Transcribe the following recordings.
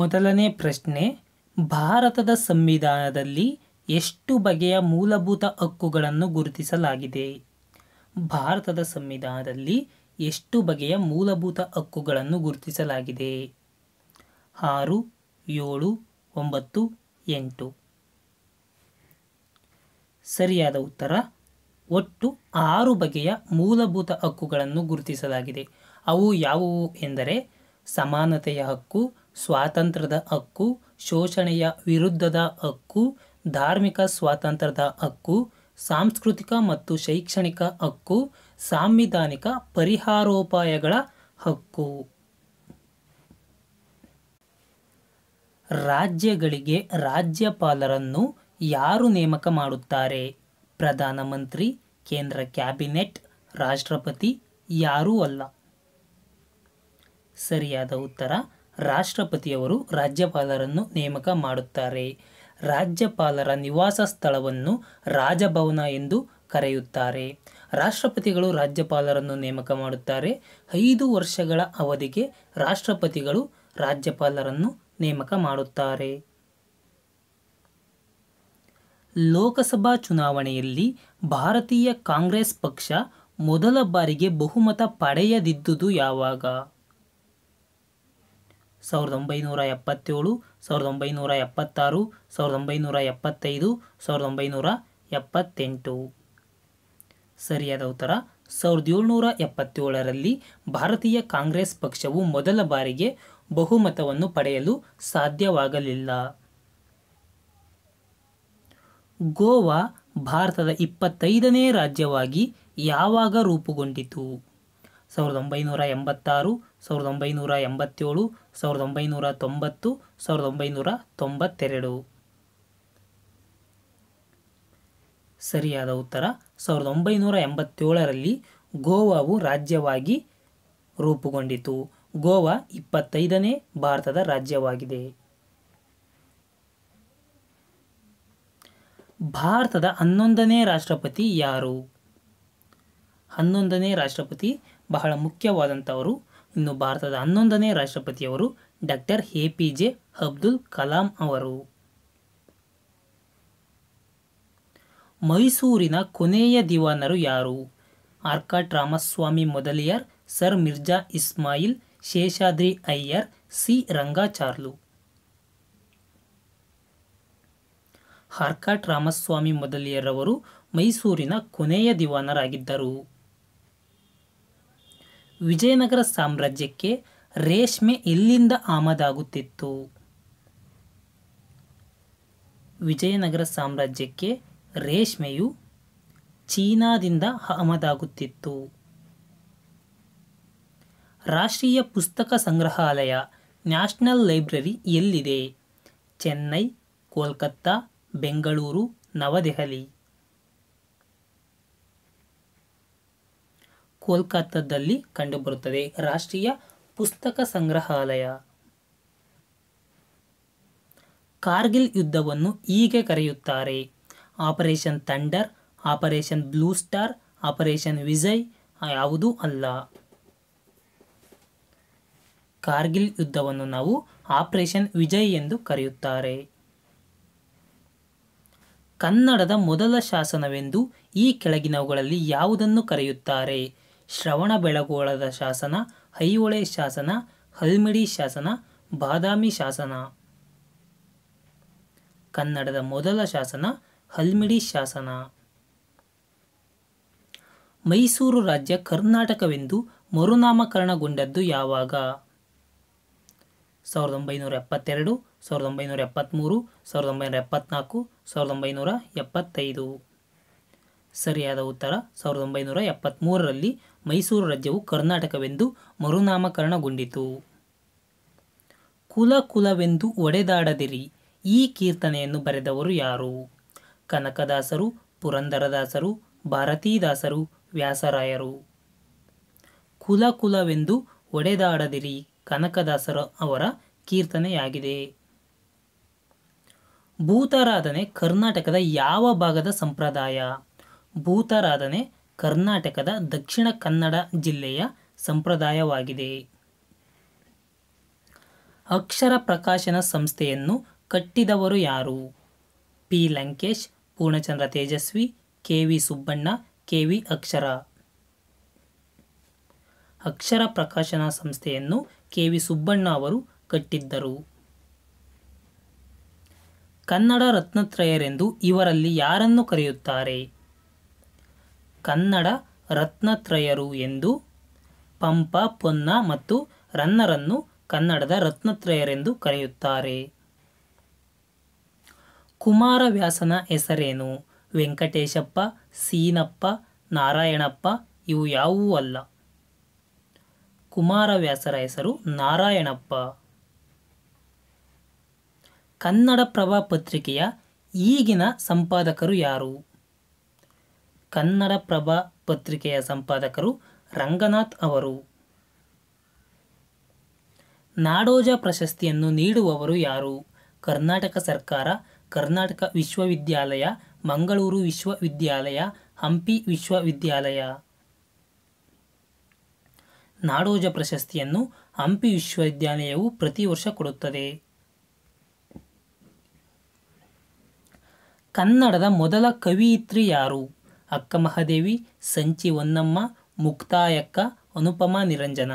ಮೊದಲನೇ ಪ್ರಶ್ನೆ ಭಾರತದ ಸಂವಿಧಾನದಲ್ಲಿ ಎಷ್ಟು ಬಗೆಯ ಮೂಲಭೂತ ಹಕ್ಕುಗಳನ್ನು ಗುರುತಿಸಲಾಗಿದೆ ಭಾರತದ ಸಂವಿಧಾನದಲ್ಲಿ ಎಷ್ಟು ಬಗೆಯ ಮೂಲಭೂತ ಹಕ್ಕುಗಳನ್ನು ಗುರುತಿಸಲಾಗಿದೆ ಆರು ಏಳು ಒಂಬತ್ತು ಎಂಟು ಸರಿಯಾದ ಉತ್ತರ ಒಟ್ಟು ಆರು ಬಗೆಯ ಮೂಲಭೂತ ಹಕ್ಕುಗಳನ್ನು ಗುರುತಿಸಲಾಗಿದೆ ಅವು ಯಾವುವು ಎಂದರೆ ಸಮಾನತೆಯ ಹಕ್ಕು ಸ್ವಾತಂತ್ರ್ಯದ ಹಕ್ಕು ಶೋಷಣೆಯ ವಿರುದ್ಧದ ಹಕ್ಕು ಧಾರ್ಮಿಕ ಸ್ವಾತಂತ್ರ್ಯದ ಹಕ್ಕು ಸಾಂಸ್ಕೃತಿಕ ಮತ್ತು ಶೈಕ್ಷಣಿಕ ಹಕ್ಕು ಸಾಂವಿಧಾನಿಕ ಪರಿಹಾರೋಪಾಯಗಳ ಹಕ್ಕು ರಾಜ್ಯಗಳಿಗೆ ರಾಜ್ಯಪಾಲರನ್ನು ಯಾರು ನೇಮಕ ಮಾಡುತ್ತಾರೆ ಪ್ರಧಾನಮಂತ್ರಿ ಕೇಂದ್ರ ಕ್ಯಾಬಿನೆಟ್ ರಾಷ್ಟ್ರಪತಿ ಯಾರೂ ಅಲ್ಲ ಸರಿಯಾದ ಉತ್ತರ ರಾಷ್ಟ್ರಪತಿಯವರು ರಾಜ್ಯಪಾಲರನ್ನು ನೇಮಕ ಮಾಡುತ್ತಾರೆ ರಾಜ್ಯಪಾಲರ ನಿವಾಸ ಸ್ಥಳವನ್ನು ರಾಜಭವನ ಎಂದು ಕರೆಯುತ್ತಾರೆ ರಾಷ್ಟ್ರಪತಿಗಳು ರಾಜ್ಯಪಾಲರನ್ನು ನೇಮಕ ಮಾಡುತ್ತಾರೆ ಐದು ವರ್ಷಗಳ ಅವಧಿಗೆ ರಾಷ್ಟ್ರಪತಿಗಳು ರಾಜ್ಯಪಾಲರನ್ನು ನೇಮಕ ಮಾಡುತ್ತಾರೆ ಲೋಕಸಭಾ ಚುನಾವಣೆಯಲ್ಲಿ ಭಾರತೀಯ ಕಾಂಗ್ರೆಸ್ ಪಕ್ಷ ಮೊದಲ ಬಾರಿಗೆ ಬಹುಮತ ಪಡೆಯದಿದ್ದುದು ಯಾವಾಗ ಸಾವಿರದ ಒಂಬೈನೂರ ಎಪ್ಪತ್ತೇಳು ಸಾವಿರದ ಒಂಬೈನೂರ ಎಪ್ಪತ್ತಾರು ಸಾವಿರದ ಒಂಬೈನೂರ ಎಪ್ಪತ್ತೈದು ಸಾವಿರದ ಒಂಬೈನೂರ ಎಪ್ಪತ್ತೆಂಟು ಸರಿಯಾದ ಉತ್ತರ ಸಾವಿರದ ಏಳ್ನೂರ ಎಪ್ಪತ್ತೇಳರಲ್ಲಿ ಭಾರತೀಯ ಕಾಂಗ್ರೆಸ್ ಪಕ್ಷವು ಮೊದಲ ಬಾರಿಗೆ ಬಹುಮತವನ್ನು ಪಡೆಯಲು ಸಾಧ್ಯವಾಗಲಿಲ್ಲ ಗೋವಾ ಭಾರತದ ಇಪ್ಪತ್ತೈದನೇ ರಾಜ್ಯವಾಗಿ ಯಾವಾಗ ರೂಪುಗೊಂಡಿತು ಸಾವಿರದ ಒಂಬೈನೂರ ಎಂಬತ್ತಾರು ಸಾವಿರದ ಒಂಬೈನೂರ ಎಂಬತ್ತೇಳು ಸಾವಿರದ ಒಂಬೈನೂರ ತೊಂಬತ್ತು ಸಾವಿರದ ಒಂಬೈನೂರ ತೊಂಬತ್ತೆರಡು ಸರಿಯಾದ ಉತ್ತರ ಸಾವಿರದ ಒಂಬೈನೂರ ಎಂಬತ್ತೇಳರಲ್ಲಿ ಗೋವಾವು ರಾಜ್ಯವಾಗಿ ರೂಪುಗೊಂಡಿತು ಗೋವಾ ಇಪ್ಪತ್ತೈದನೇ ಭಾರತದ ರಾಜ್ಯವಾಗಿದೆ ಭಾರತದ ಹನ್ನೊಂದನೇ ರಾಷ್ಟ್ರಪತಿ ಯಾರು ಹನ್ನೊಂದನೇ ರಾಷ್ಟ್ರಪತಿ ಬಹಳ ಮುಖ್ಯವಾದಂಥವರು ಇನ್ನು ಭಾರತದ ಹನ್ನೊಂದನೇ ರಾಷ್ಟ್ರಪತಿಯವರು doctor A P J Abdul Kalam ಅವರು ಮೈಸೂರಿನ ಕೊನೆಯ ದಿವಾನರು ಯಾರು ಆರ್ಕಾಟ್ ರಾಮಸ್ವಾಮಿ ಮೊದಲಿಯರ್ ಸರ್ ಮಿರ್ಜಾ ಇಸ್ಮಾಯಿಲ್ ಶೇಷಾದ್ರಿ ಅಯ್ಯರ್ ಸಿ ರಂಗಾಚಾರ್ಲು ಆರ್ಕಾಟ್ ರಾಮಸ್ವಾಮಿ ಮೊದಲಿಯರವರು ಮೈಸೂರಿನ ಕೊನೆಯ ದಿವಾನರಾಗಿದ್ದರು ವಿಜಯನಗರ ಸಾಮ್ರಾಜ್ಯಕ್ಕೆ ರೇಷ್ಮೆ ಎಲ್ಲಿಂದ ಆಮದಾಗುತ್ತಿತ್ತು ವಿಜಯನಗರ ಸಾಮ್ರಾಜ್ಯಕ್ಕೆ ರೇಷ್ಮೆಯು ಚೀನಾದಿಂದ ಆಮದಾಗುತ್ತಿತ್ತು ರಾಷ್ಟ್ರೀಯ ಪುಸ್ತಕ ಸಂಗ್ರಹಾಲಯ ನ್ಯಾಷನಲ್ ಲೈಬ್ರರಿ ಎಲ್ಲಿದೆ ಚೆನ್ನೈ ಕೋಲ್ಕತ್ತಾ ಬೆಂಗಳೂರು ನವದೆಹಲಿ ಕೋಲ್ಕತ್ತಾದಲ್ಲಿ ಕಂಡುಬರುತ್ತದೆ ರಾಷ್ಟ್ರೀಯ ಪುಸ್ತಕ ಸಂಗ್ರಹಾಲಯ ಕಾರ್ಗಿಲ್ ಯುದ್ಧವನ್ನು ಹೀಗೆ ಕರೆಯುತ್ತಾರೆ operation thunder operation blue star operation Vijay ಯಾವುದೂ ಅಲ್ಲ ಕಾರ್ಗಿಲ್ ಯುದ್ಧವನ್ನು ನಾವು ಆಪರೇಷನ್ ವಿಜಯ್ ಎಂದು ಕರೆಯುತ್ತಾರೆ ಕನ್ನಡದ ಮೊದಲ ಶಾಸನವೆಂದು ಈ ಕೆಳಗಿನವುಗಳಲ್ಲಿ ಯಾವುದನ್ನು ಕರೆಯುತ್ತಾರೆ ಶ್ರವಣ ಬೆಳಗೋಳದ ಶಾಸನ ಐಹೊಳೆ ಶಾಸನ ಹಲ್ಮಿಡಿ ಶಾಸನ ಬಾದಾಮಿ ಶಾಸನ ಕನ್ನಡದ ಮೊದಲ ಶಾಸನ ಹಲ್ಮಿಡಿ ಶಾಸನ ಮೈಸೂರು ರಾಜ್ಯ ಕರ್ನಾಟಕವೆಂದು ಮರುನಾಮಕರಣಗೊಂಡದ್ದು ಯಾವಾಗ ಸಾವಿರದ ಒಂಬೈನೂರ ಎಪ್ಪತ್ತೆರಡು ಸಾವಿರದ ಒಂಬೈನೂರ ಎಪ್ಪತ್ತ್ಮೂರು ಸಾವಿರದ ಒಂಬೈನೂರ ಎಪ್ಪತ್ನಾಲ್ಕು ಸಾವಿರದ ಒಂಬೈನೂರ ಎಪ್ಪತ್ತೈದು ಸರಿಯಾದ ಉತ್ತರ ಸಾವಿರದ ಒಂಬೈನೂರ ಎಪ್ಪತ್ತ್ಮೂರರಲ್ಲಿ ಮೈಸೂರು ರಾಜ್ಯವು ಕರ್ನಾಟಕವೆಂದು ಮರುನಾಮಕರಣಗೊಂಡಿತು ಕುಲ ಕುಲವೆಂದು ಒಡೆದಾಡದಿರಿ ಈ ಕೀರ್ತನೆಯನ್ನು ಬರೆದವರು ಯಾರು ಕನಕದಾಸರು ಪುರಂದರದಾಸರು ಭಾರತೀದಾಸರು ವ್ಯಾಸರಾಯರು ಕುಲ ಕುಲವೆಂದು ಒಡೆದಾಡದಿರಿ ಕನಕದಾಸರ ಅವರ ಕೀರ್ತನೆಯಾಗಿದೆ ಭೂತಾರಾಧನೆ ಕರ್ನಾಟಕದ ಯಾವ ಭಾಗದ ಸಂಪ್ರದಾಯ ಭೂತಾರಾಧನೆ ಕರ್ನಾಟಕದ ದಕ್ಷಿಣ ಕನ್ನಡ ಜಿಲ್ಲೆಯ ಸಂಪ್ರದಾಯವಾಗಿದೆ ಅಕ್ಷರ ಪ್ರಕಾಶನ ಸಂಸ್ಥೆಯನ್ನು ಕಟ್ಟಿದವರು ಯಾರು P Lankesh Poornachandra Tejaswi K V Subbanna K V Akshara Akshara Prakashana ಸಂಸ್ಥೆಯನ್ನು ಕೆ ವಿ ಸುಬ್ಬಣ್ಣ ಅವರು ಕಟ್ಟಿದ್ದರು ಕನ್ನಡ ರತ್ನತ್ರಯರೆಂದು ಇವರಲ್ಲಿ ಯಾರನ್ನು ಕರೆಯುತ್ತಾರೆ ಕನ್ನಡ ರತ್ನತ್ರಯರು ಎಂದು ಪಂಪ ಪೊನ್ನ ಮತ್ತು ರನ್ನರನ್ನು ಕನ್ನಡದ ರತ್ನತ್ರಯರೆಂದು ಕರೆಯುತ್ತಾರೆ ಕುಮಾರವ್ಯಾಸನ ಹೆಸರೇನು ವೆಂಕಟೇಶಪ್ಪ ಸೀನಪ್ಪ ನಾರಾಯಣಪ್ಪ ಇವು ಯಾವುವೂ ಅಲ್ಲ ಕುಮಾರವ್ಯಾಸರ ಹೆಸರು ನಾರಾಯಣಪ್ಪ ಕನ್ನಡಪ್ರಭ ಪತ್ರಿಕೆಯ ಈಗಿನ ಸಂಪಾದಕರು ಯಾರು ಕನ್ನಡಪ್ರಭ ಪತ್ರಿಕೆಯ ಸಂಪಾದಕರು ರಂಗನಾಥ್ ಅವರು ನಾಡೋಜ ಪ್ರಶಸ್ತಿಯನ್ನು ನೀಡುವವರು ಯಾರು ಕರ್ನಾಟಕ ಸರ್ಕಾರ ಕರ್ನಾಟಕ ವಿಶ್ವವಿದ್ಯಾಲಯ ಮಂಗಳೂರು ವಿಶ್ವವಿದ್ಯಾಲಯ ಹಂಪಿ ವಿಶ್ವವಿದ್ಯಾಲಯ ನಾಡೋಜ ಪ್ರಶಸ್ತಿಯನ್ನು ಹಂಪಿ ವಿಶ್ವವಿದ್ಯಾಲಯವು ಪ್ರತಿ ವರ್ಷ ಕೊಡುತ್ತದೆ ಕನ್ನಡದ ಮೊದಲ ಕವಿಯಿತ್ರಿ ಯಾರು ಅಕ್ಕ ಮಹಾದೇವಿ ಸಂಚಿ ಹೊನ್ನಮ್ಮ ಮುಕ್ತಾಯಕ್ಕ ಅನುಪಮ ನಿರಂಜನ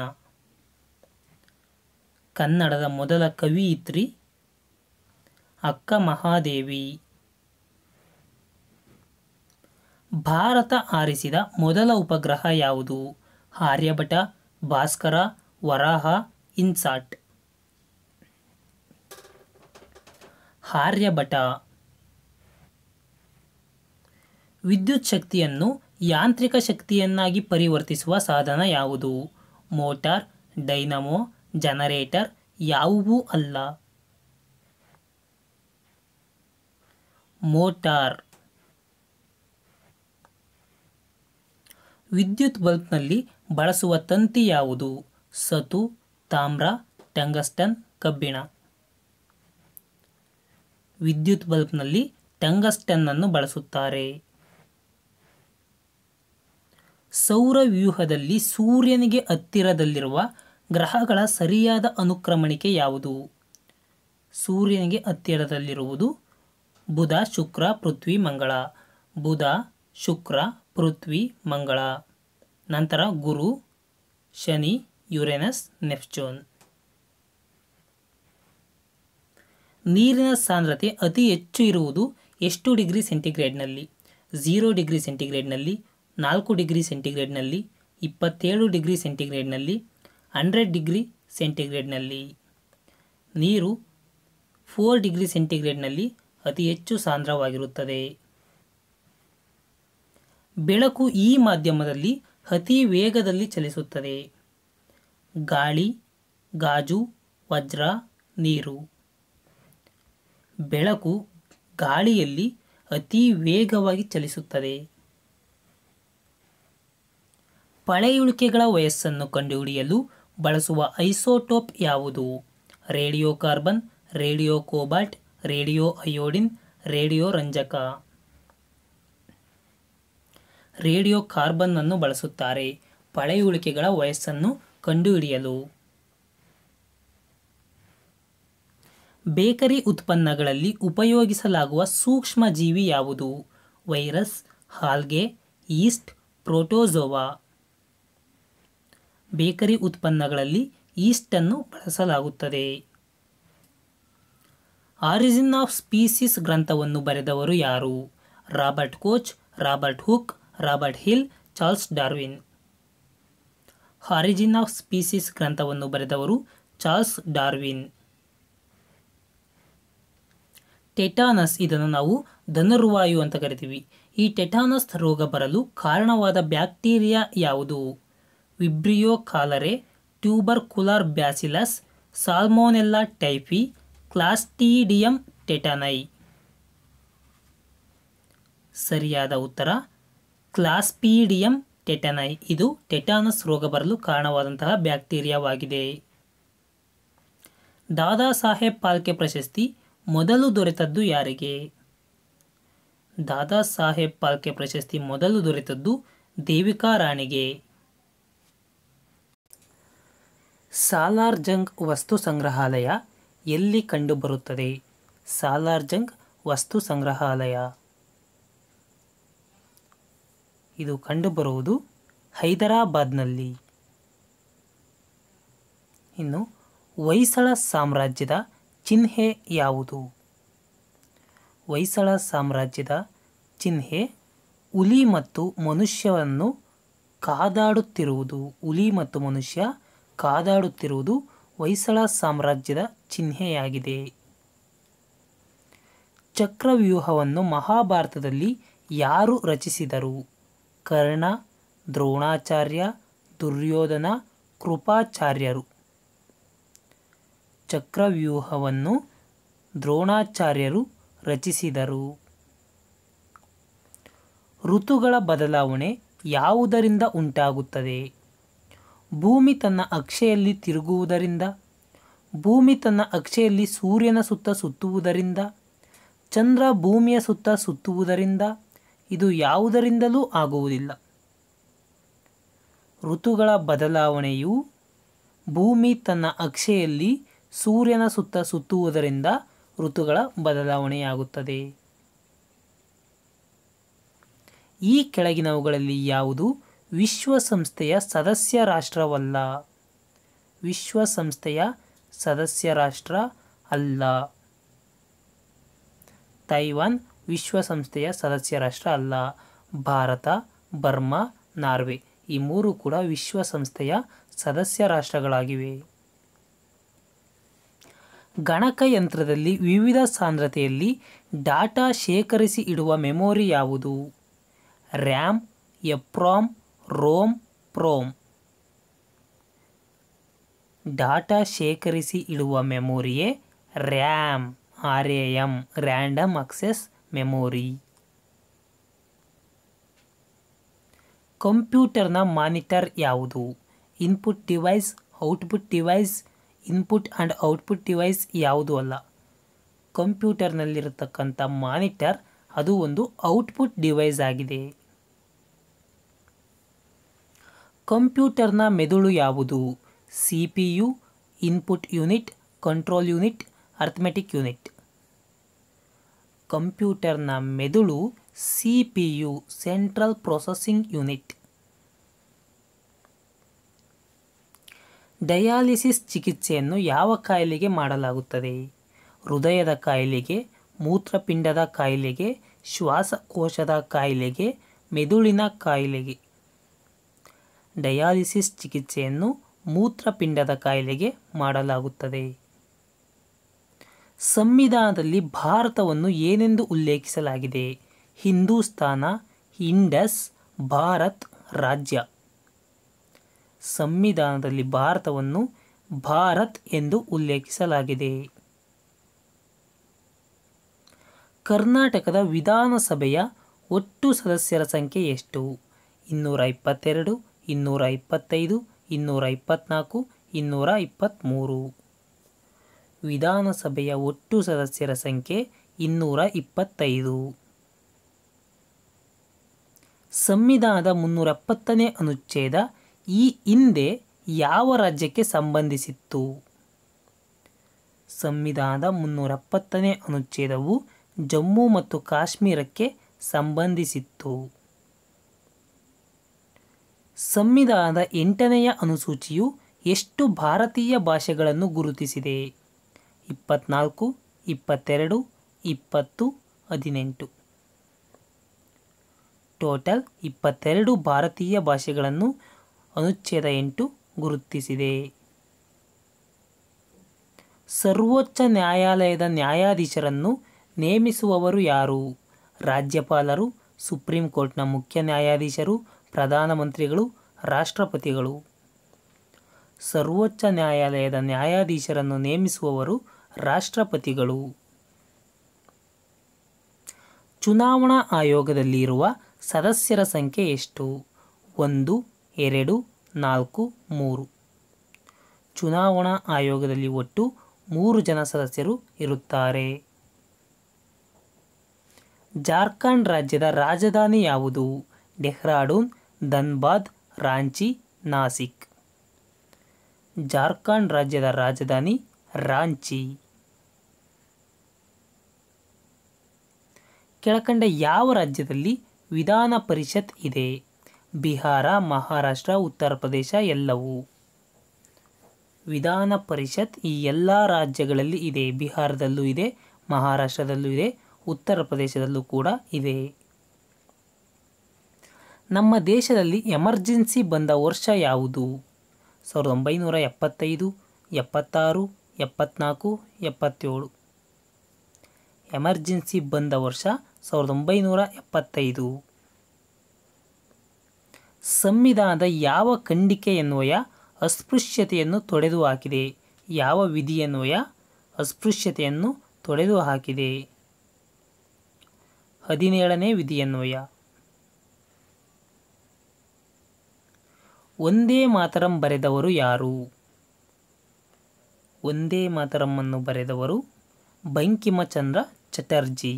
ಕನ್ನಡದ ಮೊದಲ ಕವಿಯಿತ್ರಿ ಅಕ್ಕ ಮಹಾದೇವಿ ಭಾರತ ಆರಿಸಿದ ಮೊದಲ ಉಪಗ್ರಹ ಯಾವುದು ಆರ್ಯಭಟ ಭಾಸ್ಕರ ವರಾಹ ಇನ್ಸಾಟ್ ಆರ್ಯಭಟ ವಿದ್ಯುತ್ ಶಕ್ತಿಯನ್ನು ಯಾಂತ್ರಿಕ ಶಕ್ತಿಯನ್ನಾಗಿ ಪರಿವರ್ತಿಸುವ ಸಾಧನ ಯಾವುದು ಮೋಟಾರ್ ಡೈನಮೋ ಜನರೇಟರ್ ಯಾವುವೂ ಅಲ್ಲ ಮೋಟಾರ್ ವಿದ್ಯುತ್ ಬಲ್ಪ್ನಲ್ಲಿ ಬಳಸುವ ತಂತಿ ಯಾವುದು ಸತು ತಾಮ್ರ ಟಂಗಸ್ಟನ್ ಕಬ್ಬಿಣ ವಿದ್ಯುತ್ ಬಲ್ಬ್ನಲ್ಲಿ ಟಂಗಸ್ಟನ್ನನ್ನು ಬಳಸುತ್ತಾರೆ ಸೌರವ್ಯೂಹದಲ್ಲಿ ಸೂರ್ಯನಿಗೆ ಹತ್ತಿರದಲ್ಲಿರುವ ಗ್ರಹಗಳ ಸರಿಯಾದ ಅನುಕ್ರಮಣಿಕೆ ಯಾವುದು ಸೂರ್ಯನಿಗೆ ಹತ್ತಿರದಲ್ಲಿರುವುದು ಬುಧ ಶುಕ್ರ ಪೃಥ್ವಿ ಮಂಗಳ ಬುಧ ಶುಕ್ರ ಪೃಥ್ವಿ ಮಂಗಳ ನಂತರ ಗುರು ಶನಿ ಯುರೇನಸ್ ನೆಪ್ಚೂನ್ ನೀರಿನ ಸಾಂದ್ರತೆ ಅತಿ ಹೆಚ್ಚು ಇರುವುದು ಎಷ್ಟು ಡಿಗ್ರಿ ಸೆಂಟಿಗ್ರೇಡ್ನಲ್ಲಿ ಝೀರೋ ಡಿಗ್ರಿ ಸೆಂಟಿಗ್ರೇಡ್ನಲ್ಲಿ ನಾಲ್ಕು ಡಿಗ್ರಿ ಸೆಂಟಿಗ್ರೇಡ್ನಲ್ಲಿ ಇಪ್ಪತ್ತೇಳು ಡಿಗ್ರಿ ಸೆಂಟಿಗ್ರೇಡ್ನಲ್ಲಿ ಹಂಡ್ರೆಡ್ ಡಿಗ್ರಿ ಸೆಂಟಿಗ್ರೇಡ್ನಲ್ಲಿ ನೀರು ಫೋರ್ ಡಿಗ್ರಿ ಸೆಂಟಿಗ್ರೇಡ್ನಲ್ಲಿ ಅತಿ ಹೆಚ್ಚು ಸಾಂದ್ರವಾಗಿರುತ್ತದೆ ಬೆಳಕು ಈ ಮಾಧ್ಯಮದಲ್ಲಿ ಅತಿ ವೇಗದಲ್ಲಿ ಚಲಿಸುತ್ತದೆ ಗಾಳಿ ಗಾಜು ವಜ್ರ ನೀರು ಬೆಳಕು ಗಾಳಿಯಲ್ಲಿ ಅತಿ ವೇಗವಾಗಿ ಚಲಿಸುತ್ತದೆ ಪಳೆಯುಳಿಕೆಗಳ ವಯಸ್ಸನ್ನು ಕಂಡುಹಿಡಿಯಲು ಬಳಸುವ ಐಸೋಟೋಪ್ ಯಾವುದು radio carbon radio cobalt radio iodine radio ರಂಜಕ ರೇಡಿಯೋ ಕಾರ್ಬನ್ ಅನ್ನು ಬಳಸುತ್ತಾರೆ ಪಳೆಯುಳಿಕೆಗಳ ವಯಸ್ಸನ್ನು ಕಂಡುಹಿಡಿಯಲು ಬೇಕರಿ ಉತ್ಪನ್ನಗಳಲ್ಲಿ ಉಪಯೋಗಿಸಲಾಗುವ ಸೂಕ್ಷ್ಮಜೀವಿ ಯಾವುದು ವೈರಸ್ ಹಾಲ್ಗೆ ಈಸ್ಟ್ ಪ್ರೋಟೋಜೋವಾ ಬೇಕರಿ ಉತ್ಪನ್ನಗಳಲ್ಲಿ ಈಸ್ಟನ್ನು ಬಳಸಲಾಗುತ್ತದೆ ಆರಿಜಿನ್ ಆಫ್ ಸ್ಪೀಸಿಸ್ ಗ್ರಂಥವನ್ನು ಬರೆದವರು ಯಾರು Robert Koch Robert Hooke Robert Hill Charles Darwin origin of species ಗ್ರಂಥವನ್ನು ಬರೆದವರು ಚಾರ್ಲ್ಸ್ ಡಾರ್ವಿನ್ ಟೆಟಾನಸ್ ಇದನ್ನು ನಾವು ಧನುರ್ವಾಯು ಅಂತ ಕರಿತೀವಿ ಈ ಟೆಟಾನಸ್ ರೋಗ ಬರಲು ಕಾರಣವಾದ ಬ್ಯಾಕ್ಟೀರಿಯಾ ಯಾವುದು vibrio cholerae tubercular bacillus salmonella typhi clostridium tetani ಸರಿಯಾದ ಉತ್ತರ ಕ್ಲಾಸ್ಪೀಡಿಯಂ ಟೆಟನೈ ಇದು ಟೆಟಾನಸ್ ರೋಗ ಬರಲು ಕಾರಣವಾದಂತಹ ಬ್ಯಾಕ್ಟೀರಿಯಾವಾಗಿದೆ ದಾದಾ ಸಾಹೇಬ್ ಪಾಲ್ಕೆ ಪ್ರಶಸ್ತಿ ಮೊದಲು ದೊರೆತದ್ದು ಯಾರಿಗೆ ದಾದಾ ಸಾಹೇಬ್ ಪಾಲ್ಕೆ ಪ್ರಶಸ್ತಿ ಮೊದಲು ದೊರೆತದ್ದು ದೇವಿಕಾ ರಾಣಿಗೆ ಸಾಲಾರ್ಜಂಗ್ ವಸ್ತು ಸಂಗ್ರಹಾಲಯ ಎಲ್ಲಿ ಕಂಡುಬರುತ್ತದೆ ಸಾಲಾರ್ಜಂಗ್ ವಸ್ತು ಸಂಗ್ರಹಾಲಯ ಇದು ಕಂಡುಬರುವುದು ಹೈದರಾಬಾದ್ನಲ್ಲಿ ಇನ್ನು ಹೊಯ್ಸಳ ಸಾಮ್ರಾಜ್ಯದ ಚಿಹ್ನೆ ಯಾವುದು ಹೊಯ್ಸಳ ಸಾಮ್ರಾಜ್ಯದ ಚಿಹ್ನೆ ಹುಲಿ ಮತ್ತು ಮನುಷ್ಯವನ್ನು ಕಾದಾಡುತ್ತಿರುವುದು ಹುಲಿ ಮತ್ತು ಮನುಷ್ಯ ಕಾದಾಡುತ್ತಿರುವುದು ಹೊಯ್ಸಳ ಸಾಮ್ರಾಜ್ಯದ ಚಿಹ್ನೆಯಾಗಿದೆ ಚಕ್ರವ್ಯೂಹವನ್ನು ಮಹಾಭಾರತದಲ್ಲಿ ಯಾರು ರಚಿಸಿದರು ಕರ್ಣ ದ್ರೋಣಾಚಾರ್ಯ ದುರ್ಯೋಧನ ಕೃಪಾಚಾರ್ಯರು ಚಕ್ರವ್ಯೂಹವನ್ನು ದ್ರೋಣಾಚಾರ್ಯರು ರಚಿಸಿದರು ಋತುಗಳ ಬದಲಾವಣೆ ಯಾವುದರಿಂದ ಉಂಟಾಗುತ್ತದೆ ಭೂಮಿ ತನ್ನ ಅಕ್ಷೆಯಲ್ಲಿ ತಿರುಗುವುದರಿಂದ ಭೂಮಿ ತನ್ನ ಅಕ್ಷೆಯಲ್ಲಿ ಸೂರ್ಯನ ಸುತ್ತ ಸುತ್ತುವುದರಿಂದ ಚಂದ್ರ ಭೂಮಿಯ ಸುತ್ತ ಸುತ್ತುವುದರಿಂದ ಇದು ಯಾವುದರಿಂದಲೂ ಆಗುವುದಿಲ್ಲ ಋತುಗಳ ಬದಲಾವಣೆಯು ಭೂಮಿ ತನ್ನ ಅಕ್ಷೆಯಲ್ಲಿ ಸೂರ್ಯನ ಸುತ್ತ ಸುತ್ತುವುದರಿಂದ ಋತುಗಳ ಬದಲಾವಣೆಯಾಗುತ್ತದೆ ಈ ಕೆಳಗಿನವುಗಳಲ್ಲಿ ಯಾವುದು ವಿಶ್ವಸಂಸ್ಥೆಯ ಸದಸ್ಯ ರಾಷ್ಟ್ರವಲ್ಲ ವಿಶ್ವಸಂಸ್ಥೆಯ ಸದಸ್ಯ ರಾಷ್ಟ್ರ ಅಲ್ಲ ತೈವಾನ್ ವಿಶ್ವಸಂಸ್ಥೆಯ ಸದಸ್ಯ ರಾಷ್ಟ್ರ ಅಲ್ಲ ಭಾರತ ಬರ್ಮಾ ನಾರ್ವೆ ಈ ಮೂರು ಕೂಡ ವಿಶ್ವಸಂಸ್ಥೆಯ ಸದಸ್ಯ ರಾಷ್ಟ್ರಗಳಾಗಿವೆ ಗಣಕಯಂತ್ರದಲ್ಲಿ ವಿವಿಧ ಸಾಂದ್ರತೆಯಲ್ಲಿ ಡಾಟಾ ಶೇಖರಿಸಿ ಇಡುವ ಮೆಮೊರಿ ಯಾವುದು RAM EPROM ROM PROM data ಶೇಖರಿಸಿ ಇಡುವ ಮೆಮೊರಿಯೇ RAM R A M random access memory ಕಂಪ್ಯೂಟರ್ನ ಮಾನಿಟರ್ ಯಾವುದು input device output device input and output device ಯಾವುದು ಅಲ್ಲ ಕಂಪ್ಯೂಟರ್ನಲ್ಲಿರತಕ್ಕಂಥ ಮಾನಿಟರ್ ಅದು ಒಂದು ಔಟ್ಪುಟ್ ಡಿವೈಸ್ ಆಗಿದೆ ಕಂಪ್ಯೂಟರ್ನ ಮೆದುಳು ಯಾವುದು C P U input unit control unit arithmetic unit ಕಂಪ್ಯೂಟರ್ನ ಮೆದುಳು C P U central processing unit dialysis ಚಿಕಿತ್ಸೆಯನ್ನು ಯಾವ ಕಾಯಿಲೆಗೆ ಮಾಡಲಾಗುತ್ತದೆ ಹೃದಯದ ಕಾಯಿಲೆಗೆ ಮೂತ್ರಪಿಂಡದ ಕಾಯಿಲೆಗೆ ಶ್ವಾಸಕೋಶದ ಕಾಯಿಲೆಗೆ ಮೆದುಳಿನ ಕಾಯಿಲೆಗೆ ಡಯಾಲಿಸಿಸ್ ಚಿಕಿತ್ಸೆಯನ್ನು ಮೂತ್ರಪಿಂಡದ ಕಾಯಿಲೆಗೆ ಮಾಡಲಾಗುತ್ತದೆ ಸಂವಿಧಾನದಲ್ಲಿ ಭಾರತವನ್ನು ಏನೆಂದು ಉಲ್ಲೇಖಿಸಲಾಗಿದೆ ಹಿಂದೂಸ್ತಾನ ಇಂಡಸ್ ಭಾರತ್ ರಾಜ್ಯ ಸಂವಿಧಾನದಲ್ಲಿ ಭಾರತವನ್ನು ಭಾರತ್ ಎಂದು ಉಲ್ಲೇಖಿಸಲಾಗಿದೆ ಕರ್ನಾಟಕದ ವಿಧಾನಸಭೆಯ ಒಟ್ಟು ಸದಸ್ಯರ ಸಂಖ್ಯೆ ಎಷ್ಟು ಇನ್ನೂರ ಇಪ್ಪತ್ತೆರಡು ಇನ್ನೂರ ಇಪ್ಪತ್ತೈದು ಇನ್ನೂರ ಇಪ್ಪತ್ತ್ನಾಲ್ಕು ಇನ್ನೂರ ಇಪ್ಪತ್ತ್ಮೂರು ವಿಧಾನಸಭೆಯ ಒಟ್ಟು ಸದಸ್ಯರ ಸಂಖ್ಯೆ ಇನ್ನೂರ ಇಪ್ಪತ್ತೈದು ಸಂವಿಧಾನದ ಮುನ್ನೂರ ಎಪ್ಪತ್ತನೇ ಅನುಚ್ಛೇದ ಈ ಹಿಂದೆ ಯಾವ ರಾಜ್ಯಕ್ಕೆ ಸಂಬಂಧಿಸಿತ್ತು ಸಂವಿಧಾನದ ಮುನ್ನೂರ ಎಪ್ಪತ್ತನೇ ಅನುಚ್ಛೇದವು ಜಮ್ಮು ಮತ್ತು ಕಾಶ್ಮೀರಕ್ಕೆ ಸಂಬಂಧಿಸಿತ್ತು ಸಂವಿಧಾನದ ಎಂಟನೆಯ ಅನುಸೂಚಿಯು ಎಷ್ಟು ಭಾರತೀಯ ಭಾಷೆಗಳನ್ನು ಗುರುತಿಸಿದೆ ಇಪ್ಪತ್ನಾಲ್ಕು ಇಪ್ಪತ್ತೆರಡು ಇಪ್ಪತ್ತು ಹದಿನೆಂಟು ಟೋಟಲ್ ಇಪ್ಪತ್ತೆರಡು ಭಾರತೀಯ ಭಾಷೆಗಳನ್ನು ಅನುಚ್ಛೇದ ಎಂಟು ಗುರುತಿಸಿದೆ ಸರ್ವೋಚ್ಚ ನ್ಯಾಯಾಲಯದ ನ್ಯಾಯಾಧೀಶರನ್ನು ನೇಮಿಸುವವರು ಯಾರು ರಾಜ್ಯಪಾಲರು ಸುಪ್ರೀಂ ಕೋರ್ಟ್ನ ಮುಖ್ಯ ನ್ಯಾಯಾಧೀಶರು ಪ್ರಧಾನಮಂತ್ರಿಗಳು ರಾಷ್ಟ್ರಪತಿಗಳು ಸರ್ವೋಚ್ಚ ನ್ಯಾಯಾಲಯದ ನ್ಯಾಯಾಧೀಶರನ್ನು ನೇಮಿಸುವವರು ರಾಷ್ಟ್ರಪತಿಗಳು ಚುನಾವಣಾ ಆಯೋಗದಲ್ಲಿ ಇರುವ ಸದಸ್ಯರ ಸಂಖ್ಯೆ ಎಷ್ಟು ಒಂದು ಎರಡು ನಾಲ್ಕು ಮೂರು ಚುನಾವಣಾ ಆಯೋಗದಲ್ಲಿ ಒಟ್ಟು ಮೂರು ಜನ ಸದಸ್ಯರು ಇರುತ್ತಾರೆ ಜಾರ್ಖಂಡ್ ರಾಜ್ಯದ ರಾಜಧಾನಿ ಯಾವುದು ಡೆಹ್ರಾಡೂನ್ ಧನ್ಬಾದ್ ರಾಂಚಿ ನಾಸಿಕ್ ಜಾರ್ಖಂಡ್ ರಾಜ್ಯದ ರಾಜಧಾನಿ ರಾಂಚಿ ಕೆಳಕಂಡ ಯಾವ ರಾಜ್ಯದಲ್ಲಿ ವಿಧಾನ ಪರಿಷತ್ ಇದೆ ಬಿಹಾರ ಮಹಾರಾಷ್ಟ್ರ ಉತ್ತರ ಪ್ರದೇಶ ಎಲ್ಲವೂ ವಿಧಾನ ಪರಿಷತ್ ಈ ಎಲ್ಲ ರಾಜ್ಯಗಳಲ್ಲಿ ಇದೆ ಬಿಹಾರದಲ್ಲೂ ಇದೆ ಮಹಾರಾಷ್ಟ್ರದಲ್ಲೂ ಇದೆ ಉತ್ತರ ಪ್ರದೇಶದಲ್ಲೂ ಕೂಡ ಇದೆ ನಮ್ಮ ದೇಶದಲ್ಲಿ ಎಮರ್ಜೆನ್ಸಿ ಬಂದ ವರ್ಷ ಯಾವುದು ಸಾವಿರದ ಒಂಬೈನೂರ ಎಪ್ಪತ್ತೈದು ಎಪ್ಪತ್ತಾರು ಎಪ್ಪತ್ನಾಲ್ಕು ಎಪ್ಪತ್ತೇಳು ಎಮರ್ಜೆನ್ಸಿ ಬಂದ ವರ್ಷ ಸಾವಿರದ ಒಂಬೈನೂರ ಎಪ್ಪತ್ತೈದು ಸಂವಿಧಾನದ ಯಾವ ಖಂಡಿಕೆಯನ್ವಯ ಅಸ್ಪೃಶ್ಯತೆಯನ್ನು ತೊಡೆದು ಹಾಕಿದೆ ಯಾವ ವಿಧಿಯನ್ವಯ ಅಸ್ಪೃಶ್ಯತೆಯನ್ನು ತೊಡೆದು ಹಾಕಿದೆ ಹದಿನೇಳನೇ ವಿಧಿಯನ್ವಯ ಒಂದೇ ಮಾತರಂ ಬರೆದವರು ಯಾರು ಒಂದೇ ಮಾತರಮ್ಮನ್ನು ಬರೆದವರು ಬಂಕಿಮಚಂದ್ರ ಚಟರ್ಜಿ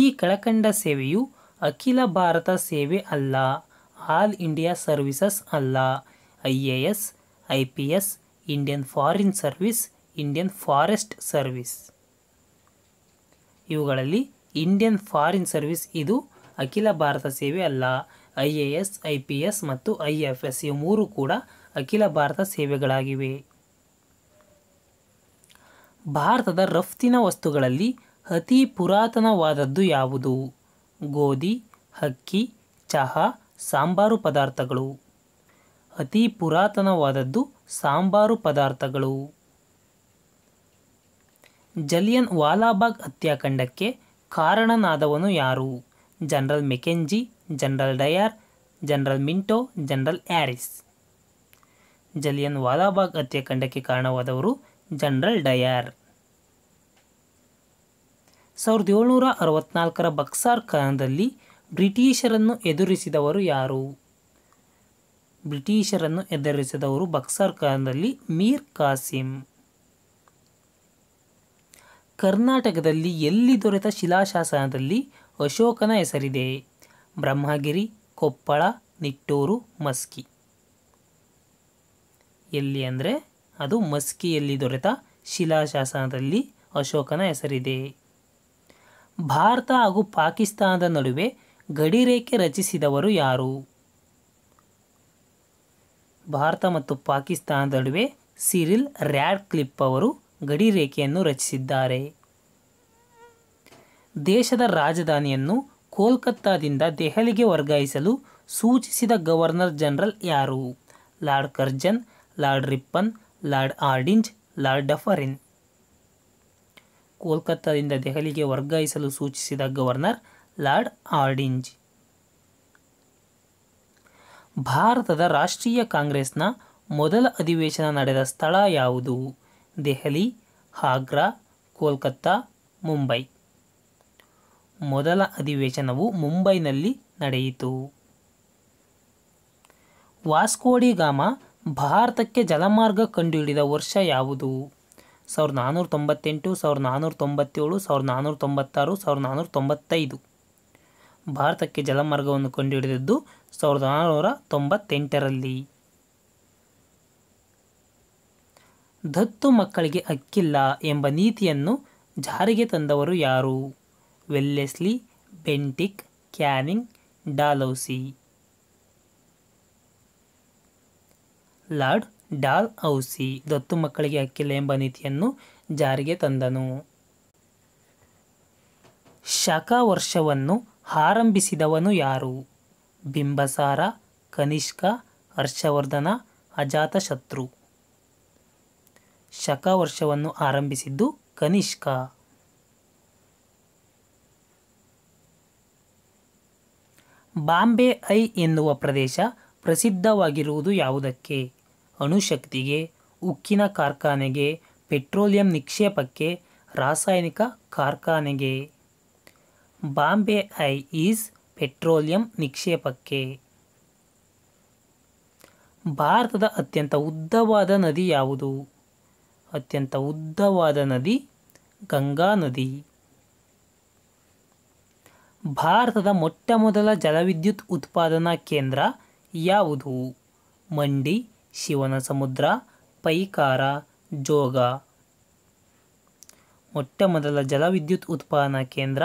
ಈ ಕೆಳಕಂಡ ಸೇವೆಯು ಅಖಿಲ ಭಾರತ ಸೇವೆ ಅಲ್ಲ ಆಲ್ ಇಂಡಿಯಾ ಸರ್ವಿಸಸ್ ಅಲ್ಲ I A S I P S Indian foreign service Indian forest service ಇವುಗಳಲ್ಲಿ ಇಂಡಿಯನ್ ಫಾರಿನ್ ಸರ್ವಿಸ್ ಇದು ಅಖಿಲ ಭಾರತ ಸೇವೆ ಅಲ್ಲ I A S I P S ಮತ್ತು ಐ ಎಫ್ ಎಸ್ ಈ ಮೂರು ಕೂಡ ಅಖಿಲ ಭಾರತ ಸೇವೆಗಳಾಗಿವೆ ಭಾರತದ ರಫ್ತಿನ ವಸ್ತುಗಳಲ್ಲಿ ಅತಿ ಪುರಾತನವಾದದ್ದು ಯಾವುದು ಗೋಧಿ ಹಕ್ಕಿ ಚಹಾ ಸಾಂಬಾರು ಪದಾರ್ಥಗಳು ಅತಿ ಪುರಾತನವಾದದ್ದು ಸಾಂಬಾರು ಪದಾರ್ಥಗಳು ಜಲಿಯನ್ ವಾಲಾಬಾಗ್ ಹತ್ಯಾಕಾಂಡಕ್ಕೆ ಕಾರಣನಾದವನು ಯಾರು general Mackenzie general Dyer general Minto general Harris Jallian Walabagh ಹತ್ಯಾಕಾಂಡಕ್ಕೆ ಕಾರಣವಾದವರು ಜನರಲ್ ಡಯಾರ್ ಸಾವಿರದ ಏಳ್ನೂರ ಅರವತ್ನಾಲ್ಕರ ಬಕ್ಸಾರ್ ಕಾಲದಲ್ಲಿ ಬ್ರಿಟಿಷರನ್ನು ಎದುರಿಸಿದವರು ಯಾರು ಬ್ರಿಟಿಷರನ್ನು ಎದುರಿಸಿದವರು ಬಕ್ಸಾರ್ ಕಾಲದಲ್ಲಿ ಮೀರ್ ಕಾಸಿಂ ಕರ್ನಾಟಕದಲ್ಲಿ ಎಲ್ಲಿ ದೊರೆತ ಶಿಲಾಶಾಸನದಲ್ಲಿ ಅಶೋಕನ ಹೆಸರಿದೆ ಬ್ರಹ್ಮಗಿರಿ ಕೊಪ್ಪಳ ನಿಟ್ಟೂರು ಮಸ್ಕಿ ಎಲ್ಲಿ ಅಂದರೆ ಅದು ಮಸ್ಕಿಯಲ್ಲಿ ದೊರೆತ ಶಿಲಾಶಾಸನದಲ್ಲಿ ಅಶೋಕನ ಹೆಸರಿದೆ ಭಾರತ ಹಾಗೂ ಪಾಕಿಸ್ತಾನದ ನಡುವೆ ಗಡಿರೇಖೆ ರಚಿಸಿದವರು ಯಾರು ಭಾರತ ಮತ್ತು ಪಾಕಿಸ್ತಾನದ ನಡುವೆ ಸಿರಿಲ್ ರ್ಯಾಡ್ ಕ್ಲಿಪ್ ಅವರು ರೇಖೆಯನ್ನು ರಚಿಸಿದ್ದಾರೆ ದೇಶದ ರಾಜಧಾನಿಯನ್ನು ಕೋಲ್ಕತ್ತಾದಿಂದ ದೆಹಲಿಗೆ ವರ್ಗಾಯಿಸಲು ಸೂಚಿಸಿದ ಗವರ್ನರ್ ಜನರಲ್ ಯಾರು lord Curzon lord Ripon lord Hardinge lord Dufferin ಕೋಲ್ಕತ್ತಾದಿಂದ ದೆಹಲಿಗೆ ವರ್ಗಾಯಿಸಲು ಸೂಚಿಸಿದ ಗವರ್ನರ್ ಲಾರ್ಡ್ ಆರ್ಡಿಂಜ್ ಭಾರತದ ರಾಷ್ಟ್ರೀಯ ಕಾಂಗ್ರೆಸ್ನ ಮೊದಲ ಅಧಿವೇಶನ ನಡೆದ ಸ್ಥಳ ಯಾವುದು ದೆಹಲಿ ಆಗ್ರಾ ಕೋಲ್ಕತ್ತಾ ಮುಂಬೈ ಮೊದಲ ಅಧಿವೇಶನವು ಮುಂಬೈನಲ್ಲಿ ನಡೆಯಿತು ವಾಸ್ಕೋಡಿಗಾಮ ಭಾರತಕ್ಕೆ ಜಲಮಾರ್ಗ ಕಂಡುಹಿಡಿದ ವರ್ಷ ಯಾವುದು ಸಾವಿರದ ನಾನ್ನೂರ ತೊಂಬತ್ತೆಂಟು ಸಾವಿರದ ನಾನ್ನೂರ ತೊಂಬತ್ತೇಳು ಸಾವಿರದ ನಾನ್ನೂರ ತೊಂಬತ್ತಾರು ಸಾವಿರದ ನಾನ್ನೂರ ತೊಂಬತ್ತೈದು ಭಾರತಕ್ಕೆ ಜಲಮಾರ್ಗವನ್ನು ಕಂಡುಹಿಡಿದದ್ದು ಸಾವಿರದ ನಾನ್ನೂರ ತೊಂಬತ್ತೆಂಟರಲ್ಲಿ ದತ್ತು ಮಕ್ಕಳಿಗೆ ಅಕ್ಕಿಲ್ಲ ಎಂಬ ನೀತಿಯನ್ನು ಜಾರಿಗೆ ತಂದವರು ಯಾರು Wellesley Bentinck Canning Dalhousie lord Dalhousie ದತ್ತು ಮಕ್ಕಳಿಗೆ ಹಕ್ಕಿಲ್ಲ ಎಂಬ ನೀತಿಯನ್ನು ಜಾರಿಗೆ ತಂದನು ಶಕ ವರ್ಷವನ್ನು ಆರಂಭಿಸಿದವನು ಯಾರು ಬಿಂಬಸಾರ ಕನಿಷ್ಕ ಹರ್ಷವರ್ಧನ ಅಜಾತಶತ್ರು ಶಕ ವರ್ಷವನ್ನು ಆರಂಭಿಸಿದ್ದು ಕನಿಷ್ಕ ಬಾಂಬೆ ಐ ಎನ್ನುವ ಪ್ರದೇಶ ಪ್ರಸಿದ್ಧವಾಗಿರುವುದು ಯಾವುದಕ್ಕೆ ಅಣುಶಕ್ತಿಗೆ ಉಕ್ಕಿನ ಕಾರ್ಖಾನೆಗೆ ಪೆಟ್ರೋಲಿಯಂ ನಿಕ್ಷೇಪಕ್ಕೆ ರಾಸಾಯನಿಕ ಕಾರ್ಖಾನೆಗೆ ಬಾಂಬೆ ಐ ಈಸ್ ಪೆಟ್ರೋಲಿಯಂ ನಿಕ್ಷೇಪಕ್ಕೆ ಭಾರತದ ಅತ್ಯಂತ ಉದ್ದವಾದ ನದಿ ಯಾವುದು ಅತ್ಯಂತ ಉದ್ದವಾದ ನದಿ ಗಂಗಾ ನದಿ ಭಾರತದ ಮೊಟ್ಟಮೊದಲ ಜಲವಿದ್ಯುತ್ ಉತ್ಪಾದನಾ ಕೇಂದ್ರ ಯಾವುದು ಮಂಡಿ ಶಿವನ ಸಮುದ್ರ ಪೈಕಾರ ಜೋಗ ಮೊಟ್ಟಮೊದಲ ಜಲವಿದ್ಯುತ್ ಉತ್ಪಾದನಾ ಕೇಂದ್ರ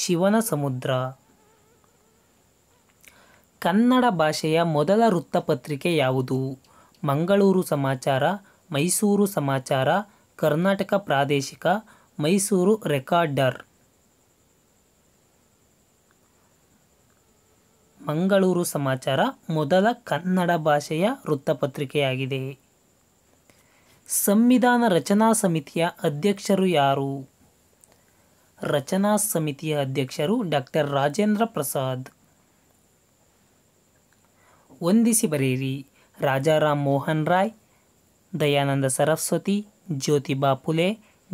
ಶಿವನ ಸಮುದ್ರ ಕನ್ನಡ ಭಾಷೆಯ ಮೊದಲ ವೃತ್ತಪತ್ರಿಕೆ ಯಾವುದು ಮಂಗಳೂರು ಸಮಾಚಾರ ಮೈಸೂರು ಸಮಾಚಾರ ಕರ್ನಾಟಕ ಪ್ರಾದೇಶಿಕ ಮೈಸೂರು ರೆಕಾರ್ಡರ್ ಮಂಗಳೂರು ಸಮಾಚಾರ ಮೊದಲ ಕನ್ನಡ ಭಾಷೆಯ ವೃತ್ತಪತ್ರಿಕೆಯಾಗಿದೆ ಸಂವಿಧಾನ ರಚನಾ ಸಮಿತಿಯ ಅಧ್ಯಕ್ಷರು ಯಾರು ರಚನಾ ಸಮಿತಿಯ ಅಧ್ಯಕ್ಷರು ಡಾಕ್ಟರ್ ರಾಜೇಂದ್ರ ಪ್ರಸಾದ್ ವಂದಿಸಿ ಬರೆಯಿರಿ ರಾಜಾರಾಮ್ ಮೋಹನ್ ರಾಯ್ ದಯಾನಂದ ಸರಸ್ವತಿ ಜ್ಯೋತಿಬಾ ಫುಲೆ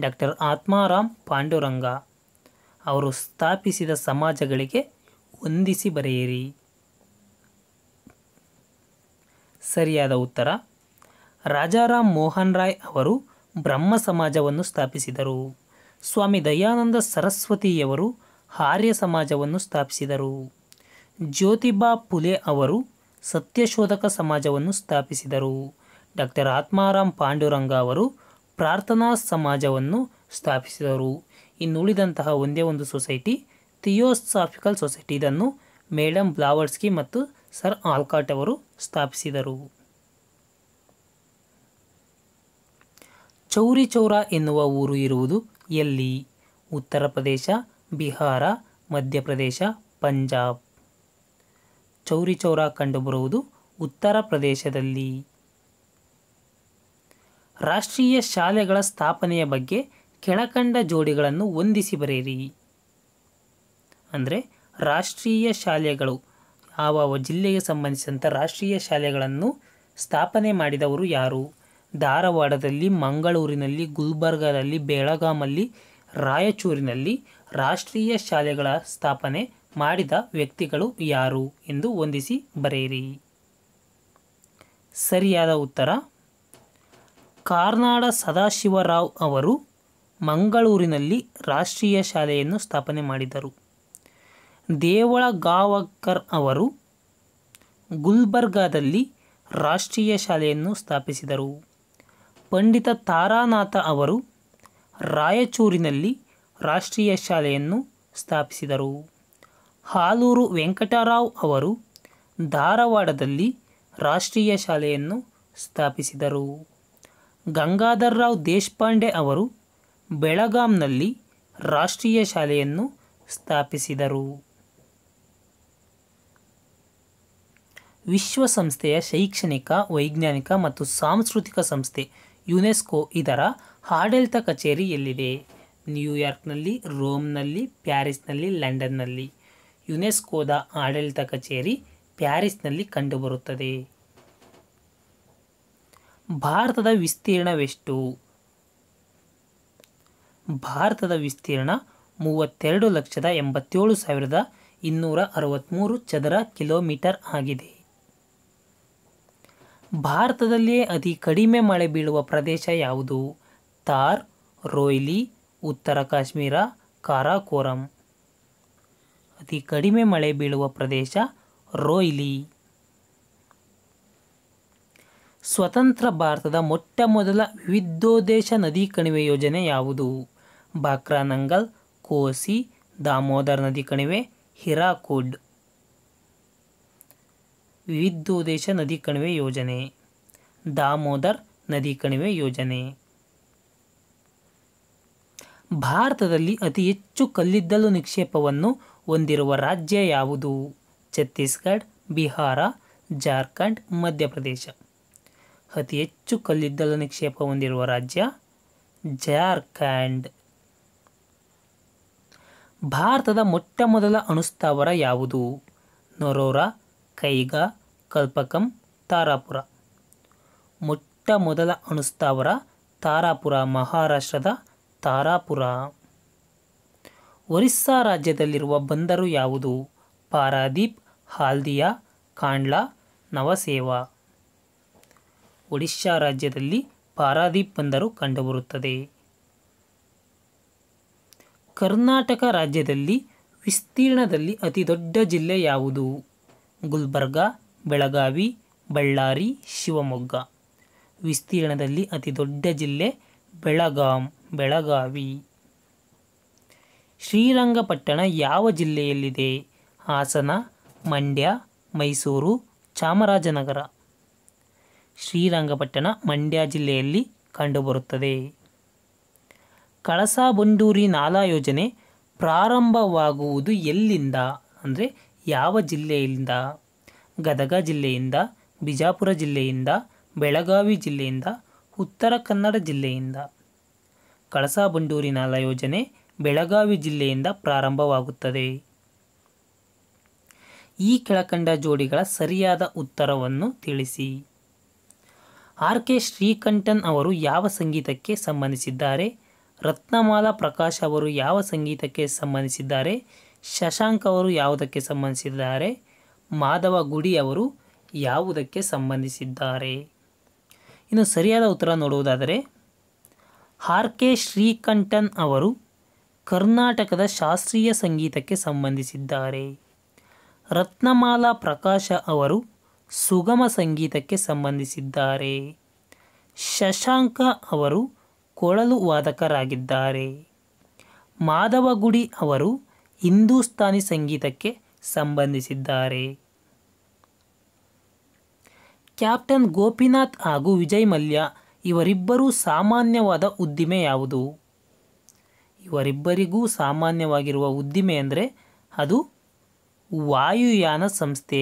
ಡಾಕ್ಟರ್ ಆತ್ಮಾರಾಮ್ ಪಾಂಡುರಂಗ ಅವರು ಸ್ಥಾಪಿಸಿದ ಸಮಾಜಗಳಿಗೆ ಹೊಂದಿಸಿ ಬರೆಯಿರಿ ಸರಿಯಾದ ಉತ್ತರ ರಾಜಾರಾಮ್ ಮೋಹನ್ ರಾಯ್ ಅವರು ಬ್ರಹ್ಮ ಸಮಾಜವನ್ನು ಸ್ಥಾಪಿಸಿದರು ಸ್ವಾಮಿ ದಯಾನಂದ ಸರಸ್ವತಿಯವರು ಆರ್ಯ ಸಮಾಜವನ್ನು ಸ್ಥಾಪಿಸಿದರು ಜ್ಯೋತಿಬಾ ಪುಲೆ ಅವರು ಸತ್ಯಶೋಧಕ ಸಮಾಜವನ್ನು ಸ್ಥಾಪಿಸಿದರು ಡಾಕ್ಟರ್ ಆತ್ಮಾರಾಮ್ ಪಾಂಡುರಂಗ ಅವರು ಪ್ರಾರ್ಥನಾ ಸಮಾಜವನ್ನು ಸ್ಥಾಪಿಸಿದರು ಇನ್ನುಳಿದಂತಹ ಒಂದೇ ಒಂದು ಸೊಸೈಟಿ ಥಿಯೋಸಾಫಿಕಲ್ ಸೊಸೈಟಿ ಇದನ್ನು ಮೇಡಮ್ ಬ್ಲಾವರ್ಸ್ಕಿ ಮತ್ತು ಸರ್ ಆಲ್ಕಾಟ್ ಅವರು ಸ್ಥಾಪಿಸಿದರು ಚೌರಿ ಚೌರ ಎನ್ನುವ ಊರು ಇರುವುದು ಎಲ್ಲಿ ಉತ್ತರ ಪ್ರದೇಶ ಬಿಹಾರ ಮಧ್ಯಪ್ರದೇಶ ಪಂಜಾಬ್ ಚೌರಿ ಚೌರ ಕಂಡುಬರುವುದು ಉತ್ತರ ಪ್ರದೇಶದಲ್ಲಿ ರಾಷ್ಟ್ರೀಯ ಶಾಲೆಗಳ ಸ್ಥಾಪನೆಯ ಬಗ್ಗೆ ಕೆಳಕಂಡ ಜೋಡಿಗಳನ್ನು ಹೊಂದಿಸಿ ಬರೆಯಿರಿ ಅಂದರೆ ರಾಷ್ಟ್ರೀಯ ಶಾಲೆಗಳು ಆವ ಜಿಲ್ಲೆಗೆ ಸಂಬಂಧಿಸಿದಂಥ ರಾಷ್ಟ್ರೀಯ ಶಾಲೆಗಳನ್ನು ಸ್ಥಾಪನೆ ಮಾಡಿದವರು ಯಾರು ಧಾರವಾಡದಲ್ಲಿ ಮಂಗಳೂರಿನಲ್ಲಿ ಗುಲ್ಬರ್ಗಾದಲ್ಲಿ ಬೆಳಗಾಮಲ್ಲಿ ರಾಯಚೂರಿನಲ್ಲಿ ರಾಷ್ಟ್ರೀಯ ಶಾಲೆಗಳ ಸ್ಥಾಪನೆ ಮಾಡಿದ ವ್ಯಕ್ತಿಗಳು ಯಾರು ಎಂದು ಹೊಂದಿಸಿ ಬರೆಯಿರಿ ಸರಿಯಾದ ಉತ್ತರ ಕಾರ್ನಾಡ ಸದಾಶಿವರಾವ್ ಅವರು ಮಂಗಳೂರಿನಲ್ಲಿ ರಾಷ್ಟ್ರೀಯ ಶಾಲೆಯನ್ನು ಸ್ಥಾಪನೆ ಮಾಡಿದರು ದೇವಳಗಾವಕರ್ ಅವರು ಗುಲ್ಬರ್ಗಾದಲ್ಲಿ ರಾಷ್ಟ್ರೀಯ ಶಾಲೆಯನ್ನು ಸ್ಥಾಪಿಸಿದರು ಪಂಡಿತ ತಾರಾನಾಥ ಅವರು ರಾಯಚೂರಿನಲ್ಲಿ ರಾಷ್ಟ್ರೀಯ ಶಾಲೆಯನ್ನು ಸ್ಥಾಪಿಸಿದರು ಹಾಲೂರು ವೆಂಕಟರಾವ್ ಅವರು ಧಾರವಾಡದಲ್ಲಿ ರಾಷ್ಟ್ರೀಯ ಶಾಲೆಯನ್ನು ಸ್ಥಾಪಿಸಿದರು ಗಂಗಾಧರ್ರಾವ್ ದೇಶಪಾಂಡೆ ಅವರು ಬೆಳಗಾಂನಲ್ಲಿ ರಾಷ್ಟ್ರೀಯ ಶಾಲೆಯನ್ನು ಸ್ಥಾಪಿಸಿದರು ವಿಶ್ವಸಂಸ್ಥೆಯ ಶೈಕ್ಷಣಿಕ ವೈಜ್ಞಾನಿಕ ಮತ್ತು ಸಾಂಸ್ಕೃತಿಕ ಸಂಸ್ಥೆ ಯುನೆಸ್ಕೋ ಇದರ ಆಡಳಿತ ಕಚೇರಿ ಎಲ್ಲಿದೆ ನ್ಯೂಯಾರ್ಕ್ನಲ್ಲಿ ರೋಮ್ನಲ್ಲಿ ಪ್ಯಾರಿಸ್ನಲ್ಲಿ ಲಂಡನ್ನಲ್ಲಿ ಯುನೆಸ್ಕೋದ ಆಡಳಿತ ಕಚೇರಿ ಪ್ಯಾರಿಸ್ನಲ್ಲಿ ಕಂಡುಬರುತ್ತದೆ ಭಾರತದ ವಿಸ್ತೀರ್ಣವೆಷ್ಟು ಭಾರತದ ವಿಸ್ತೀರ್ಣ ಮೂವತ್ತೆರಡು ಲಕ್ಷದ ಎಂಬತ್ತೇಳು ಸಾವಿರದ ಇನ್ನೂರ ಅರವತ್ತ್ಮೂರು ಚದರ ಕಿಲೋಮೀಟರ್ ಆಗಿದೆ ಭಾರತದಲ್ಲಿಯೇ ಅತಿ ಕಡಿಮೆ ಮಳೆ ಬೀಳುವ ಪ್ರದೇಶ ಯಾವುದು ತಾರ್ ರೋಯ್ಲಿ ಉತ್ತರ ಕಾಶ್ಮೀರ ಕಾರಾಕೋರಂ ಅತಿ ಕಡಿಮೆ ಮಳೆ ಬೀಳುವ ಪ್ರದೇಶ ರೋಯ್ಲಿ ಸ್ವತಂತ್ರ ಭಾರತದ ಮೊಟ್ಟ ಮೊದಲ ವಿವಿಧೋದ್ದೇಶ ನದಿ ಕಣಿವೆ ಯೋಜನೆ ಯಾವುದು ಬಾಕ್ರಾನಂಗಲ್ ಕೋಸಿ ದಾಮೋದರ್ ನದಿ ಕಣಿವೆ ಹಿರಾಕುಡ್ ವಿವಿಧೋದ್ದೇಶ ನದಿ ಕಣಿವೆ ಯೋಜನೆ ದಾಮೋದರ್ ನದಿ ಕಣಿವೆ ಯೋಜನೆ ಭಾರತದಲ್ಲಿ ಅತಿ ಹೆಚ್ಚು ಕಲ್ಲಿದ್ದಲು ನಿಕ್ಷೇಪವನ್ನು ಹೊಂದಿರುವ ರಾಜ್ಯ ಯಾವುದು ಛತ್ತೀಸ್ಗಢ ಬಿಹಾರ ಜಾರ್ಖಂಡ್ ಮಧ್ಯಪ್ರದೇಶ ಅತಿ ಹೆಚ್ಚು ಕಲ್ಲಿದ್ದಲು ನಿಕ್ಷೇಪ ಹೊಂದಿರುವ ರಾಜ್ಯ ಜಾರ್ಖಂಡ್ ಭಾರತದ ಮೊಟ್ಟಮೊದಲ ಮೊದಲ ಅಣುಸ್ಥಾವರ ಯಾವುದು ನೊರೋರಾ ಕೈಗ ಕಲ್ಪಕಂ ತಾರಾಪುರ ಮೊಟ್ಟ ಮೊದಲ ಅಣುಸ್ತಾವರ ತಾರಾಪುರ ಮಹಾರಾಷ್ಟ್ರದ ತಾರಾಪುರ ಒರಿಸ್ಸಾ ರಾಜ್ಯದಲ್ಲಿರುವ ಬಂದರು ಯಾವುದು ಪಾರಾದೀಪ್ ಹಾಲ್ದಿಯಾ ಕಾಂಡ್ಲಾ ನವಸೇವಾ ಒಡಿಶಾ ರಾಜ್ಯದಲ್ಲಿ ಪಾರಾದೀಪ್ ಬಂದರು ಕಂಡುಬರುತ್ತದೆ ಕರ್ನಾಟಕ ರಾಜ್ಯದಲ್ಲಿ ವಿಸ್ತೀರ್ಣದಲ್ಲಿ ಅತಿದೊಡ್ಡ ಜಿಲ್ಲೆ ಯಾವುದು ಗುಲ್ಬರ್ಗ ಬೆಳಗಾವಿ ಬಳ್ಳಾರಿ ಶಿವಮೊಗ್ಗ ವಿಸ್ತೀರ್ಣದಲ್ಲಿ ಅತಿ ದೊಡ್ಡ ಜಿಲ್ಲೆ ಬೆಳಗಾಂ ಬೆಳಗಾವಿ ಶ್ರೀರಂಗಪಟ್ಟಣ ಯಾವ ಜಿಲ್ಲೆಯಲ್ಲಿದೆ ಹಾಸನ ಮಂಡ್ಯ ಮೈಸೂರು ಚಾಮರಾಜನಗರ ಶ್ರೀರಂಗಪಟ್ಟಣ ಮಂಡ್ಯ ಜಿಲ್ಲೆಯಲ್ಲಿ ಕಂಡುಬರುತ್ತದೆ ಕಳಸಾ ನಾಲಾ ಯೋಜನೆ ಪ್ರಾರಂಭವಾಗುವುದು ಎಲ್ಲಿಂದ ಅಂದರೆ ಯಾವ ಜಿಲ್ಲೆಯಿಂದ ಗದಗ ಜಿಲ್ಲೆಯಿಂದ ಬಿಜಾಪುರ ಜಿಲ್ಲೆಯಿಂದ ಬೆಳಗಾವಿ ಜಿಲ್ಲೆಯಿಂದ ಉತ್ತರ ಕನ್ನಡ ಜಿಲ್ಲೆಯಿಂದ ಕಳಸಾ ಬಂಡೂರಿನ ಯೋಜನೆ ಬೆಳಗಾವಿ ಜಿಲ್ಲೆಯಿಂದ ಪ್ರಾರಂಭವಾಗುತ್ತದೆ ಈ ಕೆಳಕಂಡ ಜೋಡಿಗಳ ಸರಿಯಾದ ಉತ್ತರವನ್ನು ತಿಳಿಸಿ ಆರ್ ಕೆ ಶ್ರೀಕಂಠನ್ ಅವರು ಯಾವ ಸಂಗೀತಕ್ಕೆ ಸಂಬಂಧಿಸಿದ್ದಾರೆ ರತ್ನಮಾಲಾ ಪ್ರಕಾಶ್ ಅವರು ಯಾವ ಸಂಗೀತಕ್ಕೆ ಸಂಬಂಧಿಸಿದ್ದಾರೆ ಶಶಾಂಕ್ ಅವರು ಯಾವುದಕ್ಕೆ ಸಂಬಂಧಿಸಿದ್ದಾರೆ ಮಾಧವ ಗುಡಿ ಅವರು ಯಾವುದಕ್ಕೆ ಸಂಬಂಧಿಸಿದ್ದಾರೆ ಇನ್ನು ಸರಿಯಾದ ಉತ್ತರ ನೋಡುವುದಾದರೆ ಆರ್ ಕೆ ಶ್ರೀಕಂಠನ್ ಅವರು ಕರ್ನಾಟಕದ ಶಾಸ್ತ್ರೀಯ ಸಂಗೀತಕ್ಕೆ ಸಂಬಂಧಿಸಿದ್ದಾರೆ ರತ್ನಮಾಲಾ ಪ್ರಕಾಶ ಅವರು ಸುಗಮ ಸಂಗೀತಕ್ಕೆ ಸಂಬಂಧಿಸಿದ್ದಾರೆ ಶಶಾಂಕ ಅವರು ಕೊಳಲು ವಾದಕರಾಗಿದ್ದಾರೆ ಮಾಧವಗುಡಿ ಅವರು ಹಿಂದೂಸ್ತಾನಿ ಸಂಗೀತಕ್ಕೆ ಸಂಬಂಧಿಸಿದ್ದಾರೆ ಕ್ಯಾಪ್ಟನ್ ಗೋಪಿನಾಥ್ ಹಾಗೂ ವಿಜಯ್ ಮಲ್ಯ ಇವರಿಬ್ಬರೂ ಸಾಮಾನ್ಯವಾದ ಉದ್ದಿಮೆ ಯಾವುದು ಇವರಿಬ್ಬರಿಗೂ ಸಾಮಾನ್ಯವಾಗಿರುವ ಉದ್ದಿಮೆ ಅಂದರೆ ಅದು ವಾಯುಯಾನ ಸಂಸ್ಥೆ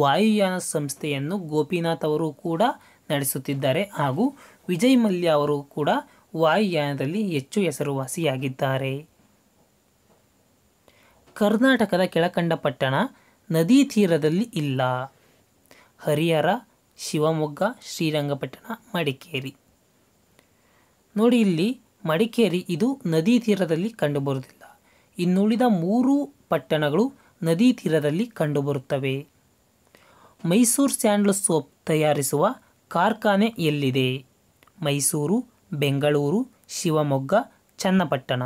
ವಾಯುಯಾನ ಸಂಸ್ಥೆಯನ್ನು ಗೋಪಿನಾಥ್ ಅವರು ಕೂಡ ನಡೆಸುತ್ತಿದ್ದಾರೆ ಹಾಗೂ ವಿಜಯ್ ಮಲ್ಯ ಅವರು ಕೂಡ ವಾಯುಯಾನದಲ್ಲಿ ಹೆಚ್ಚು ಹೆಸರುವಾಸಿಯಾಗಿದ್ದಾರೆ ಕರ್ನಾಟಕದ ಕೆಳಕಂಡ ಪಟ್ಟಣ ನದಿ ತೀರದಲ್ಲಿ ಇಲ್ಲ ಹರಿಹರ ಶಿವಮೊಗ್ಗ ಶ್ರೀರಂಗಪಟ್ಟಣ ಮಡಿಕೇರಿ ನೋಡಿ ಇಲ್ಲಿ ಮಡಿಕೇರಿ ಇದು ನದಿ ತೀರದಲ್ಲಿ ಕಂಡುಬರುವುದಿಲ್ಲ ಇನ್ನುಳಿದ ಮೂರು ಪಟ್ಟಣಗಳು ನದಿ ತೀರದಲ್ಲಿ ಕಂಡುಬರುತ್ತವೆ ಮೈಸೂರು ಸ್ಯಾಂಡಲ್ ಸೋಪ್ ತಯಾರಿಸುವ ಕಾರ್ಖಾನೆ ಎಲ್ಲಿದೆ ಮೈಸೂರು ಬೆಂಗಳೂರು ಶಿವಮೊಗ್ಗ ಚನ್ನಪಟ್ಟಣ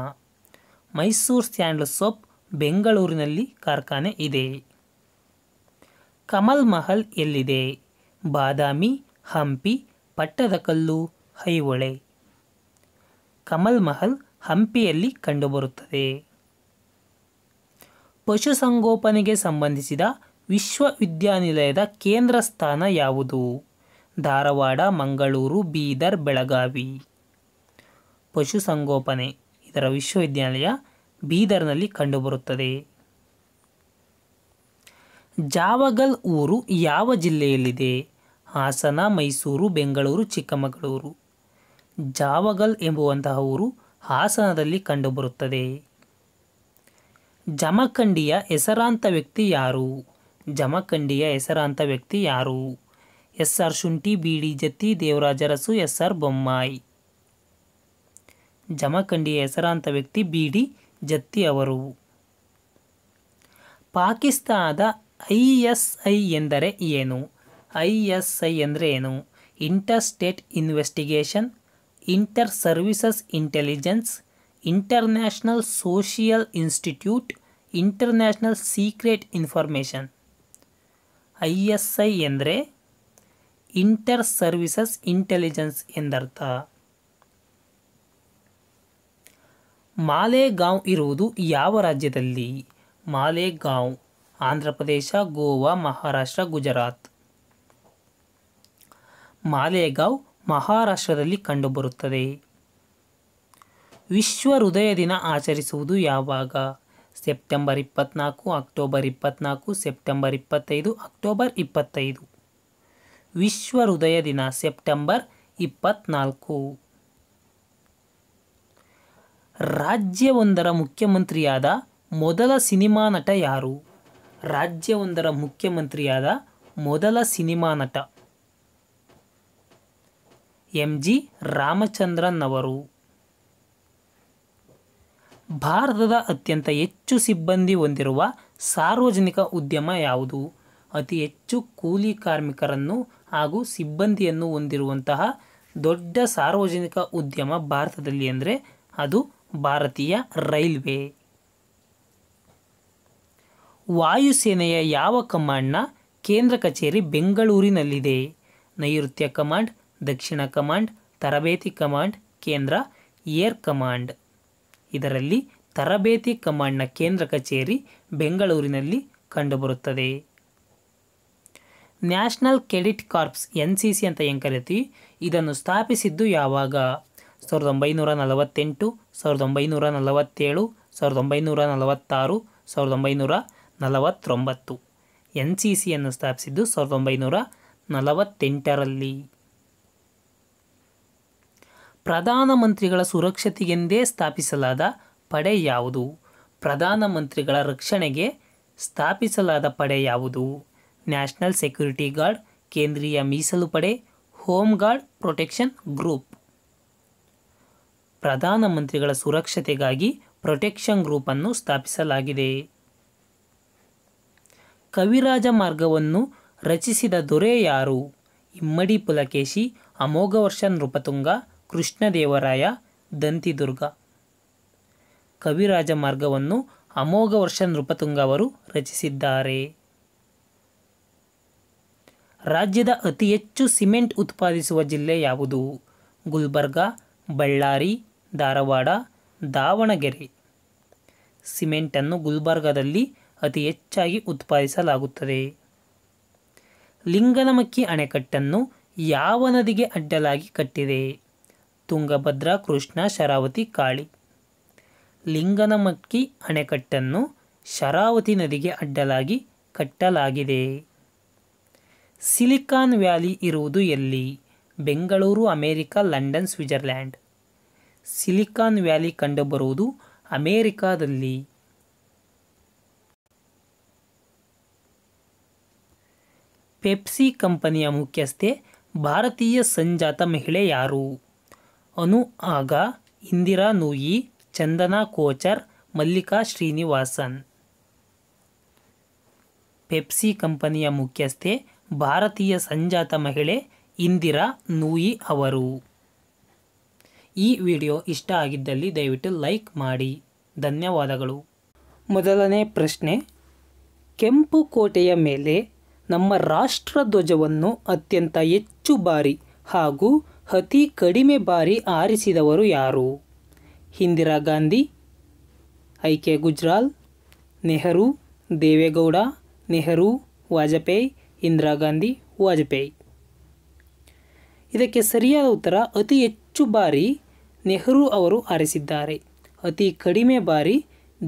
ಮೈಸೂರು ಸ್ಯಾಂಡಲ್ ಸೋಪ್ ಬೆಂಗಳೂರಿನಲ್ಲಿ ಕಾರ್ಖಾನೆ ಇದೆ ಕಮಲ್ ಮಹಲ್ ಎಲ್ಲಿದೆ ಬಾದಾಮಿ ಹಂಪಿ ಪಟ್ಟದಕಲ್ಲು ಐಹೊಳೆ ಕಮಲ್ ಮಹಲ್ ಹಂಪಿಯಲ್ಲಿ ಕಂಡುಬರುತ್ತದೆ ಪಶುಸಂಗೋಪನೆಗೆ ಸಂಬಂಧಿಸಿದ ವಿಶ್ವವಿದ್ಯಾನಿಲಯದ ಕೇಂದ್ರ ಸ್ಥಾನ ಯಾವುದು ಧಾರವಾಡ ಮಂಗಳೂರು ಬೀದರ್ ಬೆಳಗಾವಿ ಪಶುಸಂಗೋಪನೆ ಇದರ ವಿಶ್ವವಿದ್ಯಾನಿಲಯ ಬೀದರ್ನಲ್ಲಿ ಕಂಡುಬರುತ್ತದೆ ಜಾವಗಲ್ ಊರು ಯಾವ ಜಿಲ್ಲೆಯಲ್ಲಿದೆ ಹಾಸನ ಮೈಸೂರು ಬೆಂಗಳೂರು ಚಿಕ್ಕಮಗಳೂರು ಜಾವಗಲ್ ಎಂಬುವಂತಹ ಊರು ಹಾಸನದಲ್ಲಿ ಕಂಡುಬರುತ್ತದೆ ಜಮಖಂಡಿಯ ಹೆಸರಾಂತ ವ್ಯಕ್ತಿ ಯಾರು ಜಮಖಂಡಿಯ ಹೆಸರಾಂತ ವ್ಯಕ್ತಿ ಯಾರು S R Shunthi B D Jatti Devarajarasu S R Bommai ಜಮಖಂಡಿಯ ಹೆಸರಾಂತ ವ್ಯಕ್ತಿ ಬಿ ಡಿ ಜತ್ತಿ ಅವರು ಪಾಕಿಸ್ತಾನದ ಐ ಎಸ್ ಐ ಎಂದರೆ ಏನು ಐ ಎಸ್ ಐ ಎಂದರೆ ಏನು inter state investigation inter services intelligence international social institute international secret information I S I ಎಂದರೆ ಇಂಟರ್ ಸರ್ವಿಸಸ್ ಇಂಟೆಲಿಜೆನ್ಸ್ ಎಂದರ್ಥ ಮಾಲೇಗಾಂವ್ ಇರುವುದು ಯಾವ ರಾಜ್ಯದಲ್ಲಿ ಮಾಲೇಗಾಂವ್ ಆಂಧ್ರ ಪ್ರದೇಶ ಗೋವಾ ಮಹಾರಾಷ್ಟ್ರ ಗುಜರಾತ್ ಮಾಲೇಗಾಂವ್ ಮಹಾರಾಷ್ಟ್ರದಲ್ಲಿ ಕಂಡುಬರುತ್ತದೆ ವಿಶ್ವ ಹೃದಯ ದಿನ ಆಚರಿಸುವುದು ಯಾವಾಗ ಸೆಪ್ಟೆಂಬರ್ ಇಪ್ಪತ್ನಾಲ್ಕು ಅಕ್ಟೋಬರ್ ಇಪ್ಪತ್ನಾಲ್ಕು ಸೆಪ್ಟೆಂಬರ್ ಇಪ್ಪತ್ತೈದು ಅಕ್ಟೋಬರ್ ಇಪ್ಪತ್ತೈದು ವಿಶ್ವ ಹೃದಯ ದಿನ ಸೆಪ್ಟೆಂಬರ್ ಇಪ್ಪತ್ನಾಲ್ಕು ರಾಜ್ಯವೊಂದರ ಮುಖ್ಯಮಂತ್ರಿಯಾದ ಮೊದಲ ಸಿನಿಮಾ ನಟ ಯಾರು ರಾಜ್ಯವೊಂದರ ಮುಖ್ಯಮಂತ್ರಿಯಾದ ಮೊದಲ ಸಿನಿಮಾ ನಟ ಎಂ ಜಿ ರಾಮಚಂದ್ರನ್ ಅವರು ಭಾರತದ ಅತ್ಯಂತ ಹೆಚ್ಚು ಸಿಬ್ಬಂದಿ ಹೊಂದಿರುವ ಸಾರ್ವಜನಿಕ ಉದ್ಯಮ ಯಾವುದು ಅತಿ ಹೆಚ್ಚು ಕೂಲಿ ಕಾರ್ಮಿಕರನ್ನು ಹಾಗೂ ಸಿಬ್ಬಂದಿಯನ್ನು ಹೊಂದಿರುವಂತಹ ದೊಡ್ಡ ಸಾರ್ವಜನಿಕ ಉದ್ಯಮ ಭಾರತದಲ್ಲಿ ಅಂದರೆ ಅದು ಭಾರತೀಯ ರೈಲ್ವೆ ವಾಯುಸೇನೆಯ ಯಾವ ಕಮಾಂಡ್ನ ಕೇಂದ್ರ ಕಚೇರಿ ಬೆಂಗಳೂರಿನಲ್ಲಿದೆ ನೈಋತ್ಯ ಕಮಾಂಡ್ ದಕ್ಷಿಣ ಕಮಾಂಡ್ ತರಬೇತಿ ಕಮಾಂಡ್ ಕೇಂದ್ರ ಏರ್ ಕಮಾಂಡ್ ಇದರಲ್ಲಿ ತರಬೇತಿ ಕಮಾಂಡ್ನ ಕೇಂದ್ರ ಕಚೇರಿ ಬೆಂಗಳೂರಿನಲ್ಲಿ ಕಂಡುಬರುತ್ತದೆ national cadet corps N C C ಅಂತ ಏನು ಕರಿತೀವಿ ಇದನ್ನು ಸ್ಥಾಪಿಸಿದ್ದು ಯಾವಾಗ ಸಾವಿರದ ಒಂಬೈನೂರ ನಲವತ್ತೆಂಟು ಸಾವಿರದ ಒಂಬೈನೂರ ನಲವತ್ತೇಳು ಸಾವಿರದ ಒಂಬೈನೂರ ನಲವತ್ತಾರು ಸಾವಿರದ ಒಂಬೈನೂರ ನಲವತ್ತೊಂಬತ್ತು ಎನ್ ಸಿ ಸಿಯನ್ನು ಸ್ಥಾಪಿಸಿದ್ದು ಸಾವಿರದ ಒಂಬೈನೂರ ನಲವತ್ತೆಂಟರಲ್ಲಿ ಪ್ರಧಾನಮಂತ್ರಿಗಳ ಸುರಕ್ಷತೆಗೆಂದೇ ಸ್ಥಾಪಿಸಲಾದ ಪಡೆ ಯಾವುದು ಪ್ರಧಾನಮಂತ್ರಿಗಳ ರಕ್ಷಣೆಗೆ ಸ್ಥಾಪಿಸಲಾದ ಪಡೆ ಯಾವುದು ನ್ಯಾಷನಲ್ ಸೆಕ್ಯೂರಿಟಿ ಗಾರ್ಡ್ ಕೇಂದ್ರೀಯ ಮೀಸಲು ಪಡೆ ಹೋಮ್ ಗಾರ್ಡ್ ಪ್ರೊಟೆಕ್ಷನ್ ಗ್ರೂಪ್ ಪ್ರಧಾನಮಂತ್ರಿಗಳ ಸುರಕ್ಷತೆಗಾಗಿ ಪ್ರೊಟೆಕ್ಷನ್ ಗ್ರೂಪನ್ನು ಸ್ಥಾಪಿಸಲಾಗಿದೆ ಕವಿರಾಜ ಮಾರ್ಗವನ್ನು ರಚಿಸಿದ ದೊರೆ ಯಾರು ಇಮ್ಮಡಿ ಪುಲಕೇಶಿ ಅಮೋಘವರ್ಷ ನೃಪತುಂಗ ಕೃಷ್ಣದೇವರಾಯ ದಂತಿದುರ್ಗ ಕವಿರಾಜ ಮಾರ್ಗವನ್ನು ಅಮೋಘವರ್ಷ ನೃಪತುಂಗ ಅವರು ರಚಿಸಿದ್ದಾರೆ ರಾಜ್ಯದ ಅತಿ ಹೆಚ್ಚು ಸಿಮೆಂಟ್ ಉತ್ಪಾದಿಸುವ ಜಿಲ್ಲೆ ಯಾವುದು ಗುಲ್ಬರ್ಗಾ ಬಳ್ಳಾರಿ ಧಾರವಾಡ ದಾವಣಗೆರೆ ಸಿಮೆಂಟನ್ನು ಗುಲ್ಬರ್ಗದಲ್ಲಿ ಅತಿ ಹೆಚ್ಚಾಗಿ ಉತ್ಪಾದಿಸಲಾಗುತ್ತದೆ ಲಿಂಗನಮಕ್ಕಿ ಅಣೆಕಟ್ಟನ್ನು ಯಾವ ನದಿಗೆ ಅಡ್ಡಲಾಗಿ ಕಟ್ಟಿದೆ ತುಂಗಭದ್ರಾ ಕೃಷ್ಣ ಶರಾವತಿ ಕಾಳಿ ಲಿಂಗನಮಕ್ಕಿ ಅಣೆಕಟ್ಟನ್ನು ಶರಾವತಿ ನದಿಗೆ ಅಡ್ಡಲಾಗಿ ಕಟ್ಟಲಾಗಿದೆ ಸಿಲಿಕಾನ್ ವ್ಯಾಲಿ ಇರುವುದು ಎಲ್ಲಿ Bengaluru America London Switzerland silicon valley ಕಂಡುಬರುವುದು ಅಮೇರಿಕಾದಲ್ಲಿ ಪೆಪ್ಸಿ ಕಂಪನಿಯ ಮುಖ್ಯಸ್ಥೆ ಭಾರತೀಯ ಸಂಜಾತ ಮಹಿಳೆ ಯಾರು ಅನು ಆಗ ಇಂದಿರಾ ನೂಯಿ ಚಂದನಾ ಕೋಚರ್ ಮಲ್ಲಿಕಾ ಶ್ರೀನಿವಾಸನ್ ಪೆಪ್ಸಿ ಕಂಪನಿಯ ಮುಖ್ಯಸ್ಥೆ ಭಾರತೀಯ ಸಂಜಾತ ಮಹಿಳೆ ಇಂದಿರಾ ನೂಯಿ ಅವರು ಈ ವಿಡಿಯೋ ಇಷ್ಟ ಆಗಿದ್ದಲ್ಲಿ ದಯವಿಟ್ಟು ಲೈಕ್ ಮಾಡಿ ಧನ್ಯವಾದಗಳು ಮೊದಲನೇ ಪ್ರಶ್ನೆ ಕೆಂಪು ಕೋಟೆಯ ಮೇಲೆ ನಮ್ಮ ರಾಷ್ಟ್ರ ಧ್ವಜವನ್ನು ಅತ್ಯಂತ ಹೆಚ್ಚು ಬಾರಿ ಹಾಗೂ ಅತಿ ಕಡಿಮೆ ಬಾರಿ ಆರಿಸಿದವರು ಯಾರು ಇಂದಿರಾ ಗಾಂಧಿ ಐ ಕೆ ಗುಜ್ರಾಲ್ ನೆಹರು ದೇವೇಗೌಡ ನೆಹರು ವಾಜಪೇಯಿ ಇಂದಿರಾ ಗಾಂಧಿ ವಾಜಪೇಯಿ ಇದಕ್ಕೆ ಸರಿಯಾದ ಉತ್ತರ ಅತಿ ಹೆಚ್ಚು ಬಾರಿ ನೆಹರು ಅವರು ಹಾರಿಸಿದ್ದಾರೆ ಅತಿ ಕಡಿಮೆ ಬಾರಿ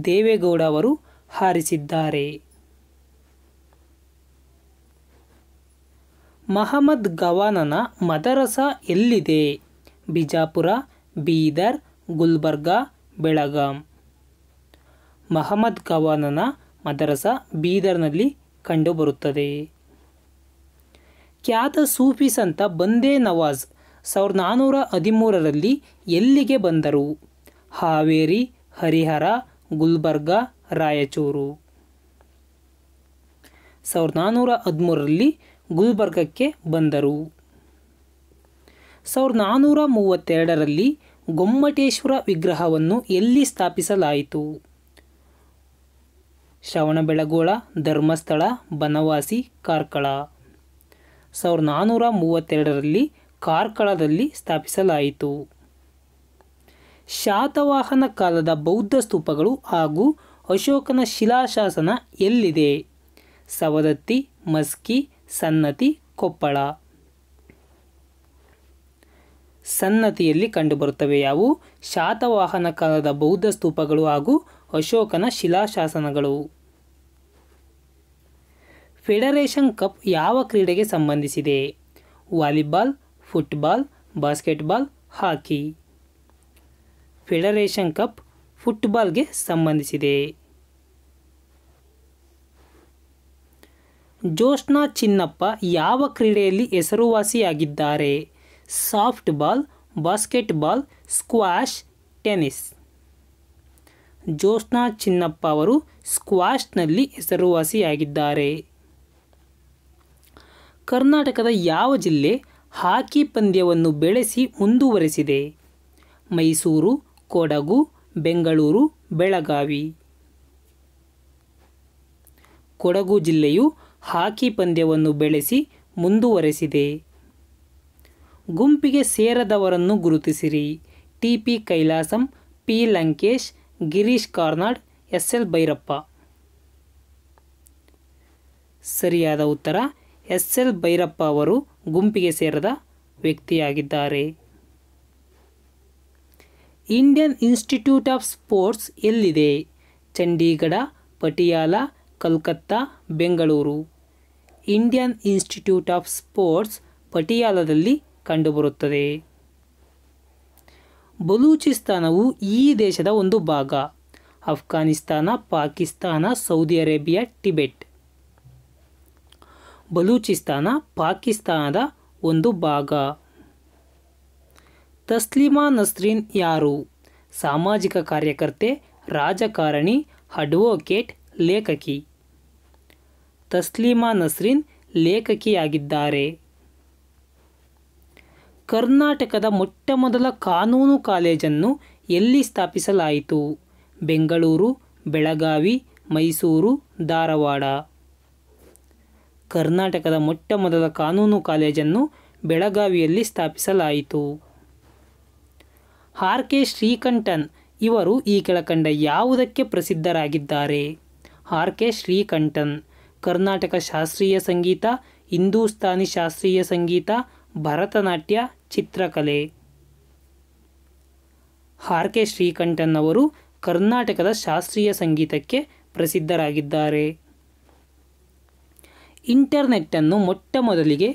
ದೇವೇಗೌಡ ಅವರು ಹಾರಿಸಿದ್ದಾರೆ ಮಹಮ್ಮದ್ ಗವಾನನ ಮದರಸ ಎಲ್ಲಿದೆ ಬಿಜಾಪುರ ಬೀದರ್ ಗುಲ್ಬರ್ಗಾ ಬೆಳಗಾಂ ಮಹಮ್ಮದ್ ಗವಾನನ ಮದರಸ ಬೀದರ್ನಲ್ಲಿ ಕಂಡುಬರುತ್ತದೆ ಖ್ಯಾತ ಸೂಫಿ ಸಂತ ಬಂದೇ ನವಾಜ್ ಸಾವಿರದ ನಾನ್ನೂರ ಹದಿಮೂರರಲ್ಲಿ ಎಲ್ಲಿಗೆ ಬಂದರು ಹಾವೇರಿ ಹರಿಹರ ಗುಲ್ಬರ್ಗ ರಾಯಚೂರು ಸಾವಿರದ ನಾನ್ನೂರ ಹದಿಮೂರರಲ್ಲಿ ಗುಲ್ಬರ್ಗಕ್ಕೆ ಬಂದರು ಸಾವಿರದ ನಾನ್ನೂರ ಮೂವತ್ತೆರಡರಲ್ಲಿ ಗೊಮ್ಮಟೇಶ್ವರ ವಿಗ್ರಹವನ್ನು ಎಲ್ಲಿ ಸ್ಥಾಪಿಸಲಾಯಿತು ಶ್ರವಣಬೆಳಗೋಳ ಧರ್ಮಸ್ಥಳ ಬನವಾಸಿ ಕಾರ್ಕಳ ಸಾವಿರದ ನಾನ್ನೂರ ಮೂವತ್ತೆರಡರಲ್ಲಿ ಕಾರ್ಕಳದಲ್ಲಿ ಸ್ಥಾಪಿಸಲಾಯಿತು ಶಾತವಾಹನ ಕಾಲದ ಬೌದ್ಧ ಸ್ತೂಪಗಳು ಹಾಗೂ ಅಶೋಕನ ಶಿಲಾಶಾಸನ ಎಲ್ಲಿದೆ ಸವದತ್ತಿ ಮಸ್ಕಿ ಸನ್ನತಿ ಕೊಪ್ಪಳ ಸನ್ನತಿಯಲ್ಲಿ ಕಂಡುಬರುತ್ತವೆ ಯಾವು ಶಾತವಾಹನ ಕಾಲದ ಬೌದ್ಧ ಸ್ತೂಪಗಳು ಹಾಗೂ ಅಶೋಕನ ಶಿಲಾಶಾಸನಗಳು ಫೆಡರೇಷನ್ ಕಪ್ ಯಾವ ಕ್ರೀಡೆಗೆ ಸಂಬಂಧಿಸಿದೆ volleyball football basketball hockey federation cup ಫುಟ್ಬಾಲ್ಗೆ ಸಂಬಂಧಿಸಿದೆ ಜೋಶ್ನಾ ಚಿನ್ನಪ್ಪ ಯಾವ ಕ್ರೀಡೆಯಲ್ಲಿ ಹೆಸರುವಾಸಿಯಾಗಿದ್ದಾರೆ softball basketball squash tennis Joshna Chinappa ಅವರು ಸ್ಕ್ವಾಷ್ನಲ್ಲಿ ಹೆಸರುವಾಸಿಯಾಗಿದ್ದಾರೆ ಕರ್ನಾಟಕದ ಯಾವ ಜಿಲ್ಲೆ ಹಾಕಿ ಪಂದ್ಯವನ್ನು ಬೆಳೆಸಿ ಮುಂದುವರೆಸಿದೆ ಮೈಸೂರು ಕೊಡಗು ಬೆಂಗಳೂರು ಬೆಳಗಾವಿ ಕೊಡಗು ಜಿಲ್ಲೆಯು ಹಾಕಿ ಪಂದ್ಯವನ್ನು ಬೆಳೆಸಿ ಮುಂದುವರೆಸಿದೆ ಗುಂಪಿಗೆ ಸೇರದವರನ್ನು ಗುರುತಿಸಿರಿ T P Kailasam P Lankesh Girish Karnad S L Bhyrappa ಸರಿಯಾದ ಉತ್ತರ ಎಸ್ ಎಲ್ ಭೈರಪ್ಪ ಅವರು ಗುಂಪಿಗೆ ಸೇರಿದ ವ್ಯಕ್ತಿಯಾಗಿದ್ದಾರೆ ಇಂಡಿಯನ್ ಇನ್ಸ್ಟಿಟ್ಯೂಟ್ ಆಫ್ ಸ್ಪೋರ್ಟ್ಸ್ ಎಲ್ಲಿದೆ Chandigarh Patiala Calcutta Bengaluru Indian institute of sports ಪಟಿಯಾಲದಲ್ಲಿ ಕಂಡುಬರುತ್ತದೆ ಬಲೂಚಿಸ್ತಾನವು ಈ ದೇಶದ ಒಂದು ಭಾಗ ಅಫ್ಘಾನಿಸ್ತಾನ ಪಾಕಿಸ್ತಾನ ಸೌದಿ ಅರೇಬಿಯಾ ಟಿಬೆಟ್ ಬಲೂಚಿಸ್ತಾನ ಪಾಕಿಸ್ತಾನದ ಒಂದು ಭಾಗ ತಸ್ಲಿಮಾ ನಸ್ರೀನ್ ಯಾರು ಸಾಮಾಜಿಕ ಕಾರ್ಯಕರ್ತೆ ರಾಜಕಾರಣಿ ಅಡ್ವೊಕೇಟ್ ಲೇಖಕಿ ತಸ್ಲಿಮಾ ನಸ್ರೀನ್ ಲೇಖಕಿಯಾಗಿದ್ದಾರೆ ಕರ್ನಾಟಕದ ಮೊಟ್ಟಮೊದಲ ಕಾನೂನು ಕಾಲೇಜನ್ನು ಎಲ್ಲಿ ಸ್ಥಾಪಿಸಲಾಯಿತು ಬೆಂಗಳೂರು ಬೆಳಗಾವಿ ಮೈಸೂರು ಧಾರವಾಡ ಕರ್ನಾಟಕದ ಮೊಟ್ಟ ಮೊದಲ ಕಾನೂನು ಕಾಲೇಜನ್ನು ಬೆಳಗಾವಿಯಲ್ಲಿ ಸ್ಥಾಪಿಸಲಾಯಿತು ಆರ್ ಕೆ ಶ್ರೀಕಂಠನ್ ಇವರು ಈ ಕೆಳಕಂಡ ಯಾವುದಕ್ಕೆ ಪ್ರಸಿದ್ಧರಾಗಿದ್ದಾರೆ ಆರ್ ಕೆ ಶ್ರೀಕಂಠನ್ ಕರ್ನಾಟಕ ಶಾಸ್ತ್ರೀಯ ಸಂಗೀತ ಹಿಂದೂಸ್ತಾನಿ ಶಾಸ್ತ್ರೀಯ ಸಂಗೀತ ಭರತನಾಟ್ಯ ಚಿತ್ರಕಲೆ ಆರ್ ಕೆ ಶ್ರೀಕಂಠನ್ ಅವರು ಕರ್ನಾಟಕದ ಶಾಸ್ತ್ರೀಯ ಸಂಗೀತಕ್ಕೆ ಪ್ರಸಿದ್ಧರಾಗಿದ್ದಾರೆ ಇಂಟರ್ನೆಟ್ಟನ್ನು ಮೊಟ್ಟ ಮೊದಲಿಗೆ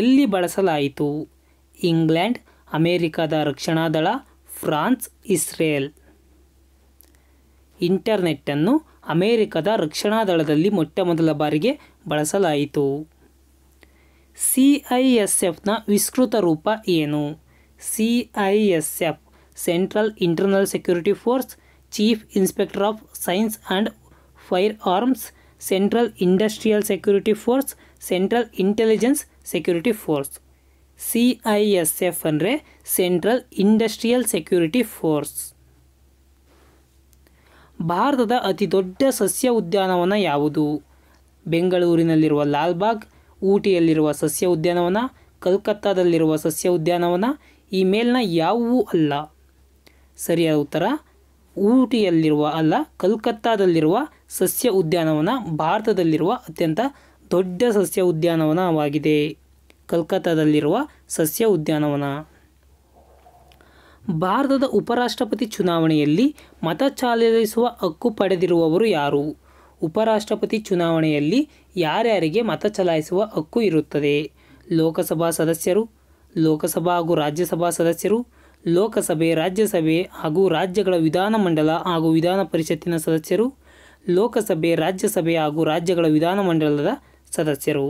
ಎಲ್ಲಿ ಬಳಸಲಾಯಿತು ಇಂಗ್ಲೆಂಡ್ ಅಮೇರಿಕಾದ ರಕ್ಷಣಾ ದಳ ಫ್ರಾನ್ಸ್ ಇಸ್ರೇಲ್ ಇಂಟರ್ನೆಟ್ಟನ್ನು ಅಮೇರಿಕದ ರಕ್ಷಣಾ ದಳದಲ್ಲಿ ಮೊಟ್ಟ ಮೊದಲ ಬಾರಿಗೆ ಬಳಸಲಾಯಿತು ಸಿ ಐ ಎಸ್ ಎಫ್ನ ವಿಸ್ತೃತ ರೂಪ ಏನು C I S F central internal security force chief inspector of science and firearms central industrial security force central intelligence security force C I S F ಅಂದರೆ ಸೆಂಟ್ರಲ್ ಇಂಡಸ್ಟ್ರಿಯಲ್ ಸೆಕ್ಯೂರಿಟಿ ಫೋರ್ಸ್ ಭಾರತದ ಅತಿ ದೊಡ್ಡ ಸಸ್ಯ ಉದ್ಯಾನವನ ಯಾವುದು ಬೆಂಗಳೂರಿನಲ್ಲಿರುವ ಲಾಲ್ಬಾಗ್ ಊಟಿಯಲ್ಲಿರುವ ಸಸ್ಯ ಉದ್ಯಾನವನ ಕಲ್ಕತ್ತಾದಲ್ಲಿರುವ ಸಸ್ಯ ಉದ್ಯಾನವನ ಈ ಮೇಲಿನ ಯಾವುವೂ ಅಲ್ಲ ಸರಿಯಾದ ಉತ್ತರ ಊಟಿಯಲ್ಲಿರುವ ಅಲ್ಲ ಕಲ್ಕತ್ತಾದಲ್ಲಿರುವ ಸಸ್ಯ ಉದ್ಯಾನವನ ಭಾರತದಲ್ಲಿರುವ ಅತ್ಯಂತ ದೊಡ್ಡ ಸಸ್ಯ ಉದ್ಯಾನವನವಾಗಿದೆ ಕಲ್ಕತ್ತಾದಲ್ಲಿರುವ ಸಸ್ಯ ಉದ್ಯಾನವನ ಭಾರತದ ಉಪರಾಷ್ಟ್ರಪತಿ ಚುನಾವಣೆಯಲ್ಲಿ ಮತ ಚಲಾಯಿಸುವ ಹಕ್ಕು ಪಡೆದಿರುವವರು ಯಾರು ಉಪರಾಷ್ಟ್ರಪತಿ ಚುನಾವಣೆಯಲ್ಲಿ ಯಾರ್ಯಾರಿಗೆ ಮತ ಚಲಾಯಿಸುವ ಹಕ್ಕು ಇರುತ್ತದೆ ಲೋಕಸಭಾ ಸದಸ್ಯರು ಲೋಕಸಭಾ ಹಾಗೂ ರಾಜ್ಯಸಭಾ ಸದಸ್ಯರು ಲೋಕಸಭೆ ರಾಜ್ಯಸಭೆ ಹಾಗೂ ರಾಜ್ಯಗಳ ವಿಧಾನಮಂಡಲ ಹಾಗೂ ವಿಧಾನ ಪರಿಷತ್ತಿನ ಸದಸ್ಯರು ಲೋಕಸಭೆ ರಾಜ್ಯಸಭೆ ಹಾಗೂ ರಾಜ್ಯಗಳ ವಿಧಾನಮಂಡಲದ ಸದಸ್ಯರು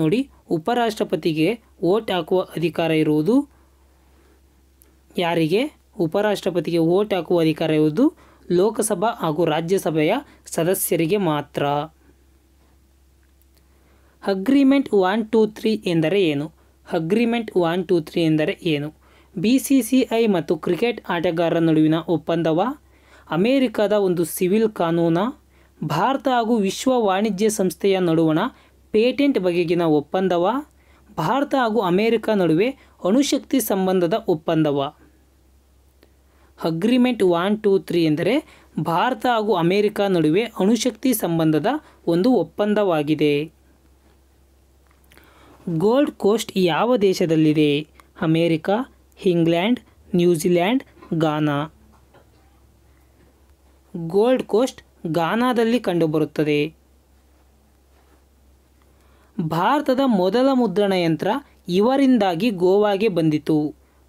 ನೋಡಿ ಉಪರಾಷ್ಟ್ರಪತಿಗೆ ವೋಟ್ ಹಾಕುವ ಅಧಿಕಾರ ಇರುವುದು ಯಾರಿಗೆ ಉಪರಾಷ್ಟ್ರಪತಿಗೆ ವೋಟ್ ಹಾಕುವ ಅಧಿಕಾರ ಇರುವುದು ಲೋಕಸಭಾ ಹಾಗೂ ರಾಜ್ಯಸಭೆಯ ಸದಸ್ಯರಿಗೆ ಮಾತ್ರ ಅಗ್ರಿಮೆಂಟ್ ಒನ್ ಟೂ ತ್ರೀ ಎಂದರೆ ಏನು ಅಗ್ರಿಮೆಂಟ್ ಒನ್ ಟೂ ತ್ರೀ ಎಂದರೆ ಏನು ಬಿ ಸಿ ಸಿ ಐ ಮತ್ತು ಕ್ರಿಕೆಟ್ ಆಟಗಾರರ ನಡುವಿನ ಒಪ್ಪಂದವ ಅಮೇರಿಕಾದ ಒಂದು ಸಿವಿಲ್ ಕಾನೂನ ಭಾರತ ಹಾಗೂ ವಿಶ್ವ ವಾಣಿಜ್ಯ ಸಂಸ್ಥೆಯ ನಡುವಣ ಪೇಟೆಂಟ್ ಬಗೆಗಿನ ಒಪ್ಪಂದವ ಭಾರತ ಹಾಗೂ ಅಮೇರಿಕ ನಡುವೆ ಅಣುಶಕ್ತಿ ಸಂಬಂಧದ ಒಪ್ಪಂದವ ಅಗ್ರಿಮೆಂಟ್ ಒನ್ ಟೂ ತ್ರೀ ಎಂದರೆ ಭಾರತ ಹಾಗೂ ಅಮೇರಿಕ ನಡುವೆ ಅಣುಶಕ್ತಿ ಸಂಬಂಧದ ಒಂದು ಒಪ್ಪಂದವಾಗಿದೆ ಗೋಲ್ಡ್ ಕೋಸ್ಟ್ ಯಾವ ದೇಶದಲ್ಲಿದೆ America England New Zealand Ghana gold coast ಗಾನಾದಲ್ಲಿ ಕಂಡುಬರುತ್ತದೆ ಭಾರತದ ಮೊದಲ ಮುದ್ರಣ ಯಂತ್ರ ಇವರಿಂದಾಗಿ ಗೋವಾಗೆ ಬಂದಿತು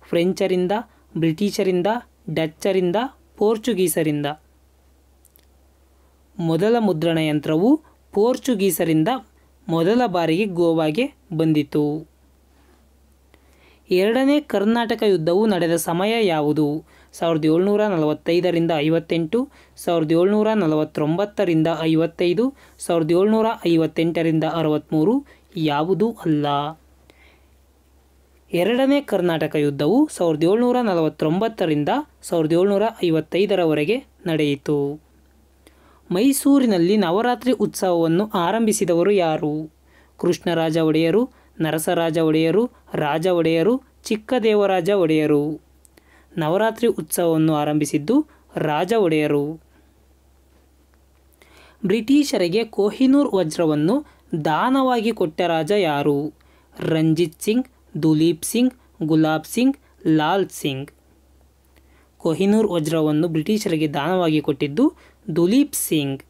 ಫ್ರೆಂಚರಿಂದ ಬ್ರಿಟಿಷರಿಂದ ಡಚ್ಚರಿಂದ ಪೋರ್ಚುಗೀಸರಿಂದ ಮೊದಲ ಮುದ್ರಣ ಯಂತ್ರವು ಪೋರ್ಚುಗೀಸರಿಂದ ಮೊದಲ ಬಾರಿಗೆ ಗೋವಾಗೆ ಬಂದಿತು ಎರಡನೇ ಕರ್ನಾಟಕ ಯುದ್ಧವು ನಡೆದ ಸಮಯ ಯಾವುದು ಸಾವಿರದ ಏಳ್ನೂರ ನಲವತ್ತೈದರಿಂದ ಐವತ್ತೆಂಟು ಸಾವಿರದ ಏಳ್ನೂರ ನಲವತ್ತೊಂಬತ್ತರಿಂದ ಐವತ್ತೈದು ಸಾವಿರದ ಏಳ್ನೂರ ಐವತ್ತೆಂಟರಿಂದ ಅರವತ್ತ್ಮೂರು ಯಾವುದೂ ಅಲ್ಲ ಎರಡನೇ ಕರ್ನಾಟಕ ಯುದ್ಧವು ಸಾವಿರದ ಏಳ್ನೂರ ನಲವತ್ತೊಂಬತ್ತರಿಂದ ಸಾವಿರದ ಏಳ್ನೂರ ಐವತ್ತೈದರವರೆಗೆ ನಡೆಯಿತು ಮೈಸೂರಿನಲ್ಲಿ ನವರಾತ್ರಿ ಉತ್ಸವವನ್ನು ಆರಂಭಿಸಿದವರು ಯಾರು ಕೃಷ್ಣರಾಜ ಒಡೆಯರು ನರಸರಾಜ ಒಡೆಯರು ರಾಜ ಒಡೆಯರು ಚಿಕ್ಕದೇವರಾಜ ಒಡೆಯರು ನವರಾತ್ರಿ ಉತ್ಸವವನ್ನು ಆರಂಭಿಸಿದ್ದು ರಾಜ ಒಡೆಯರು ಬ್ರಿಟಿಷರಿಗೆ ಕೊಹಿನೂರ್ ವಜ್ರವನ್ನು ದಾನವಾಗಿ ಕೊಟ್ಟ ರಾಜ ಯಾರು ರಂಜಿತ್ ಸಿಂಗ್ ದುಲೀಪ್ ಸಿಂಗ್ ಗುಲಾಬ್ ಸಿಂಗ್ ಲಾಲ್ ಸಿಂಗ್ ಕೊಹಿನೂರ್ ವಜ್ರವನ್ನು ಬ್ರಿಟಿಷರಿಗೆ ದಾನವಾಗಿ ಕೊಟ್ಟಿದ್ದು ದುಲೀಪ್ ಸಿಂಗ್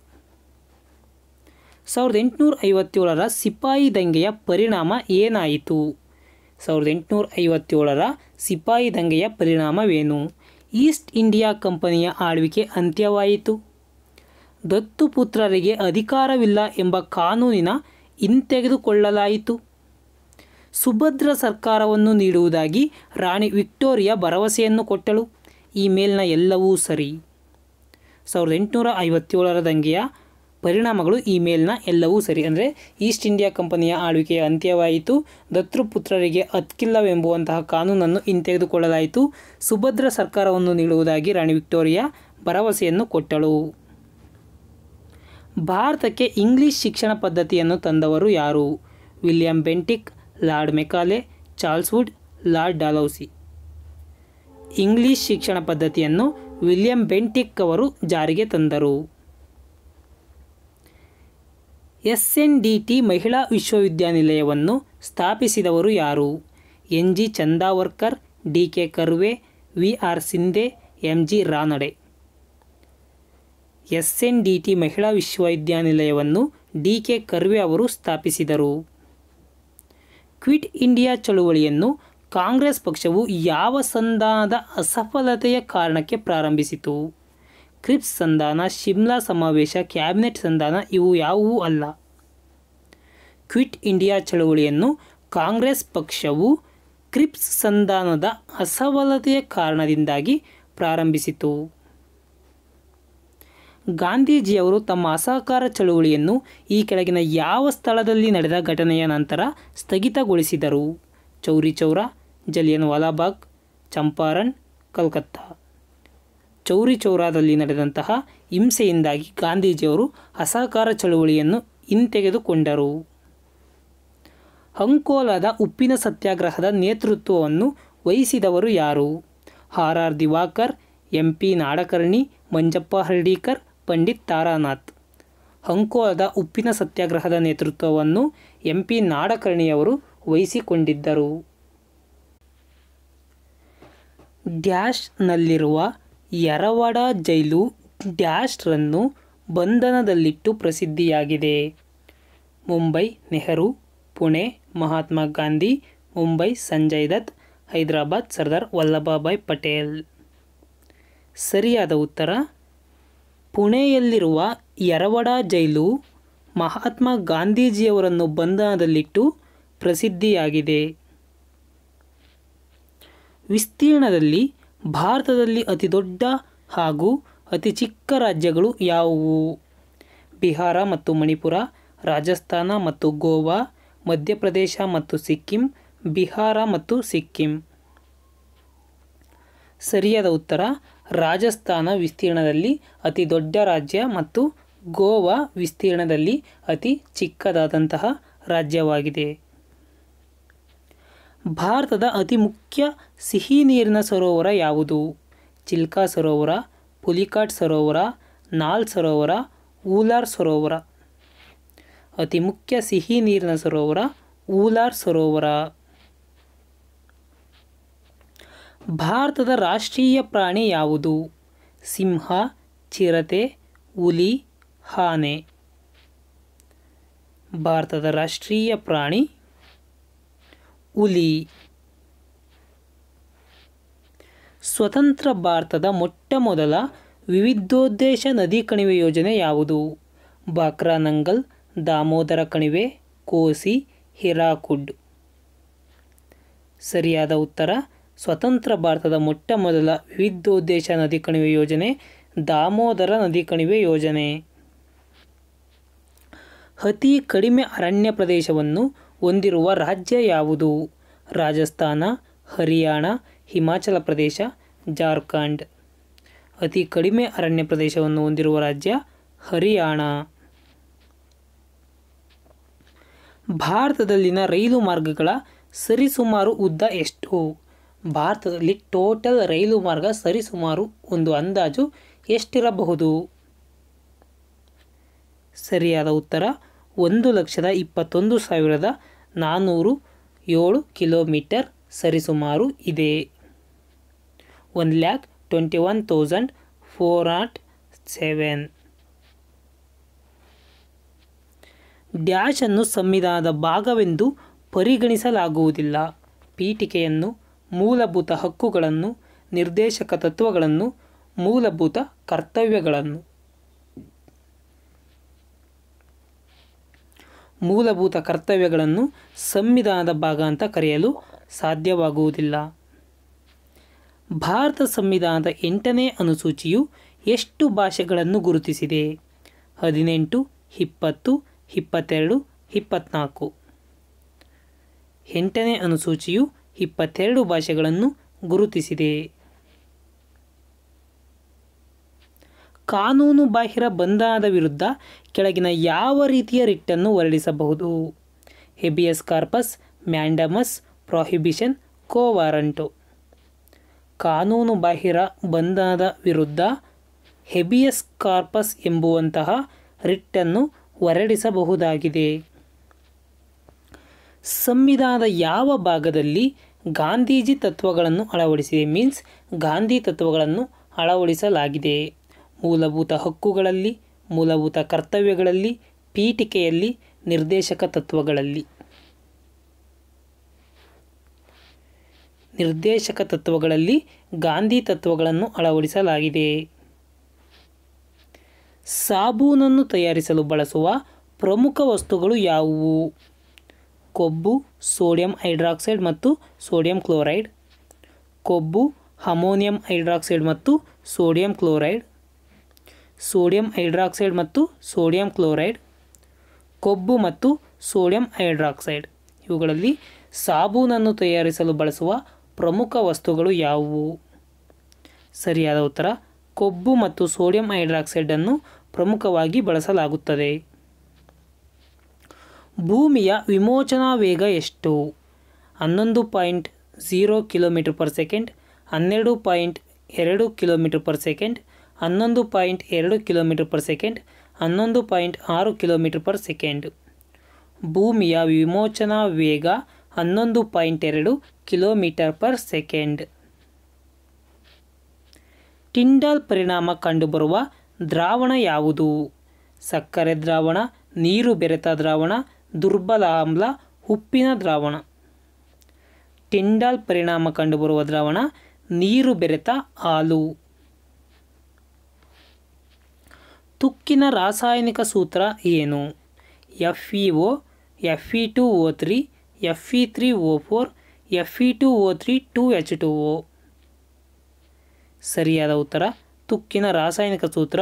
ಸಾವಿರದ ಎಂಟುನೂರ ಐವತ್ತೇಳರ ಸಿಪಾಯಿ ದಂಗೆಯ ಪರಿಣಾಮ ಏನಾಯಿತು ಸಾವಿರದ ಎಂಟುನೂರ ಐವತ್ತೇಳರ ಸಿಪಾಯಿ ದಂಗೆಯ ಪರಿಣಾಮವೇನು ಈಸ್ಟ್ ಇಂಡಿಯಾ ಕಂಪನಿಯ ಆಳ್ವಿಕೆ ಅಂತ್ಯವಾಯಿತು ದತ್ತುಪುತ್ರರಿಗೆ ಅಧಿಕಾರವಿಲ್ಲ ಎಂಬ ಕಾನೂನಿನ ಹಿಂತೆಗೆದುಕೊಳ್ಳಲಾಯಿತು ಸುಭದ್ರ ಸರ್ಕಾರವನ್ನು ನೀಡುವುದಾಗಿ ರಾಣಿ ವಿಕ್ಟೋರಿಯಾ ಭರವಸೆಯನ್ನು ಕೊಟ್ಟಳು ಈ ಮೇಲಿನ ಎಲ್ಲವೂ ಸರಿ ಸಾವಿರದ ಎಂಟುನೂರ ಐವತ್ತೇಳರ ದಂಗೆಯ ಪರಿಣಾಮಗಳು ಈ ಮೇಲ್ನ ಎಲ್ಲವೂ ಸರಿ ಅಂದರೆ ಈಸ್ಟ್ ಇಂಡಿಯಾ ಕಂಪನಿಯ ಆಳ್ವಿಕೆಯ ಅಂತ್ಯವಾಯಿತು ದತ್ತೃಪುತ್ರರಿಗೆ ಅತ್ಕಿಲ್ಲವೆಂಬುವಂತಹ ಕಾನೂನನ್ನು ಹಿಂತೆಗೆದುಕೊಳ್ಳಲಾಯಿತು ಸುಭದ್ರ ಸರ್ಕಾರವನ್ನು ನೀಡುವುದಾಗಿ ರಾಣಿ ವಿಕ್ಟೋರಿಯಾ ಭರವಸೆಯನ್ನು ಕೊಟ್ಟಳು ಭಾರತಕ್ಕೆ ಇಂಗ್ಲಿಷ್ ಶಿಕ್ಷಣ ಪದ್ಧತಿಯನ್ನು ತಂದವರು ಯಾರು William Bentinck lord Macaulay Charles Wood lord Dalhousie English ಶಿಕ್ಷಣ ಪದ್ಧತಿಯನ್ನು ವಿಲಿಯಂ ಬೆಂಟಿಕ್ ಅವರು ಜಾರಿಗೆ ತಂದರು ಎಸ್ ಎನ್ ಡಿ ಟಿ ಮಹಿಳಾ ವಿಶ್ವವಿದ್ಯಾನಿಲಯವನ್ನು ಸ್ಥಾಪಿಸಿದವರು ಯಾರು N G Chandavarkar D K Karve V R Shinde M G Ranade S N D T ಮಹಿಳಾ ವಿಶ್ವವಿದ್ಯಾನಿಲಯವನ್ನು ಡಿ ಕೆ ಕರ್ವೆ ಅವರು ಸ್ಥಾಪಿಸಿದರು ಕ್ವಿಟ್ ಇಂಡಿಯಾ ಚಳುವಳಿಯನ್ನು ಕಾಂಗ್ರೆಸ್ ಪಕ್ಷವು ಯಾವ ಸಂಧಾನದ ಅಸಫಲತೆಯ ಕಾರಣಕ್ಕೆ ಪ್ರಾರಂಭಿಸಿತು ಕ್ರಿಪ್ಸ್ ಸಂಧಾನ ಶಿಮ್ಲಾ ಸಮಾವೇಶ ಕ್ಯಾಬಿನೆಟ್ ಸಂಧಾನ ಇವು ಯಾವುವೂ ಅಲ್ಲ ಕ್ವಿಟ್ ಇಂಡಿಯಾ ಚಳವಳಿಯನ್ನು ಕಾಂಗ್ರೆಸ್ ಪಕ್ಷವು ಕ್ರಿಪ್ಸ್ ಸಂಧಾನದ ಅಸಫಲತೆಯ ಕಾರಣದಿಂದಾಗಿ ಪ್ರಾರಂಭಿಸಿತು ಗಾಂಧೀಜಿಯವರು ತಮ್ಮ ಅಸಹಕಾರ ಚಳುವಳಿಯನ್ನು ಈ ಕೆಳಗಿನ ಯಾವ ಸ್ಥಳದಲ್ಲಿ ನಡೆದ ಘಟನೆಯ ನಂತರ ಸ್ಥಗಿತಗೊಳಿಸಿದರು ಚೌರಿ ಚೌರ ಜಲಿಯನ್ ವಾಲಾಬಾಗ್ ಚಂಪಾರಣ್ ಕಲ್ಕತ್ತಾ ಚೌರಿ ಚೌರಾದಲ್ಲಿ ನಡೆದಂತಹ ಹಿಂಸೆಯಿಂದಾಗಿ ಗಾಂಧೀಜಿಯವರು ಅಸಹಕಾರ ಚಳುವಳಿಯನ್ನು ಹಿಂತೆಗೆದುಕೊಂಡರು ಅಂಕೋಲಾದ ಉಪ್ಪಿನ ಸತ್ಯಾಗ್ರಹದ ನೇತೃತ್ವವನ್ನು ವಹಿಸಿದವರು ಯಾರು R R Diwakar M P Nadkarni Manjappa Hardikar Pandit Taranath ಅಂಕೋಲದ ಉಪ್ಪಿನ ಸತ್ಯಾಗ್ರಹದ ನೇತೃತ್ವವನ್ನು ಎಂ ಪಿ ನಾಡಕರ್ಣಿಯವರು ವಹಿಸಿಕೊಂಡಿದ್ದರು ಡ್ಯಾಶ್ನಲ್ಲಿರುವ ಯರವಾಡ ಜೈಲು ಡ್ಯಾಶ್ರನ್ನು ಬಂಧನದಲ್ಲಿಟ್ಟು ಪ್ರಸಿದ್ಧಿಯಾಗಿದೆ ಮುಂಬೈ ನೆಹರು ಪುಣೆ ಮಹಾತ್ಮ ಗಾಂಧಿ ಮುಂಬೈ ಸಂಜಯ್ ದತ್ ಹೈದರಾಬಾದ್ ಸರ್ದಾರ್ ವಲ್ಲಭಭಾಯ್ ಪಟೇಲ್ ಸರಿಯಾದ ಉತ್ತರ ಪುಣೆಯಲ್ಲಿರುವ ಯರವಡ ಜೈಲು ಮಹಾತ್ಮ ಗಾಂಧೀಜಿಯವರನ್ನು ಬಂಧನದಲ್ಲಿಟ್ಟು ಪ್ರಸಿದ್ಧಿಯಾಗಿದೆ ವಿಸ್ತೀರ್ಣದಲ್ಲಿ ಭಾರತದಲ್ಲಿ ಅತಿ ದೊಡ್ಡ ಹಾಗೂ ಅತಿ ಚಿಕ್ಕ ರಾಜ್ಯಗಳು ಯಾವುವು ಬಿಹಾರ ಮತ್ತು ಮಣಿಪುರ ರಾಜಸ್ಥಾನ ಮತ್ತು ಗೋವಾ ಮಧ್ಯಪ್ರದೇಶ ಮತ್ತು ಸಿಕ್ಕಿಂ ಬಿಹಾರ ಮತ್ತು ಸಿಕ್ಕಿಂ ಸರಿಯಾದ ಉತ್ತರ ರಾಜಸ್ಥಾನ ವಿಸ್ತೀರ್ಣದಲ್ಲಿ ಅತಿ ದೊಡ್ಡ ರಾಜ್ಯ ಮತ್ತು ಗೋವಾ ವಿಸ್ತೀರ್ಣದಲ್ಲಿ ಅತಿ ಚಿಕ್ಕದಾದಂತಹ ರಾಜ್ಯವಾಗಿದೆ ಭಾರತದ ಅತಿ ಮುಖ್ಯ ಸಿಹಿ ನೀರಿನ ಸರೋವರ ಯಾವುದು ಚಿಲ್ಕಾ ಸರೋವರ ಪುಲಿಕಾಟ್ ಸರೋವರ ನಾಲ್ ಸರೋವರ ಊಲಾರ್ ಸರೋವರ ಅತಿ ಮುಖ್ಯ ಸಿಹಿ ನೀರಿನ ಸರೋವರ ಊಲಾರ್ ಸರೋವರ ಭಾರತದ ರಾಷ್ಟ್ರೀಯ ಪ್ರಾಣಿ ಯಾವುದು ಸಿಂಹ ಚಿರತೆ ಹುಲಿ ಹಾನೆ ಭಾರತದ ರಾಷ್ಟ್ರೀಯ ಪ್ರಾಣಿ ಹುಲಿ ಸ್ವತಂತ್ರ ಭಾರತದ ಮೊಟ್ಟಮೊದಲ ವಿವಿಧೋದ್ದೇಶ ನದಿ ಕಣಿವೆ ಯೋಜನೆ ಯಾವುದು ಬಾಕ್ರಾ ನಂಗಲ್ ದಾಮೋದರ ಕಣಿವೆ ಕೋಸಿ ಹಿರಾಕುಡ್ ಸರಿಯಾದ ಉತ್ತರ ಸ್ವತಂತ್ರ ಭಾರತದ ಮೊಟ್ಟಮೊದಲ ವಿವಿಧೋದ್ದೇಶ ನದಿ ಕಣಿವೆ ಯೋಜನೆ ದಾಮೋದರ ನದಿ ಕಣಿವೆ ಯೋಜನೆ ಅತಿ ಕಡಿಮೆ ಅರಣ್ಯ ಪ್ರದೇಶವನ್ನು ಹೊಂದಿರುವ ರಾಜ್ಯ ಯಾವುದು ರಾಜಸ್ಥಾನ ಹರಿಯಾಣ ಹಿಮಾಚಲ ಪ್ರದೇಶ ಜಾರ್ಖಂಡ್ ಅತಿ ಕಡಿಮೆ ಅರಣ್ಯ ಪ್ರದೇಶವನ್ನು ಹೊಂದಿರುವ ರಾಜ್ಯ ಹರಿಯಾಣ ಭಾರತದಲ್ಲಿನ ರೈಲು ಮಾರ್ಗಗಳ ಸರಿಸುಮಾರು ಉದ್ದ ಎಷ್ಟು ಭಾರತದಲ್ಲಿ ಟೋಟಲ್ ರೈಲು ಮಾರ್ಗ ಸರಿಸುಮಾರು ಒಂದು ಅಂದಾಜು ಎಷ್ಟಿರಬಹುದು ಸರಿಯಾದ ಉತ್ತರ ಒಂದು ಲಕ್ಷದ ಇಪ್ಪತ್ತೊಂದು ಸಾವಿರದ ನಾನ್ನೂರು ಏಳು ಕಿಲೋಮೀಟರ್ ಸರಿಸುಮಾರು ಇದೆ one lakh twenty one thousand four eight seven ಡ್ಯಾಶನ್ನು ಸಂವಿಧಾನದ ಭಾಗವೆಂದು ಪರಿಗಣಿಸಲಾಗುವುದಿಲ್ಲ ಪೀಠಿಕೆಯನ್ನು ಮೂಲಭೂತ ಹಕ್ಕುಗಳನ್ನು ನಿರ್ದೇಶಕ ತತ್ವಗಳನ್ನು ಮೂಲಭೂತ ಕರ್ತವ್ಯಗಳನ್ನು ಮೂಲಭೂತ ಕರ್ತವ್ಯಗಳನ್ನು ಸಂವಿಧಾನದ ಭಾಗ ಅಂತ ಕರೆಯಲು ಸಾಧ್ಯವಾಗುವುದಿಲ್ಲ ಭಾರತ ಸಂವಿಧಾನದ ಎಂಟನೇ ಅನುಸೂಚಿಯು ಎಷ್ಟು ಭಾಷೆಗಳನ್ನು ಗುರುತಿಸಿದೆ ಹದಿನೆಂಟು ಇಪ್ಪತ್ತು ಇಪ್ಪತ್ತೆರಡು ಇಪ್ಪತ್ನಾಲ್ಕು ಎಂಟನೇ ಅನುಸೂಚಿಯು ಇಪ್ಪತ್ತೆರಡು ಭಾಷೆಗಳನ್ನು ಗುರುತಿಸಿದೆ ಕಾನೂನು ಬಾಹಿರ ಬಂಧನದ ವಿರುದ್ಧ ಕೆಳಗಿನ ಯಾವ ರೀತಿಯ ರಿಟ್ಟನ್ನು ಹೊರಡಿಸಬಹುದು habeas corpus mandamus prohibition quo warranto ಕಾನೂನು ಬಾಹಿರ ಬಂಧನದ ವಿರುದ್ಧ ಹೆಬಿಯಸ್ ಕಾರ್ಪಸ್ ಎಂಬುವಂತಹ ರಿಟ್ಟನ್ನು ಹೊರಡಿಸಬಹುದಾಗಿದೆ ಸಂವಿಧಾನದ ಯಾವ ಭಾಗದಲ್ಲಿ ಗಾಂಧೀಜಿ ತತ್ವಗಳನ್ನು ಅಳವಡಿಸಿದೆ ಮೀನ್ಸ್ ಗಾಂಧಿ ತತ್ವಗಳನ್ನು ಅಳವಡಿಸಲಾಗಿದೆ ಮೂಲಭೂತ ಹಕ್ಕುಗಳಲ್ಲಿ ಮೂಲಭೂತ ಕರ್ತವ್ಯಗಳಲ್ಲಿ ಪೀಠಿಕೆಯಲ್ಲಿ ನಿರ್ದೇಶಕ ತತ್ವಗಳಲ್ಲಿ ನಿರ್ದೇಶಕ ತತ್ವಗಳಲ್ಲಿ ಗಾಂಧಿ ತತ್ವಗಳನ್ನು ಅಳವಡಿಸಲಾಗಿದೆ ಸಾಬೂನನ್ನು ತಯಾರಿಸಲು ಬಳಸುವ ಪ್ರಮುಖ ವಸ್ತುಗಳು ಯಾವುವು ಕೊಬ್ಬು ಸೋಡಿಯಂ ಹೈಡ್ರಾಕ್ಸೈಡ್ ಮತ್ತು ಸೋಡಿಯಂ ಕ್ಲೋರೈಡ್ ಕೊಬ್ಬು ಅಮೋನಿಯಂ ಹೈಡ್ರಾಕ್ಸೈಡ್ ಮತ್ತು ಸೋಡಿಯಂ ಕ್ಲೋರೈಡ್ ಸೋಡಿಯಂ ಹೈಡ್ರಾಕ್ಸೈಡ್ ಮತ್ತು ಸೋಡಿಯಂ ಕ್ಲೋರೈಡ್ ಕೊಬ್ಬು ಮತ್ತು ಸೋಡಿಯಂ ಹೈಡ್ರಾಕ್ಸೈಡ್ ಇವುಗಳಲ್ಲಿ ಸಾಬೂನನ್ನು ತಯಾರಿಸಲು ಬಳಸುವ ಪ್ರಮುಖ ವಸ್ತುಗಳು ಯಾವುವು ಸರಿಯಾದ ಉತ್ತರ ಕೊಬ್ಬು ಮತ್ತು ಸೋಡಿಯಂ ಹೈಡ್ರಾಕ್ಸೈಡನ್ನು ಪ್ರಮುಖವಾಗಿ ಬಳಸಲಾಗುತ್ತದೆ ಭೂಮಿಯ ವಿಮೋಚನಾ ವೇಗ ಎಷ್ಟು ಹನ್ನೊಂದು point zero kilometre per second ಹನ್ನೆರಡು ಪಾಯಿಂಟ್ ಎರಡು ಕಿಲೋಮೀಟರ್ ಪರ್ ಸೆಕೆಂಡ್ ಹನ್ನೊಂದು ಪಾಯಿಂಟ್ ಎರಡು ಕಿಲೋಮೀಟರ್ ಪರ್ ಸೆಕೆಂಡ್ ಹನ್ನೊಂದು ಪಾಯಿಂಟ್ ಆರು ಕಿಲೋಮೀಟರ್ ಪರ್ ಸೆಕೆಂಡ್ ಭೂಮಿಯ ವಿಮೋಚನಾ ವೇಗ ಹನ್ನೊಂದು ಪಾಯಿಂಟ್ ಎರಡು ಕಿಲೋಮೀಟರ್ ಪರ್ ಸೆಕೆಂಡ್ ಟಿಂಡಾಲ್ ಪರಿಣಾಮ ಕಂಡುಬರುವ ದ್ರಾವಣ ಯಾವುದು ಸಕ್ಕರೆ ದ್ರಾವಣ ನೀರು ಬೆರೆತ ದ್ರಾವಣ ದುರ್ಬಲ ಆಮ್ಲ ಉಪ್ಪಿನ ದ್ರಾವಣ ಟಿಂಡಾಲ್ ಪರಿಣಾಮ ಕಂಡುಬರುವ ದ್ರಾವಣ ನೀರು ಬೆರೆತ ಹಾಲು ತುಕ್ಕಿನ ರಾಸಾಯನಿಕ ಸೂತ್ರ ಏನು F E O F E two O three F E three O four F E two O three two H two O ಸರಿಯಾದ ಉತ್ತರ ತುಕ್ಕಿನ ರಾಸಾಯನಿಕ ಸೂತ್ರ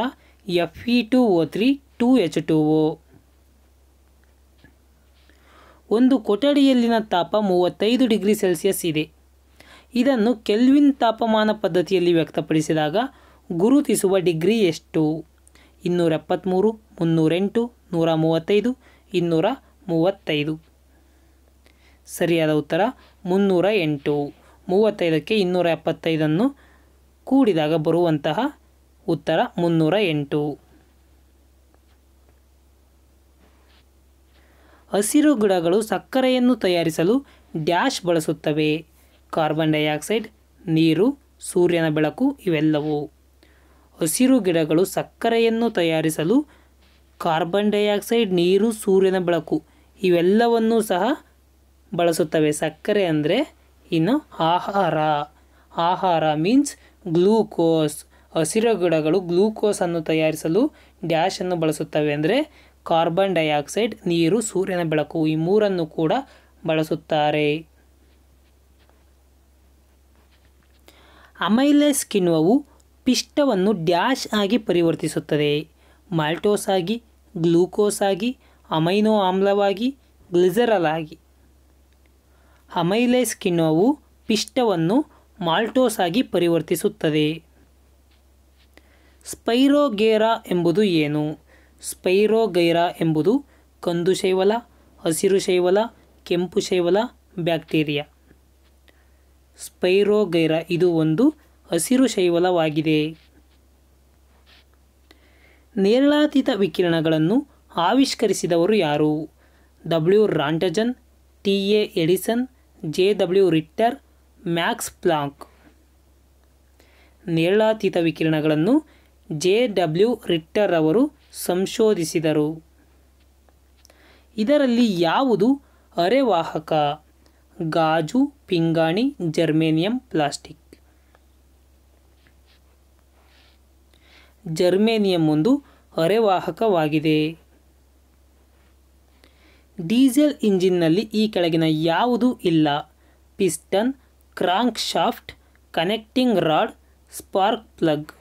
F E two O three two H two O ಒಂದು ಕೊಠಡಿಯಲ್ಲಿನ ತಾಪ ಮೂವತ್ತೈದು degree Celsius ಇದೆ ಇದನ್ನು ಕೆಲ್ವಿನ್ ತಾಪಮಾನ ಪದ್ಧತಿಯಲ್ಲಿ ವ್ಯಕ್ತಪಡಿಸಿದಾಗ ಗುರುತಿಸುವ ಡಿಗ್ರಿ ಎಷ್ಟು ಇನ್ನೂರ ಎಪ್ಪತ್ತ್ಮೂರು ಮುನ್ನೂರೆಂಟು ನೂರ ಮೂವತ್ತೈದು ಇನ್ನೂರ ಮೂವತ್ತೈದು ಸರಿಯಾದ ಉತ್ತರ ಮುನ್ನೂರ ಎಂಟು ಮೂವತ್ತೈದಕ್ಕೆ ಇನ್ನೂರ ಎಪ್ಪತ್ತೈದನ್ನು ಕೂಡಿದಾಗ ಬರುವಂತಹ ಉತ್ತರ ಮುನ್ನೂರ ಎಂಟು ಹಸಿರು ಗಿಡಗಳು ಸಕ್ಕರೆಯನ್ನು ತಯಾರಿಸಲು ಡ್ಯಾಶ್ ಬಳಸುತ್ತವೆ ಕಾರ್ಬನ್ ಡೈಆಕ್ಸೈಡ್ ನೀರು ಸೂರ್ಯನ ಬೆಳಕು ಇವೆಲ್ಲವೂ ಹಸಿರು ಗಿಡಗಳು ಸಕ್ಕರೆಯನ್ನು ತಯಾರಿಸಲು ಕಾರ್ಬನ್ ಡೈಆಕ್ಸೈಡ್ ನೀರು ಸೂರ್ಯನ ಬೆಳಕು ಇವೆಲ್ಲವನ್ನೂ ಸಹ ಬಳಸುತ್ತವೆ ಸಕ್ಕರೆ ಅಂದರೆ ಇನ್ನು ಆಹಾರ ಆಹಾರ ಮೀನ್ಸ್ ಗ್ಲೂಕೋಸ್ ಹಸಿರು ಗಿಡಗಳು ಗ್ಲೂಕೋಸನ್ನು ತಯಾರಿಸಲು ಡ್ಯಾಶನ್ನು ಬಳಸುತ್ತವೆ ಅಂದರೆ ಕಾರ್ಬನ್ ಡೈಆಕ್ಸೈಡ್ ನೀರು ಸೂರ್ಯನ ಬೆಳಕು ಈ ಮೂರನ್ನು ಕೂಡ ಬಳಸುತ್ತಾರೆ ಅಮೈಲೇಸ್ ಕಿಣ್ವವು ಪಿಷ್ಟವನ್ನು ಡ್ಯಾಶ್ ಆಗಿ ಪರಿವರ್ತಿಸುತ್ತದೆ ಮಾಲ್ಟೋಸ್ ಆಗಿ ಗ್ಲೂಕೋಸ್ ಆಗಿ ಅಮೈನೋ ಆಮ್ಲವಾಗಿ ಗ್ಲಿಸರಲ್ ಆಗಿ ಅಮೈಲೈಸ್ ಕಿಣ್ವವು ಪಿಷ್ಟವನ್ನು ಮಾಲ್ಟೋಸ್ ಆಗಿ ಪರಿವರ್ತಿಸುತ್ತದೆ ಸ್ಪೈರೋಗೇರಾ ಎಂಬುದು ಏನು ಸ್ಪೈರೋಗೈರಾ ಎಂಬುದು ಕಂದು ಶೈವಲ ಹಸಿರು ಶೈವಲ ಕೆಂಪು ಶೈವಲ ಬ್ಯಾಕ್ಟೀರಿಯಾ ಸ್ಪೈರೋಗೈರಾ ಇದು ಒಂದು ಹಸಿರು ಶೈವಲವಾಗಿದೆ ನೇರಳಾತೀತ ವಿಕಿರಣಗಳನ್ನು ಆವಿಷ್ಕರಿಸಿದವರು ಯಾರು W Roentgen T A Edison J W Ritter Max Planck ನೇರಳಾತೀತ ವಿಕಿರಣಗಳನ್ನು ಜೆ ಡಬ್ಲ್ಯೂ ರಿಟ್ಟರ್ ಅವರು ಸಂಶೋಧಿಸಿದರು ಇದರಲ್ಲಿ ಯಾವುದು ಅರೆವಾಹಕ ಗಾಜು ಪಿಂಗಾಣಿ ಜರ್ಮೇನಿಯಂ ಪ್ಲಾಸ್ಟಿಕ್ ಜರ್ಮೇನಿಯಂ ಒಂದು ಅರೆವಾಹಕವಾಗಿದೆ ಡೀಸೆಲ್ ಇಂಜಿನ್ನಲ್ಲಿ ಈ ಕೆಳಗಿನ ಯಾವುದೂ ಇಲ್ಲ piston crankshaft connecting rod spark plug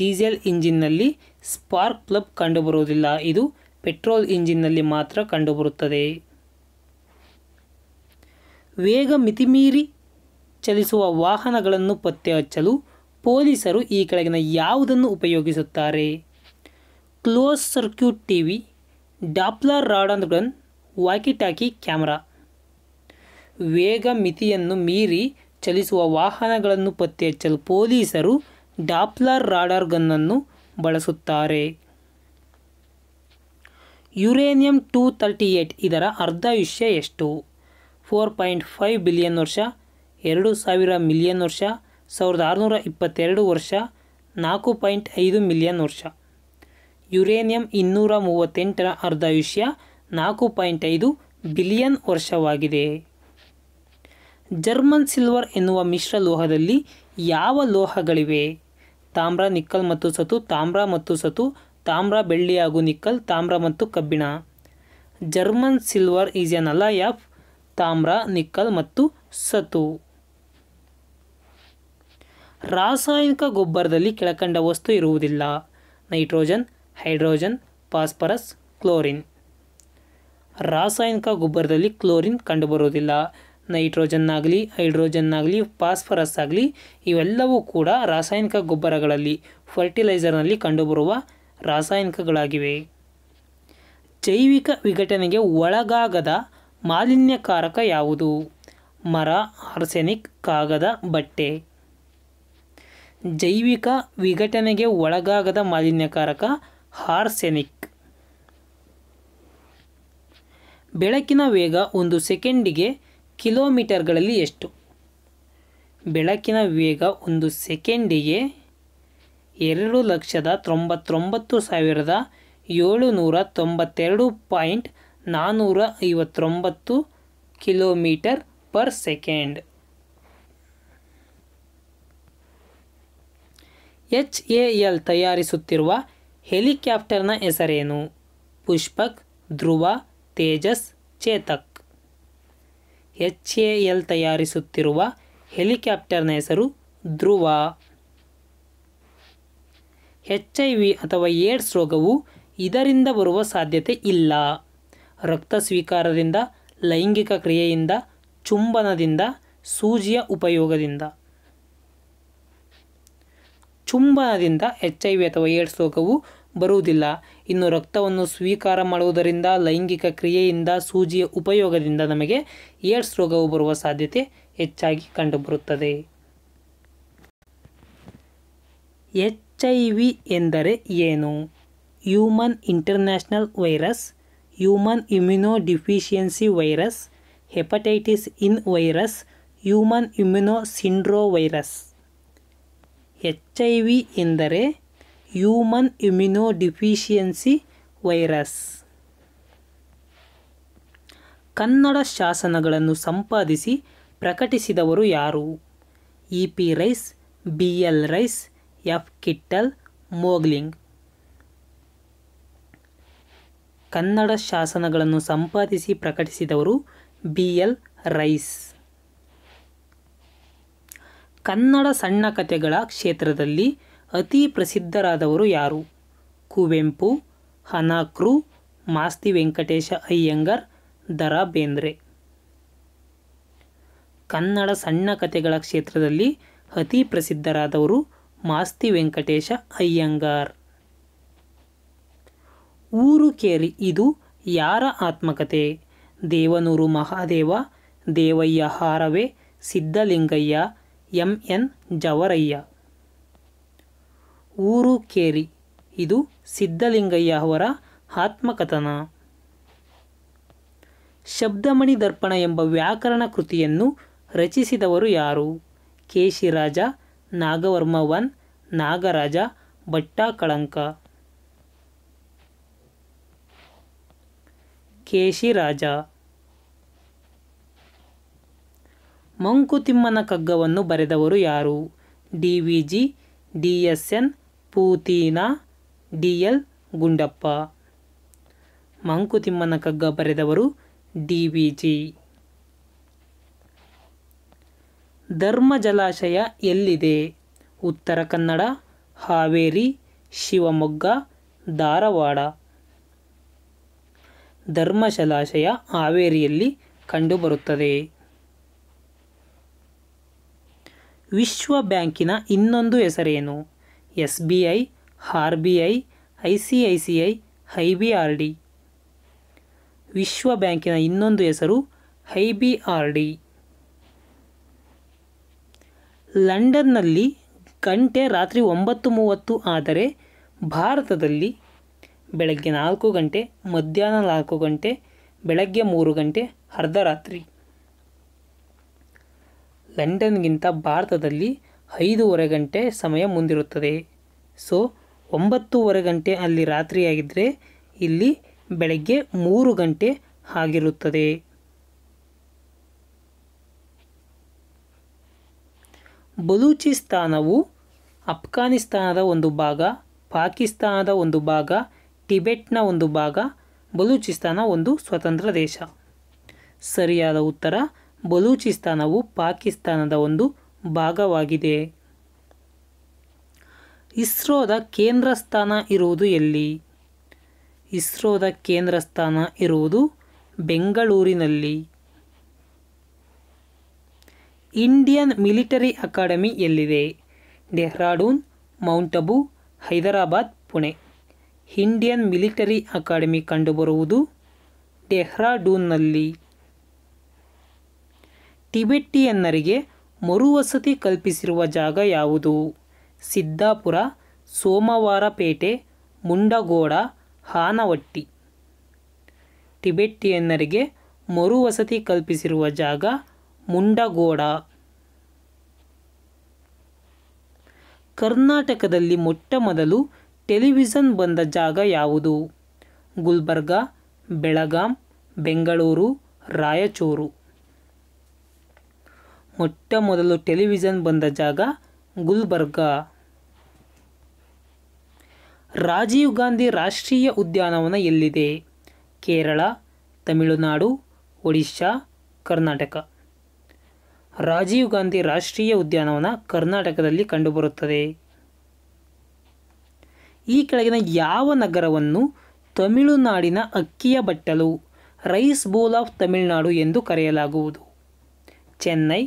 diesel ಇಂಜಿನ್ನಲ್ಲಿ ಸ್ಪಾರ್ಕ್ ಪ್ಲಗ್ ಕಂಡುಬರುವುದಿಲ್ಲ ಇದು ಪೆಟ್ರೋಲ್ ಇಂಜಿನ್ನಲ್ಲಿ ಮಾತ್ರ ಕಂಡುಬರುತ್ತದೆ ವೇಗ ಮಿತಿಮೀರಿ ಚಲಿಸುವ ವಾಹನಗಳನ್ನು ಪತ್ತೆ ಹಚ್ಚಲು ಪೊಲೀಸರು ಈ ಕೆಳಗಿನ ಯಾವುದನ್ನು ಉಪಯೋಗಿಸುತ್ತಾರೆ close circuit T V Doppler radar gun walkie talkie camera ವೇಗ ಮಿತಿಯನ್ನು ಮೀರಿ ಚಲಿಸುವ ವಾಹನಗಳನ್ನು ಪತ್ತೆಹಚ್ಚಲು ಪೊಲೀಸರು ಡಾಪ್ಲರ್ ರಾಡರ್ ಗನ್ನನ್ನು ಬಳಸುತ್ತಾರೆ ಯುರೇನಿಯಂ ಟೂ ತರ್ಟಿ ಏಟ್ ಇದರ ಅರ್ಧಾಯುಷ್ಯ ಎಷ್ಟು ಫೋರ್ ಪಾಯಿಂಟ್ ಫೈವ್ ಬಿಲಿಯನ್ ವರ್ಷ ಎರಡು ಸಾವಿರ ಮಿಲಿಯನ್ ವರ್ಷ ಸಾವಿರದ ಆರುನೂರ ಇಪ್ಪತ್ತೆರಡು ವರ್ಷ ನಾಲ್ಕು ಪಾಯಿಂಟ್ ಐದು ಮಿಲಿಯನ್ ವರ್ಷ ಯುರೇನಿಯಂ ಇನ್ನೂರ ಮೂವತ್ತೆಂಟರ ಅರ್ಧಾಯುಷ್ಯ ನಾಲ್ಕು ಪಾಯಿಂಟ್ ಐದು ಬಿಲಿಯನ್ ವರ್ಷವಾಗಿದೆ ಜರ್ಮನ್ ಸಿಲ್ವರ್ ಎನ್ನುವ ಮಿಶ್ರ ಲೋಹದಲ್ಲಿ ಯಾವ ಲೋಹಗಳಿವೆ ತಾಮ್ರ ನಿಕ್ಕಲ್ ಮತ್ತು ಸತು ತಾಮ್ರ ಮತ್ತು ಸತು ತಾಮ್ರ ಬೆಳ್ಳಿ ಹಾಗೂ ನಿಕ್ಕಲ್ ತಾಮ್ರ ಮತ್ತು ಕಬ್ಬಿಣ German silver is an alloy of ತಾಮ್ರ ನಿಕ್ಕಲ್ ಮತ್ತು ಸತು ರಾಸಾಯನಿಕ ಗೊಬ್ಬರದಲ್ಲಿ ಕೆಳಕಂಡ ವಸ್ತು ಇರುವುದಿಲ್ಲ ನೈಟ್ರೋಜನ್ ಹೈಡ್ರೋಜನ್ ಫಾಸ್ಫರಸ್ ಕ್ಲೋರಿನ್ ರಾಸಾಯನಿಕ ಗೊಬ್ಬರದಲ್ಲಿ ಕ್ಲೋರಿನ್ ಕಂಡುಬರುವುದಿಲ್ಲ ನೈಟ್ರೋಜನ್ನಾಗಲಿ ಹೈಡ್ರೋಜನ್ನಾಗಲಿ ಫಾಸ್ಫರಸ್ ಆಗಲಿ ಇವೆಲ್ಲವೂ ಕೂಡ ರಾಸಾಯನಿಕ ಗೊಬ್ಬರಗಳಲ್ಲಿ ಫರ್ಟಿಲೈಸರ್ನಲ್ಲಿ ಕಂಡುಬರುವ ರಾಸಾಯನಿಕಗಳಾಗಿವೆ ಜೈವಿಕ ವಿಘಟನೆಗೆ ಒಳಗಾಗದ ಮಾಲಿನ್ಯಕಾರಕ ಯಾವುದು ಮರ ಆರ್ಸೆನಿಕ್ ಕಾಗದ ಬಟ್ಟೆ ಜೈವಿಕ ವಿಘಟನೆಗೆ ಒಳಗಾಗದ ಮಾಲಿನ್ಯಕಾರಕ ಹಾರ್ಸೆನಿಕ್ ಬೆಳಕಿನ ವೇಗ ಒಂದು ಸೆಕೆಂಡಿಗೆ ಕಿಲೋಮೀಟರ್ಗಳಲ್ಲಿ ಎಷ್ಟು ಬೆಳಕಿನ ವೇಗ ಒಂದು ಸೆಕೆಂಡಿಗೆ ಎರಡು ಲಕ್ಷದ ತೊಂಬತ್ತೊಂಬತ್ತು ಸಾವಿರದ ಏಳುನೂರ ತೊಂಬತ್ತೆರಡು ಪಾಯಿಂಟ್ ನಾನ್ನೂರ ಐವತ್ತೊಂಬತ್ತು kilometre per second H A L ತಯಾರಿಸುತ್ತಿರುವ ಹೆಲಿಕ್ಯಾಪ್ಟರ್ನ ಹೆಸರೇನು Pushpak Dhruv Tejas Chetak H A L ತಯಾರಿಸುತ್ತಿರುವ ಹೆಲಿಕ್ಯಾಪ್ಟರ್ನ ಹೆಸರು ಧ್ರುವ ಎಚ್ ಐ ವಿ ಅಥವಾ ಏಡ್ಸ್ ರೋಗವು ಇದರಿಂದ ಬರುವ ಸಾಧ್ಯತೆ ಇಲ್ಲ ರಕ್ತ ಸ್ವೀಕಾರದಿಂದ ಲೈಂಗಿಕ ಕ್ರಿಯೆಯಿಂದ ಚುಂಬನದಿಂದ ಸೂಜಿಯ ಉಪಯೋಗದಿಂದ ಚುಂಬನದಿಂದ ಎಚ್ ಐ ವಿ ಅಥವಾ ಏಡ್ಸ್ ರೋಗವು ಬರುವುದಿಲ್ಲ ಇನ್ನು ರಕ್ತವನ್ನು ಸ್ವೀಕಾರ ಮಾಡುವುದರಿಂದ ಲೈಂಗಿಕ ಕ್ರಿಯೆಯಿಂದ ಸೂಜಿಯ ಉಪಯೋಗದಿಂದ ನಮಗೆ ಏಡ್ಸ್ ರೋಗವು ಬರುವ ಸಾಧ್ಯತೆ ಹೆಚ್ಚಾಗಿ ಕಂಡುಬರುತ್ತದೆ ಎಚ್ ಐ ವಿ ಎಂದರೆ ಏನು human international virus human immunodeficiency virus hepatitis in virus human immuno syndrome virus H I V ಎಂದರೆ ಹ್ಯೂಮನ್ ಇಮ್ಯುನೋ ವೈರಸ್ ಕನ್ನಡ ಶಾಸನಗಳನ್ನು ಸಂಪಾದಿಸಿ ಪ್ರಕಟಿಸಿದವರು ಯಾರು E P Rice B L Rice F Kittel Mogling Kannada ಶಾಸನಗಳನ್ನು ಸಂಪಾದಿಸಿ ಪ್ರಕಟಿಸಿದವರು ಬಿ ಎಲ್ ರೈಸ್ ಕನ್ನಡ ಸಣ್ಣ ಕಥೆಗಳ ಕ್ಷೇತ್ರದಲ್ಲಿ ಅತಿ ಪ್ರಸಿದ್ಧರಾದವರು ಯಾರು ಕುವೆಂಪು ಹನಾಕ್ರು ಮಾಸ್ತಿ ವೆಂಕಟೇಶ ಅಯ್ಯಂಗರ್ ದರಾ ಬೇಂದ್ರೆ ಕನ್ನಡ ಸಣ್ಣ ಕಥೆಗಳ ಕ್ಷೇತ್ರದಲ್ಲಿ ಅತಿ ಪ್ರಸಿದ್ಧರಾದವರು ಮಾಸ್ತಿ ವೆಂಕಟೇಶ ಅಯ್ಯಂಗಾರ್ ಊರು ಕೇರಿ ಇದು ಯಾರ ಆತ್ಮಕಥೆ ದೇವನೂರು ಮಹಾದೇವ ದೇವಯ್ಯ ಹಾರವೇ ಸಿದ್ಧಲಿಂಗಯ್ಯ ಎಂ ಎನ್ ಜವರಯ್ಯ ಊರು ಕೇರಿ ಇದು ಸಿದ್ಧಲಿಂಗಯ್ಯ ಅವರ ಆತ್ಮಕಥನ ಶಬ್ದಮಣಿ ದರ್ಪಣ ಎಂಬ ವ್ಯಾಕರಣ ಕೃತಿಯನ್ನು ರಚಿಸಿದವರು ಯಾರು ಕೇಶಿರಾಜ ನಾಗವರ್ಮ ಒನ್ ನಾಗರಾಜ ಕಳಂಕ ಕೇಶಿರಾಜ ಮಂಕುತಿಮ್ಮನ ಕಗ್ಗವನ್ನು ಬರೆದವರು ಯಾರು D V G D S N Puthina D L Gundappa ಮಂಕುತಿಮ್ಮನ ಕಗ್ಗ ಬರೆದವರು ಡಿ ವಿ ಜಿ ಧರ್ಮ ಜಲಾಶಯ ಎಲ್ಲಿದೆ ಉತ್ತರ ಕನ್ನಡ ಹಾವೇರಿ ಶಿವಮೊಗ್ಗ ಧಾರವಾಡ ಧರ್ಮ ಜಲಾಶಯ ಹಾವೇರಿಯಲ್ಲಿ ಕಂಡುಬರುತ್ತದೆ ವಿಶ್ವ ಬ್ಯಾಂಕಿನ ಇನ್ನೊಂದು ಹೆಸರೇನು S B I R B I I C I C I I B R D ವಿಶ್ವ ಬ್ಯಾಂಕಿನ ಇನ್ನೊಂದು ಹೆಸರು ಐ ಬಿ ಆರ್ ಡಿ ಲಂಡನ್ನಲ್ಲಿ ಗಂಟೆ ರಾತ್ರಿ ಒಂಬತ್ತು ಮೂವತ್ತು ಆದರೆ ಭಾರತದಲ್ಲಿ ಬೆಳಗ್ಗೆ ನಾಲ್ಕು ಗಂಟೆ ಮಧ್ಯಾಹ್ನ ನಾಲ್ಕು ಗಂಟೆ ಬೆಳಗ್ಗೆ ಮೂರು ಗಂಟೆ ಅರ್ಧರಾತ್ರಿ ಲಂಡನ್ಗಿಂತ ಭಾರತದಲ್ಲಿ ಐದೂವರೆ ಗಂಟೆ ಸಮಯ ಮುಂದಿರುತ್ತದೆ ಸೊ ಒಂಬತ್ತೂವರೆ ಗಂಟೆ ಅಲ್ಲಿ ರಾತ್ರಿಯಾಗಿದ್ದರೆ ಇಲ್ಲಿ ಬೆಳಗ್ಗೆ ಮೂರು ಗಂಟೆ ಆಗಿರುತ್ತದೆ ಬಲೂಚಿಸ್ತಾನವು ಅಫ್ಘಾನಿಸ್ತಾನದ ಒಂದು ಭಾಗ ಪಾಕಿಸ್ತಾನದ ಒಂದು ಭಾಗ ಟಿಬೆಟ್ನ ಒಂದು ಭಾಗ ಬಲೂಚಿಸ್ತಾನ ಒಂದು ಸ್ವತಂತ್ರ ದೇಶ ಸರಿಯಾದ ಉತ್ತರ ಬಲೂಚಿಸ್ತಾನವು ಪಾಕಿಸ್ತಾನದ ಒಂದು ಭಾಗವಾಗಿದೆ ಇಸ್ರೋದ ಕೇಂದ್ರ ಸ್ಥಾನ ಇರುವುದು ಎಲ್ಲಿ ಇಸ್ರೋದ ಕೇಂದ್ರ ಸ್ಥಾನ ಇರುವುದು ಬೆಂಗಳೂರಿನಲ್ಲಿ ಇಂಡಿಯನ್ ಮಿಲಿಟರಿ ಅಕಾಡೆಮಿ ಎಲ್ಲಿದೆ Dehradun Mount Abu Hyderabad Pune Indian Military Academy ಕಂಡುಬರುವುದು ಡೆಹ್ರಾಡೂನ್ನಲ್ಲಿ ಟಿಬೆಟ್ಟಿಯನ್ನರಿಗೆ ಮರುವಸತಿ ಕಲ್ಪಿಸಿರುವ ಜಾಗ ಯಾವುದು ಸಿದ್ದಾಪುರ ಸೋಮವಾರಪೇಟೆ ಮುಂಡಗೋಡ ಹಾನವಟ್ಟಿ ಟಿಬೆಟ್ಟಿಯನ್ನರಿಗೆ ಮರುವಸತಿ ಕಲ್ಪಿಸಿರುವ ಜಾಗ ಮುಂಡಗೋಡ ಕರ್ನಾಟಕದಲ್ಲಿ ಮೊಟ್ಟ ಮೊದಲು ಟೆಲಿವಿಷನ್ ಬಂದ ಜಾಗ ಯಾವುದು ಗುಲ್ಬರ್ಗ ಬೆಳಗಾಂ ಬೆಂಗಳೂರು ರಾಯಚೂರು ಮೊಟ್ಟ ಮೊದಲು ಟೆಲಿವಿಷನ್ ಬಂದ ಜಾಗ ಗುಲ್ಬರ್ಗ ರಾಜೀವ್ ಗಾಂಧಿ ರಾಷ್ಟ್ರೀಯ ಉದ್ಯಾನವನ ಎಲ್ಲಿದೆ ಕೇರಳ ತಮಿಳುನಾಡು ಒಡಿಶಾ ಕರ್ನಾಟಕ ರಾಜೀವ್ ಗಾಂಧಿ ರಾಷ್ಟ್ರೀಯ ಉದ್ಯಾನವನ ಕರ್ನಾಟಕದಲ್ಲಿ ಕಂಡುಬರುತ್ತದೆ ಈ ಕೆಳಗಿನ ಯಾವ ನಗರವನ್ನು ತಮಿಳುನಾಡಿನ ಅಕ್ಕಿಯ ಬಟ್ಟಲು ರೈಸ್ ಬೋಲ್ ಆಫ್ ತಮಿಳುನಾಡು ಎಂದು ಕರೆಯಲಾಗುವುದು ಚೆನ್ನೈ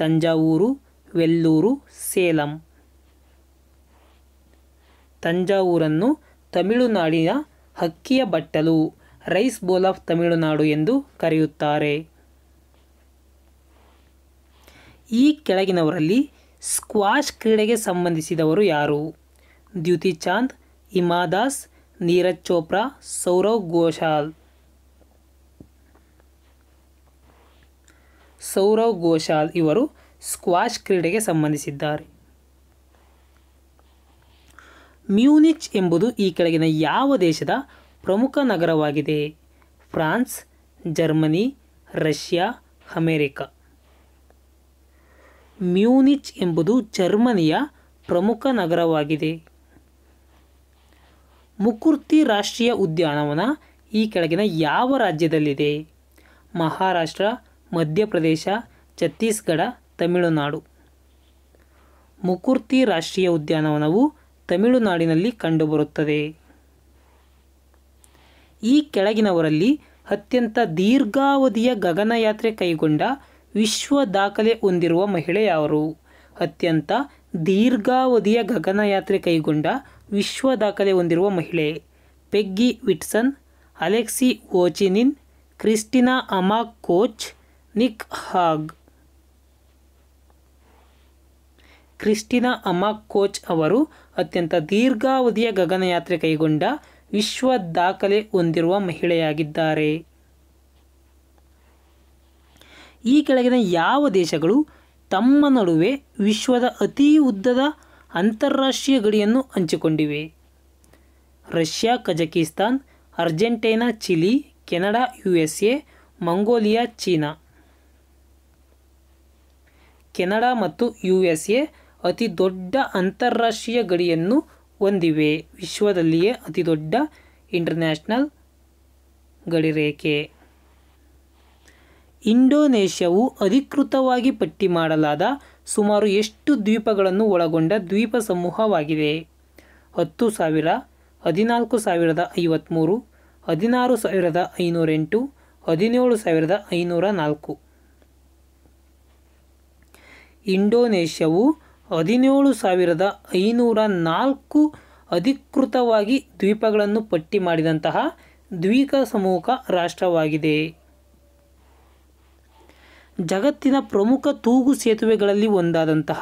ತಂಜಾವೂರು ವೆಲ್ಲೂರು ಸೇಲಂ ತಂಜಾವೂರನ್ನು ತಮಿಳುನಾಡಿನ ಹಕ್ಕಿಯ ಬಟ್ಟಲು ರೈಸ್ ಬೋಲ್ ಆಫ್ ತಮಿಳುನಾಡು ಎಂದು ಕರೆಯುತ್ತಾರೆ ಈ ಕೆಳಗಿನವರಲ್ಲಿ ಸ್ಕ್ವಾಷ್ ಕ್ರೀಡೆಗೆ ಸಂಬಂಧಿಸಿದವರು ಯಾರು ದ್ಯುತಿ ಚಾಂದ್ ಹಿಮಾದಾಸ್ ನೀರಜ್ ಚೋಪ್ರಾ ಸೌರವ್ ಘೋಷಾಲ್ ಸೌರವ್ ಘೋಷಾಲ್ ಇವರು ಸ್ಕ್ವಾಷ್ ಕ್ರೀಡೆಗೆ ಸಂಬಂಧಿಸಿದ್ದಾರೆ ಮ್ಯೂನಿಚ್ ಎಂಬುದು ಈ ಕೆಳಗಿನ ಯಾವ ದೇಶದ ಪ್ರಮುಖ ನಗರವಾಗಿದೆ France Germany Russia America Munich ಎಂಬುದು ಜರ್ಮನಿಯ ಪ್ರಮುಖ ನಗರವಾಗಿದೆ ಮುಕುರ್ತಿ ರಾಷ್ಟ್ರೀಯ ಉದ್ಯಾನವನ ಈ ಕೆಳಗಿನ ಯಾವ ರಾಜ್ಯದಲ್ಲಿದೆ ಮಹಾರಾಷ್ಟ್ರ ಮಧ್ಯಪ್ರದೇಶ ಛತ್ತೀಸ್ಗಢ ತಮಿಳುನಾಡು ಮುಕುರ್ತಿ ರಾಷ್ಟ್ರೀಯ ಉದ್ಯಾನವನವು ತಮಿಳುನಾಡಿನಲ್ಲಿ ಕಂಡುಬರುತ್ತದೆ ಈ ಕೆಳಗಿನವರಲ್ಲಿ ಅತ್ಯಂತ ದೀರ್ಘಾವಧಿಯ ಗಗನಯಾತ್ರೆ ಕೈಗೊಂಡ ವಿಶ್ವ ದಾಖಲೆ ಹೊಂದಿರುವ ಮಹಿಳೆ ಯಾರು ಅತ್ಯಂತ ದೀರ್ಘಾವಧಿಯ ಗಗನಯಾತ್ರೆ ಕೈಗೊಂಡ ವಿಶ್ವ ದಾಖಲೆ ಹೊಂದಿರುವ ಮಹಿಳೆ Peggy Whitson Alexey Ovchinin Christina Hammock Koch Nick Hague Christina Hammock Koch ಅವರು ಅತ್ಯಂತ ದೀರ್ಘಾವಧಿಯ ಗಗನಯಾತ್ರೆ ಕೈಗೊಂಡ ವಿಶ್ವ ದಾಖಲೆ ಹೊಂದಿರುವ ಮಹಿಳೆಯಾಗಿದ್ದಾರೆ ಈ ಕೆಳಗಿನ ಯಾವ ದೇಶಗಳು ತಮ್ಮ ನಡುವೆ ವಿಶ್ವದ ಅತಿ ಉದ್ದದ ಅಂತಾರಾಷ್ಟ್ರೀಯ ಗಡಿಯನ್ನು ಹಂಚಿಕೊಂಡಿವೆ Russia Kazakhstan Argentina Chile Canada U S A Mongolia China Canada ಮತ್ತು ಯು ಎಸ್ ಎ ಅತಿ ದೊಡ್ಡ ಅಂತಾರಾಷ್ಟ್ರೀಯ ಗಡಿಯನ್ನು ಹೊಂದಿವೆ ವಿಶ್ವದಲ್ಲಿಯೇ ಅತಿ ದೊಡ್ಡ ಇಂಟರ್ನ್ಯಾಷನಲ್ ರೇಖೆ ಇಂಡೋನೇಷ್ಯಾವು ಅಧಿಕೃತವಾಗಿ ಪಟ್ಟಿ ಮಾಡಲಾದ ಸುಮಾರು ಎಷ್ಟು ದ್ವೀಪಗಳನ್ನು ಒಳಗೊಂಡ ದ್ವೀಪ ಸಮೂಹವಾಗಿದೆ ಹತ್ತು ಸಾವಿರ ಹದಿನಾಲ್ಕು ಸಾವಿರದ ಐವತ್ತ್ಮೂರು ಹದಿನಾರು ಸಾವಿರದ ಐನೂರೆಂಟು ಹದಿನೇಳು ಸಾವಿರದ ಐನೂರ ನಾಲ್ಕು ಇಂಡೋನೇಷ್ಯಾವು ಹದಿನೇಳು ಸಾವಿರದ ಐನೂರ ನಾಲ್ಕು ಅಧಿಕೃತವಾಗಿ ದ್ವೀಪಗಳನ್ನು ಪಟ್ಟಿ ಮಾಡಿದಂತಹ ದ್ವೀಪ ಸಮೂಹ ರಾಷ್ಟ್ರವಾಗಿದೆ ಜಗತ್ತಿನ ಪ್ರಮುಖ ತೂಗು ಸೇತುವೆಗಳಲ್ಲಿ ಒಂದಾದಂತಹ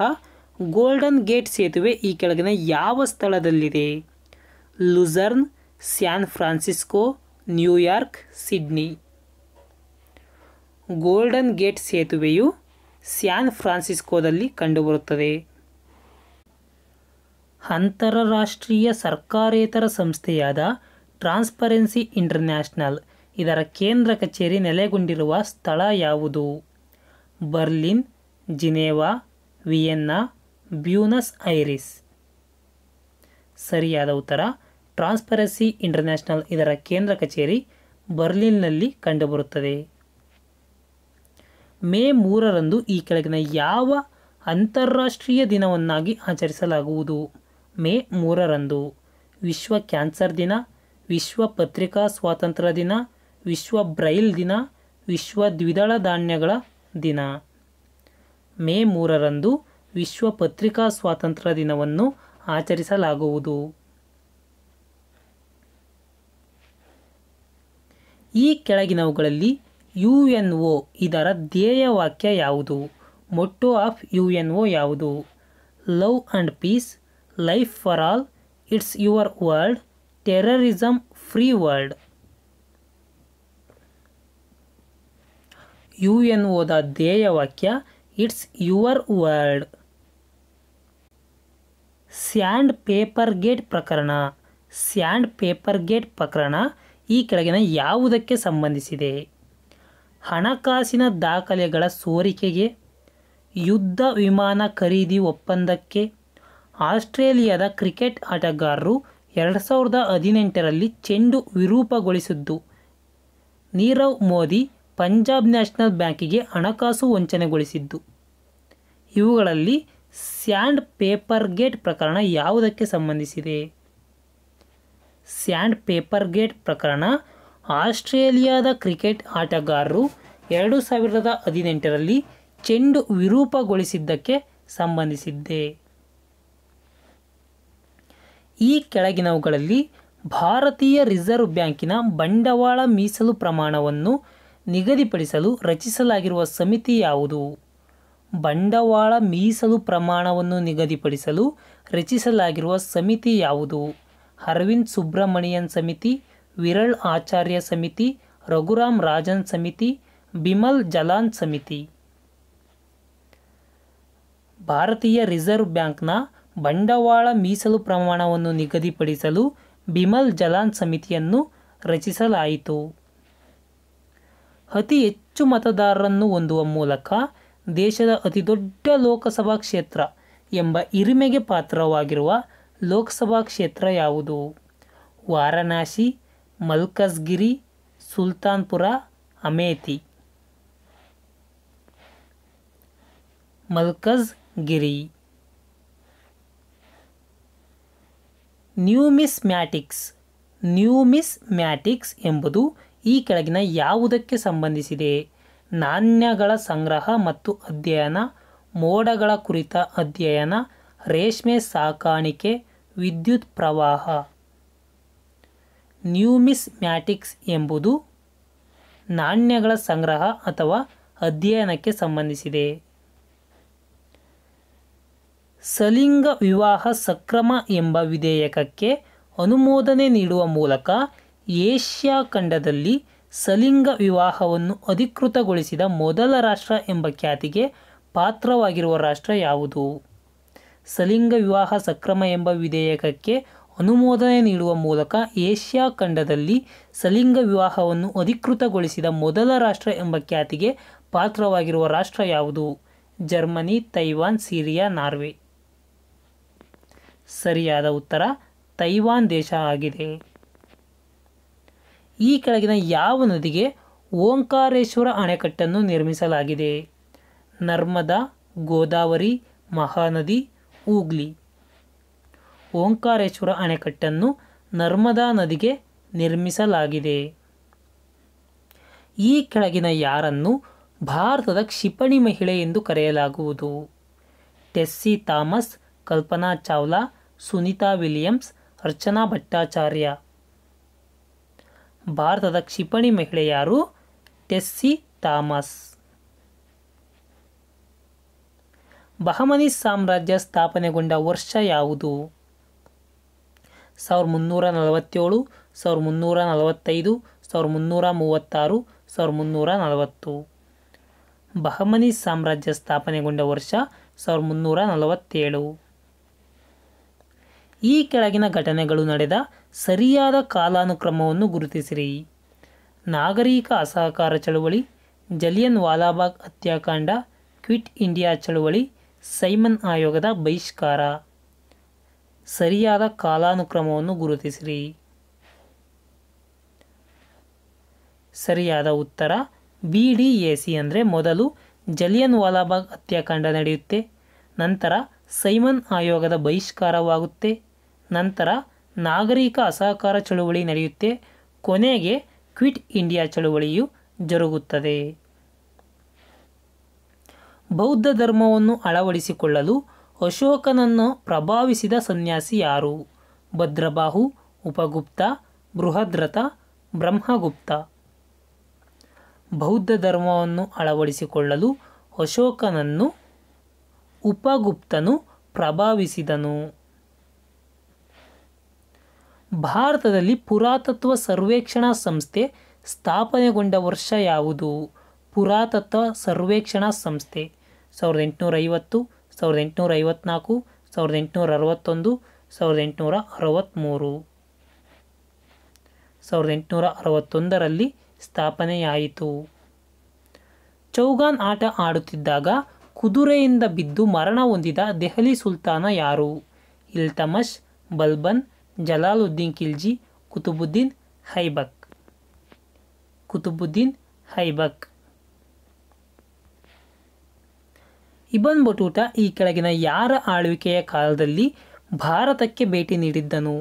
ಗೋಲ್ಡನ್ ಗೇಟ್ ಸೇತುವೆ ಈ ಕೆಳಗಿನ ಯಾವ ಸ್ಥಳದಲ್ಲಿದೆ Lucerne San Francisco New York Sydney Golden Gate ಸೇತುವೆಯು ಸ್ಯಾನ್ ಫ್ರಾನ್ಸಿಸ್ಕೋದಲ್ಲಿ ಕಂಡುಬರುತ್ತದೆ ಅಂತರರಾಷ್ಟ್ರೀಯ ಸರ್ಕಾರೇತರ ಸಂಸ್ಥೆಯಾದ ಟ್ರಾನ್ಸ್ಪರೆನ್ಸಿ ಇಂಟರ್ನ್ಯಾಷನಲ್ ಇದರ ಕೇಂದ್ರ ಕಚೇರಿ ನೆಲೆಗೊಂಡಿರುವ ಸ್ಥಳ ಯಾವುದು Berlin Geneva Vienna Buenos Aires ಸರಿಯಾದ ಉತ್ತರ ಟ್ರಾನ್ಸ್ಪರೆನ್ಸಿ ಇಂಟರ್ನ್ಯಾಷನಲ್ ಇದರ ಕೇಂದ್ರ ಕಚೇರಿ ಬರ್ಲಿನ್ನಲ್ಲಿ ಕಂಡುಬರುತ್ತದೆ ಮೇ ಮೂರರಂದು ಈ ಕೆಳಗಿನ ಯಾವ ಅಂತಾರಾಷ್ಟ್ರೀಯ ದಿನವನ್ನಾಗಿ ಆಚರಿಸಲಾಗುವುದು ಮೇ ಮೂರರಂದು ವಿಶ್ವ ಕ್ಯಾನ್ಸರ್ ದಿನ ವಿಶ್ವ ಪತ್ರಿಕಾ ಸ್ವಾತಂತ್ರ್ಯ ದಿನ ವಿಶ್ವ ಬ್ರೈಲ್ ದಿನ ವಿಶ್ವ ದ್ವಿದಳ ಧಾನ್ಯಗಳ ದಿನ ಮೇ ಮೂರರಂದು ವಿಶ್ವ ಪತ್ರಿಕಾ ಸ್ವಾತಂತ್ರ್ಯ ದಿನವನ್ನು ಆಚರಿಸಲಾಗುವುದು ಈ ಕೆಳಗಿನವುಗಳಲ್ಲಿ ಯು ಎನ್ ಒ ಇದರ ಧ್ಯೇಯವಾಕ್ಯ ಯಾವುದು motto of U N O ಯಾವುದು love and peace life for all it's your world terrorism free world U N ಒದ ಧ್ಯೇಯವಾಕ್ಯ it's your world sandpaper gate ಪ್ರಕರಣ ಸ್ಯಾಂಡ್ ಪೇಪರ್ ಗೇಟ್ ಪ್ರಕರಣ ಈ ಕೆಳಗಿನ ಯಾವುದಕ್ಕೆ ಸಂಬಂಧಿಸಿದೆ ಹಣಕಾಸಿನ ದಾಖಲೆಗಳ ಸೋರಿಕೆಗೆ ಯುದ್ಧ ವಿಮಾನ ಖರೀದಿ ಒಪ್ಪಂದಕ್ಕೆ ಆಸ್ಟ್ರೇಲಿಯಾದ ಕ್ರಿಕೆಟ್ ಆಟಗಾರರು ಎರಡು ಸಾವಿರದ ಹದಿನೆಂಟರಲ್ಲಿ ಚೆಂಡು ವಿರೂಪಗೊಳಿಸಿದ್ದು ನೀರವ್ ಮೋದಿ ಪಂಜಾಬ್ ನ್ಯಾಷನಲ್ ಬ್ಯಾಂಕಿಗೆ ಹಣಕಾಸು ವಂಚನೆಗೊಳಿಸಿದ್ದು ಇವುಗಳಲ್ಲಿ ಸ್ಯಾಂಡ್ ಪೇಪರ್ ಗೇಟ್ ಪ್ರಕರಣ ಯಾವುದಕ್ಕೆ ಸಂಬಂಧಿಸಿದೆ ಸ್ಯಾಂಡ್ ಪೇಪರ್ ಗೇಟ್ ಪ್ರಕರಣ ಆಸ್ಟ್ರೇಲಿಯಾದ ಕ್ರಿಕೆಟ್ ಆಟಗಾರರು ಎರಡು ಸಾವಿರದ ಹದಿನೆಂಟರಲ್ಲಿ ಚೆಂಡು ವಿರೂಪಗೊಳಿಸಿದ್ದಕ್ಕೆ ಸಂಬಂಧಿಸಿದ್ದೆ ಈ ಕೆಳಗಿನವುಗಳಲ್ಲಿ ಭಾರತೀಯ ರಿಸರ್ವ್ ಬ್ಯಾಂಕಿನ ಬಂಡವಾಳ ಮೀಸಲು ಪ್ರಮಾಣವನ್ನು ನಿಗದಿಪಡಿಸಲು ರಚಿಸಲಾಗಿರುವ ಸಮಿತಿ ಯಾವುದು ಬಂಡವಾಳ ಮೀಸಲು ಪ್ರಮಾಣವನ್ನು ನಿಗದಿಪಡಿಸಲು ರಚಿಸಲಾಗಿರುವ ಸಮಿತಿ ಯಾವುದು ಅರವಿಂದ್ ಸುಬ್ರಹ್ಮಣಿಯನ್ ಸಮಿತಿ ವಿರಳ್ ಆಚಾರ್ಯ ಸಮಿತಿ ರಘುರಾಮ್ ರಾಜನ್ ಸಮಿತಿ ಬಿಮಲ್ ಜಲಾನ್ ಸಮಿತಿ ಭಾರತೀಯ ರಿಸರ್ವ್ ಬ್ಯಾಂಕ್ನ ಬಂಡವಾಳ ಮೀಸಲು ಪ್ರಮಾಣವನ್ನು ನಿಗದಿಪಡಿಸಲು ಬಿಮಲ್ ಜಲಾನ್ ಸಮಿತಿಯನ್ನು ರಚಿಸಲಾಯಿತು ಅತಿ ಹೆಚ್ಚು ಮತದಾರರನ್ನು ಹೊಂದುವ ಮೂಲಕ ದೇಶದ ಅತಿದೊಡ್ಡ ಲೋಕಸಭಾ ಕ್ಷೇತ್ರ ಎಂಬ ಹಿರಿಮೆಗೆ ಪಾತ್ರವಾಗಿರುವ ಲೋಕಸಭಾ ಕ್ಷೇತ್ರ ಯಾವುದು ವಾರಣಾಸಿ ಮಲ್ಕಸ್ಗಿರಿ ಸುಲ್ತಾನ್ಪುರ ಅಮೇತಿ ಮಲ್ಕಸ್ಗಿರಿ ನ್ಯೂಮಿಸ್ ಮ್ಯಾಟಿಕ್ಸ್ ಎಂಬುದು ಈ ಕೆಳಗಿನ ಯಾವುದಕ್ಕೆ ಸಂಬಂಧಿಸಿದೆ ನಾಣ್ಯಗಳ ಸಂಗ್ರಹ ಮತ್ತು ಅಧ್ಯಯನ ಮೋಡಗಳ ಕುರಿತ ಅಧ್ಯಯನ ರೇಷ್ಮೆ ಸಾಕಾಣಿಕೆ ವಿದ್ಯುತ್ ಪ್ರವಾಹ ನ್ಯೂಮಿಸ್ಮ್ಯಾಟಿಕ್ಸ್ ಎಂಬುದು ನಾಣ್ಯಗಳ ಸಂಗ್ರಹ ಅಥವಾ ಅಧ್ಯಯನಕ್ಕೆ ಸಂಬಂಧಿಸಿದೆ ಸಲಿಂಗ ವಿವಾಹ ಸಕ್ರಮ ಎಂಬ ವಿಧೇಯಕಕ್ಕೆ ಅನುಮೋದನೆ ನೀಡುವ ಮೂಲಕ ಏಷ್ಯಾ ಖಂಡದಲ್ಲಿ ಸಲಿಂಗ ವಿವಾಹವನ್ನು ಅಧಿಕೃತಗೊಳಿಸಿದ ಮೊದಲ ರಾಷ್ಟ್ರ ಎಂಬ ಖ್ಯಾತಿಗೆ ಪಾತ್ರವಾಗಿರುವ ರಾಷ್ಟ್ರ ಯಾವುದು ಸಲಿಂಗ ವಿವಾಹ ಸಕ್ರಮ ಎಂಬ ವಿಧೇಯಕಕ್ಕೆ ಅನುಮೋದನೆ ನೀಡುವ ಮೂಲಕ ಏಷ್ಯಾ ಖಂಡದಲ್ಲಿ ಸಲಿಂಗ ವಿವಾಹವನ್ನು ಅಧಿಕೃತಗೊಳಿಸಿದ ಮೊದಲ ರಾಷ್ಟ್ರ ಎಂಬ ಖ್ಯಾತಿಗೆ ಪಾತ್ರವಾಗಿರುವ ರಾಷ್ಟ್ರ ಯಾವುದು ಜರ್ಮನಿ ತೈವಾನ್ ಸಿರಿಯಾ ನಾರ್ವೆ ಸರಿಯಾದ ಉತ್ತರ ತೈವಾನ್ ದೇಶ ಆಗಿದೆ ಈ ಕೆಳಗಿನ ಯಾವ ನದಿಗೆ ಓಂಕಾರೇಶ್ವರ ಅಣೆಕಟ್ಟನ್ನು ನಿರ್ಮಿಸಲಾಗಿದೆ ನರ್ಮದಾ ಗೋದಾವರಿ ಮಹಾನದಿ ಹೂಗ್ಲಿ ಓಂಕಾರೇಶ್ವರ ಅಣೆಕಟ್ಟನ್ನು ನರ್ಮದಾ ನದಿಗೆ ನಿರ್ಮಿಸಲಾಗಿದೆ ಈ ಕೆಳಗಿನ ಯಾರನ್ನು ಭಾರತದ ಕ್ಷಿಪಣಿ ಮಹಿಳೆ ಎಂದು ಕರೆಯಲಾಗುವುದು ಟೆಸ್ಸಿ ಥಾಮಸ್ ಕಲ್ಪನಾ ಚಾವ್ಲಾ ಸುನೀತಾ ವಿಲಿಯಮ್ಸ್ ಅರ್ಚನಾ ಭಟ್ಟಾಚಾರ್ಯ ಭಾರತದ ಕ್ಷಿಪಣಿ ಮಹಿಳೆ ಯಾರು ಟೆಸ್ಸಿ ಥಾಮಸ್ ಬಹಮನಿ ಸಾಮ್ರಾಜ್ಯ ಸ್ಥಾಪನೆಗೊಂಡ ವರ್ಷ ಯಾವುದು ಸಾವಿರದ ಮುನ್ನೂರ ನಲವತ್ತೇಳು ಸಾವಿರದ ಮುನ್ನೂರ ನಲವತ್ತೈದು ಸಾವಿರದ ಮುನ್ನೂರ ಮೂವತ್ತಾರು ಸಾವಿರದ ಮುನ್ನೂರ ನಲವತ್ತು ಬಹಮನಿ ಸಾಮ್ರಾಜ್ಯ ಸ್ಥಾಪನೆಗೊಂಡ ವರ್ಷ ಸಾವಿರದ ಮುನ್ನೂರ ನಲವತ್ತೇಳು ಈ ಕೆಳಗಿನ ಘಟನೆಗಳು ನಡೆದ ಸರಿಯಾದ ಕಾಲಾನುಕ್ರಮವನ್ನು ಗುರುತಿಸಿರಿ ನಾಗರಿಕ ಅಸಹಕಾರ ಚಳುವಳಿ ಜಲಿಯನ್ ವಾಲಾಬಾಗ್ ಹತ್ಯಾಕಾಂಡ ಕ್ವಿಟ್ ಇಂಡಿಯಾ ಚಳುವಳಿ ಸೈಮನ್ ಆಯೋಗದ ಬಹಿಷ್ಕಾರ ಸರಿಯಾದ ಕಾಲಾನುಕ್ರಮವನ್ನು ಗುರುತಿಸಿರಿ ಸರಿಯಾದ ಉತ್ತರ ಬಿ ಡಿ ಎ ಸಿ ಅಂದರೆ ಮೊದಲು ಜಲಿಯನ್ ವಾಲಾಬಾಗ್ ಹತ್ಯಾಕಾಂಡ ನಡೆಯುತ್ತೆ ನಂತರ ಸೈಮನ್ ಆಯೋಗದ ಬಹಿಷ್ಕಾರವಾಗುತ್ತೆ ನಂತರ ನಾಗರಿಕ ಅಸಹಕಾರ ಚಳುವಳಿ ನಡೆಯುತ್ತೆ ಕೊನೆಗೆ ಕ್ವಿಟ್ ಇಂಡಿಯಾ ಚಳುವಳಿಯು ಜರುಗುತ್ತದೆ ಬೌದ್ಧ ಧರ್ಮವನ್ನು ಅಳವಡಿಸಿಕೊಳ್ಳಲು ಅಶೋಕನನ್ನು ಪ್ರಭಾವಿಸಿದ ಸನ್ಯಾಸಿ ಯಾರು ಭದ್ರಬಾಹು ಉಪಗುಪ್ತ ಬೃಹದ್ರಥ ಬ್ರಹ್ಮಗುಪ್ತ ಬೌದ್ಧ ಧರ್ಮವನ್ನು ಅಳವಡಿಸಿಕೊಳ್ಳಲು ಅಶೋಕನನ್ನು ಉಪಗುಪ್ತನು ಪ್ರಭಾವಿಸಿದನು ಭಾರತದಲ್ಲಿ ಪುರಾತತ್ವ ಸರ್ವೇಕ್ಷಣಾ ಸಂಸ್ಥೆ ಸ್ಥಾಪನೆಗೊಂಡ ವರ್ಷ ಯಾವುದು ಪುರಾತತ್ವ ಸರ್ವೇಕ್ಷಣಾ ಸಂಸ್ಥೆ ಸಾವಿರದ ಎಂಟುನೂರ ಐವತ್ತು ಸಾವಿರದ ಎಂಟುನೂರ ಐವತ್ನಾಲ್ಕು ಸಾವಿರದ ಎಂಟುನೂರ ಅರವತ್ತೊಂದು ಸಾವಿರದ ಎಂಟುನೂರ ಅರವತ್ತ್ಮೂರು ಸಾವಿರದ ಎಂಟುನೂರ ಅರವತ್ತೊಂದರಲ್ಲಿ ಸ್ಥಾಪನೆಯಾಯಿತು ಚೌಗಾನ್ ಆಟ ಆಡುತ್ತಿದ್ದಾಗ ಕುದುರೆಯಿಂದ ಬಿದ್ದು ಮರಣ ಹೊಂದಿದ ದೆಹಲಿ ಸುಲ್ತಾನ ಯಾರು ಇಲ್ತಮಶ್ ಬಲ್ಬನ್ ಜಲಾಲುದ್ದೀನ್ ಖಿಲ್ಜಿ ಕುತುಬುದ್ದೀನ್ ಹೈಬಕ್ ಕುತುಬುದ್ದೀನ್ ಹೈಬಕ್ ಇಬನ್ ಬಟೂಟ ಈ ಕೆಳಗಿನ ಯಾರ ಆಳ್ವಿಕೆಯ ಕಾಲದಲ್ಲಿ ಭಾರತಕ್ಕೆ ಭೇಟಿ ನೀಡಿದ್ದನು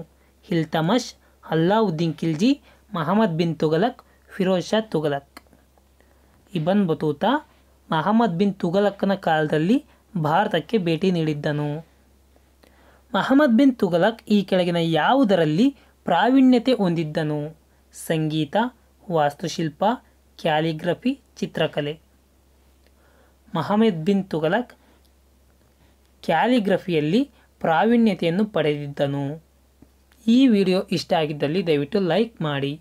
ಹಿಲ್ತಮಶ್ ಅಲ್ಲಾವುದ್ದೀನ್ ಖಿಲ್ಜಿ ಮಹಮ್ಮದ್ ಬಿನ್ ತುಗಲಕ್ ಫಿರೋಜ್ ಶಾ ತುಗಲಕ್ ಇಬನ್ ಬತೂತ ಮಹಮ್ಮದ್ ಬಿನ್ ತುಗಲಕ್ನ ಕಾಲದಲ್ಲಿ ಭಾರತಕ್ಕೆ ಭೇಟಿ ನೀಡಿದ್ದನು ಮಹಮ್ಮದ್ ಬಿನ್ ತುಗಲಕ್ ಈ ಕೆಳಗಿನ ಯಾವುದರಲ್ಲಿ ಪ್ರಾವೀಣ್ಯತೆ ಹೊಂದಿದ್ದನು ಸಂಗೀತ ವಾಸ್ತುಶಿಲ್ಪ ಕ್ಯಾಲಿಗ್ರಫಿ ಚಿತ್ರಕಲೆ ಮಹಮ್ಮದ್ ಬಿನ್ ತುಗಲಕ್ ಕ್ಯಾಲಿಗ್ರಫಿಯಲ್ಲಿ ಪ್ರಾವೀಣ್ಯತೆಯನ್ನು ಪಡೆದಿದ್ದನು ಈ ವಿಡಿಯೋ ಇಷ್ಟ ಆಗಿದ್ದಲ್ಲಿ ದಯವಿಟ್ಟು ಲೈಕ್ ಮಾಡಿ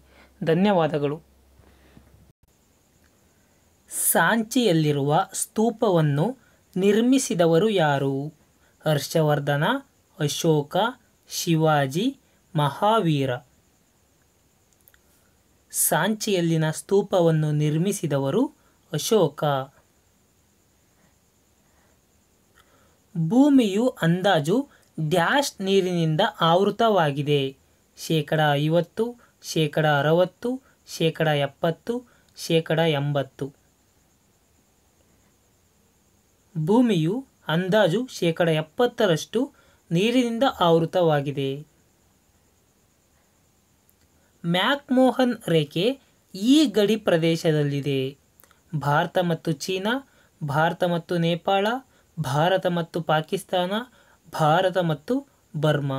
ಧನ್ಯವಾದಗಳು ಸಾಂಚಿಯಲ್ಲಿರುವ ಸ್ತೂಪವನ್ನು ನಿರ್ಮಿಸಿದವರು ಯಾರು ಹರ್ಷವರ್ಧನ ಅಶೋಕ ಶಿವಾಜಿ ಮಹಾವೀರ ಸಾಂಚಿಯಲ್ಲಿನ ಸ್ತೂಪವನ್ನು ನಿರ್ಮಿಸಿದವರು ಅಶೋಕ ಭೂಮಿಯು ಅಂದಾಜು ಡ್ಯಾಶ್ ನೀರಿನಿಂದ ಆವೃತವಾಗಿದೆ ಶೇಕಡ ಐವತ್ತು ಶೇಕಡ ಅರವತ್ತು ಶೇಕಡ ಎಪ್ಪತ್ತು ಶೇಕಡ ಎಂಬತ್ತು ಭೂಮಿಯು ಅಂದಾಜು ಶೇಕಡ ಎಪ್ಪತ್ತರಷ್ಟು ನೀರಿನಿಂದ ಆವೃತವಾಗಿದೆ ಮ್ಯಾಕ್ಮೋಹನ್ ರೇಖೆ ಈ ಗಡಿ ಪ್ರದೇಶದಲ್ಲಿದೆ ಭಾರತ ಮತ್ತು ಚೀನಾ ಭಾರತ ಮತ್ತು ನೇಪಾಳ ಭಾರತ ಮತ್ತು ಪಾಕಿಸ್ತಾನ ಭಾರತ ಮತ್ತು ಬರ್ಮಾ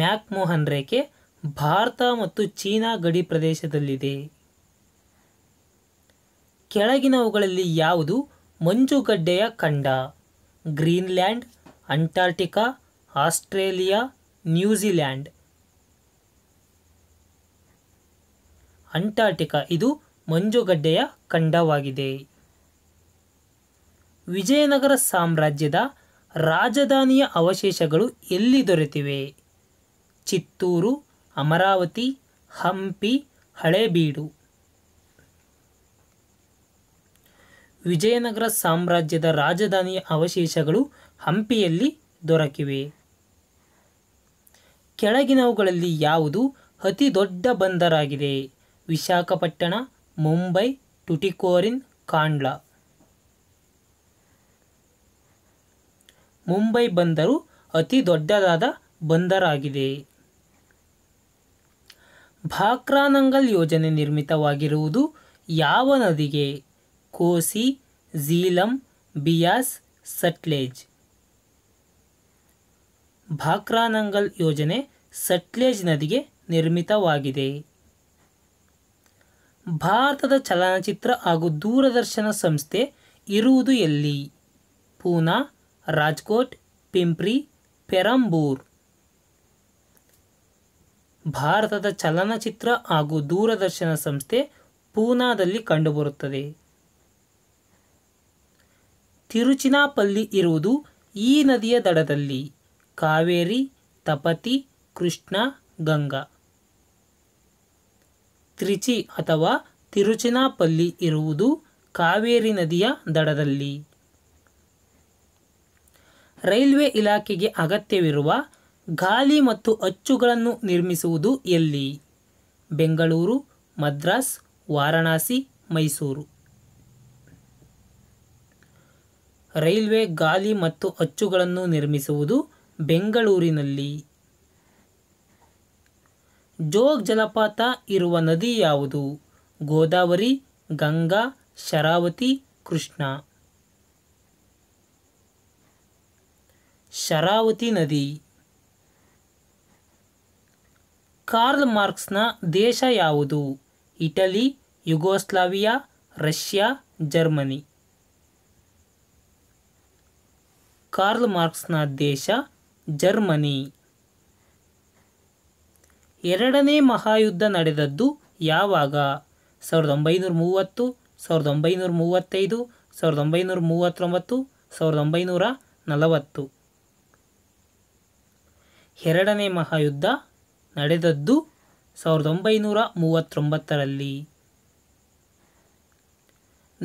ಮ್ಯಾಕ್ಮೋಹನ್ ರೇಖೆ ಭಾರತ ಮತ್ತು ಚೀನಾ ಗಡಿ ಪ್ರದೇಶದಲ್ಲಿದೆ ಕೆಳಗಿನವುಗಳಲ್ಲಿ ಯಾವುದು ಮಂಜುಗಡ್ಡೆಯ ಖಂಡ Greenland Antarctica Australia New Zealand Antarctica ಇದು ಮಂಜುಗಡ್ಡೆಯ ಖಂಡವಾಗಿದೆ ವಿಜಯನಗರ ಸಾಮ್ರಾಜ್ಯದ ರಾಜಧಾನಿಯ ಅವಶೇಷಗಳು ಎಲ್ಲಿ ದೊರೆತಿವೆ ಚಿತ್ತೂರು ಅಮರಾವತಿ ಹಂಪಿ ಹಳೇಬೀಡು ವಿಜಯನಗರ ಸಾಮ್ರಾಜ್ಯದ ರಾಜಧಾನಿಯ ಅವಶೇಷಗಳು ಹಂಪಿಯಲ್ಲಿ ದೊರಕಿವೆ ಕೆಳಗಿನವುಗಳಲ್ಲಿ ಯಾವುದು ಅತಿ ದೊಡ್ಡ ಬಂದರಾಗಿದೆ ವಿಶಾಖಪಟ್ಟಣ ಮುಂಬೈ ಟುಟಿಕೋರಿನ್ ಕಾಂಡ್ಲಾ ಮುಂಬೈ ಬಂದರು ಅತಿ ದೊಡ್ಡದಾದ ಬಂದರಾಗಿದೆ ಭಾಕ್ರಾನಂಗಲ್ ಯೋಜನೆ ನಿರ್ಮಿತವಾಗಿರುವುದು ಯಾವ ನದಿಗೆ ಕೋಸಿ ಝೀಲಂ ಬಿಯಾಸ್ ಸಟ್ಲೇಜ್ ಭಾಕ್ರಾನಂಗಲ್ ಯೋಜನೆ ಸಟ್ಲೇಜ್ ನದಿಗೆ ನಿರ್ಮಿತವಾಗಿದೆ ಭಾರತದ ಚಲನಚಿತ್ರ ಹಾಗೂ ದೂರದರ್ಶನ ಸಂಸ್ಥೆ ಇರುವುದು ಎಲ್ಲಿ ಪೂನಾ ರಾಜ್ಕೋಟ್ ಪಿಂಪ್ರಿ ಪೆರಂಬೂರ್ ಭಾರತದ ಚಲನಚಿತ್ರ ಹಾಗೂ ದೂರದರ್ಶನ ಸಂಸ್ಥೆ ಪೂನಾದಲ್ಲಿ ಕಂಡುಬರುತ್ತದೆ ತಿರುಚಿನಾಪಲ್ಲಿ ಇರುವುದು ಈ ನದಿಯ ದಡದಲ್ಲಿ ಕಾವೇರಿ ತಪತಿ ಕೃಷ್ಣ ಗಂಗಾ ತ್ರಿಚಿ ಅಥವಾ ತಿರುಚಿನಾಪಲ್ಲಿ ಇರುವುದು ಕಾವೇರಿ ನದಿಯ ದಡದಲ್ಲಿ ರೈಲ್ವೆ ಇಲಾಖೆಗೆ ಅಗತ್ಯವಿರುವ ಗಾಲಿ ಮತ್ತು ಅಚ್ಚುಗಳನ್ನು ನಿರ್ಮಿಸುವುದು ಎಲ್ಲಿ ಬೆಂಗಳೂರು ಮದ್ರಾಸ್ ವಾರಣಾಸಿ ಮೈಸೂರು ರೈಲ್ವೆ ಗಾಲಿ ಮತ್ತು ಅಚ್ಚುಗಳನ್ನು ನಿರ್ಮಿಸುವುದು ಬೆಂಗಳೂರಿನಲ್ಲಿ ಜೋಗ್ ಜಲಪಾತ ಇರುವ ನದಿ ಯಾವುದು ಗೋದಾವರಿ ಗಂಗಾ ಶರಾವತಿ ಕೃಷ್ಣ ಶರಾವತಿ ನದಿ ಕಾರ್ಲ್ ಮಾರ್ಕ್ಸ್ನ ದೇಶ ಯಾವುದು Italy Yugoslavia Russia Germany Karl ಮಾರ್ಕ್ಸ್ನ ದೇಶ ಜರ್ಮನಿ ಎರಡನೇ ಮಹಾಯುದ್ಧ ನಡೆದದ್ದು ಯಾವಾಗ ಸಾವಿರದ ಒಂಬೈನೂರ ಮೂವತ್ತು ಸಾವಿರದ ಒಂಬೈನೂರ ಮೂವತ್ತೈದು ಸಾವಿರದ ಒಂಬೈನೂರ ಮೂವತ್ತೊಂಬತ್ತು ಸಾವಿರದ ಒಂಬೈನೂರ ನಲವತ್ತು ಎರಡನೇ ಮಹಾಯುದ್ಧ ನಡೆದದ್ದು ಸಾವಿರದ ಒಂಬೈನೂರ ಮೂವತ್ತೊಂಬತ್ತರಲ್ಲಿ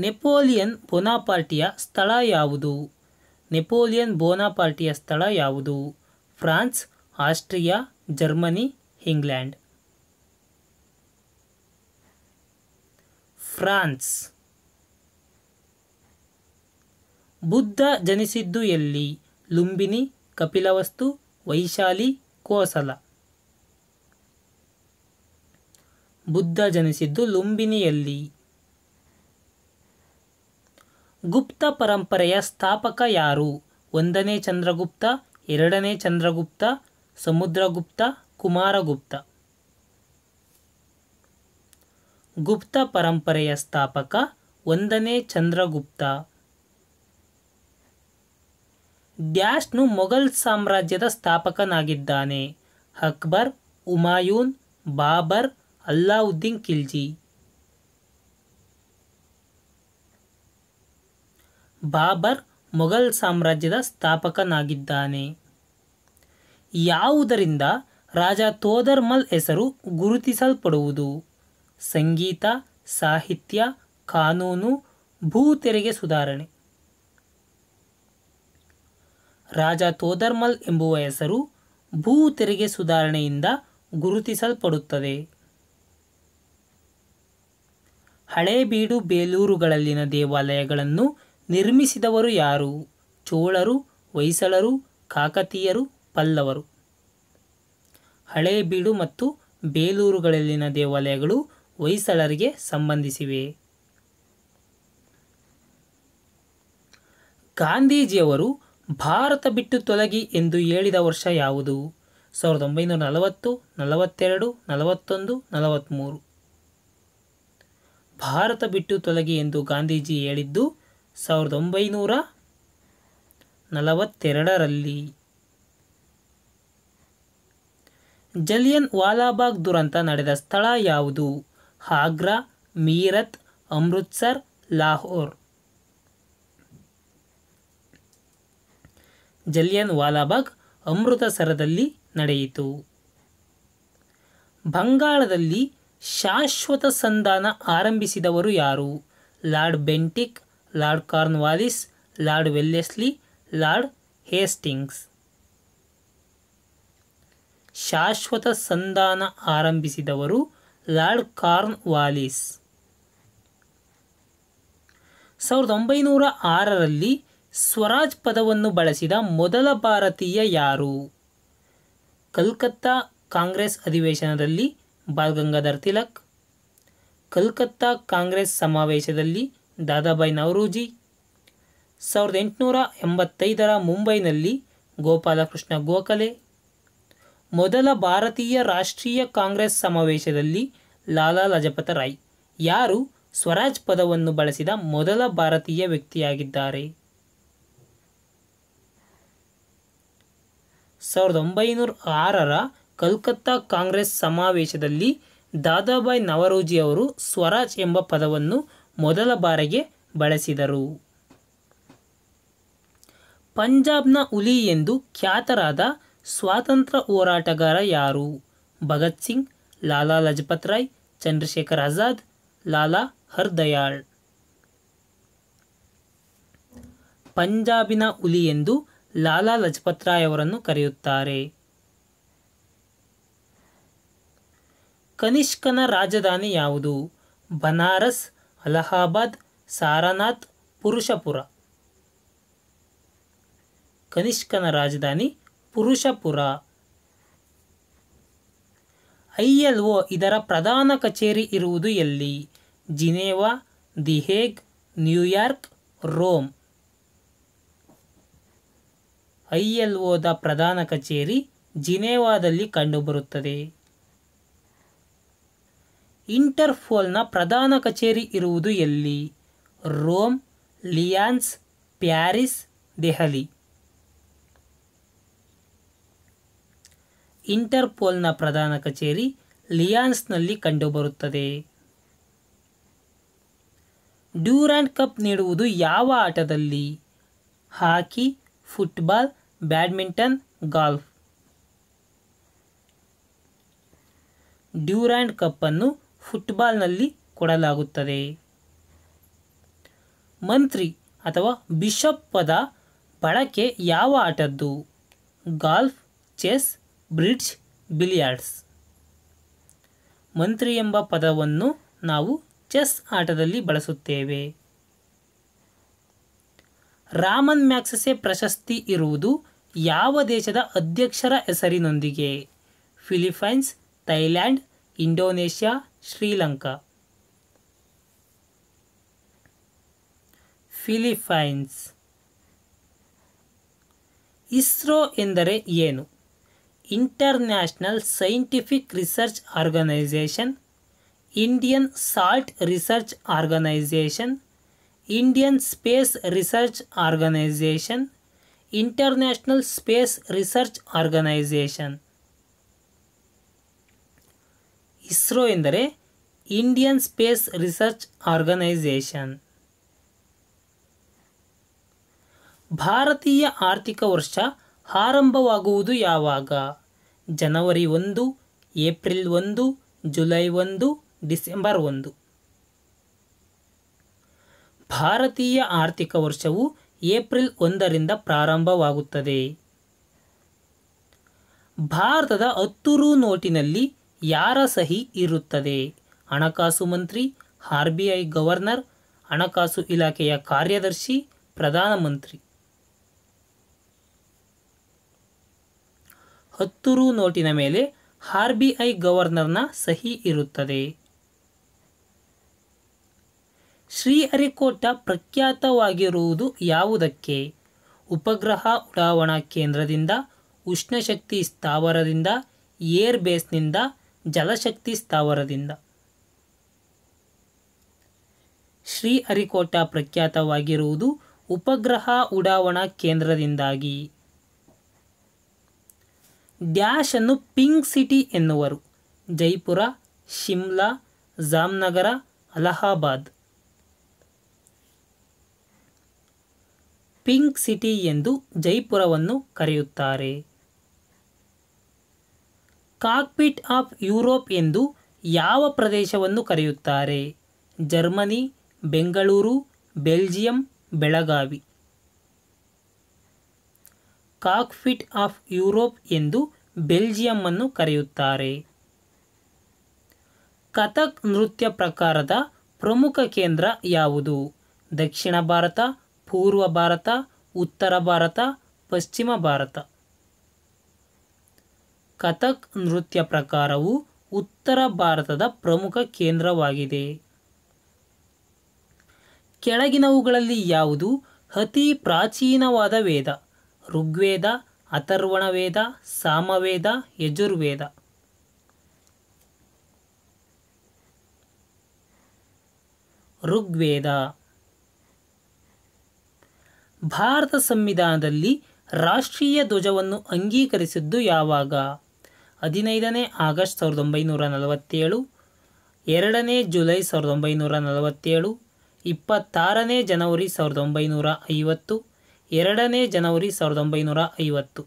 ನೆಪೋಲಿಯನ್ ಬೋನಾಪಾರ್ಟಿಯ ಸ್ಥಳ ಯಾವುದು ನೆಪೋಲಿಯನ್ ಬೋನಾಪಾರ್ಟಿಯ ಸ್ಥಳ ಯಾವುದು France Austria Germany England France Buddha ಜನಿಸಿದ್ದು ಎಲ್ಲಿ ಲುಂಬಿನಿ ಕಪಿಲವಸ್ತು ವೈಶಾಲಿ ಕೋಸಲ ಬುದ್ಧ ಜನಿಸಿದ್ದು ಲುಂಬಿನಿಯಲ್ಲಿ ಗುಪ್ತ ಪರಂಪರೆಯ ಸ್ಥಾಪಕ ಯಾರು ಒಂದನೇ ಚಂದ್ರಗುಪ್ತ ಎರಡನೇ ಚಂದ್ರಗುಪ್ತ ಸಮುದ್ರಗುಪ್ತ ಕುಮಾರಗುಪ್ತ ಗುಪ್ತ ಪರಂಪರೆಯ ಸ್ಥಾಪಕ ಒಂದನೇ ಚಂದ್ರಗುಪ್ತ ಡ್ಯಾಶ್ನು ಮೊಘಲ್ ಸಾಮ್ರಾಜ್ಯದ ಸ್ಥಾಪಕನಾಗಿದ್ದಾನೆ ಅಕ್ಬರ್ ಉಮಾಯೂನ್ ಬಾಬರ್ ಅಲ್ಲಾವುದ್ದೀನ್ ಖಿಲ್ಜಿ ಬಾಬರ್ ಮೊಘಲ್ ಸಾಮ್ರಾಜ್ಯದ ಸ್ಥಾಪಕನಾಗಿದ್ದಾನೆ ಯಾವುದರಿಂದ ರಾಜ ತೋದರ್ಮಲ್ ಹೆಸರು ಗುರುತಿಸಲ್ಪಡುವುದು ಸಂಗೀತ ಸಾಹಿತ್ಯ ಕಾನೂನು ಭೂ ತೆರಿಗೆ ಸುಧಾರಣೆ ರಾಜ ತೋದರ್ಮಲ್ ಎಂಬುವ ಹೆಸರು ಭೂ ತೆರಿಗೆ ಸುಧಾರಣೆಯಿಂದ ಗುರುತಿಸಲ್ಪಡುತ್ತದೆ ಹಳೇಬೀಡು ಬೇಲೂರುಗಳಲ್ಲಿನ ದೇವಾಲಯಗಳನ್ನು ನಿರ್ಮಿಸಿದವರು ಯಾರು ಚೋಳರು ಹೊಯ್ಸಳರು ಕಾಕತೀಯರು ಪಲ್ಲವರು ಹಳೇಬೀಡು ಮತ್ತು ಬೇಲೂರುಗಳಲ್ಲಿನ ದೇವಾಲಯಗಳು ಹೊಯ್ಸಳರಿಗೆ ಸಂಬಂಧಿಸಿವೆ ಗಾಂಧೀಜಿಯವರು ಭಾರತ ಬಿಟ್ಟು ತೊಲಗಿ ಎಂದು ಹೇಳಿದ ವರ್ಷ ಯಾವುದು ಸಾವಿರದ ಒಂಬೈನೂರ ನಲವತ್ತು ನಲವತ್ತೆರಡು ನಲವತ್ತೊಂದು ನಲವತ್ತ್ಮೂರು ಭಾರತ ಬಿಟ್ಟು ತೊಲಗಿ ಎಂದು ಗಾಂಧೀಜಿ ಹೇಳಿದ್ದು ಸಾವಿರದ ಒಂಬೈನೂರ ನಲವತ್ತೆರಡರಲ್ಲಿ ಜಲಿಯನ್ ವಾಲಾಬಾಗ್ ದುರಂತ ನಡೆದ ಸ್ಥಳ ಯಾವುದು ಆಗ್ರಾ ಮೀರತ್ ಅಮೃತ್ಸರ್ ಲಾಹೋರ್ ಜಲಿಯನ್ ವಾಲಾಬಾಗ್ ಅಮೃತಸರದಲ್ಲಿ ನಡೆಯಿತು ಬಂಗಾಳದಲ್ಲಿ ಶಾಶ್ವತ ಸಂಧಾನ ಆರಂಭಿಸಿದವರು ಯಾರು Lord Bentinck Lord Cornwallis Lord Wellesley Lord Hastings ಶಾಶ್ವತ ಸಂಧಾನ ಆರಂಭಿಸಿದವರು ಲಾರ್ಡ್ ಕಾರ್ನ್ ವಾಲಿಸ್ ಸಾವಿರದ ಒಂಬೈನೂರ ಆರರಲ್ಲಿ ಸ್ವರಾಜ್ ಪದವನ್ನು ಬಳಸಿದ ಮೊದಲ ಭಾರತೀಯ ಯಾರು ಕಲ್ಕತ್ತಾ ಕಾಂಗ್ರೆಸ್ ಅಧಿವೇಶನದಲ್ಲಿ ಬಾಲ್ಗಂಗಾಧರ್ ತಿಲಕ್ ಕಲ್ಕತ್ತಾ ಕಾಂಗ್ರೆಸ್ ಸಮಾವೇಶದಲ್ಲಿ ದಾದಾಬಾಯಿ ನವರೂಜಿ ಸಾವಿರದ ಎಂಟುನೂರ ಎಂಬತ್ತೈದರ ಮುಂಬೈನಲ್ಲಿ ಗೋಪಾಲಕೃಷ್ಣ ಗೋಖಲೆ ಮೊದಲ ಭಾರತೀಯ ರಾಷ್ಟ್ರೀಯ ಕಾಂಗ್ರೆಸ್ ಸಮಾವೇಶದಲ್ಲಿ ಲಾಲಾ ಲಜಪತ ರಾಯ್ ಯಾರು ಸ್ವರಾಜ್ ಪದವನ್ನು ಬಳಸಿದ ಮೊದಲ ಭಾರತೀಯ ವ್ಯಕ್ತಿಯಾಗಿದ್ದಾರೆ ಸಾವಿರದ ಒಂಬೈನೂರ ಆರರ ಕಲ್ಕತ್ತಾ ಕಾಂಗ್ರೆಸ್ ಸಮಾವೇಶದಲ್ಲಿ ದಾದಾಬಾಯ್ ನವರೋಜಿ ಅವರು ಸ್ವರಾಜ್ ಎಂಬ ಪದವನ್ನು ಮೊದಲ ಬಾರಿಗೆ ಬಳಸಿದರು ಪಂಜಾಬ್ನ ಹುಲಿ ಎಂದು ಖ್ಯಾತರಾದ ಸ್ವಾತಂತ್ರ್ಯ ಹೋರಾಟಗಾರ ಯಾರು ಭಗತ್ ಸಿಂಗ್ ಲಾಲಾ ಲಜಪತ್ ರಾಯ್ ಚಂದ್ರಶೇಖರ್ ಆಜಾದ್ ಲಾಲಾ ಹರ್ದಯಾಳ್ ಪಂಜಾಬಿನ ಹುಲಿ ಎಂದು ಲಾಲಾ ಲಜಪತ್ ರಾಯ್ ಅವರನ್ನು ಕರೆಯುತ್ತಾರೆ ಕನಿಷ್ಕನ ರಾಜಧಾನಿ ಯಾವುದು ಬನಾರಸ್ ಅಲಹಾಬಾದ್ ಸಾರನಾಥ್ ಪುರುಷಪುರ ಕನಿಷ್ಕನ ರಾಜಧಾನಿ ಪುರುಷಪುರ ಐ ಎಲ್ ಒ ಇದರ ಪ್ರಧಾನ ಕಚೇರಿ ಇರುವುದು ಎಲ್ಲಿ ಜಿನೇವಾ ದಿಹೇಗ್ ನ್ಯೂಯಾರ್ಕ್ ರೋಮ್ ಐಎಲ್ಒದ ಪ್ರಧಾನ ಕಚೇರಿ ಜಿನೇವಾದಲ್ಲಿ ಕಂಡುಬರುತ್ತದೆ ಇಂಟರ್ಫೋಲ್ನ ಪ್ರಧಾನ ಕಚೇರಿ ಇರುವುದು ಎಲ್ಲಿ ರೋಮ್ ಲಿಯಾನ್ಸ್ ಪ್ಯಾರಿಸ್ ದೆಹಲಿ ಇಂಟರ್ಪೋಲ್ನ ಪ್ರಧಾನ ಕಚೇರಿ ಲಿಯಾನ್ಸ್ನಲ್ಲಿ ಕಂಡುಬರುತ್ತದೆ ಡ್ಯೂರ್ಯಾಂಡ್ ಕಪ್ ನೀಡುವುದು ಯಾವ ಆಟದಲ್ಲಿ hockey football badminton golf Durand ಕಪ್ಪನ್ನು ಫುಟ್ಬಾಲ್ನಲ್ಲಿ ಕೊಡಲಾಗುತ್ತದೆ ಮಂತ್ರಿ ಅಥವಾ ಬಿಷಪ್ ಪದ ಬಳಕೆ ಯಾವ ಆಟದ್ದು ಗಾಲ್ಫ್ ಚೆಸ್ ಬ್ರಿಡ್ಜ್ ಬಿಲಿಯಾರ್ಡ್ಸ್ ಮಂತ್ರಿ ಎಂಬ ಪದವನ್ನು ನಾವು ಚೆಸ್ ಆಟದಲ್ಲಿ ಬಳಸುತ್ತೇವೆ ರಾಮನ್ ಮ್ಯಾಕ್ಸಸೆ ಪ್ರಶಸ್ತಿ ಇರುವುದು ಯಾವ ದೇಶದ ಅಧ್ಯಕ್ಷರ ಹೆಸರಿನೊಂದಿಗೆ Philippines Thailand Indonesia Sri Lanka Philippines ISRO ಎಂದರೆ ಏನು International Scientific Research Organisation Indian Salt Research Organisation Indian Space Research Organisation International Space Research Organisation ISRO ಎಂದರೆ ಇಂಡಿಯನ್ ಸ್ಪೇಸ್ ರಿಸರ್ಚ್ ಆರ್ಗನೈಸೇಷನ್ ಭಾರತೀಯ ಆರ್ಥಿಕ ವರ್ಷ ಆರಂಭವಾಗುವುದು ಯಾವಾಗ ಜನವರಿ ಒಂದು ಏಪ್ರಿಲ್ ಒಂದು ಜುಲೈ ಒಂದು ಡಿಸೆಂಬರ್ ಒಂದು ಭಾರತೀಯ ಆರ್ಥಿಕ ವರ್ಷವು ಏಪ್ರಿಲ್ ಒಂದರಿಂದ ಪ್ರಾರಂಭವಾಗುತ್ತದೆ ಭಾರತದ ಹತ್ತು ರು ನೋಟಿನಲ್ಲಿ ಯಾರ ಸಹಿ ಇರುತ್ತದೆ ಹಣಕಾಸು ಮಂತ್ರಿ ಆರ್ ಗವರ್ನರ್ ಹಣಕಾಸು ಇಲಾಖೆಯ ಕಾರ್ಯದರ್ಶಿ ಪ್ರಧಾನಮಂತ್ರಿ ಹತ್ತು ರು ನೋಟಿನ ಮೇಲೆ ಆರ್ ಬಿ ಐ ಗವರ್ನರ್ನ ಸಹಿ ಇರುತ್ತದೆ ಶ್ರೀಹರಿಕೋಟ ಪ್ರಖ್ಯಾತವಾಗಿರುವುದು ಯಾವುದಕ್ಕೆ ಉಪಗ್ರಹ ಉಡಾವಣಾ ಕೇಂದ್ರದಿಂದ ಉಷ್ಣಶಕ್ತಿ ಸ್ಥಾವರದಿಂದ ಏರ್ ಜಲಶಕ್ತಿ ಸ್ಥಾವರದಿಂದ ಶ್ರೀಹರಿಕೋಟ ಪ್ರಖ್ಯಾತವಾಗಿರುವುದು ಉಪಗ್ರಹ ಉಡಾವಣಾ ಕೇಂದ್ರದಿಂದಾಗಿ ಡ್ಯಾಶ್ ಅನ್ನು ಪಿಂಕ್ ಸಿಟಿ ಎನ್ನುವರು ಜೈಪುರ ಶಿಮ್ಲಾ ಜಾಮ್ನಗರ ಅಲಹಾಬಾದ್ ಪಿಂಕ್ ಸಿಟಿ ಎಂದು ಜೈಪುರವನ್ನು ಕರೆಯುತ್ತಾರೆ ಕಾಕ್ಪಿಟ್ ಆಫ್ ಯುರೋಪ್ ಎಂದು ಯಾವ ಪ್ರದೇಶವನ್ನು ಕರೆಯುತ್ತಾರೆ Germany Bengaluru Belgium Belagavi cockpit of Europe ಎಂದು ಬೆಲ್ಜಿಯಂ ಅನ್ನು ಕರೆಯುತ್ತಾರೆ ಕಥಕ್ ನೃತ್ಯ ಪ್ರಕಾರದ ಪ್ರಮುಖ ಕೇಂದ್ರ ಯಾವುದು ದಕ್ಷಿಣ ಭಾರತ ಪೂರ್ವ ಭಾರತ ಉತ್ತರ ಭಾರತ ಪಶ್ಚಿಮ ಭಾರತ ಕಥಕ್ ನೃತ್ಯ ಪ್ರಕಾರವು ಉತ್ತರ ಭಾರತದ ಪ್ರಮುಖ ಕೇಂದ್ರವಾಗಿದೆ ಕೆಳಗಿನವುಗಳಲ್ಲಿ ಯಾವುದು ಅತಿ ಪ್ರಾಚೀನವಾದ ವೇದ ಋಗ್ವೇದ ಅಥರ್ವಣ ವೇದ ಸಾಮವೇದ ಯಜುರ್ವೇದ ಋಗ್ವೇದ ಭಾರತ ಸಂವಿಧಾನದಲ್ಲಿ ರಾಷ್ಟ್ರೀಯ ಧ್ವಜವನ್ನು ಅಂಗೀಕರಿಸಿದ್ದು ಯಾವಾಗ ಹದಿನೈದನೇ ಆಗಸ್ಟ್ ಸಾವಿರದ ಒಂಬೈನೂರ ನಲವತ್ತೇಳು ಎರಡನೇ ಜುಲೈ ಸಾವಿರದ ಒಂಬೈನೂರ ನಲವತ್ತೇಳು ಇಪ್ಪತ್ತಾರನೇ ಜನವರಿ ಸಾವಿರದ ಒಂಬೈನೂರ ಐವತ್ತು ಎರಡನೇ ಜನವರಿ ಸಾವಿರದ ಒಂಬೈನೂರ ಐವತ್ತು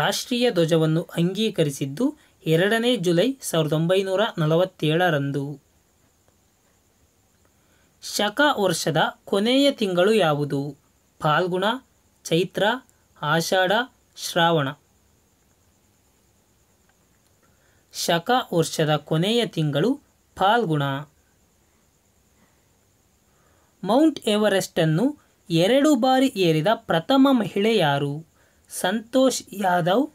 ರಾಷ್ಟ್ರೀಯ ಧ್ವಜವನ್ನು ಅಂಗೀಕರಿಸಿದ್ದು ಎರಡನೇ ಜುಲೈ ಸಾವಿರದ ಒಂಬೈನೂರ ನಲವತ್ತೇಳರಂದು ಶಕ ವರ್ಷದ ಕೊನೆಯ ತಿಂಗಳು ಯಾವುದು ಫಾಲ್ಗುಣ ಚೈತ್ರ ಆಷಾಢ ಶ್ರಾವಣ ಶಕ ವರ್ಷದ ಕೊನೆಯ ತಿಂಗಳು ಫಾಲ್ಗುಣ ಮೌಂಟ್ ಎವರೆಸ್ಟನ್ನು ಎರಡು ಬಾರಿ ಏರಿದ ಪ್ರಥಮ ಮಹಿಳೆ ಯಾರು ಸಂತೋಷ್ ಯಾದವ್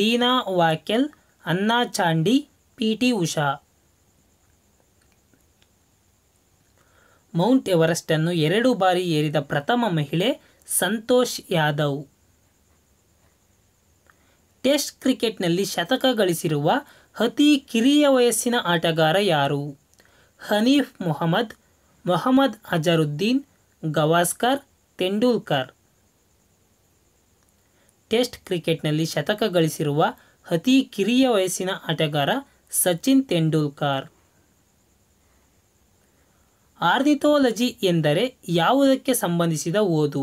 ದೀನಾ ವಾಕೆಲ್ Anna Chandy P T Usha Mount Everest ಅನ್ನು ಎರಡು ಬಾರಿ ಏರಿದ ಪ್ರಥಮ ಮಹಿಳೆ ಸಂತೋಷ್ ಯಾದವ್ ಟೆಸ್ಟ್ ಕ್ರಿಕೆಟ್ನಲ್ಲಿ ಶತಕ ಗಳಿಸಿರುವ ಅತಿ ಕಿರಿಯ ವಯಸ್ಸಿನ ಆಟಗಾರ ಯಾರು ಹನೀಫ್ ಮೊಹಮ್ಮದ್ ಮೊಹಮ್ಮದ್ ಅಜರುದ್ದೀನ್ ಗವಾಸ್ಕರ್ ತೆಂಡೂಲ್ಕರ್ ಟೆಸ್ಟ್ ಕ್ರಿಕೆಟ್ನಲ್ಲಿ ಶತಕ ಗಳಿಸಿರುವ ಅತಿ ಕಿರಿಯ ವಯಸ್ಸಿನ ಆಟಗಾರ ಸಚಿನ್ ತೆಂಡೂಲ್ಕರ್ ಆರ್ನಿತೋಲಜಿ ಎಂದರೆ ಯಾವುದಕ್ಕೆ ಸಂಬಂಧಿಸಿದ ಓದು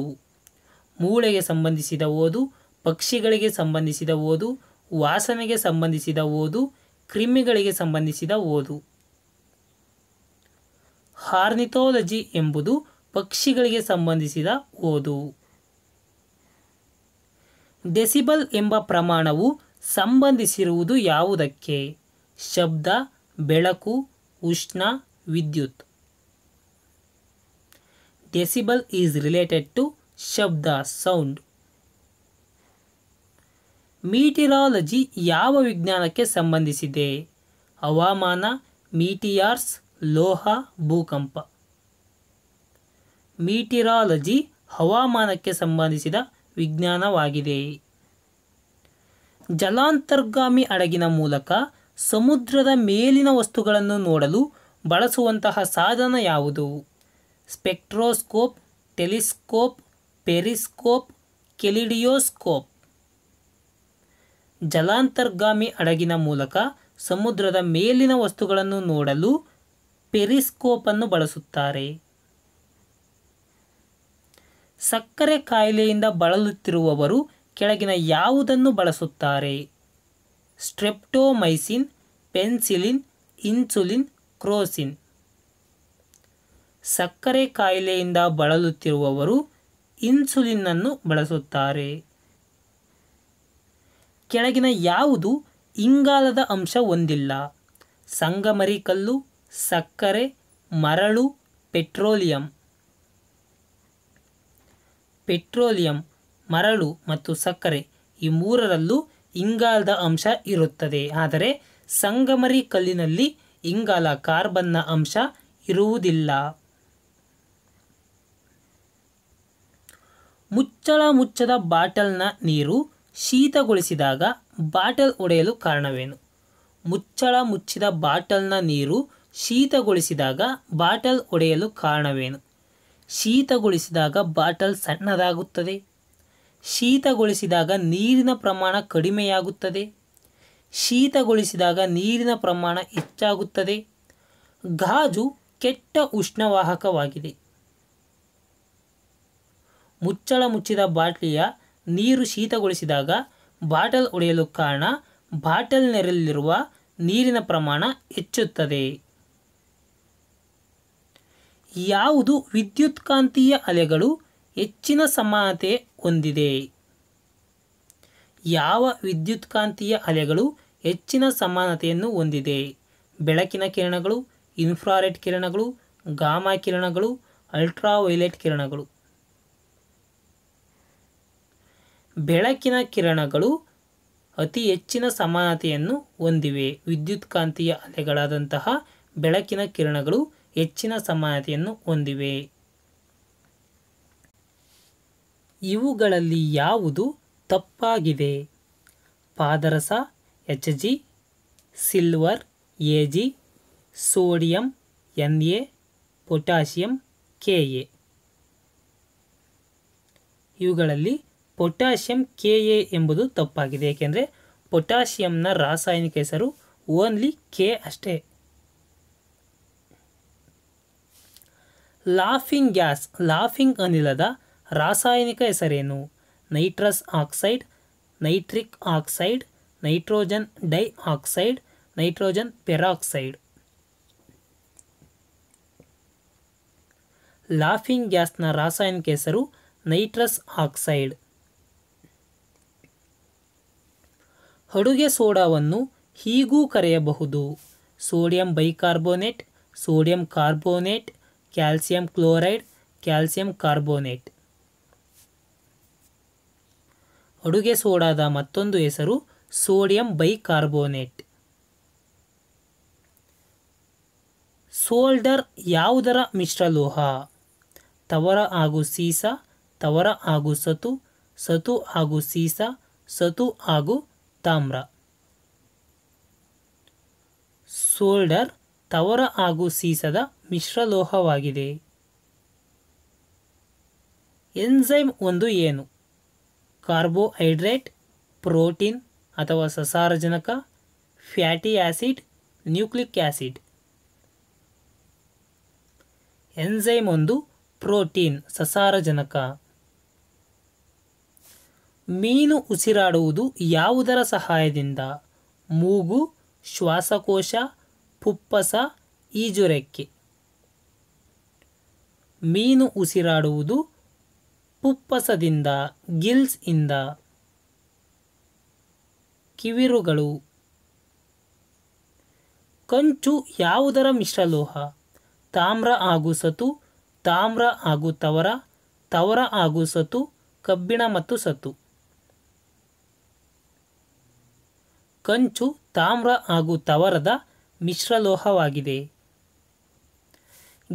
ಮೂಳೆಗೆ ಸಂಬಂಧಿಸಿದ ಓದು ಪಕ್ಷಿಗಳಿಗೆ ಸಂಬಂಧಿಸಿದ ಓದು ವಾಸನೆಗೆ ಸಂಬಂಧಿಸಿದ ಓದು ಕ್ರಿಮಿಗಳಿಗೆ ಸಂಬಂಧಿಸಿದ ಓದು ಹಾರ್ನಿಥೋಲಜಿ ಎಂಬುದು ಪಕ್ಷಿಗಳಿಗೆ ಸಂಬಂಧಿಸಿದ ಓದು ಡೆಸಿಬಲ್ ಎಂಬ ಪ್ರಮಾಣವು ಸಂಬಂಧಿಸಿರುವುದು ಯಾವುದಕ್ಕೆ ಶಬ್ದ ಬೆಳಕು ಉಷ್ಣ ವಿದ್ಯುತ್ ಡೆಸಿಬಲ್ ಈಸ್ ರಿಲೇಟೆಡ್ ಟು ಶಬ್ದ ಸೌಂಡ್ ಮೀಟಿರಾಲಜಿ ಯಾವ ವಿಜ್ಞಾನಕ್ಕೆ ಸಂಬಂಧಿಸಿದೆ ಹವಾಮಾನ ಮೀಟಿಯಾರ್ಸ್ ಲೋಹ ಭೂಕಂಪ ಮೀಟಿರಾಲಜಿ ಹವಾಮಾನಕ್ಕೆ ಸಂಬಂಧಿಸಿದ ವಿಜ್ಞಾನವಾಗಿದೆ ಜಲಾಂತರ್ಗಾಮಿ ಅಡಗಿನ ಮೂಲಕ ಸಮುದ್ರದ ಮೇಲಿನ ವಸ್ತುಗಳನ್ನು ನೋಡಲು ಬಳಸುವಂತಹ ಸಾಧನ ಯಾವುದು ಸ್ಪೆಕ್ಟ್ರೋಸ್ಕೋಪ್ ಟೆಲಿಸ್ಕೋಪ್ ಪೆರಿಸ್ಕೋಪ್ ಕೆಲಿಡಿಯೋಸ್ಕೋಪ್ ಜಲಾಂತರ್ಗಾಮಿ ಅಡಗಿನ ಮೂಲಕ ಸಮುದ್ರದ ಮೇಲಿನ ವಸ್ತುಗಳನ್ನು ನೋಡಲು ಪೆರಿಸ್ಕೋಪನ್ನು ಬಳಸುತ್ತಾರೆ ಸಕ್ಕರೆ ಕಾಯಿಲೆಯಿಂದ ಬಳಲುತ್ತಿರುವವರು ಕೆಳಗಿನ ಯಾವುದನ್ನು ಬಳಸುತ್ತಾರೆ ಸ್ಟ್ರೆಪ್ಟೋಮೈಸಿನ್ ಪೆನ್ಸಿಲಿನ್ ಇನ್ಸುಲಿನ್ ಕ್ರೋಸಿನ್ ಸಕ್ಕರೆ ಕಾಯಿಲೆಯಿಂದ ಬಳಲುತ್ತಿರುವವರು ಇನ್ಸುಲಿನ್ನನ್ನು ಬಳಸುತ್ತಾರೆ ಕೆಳಗಿನ ಯಾವುದು ಇಂಗಾಲದ ಅಂಶ ಹೊಂದಿಲ್ಲ ಸಂಗಮರಿ ಕಲ್ಲು ಸಕ್ಕರೆ ಮರಳು ಪೆಟ್ರೋಲಿಯಂ ಪೆಟ್ರೋಲಿಯಂ ಮರಳು ಮತ್ತು ಸಕ್ಕರೆ ಈ ಮೂರರಲ್ಲೂ ಇಂಗಾಲದ ಅಂಶ ಇರುತ್ತದೆ ಆದರೆ ಸಂಗಮರಿ ಕಲ್ಲಿನಲ್ಲಿ ಇಂಗಾಲ ಕಾರ್ಬನ್ನ ಅಂಶ ಇರುವುದಿಲ್ಲ ಮುಚ್ಚಳ ಮುಚ್ಚದ ಬಾಟಲ್ನ ನೀರು ಶೀತಗೊಳಿಸಿದಾಗ ಬಾಟಲ್ ಒಡೆಯಲು ಕಾರಣವೇನು ಮುಚ್ಚಳ ಮುಚ್ಚಿದ ಬಾಟಲ್ನ ನೀರು ಶೀತಗೊಳಿಸಿದಾಗ ಬಾಟಲ್ ಒಡೆಯಲು ಕಾರಣವೇನು ಶೀತಗೊಳಿಸಿದಾಗ ಬಾಟಲ್ ಸಣ್ಣದಾಗುತ್ತದೆ ಶೀತಗೊಳಿಸಿದಾಗ ನೀರಿನ ಪ್ರಮಾಣ ಕಡಿಮೆಯಾಗುತ್ತದೆ ಶೀತಗೊಳಿಸಿದಾಗ ನೀರಿನ ಪ್ರಮಾಣ ಹೆಚ್ಚಾಗುತ್ತದೆ ಗಾಜು ಕೆಟ್ಟ ಉಷ್ಣವಾಹಕವಾಗಿದೆ ಮುಚ್ಚಳ ಮುಚ್ಚಿದ ಬಾಟ್ಲಿಯ ನೀರು ಶೀತಗೊಳಿಸಿದಾಗ ಬಾಟಲ್ ಒಡೆಯಲು ಕಾರಣ ಬಾಟಲ್ ಬಾಟಲ್ನಲ್ಲಿರುವ ನೀರಿನ ಪ್ರಮಾಣ ಹೆಚ್ಚುತ್ತದೆ ಯಾವುದು ವಿದ್ಯುತ್ಕಾಂತೀಯ ಅಲೆಗಳು ಹೆಚ್ಚಿನ ಸಮಾನತೆ ಹೊಂದಿದೆ ಯಾವ ವಿದ್ಯುತ್ಕಾಂತೀಯ ಅಲೆಗಳು ಹೆಚ್ಚಿನ ಸಮಾನತೆಯನ್ನು ಹೊಂದಿದೆ ಬೆಳಕಿನ ಕಿರಣಗಳು ಇನ್ಫ್ರಾರೆಡ್ ಕಿರಣಗಳು ಗಾಮಾ ಕಿರಣಗಳು ಅಲ್ಟ್ರಾವೈಲೆಟ್ ಕಿರಣಗಳು ಬೆಳಕಿನ ಕಿರಣಗಳು ಅತಿ ಹೆಚ್ಚಿನ ಸಮಾನತೆಯನ್ನು ಹೊಂದಿವೆ ವಿದ್ಯುತ್ಕಾಂತೀಯ ಅಲೆಗಳಾದಂತಹ ಬೆಳಕಿನ ಕಿರಣಗಳು ಹೆಚ್ಚಿನ ಸಮಾನತೆಯನ್ನು ಹೊಂದಿವೆ ಇವುಗಳಲ್ಲಿ ಯಾವುದು ತಪ್ಪಾಗಿದೆ ಪಾದರಸ H G silver A G sodium N A potassium K A ಇವುಗಳಲ್ಲಿ ಪೊಟ್ಯಾಷಿಯಂ ಕೆ ಎ ಎಂಬುದು ತಪ್ಪಾಗಿದೆ ಏಕೆಂದರೆ ಪೊಟ್ಯಾಷಿಯಂನ ರಾಸಾಯನಿಕ ಹೆಸರು ಓನ್ಲಿ ಕೆ ಅಷ್ಟೇ ಲಾಫಿಂಗ್ ಗ್ಯಾಸ್ ಲಾಫಿಂಗ್ ಅನಿಲದ ರಾಸಾಯನಿಕ ಹೆಸರೇನು nitrous oxide nitric oxide nitrogen dioxide nitrogen peroxide laughing ಗ್ಯಾಸ್ನ ರಾಸಾಯನಿಕ ಹೆಸರು ನೈಟ್ರಸ್ ಆಕ್ಸೈಡ್ ಅಡುಗೆ ಸೋಡಾವನ್ನು ಹೀಗೂ ಕರೆಯಬಹುದು sodium bicarbonate sodium carbonate calcium chloride calcium carbonate ಅಡುಗೆ ಸೋಡಾದ ಮತ್ತೊಂದು ಹೆಸರು ಸೋಡಿಯಂ ಬೈಕಾರ್ಬೋನೇಟ್ ಸೋಲ್ಡರ್ ಯಾವುದರ ಮಿಶ್ರಲೋಹ ತವರ ಹಾಗೂ ಸೀಸ ತವರ ಹಾಗೂ ಸತು ಸತು ಹಾಗೂ ಸೀಸ ಸತು ಹಾಗೂ ತಾಮ್ರ ಸೋಲ್ಡರ್ ತವರ ಹಾಗೂ ಸೀಸದ ಮಿಶ್ರಲೋಹವಾಗಿದೆ ಎನ್ಝೈಮ್ ಒಂದು ಏನು ಕಾರ್ಬೋಹೈಡ್ರೇಟ್ ಪ್ರೋಟೀನ್ ಅಥವಾ ಸಸಾರಜನಕ fatty acid nucleic acid enzyme ಒಂದು ಪ್ರೋಟೀನ್ ಸಸಾರಜನಕ ಮೀನು ಉಸಿರಾಡುವುದು ಯಾವುದರ ಸಹಾಯದಿಂದ ಮೂಗು ಶ್ವಾಸಕೋಶ ಪುಪ್ಪಸ ಈಜುರೆಕ್ಕೆ ಮೀನು ಉಸಿರಾಡುವುದು ಪುಪ್ಪಸದಿಂದ ಗಿಲ್ಸ್ ಇಂದ ಕಿವಿರುಗಳು ಕಂಚು ಯಾವುದರ ಮಿಶ್ರಲೋಹ ತಾಮ್ರ ಹಾಗೂ ಸತು ತಾಮ್ರ ಹಾಗೂ ತವರ ತವರ ಹಾಗೂ ಸತು ಕಬ್ಬಿಣ ಮತ್ತು ಸತು ಕಂಚು ತಾಮ್ರ ಹಾಗೂ ತವರದ ಮಿಶ್ರಲೋಹವಾಗಿದೆ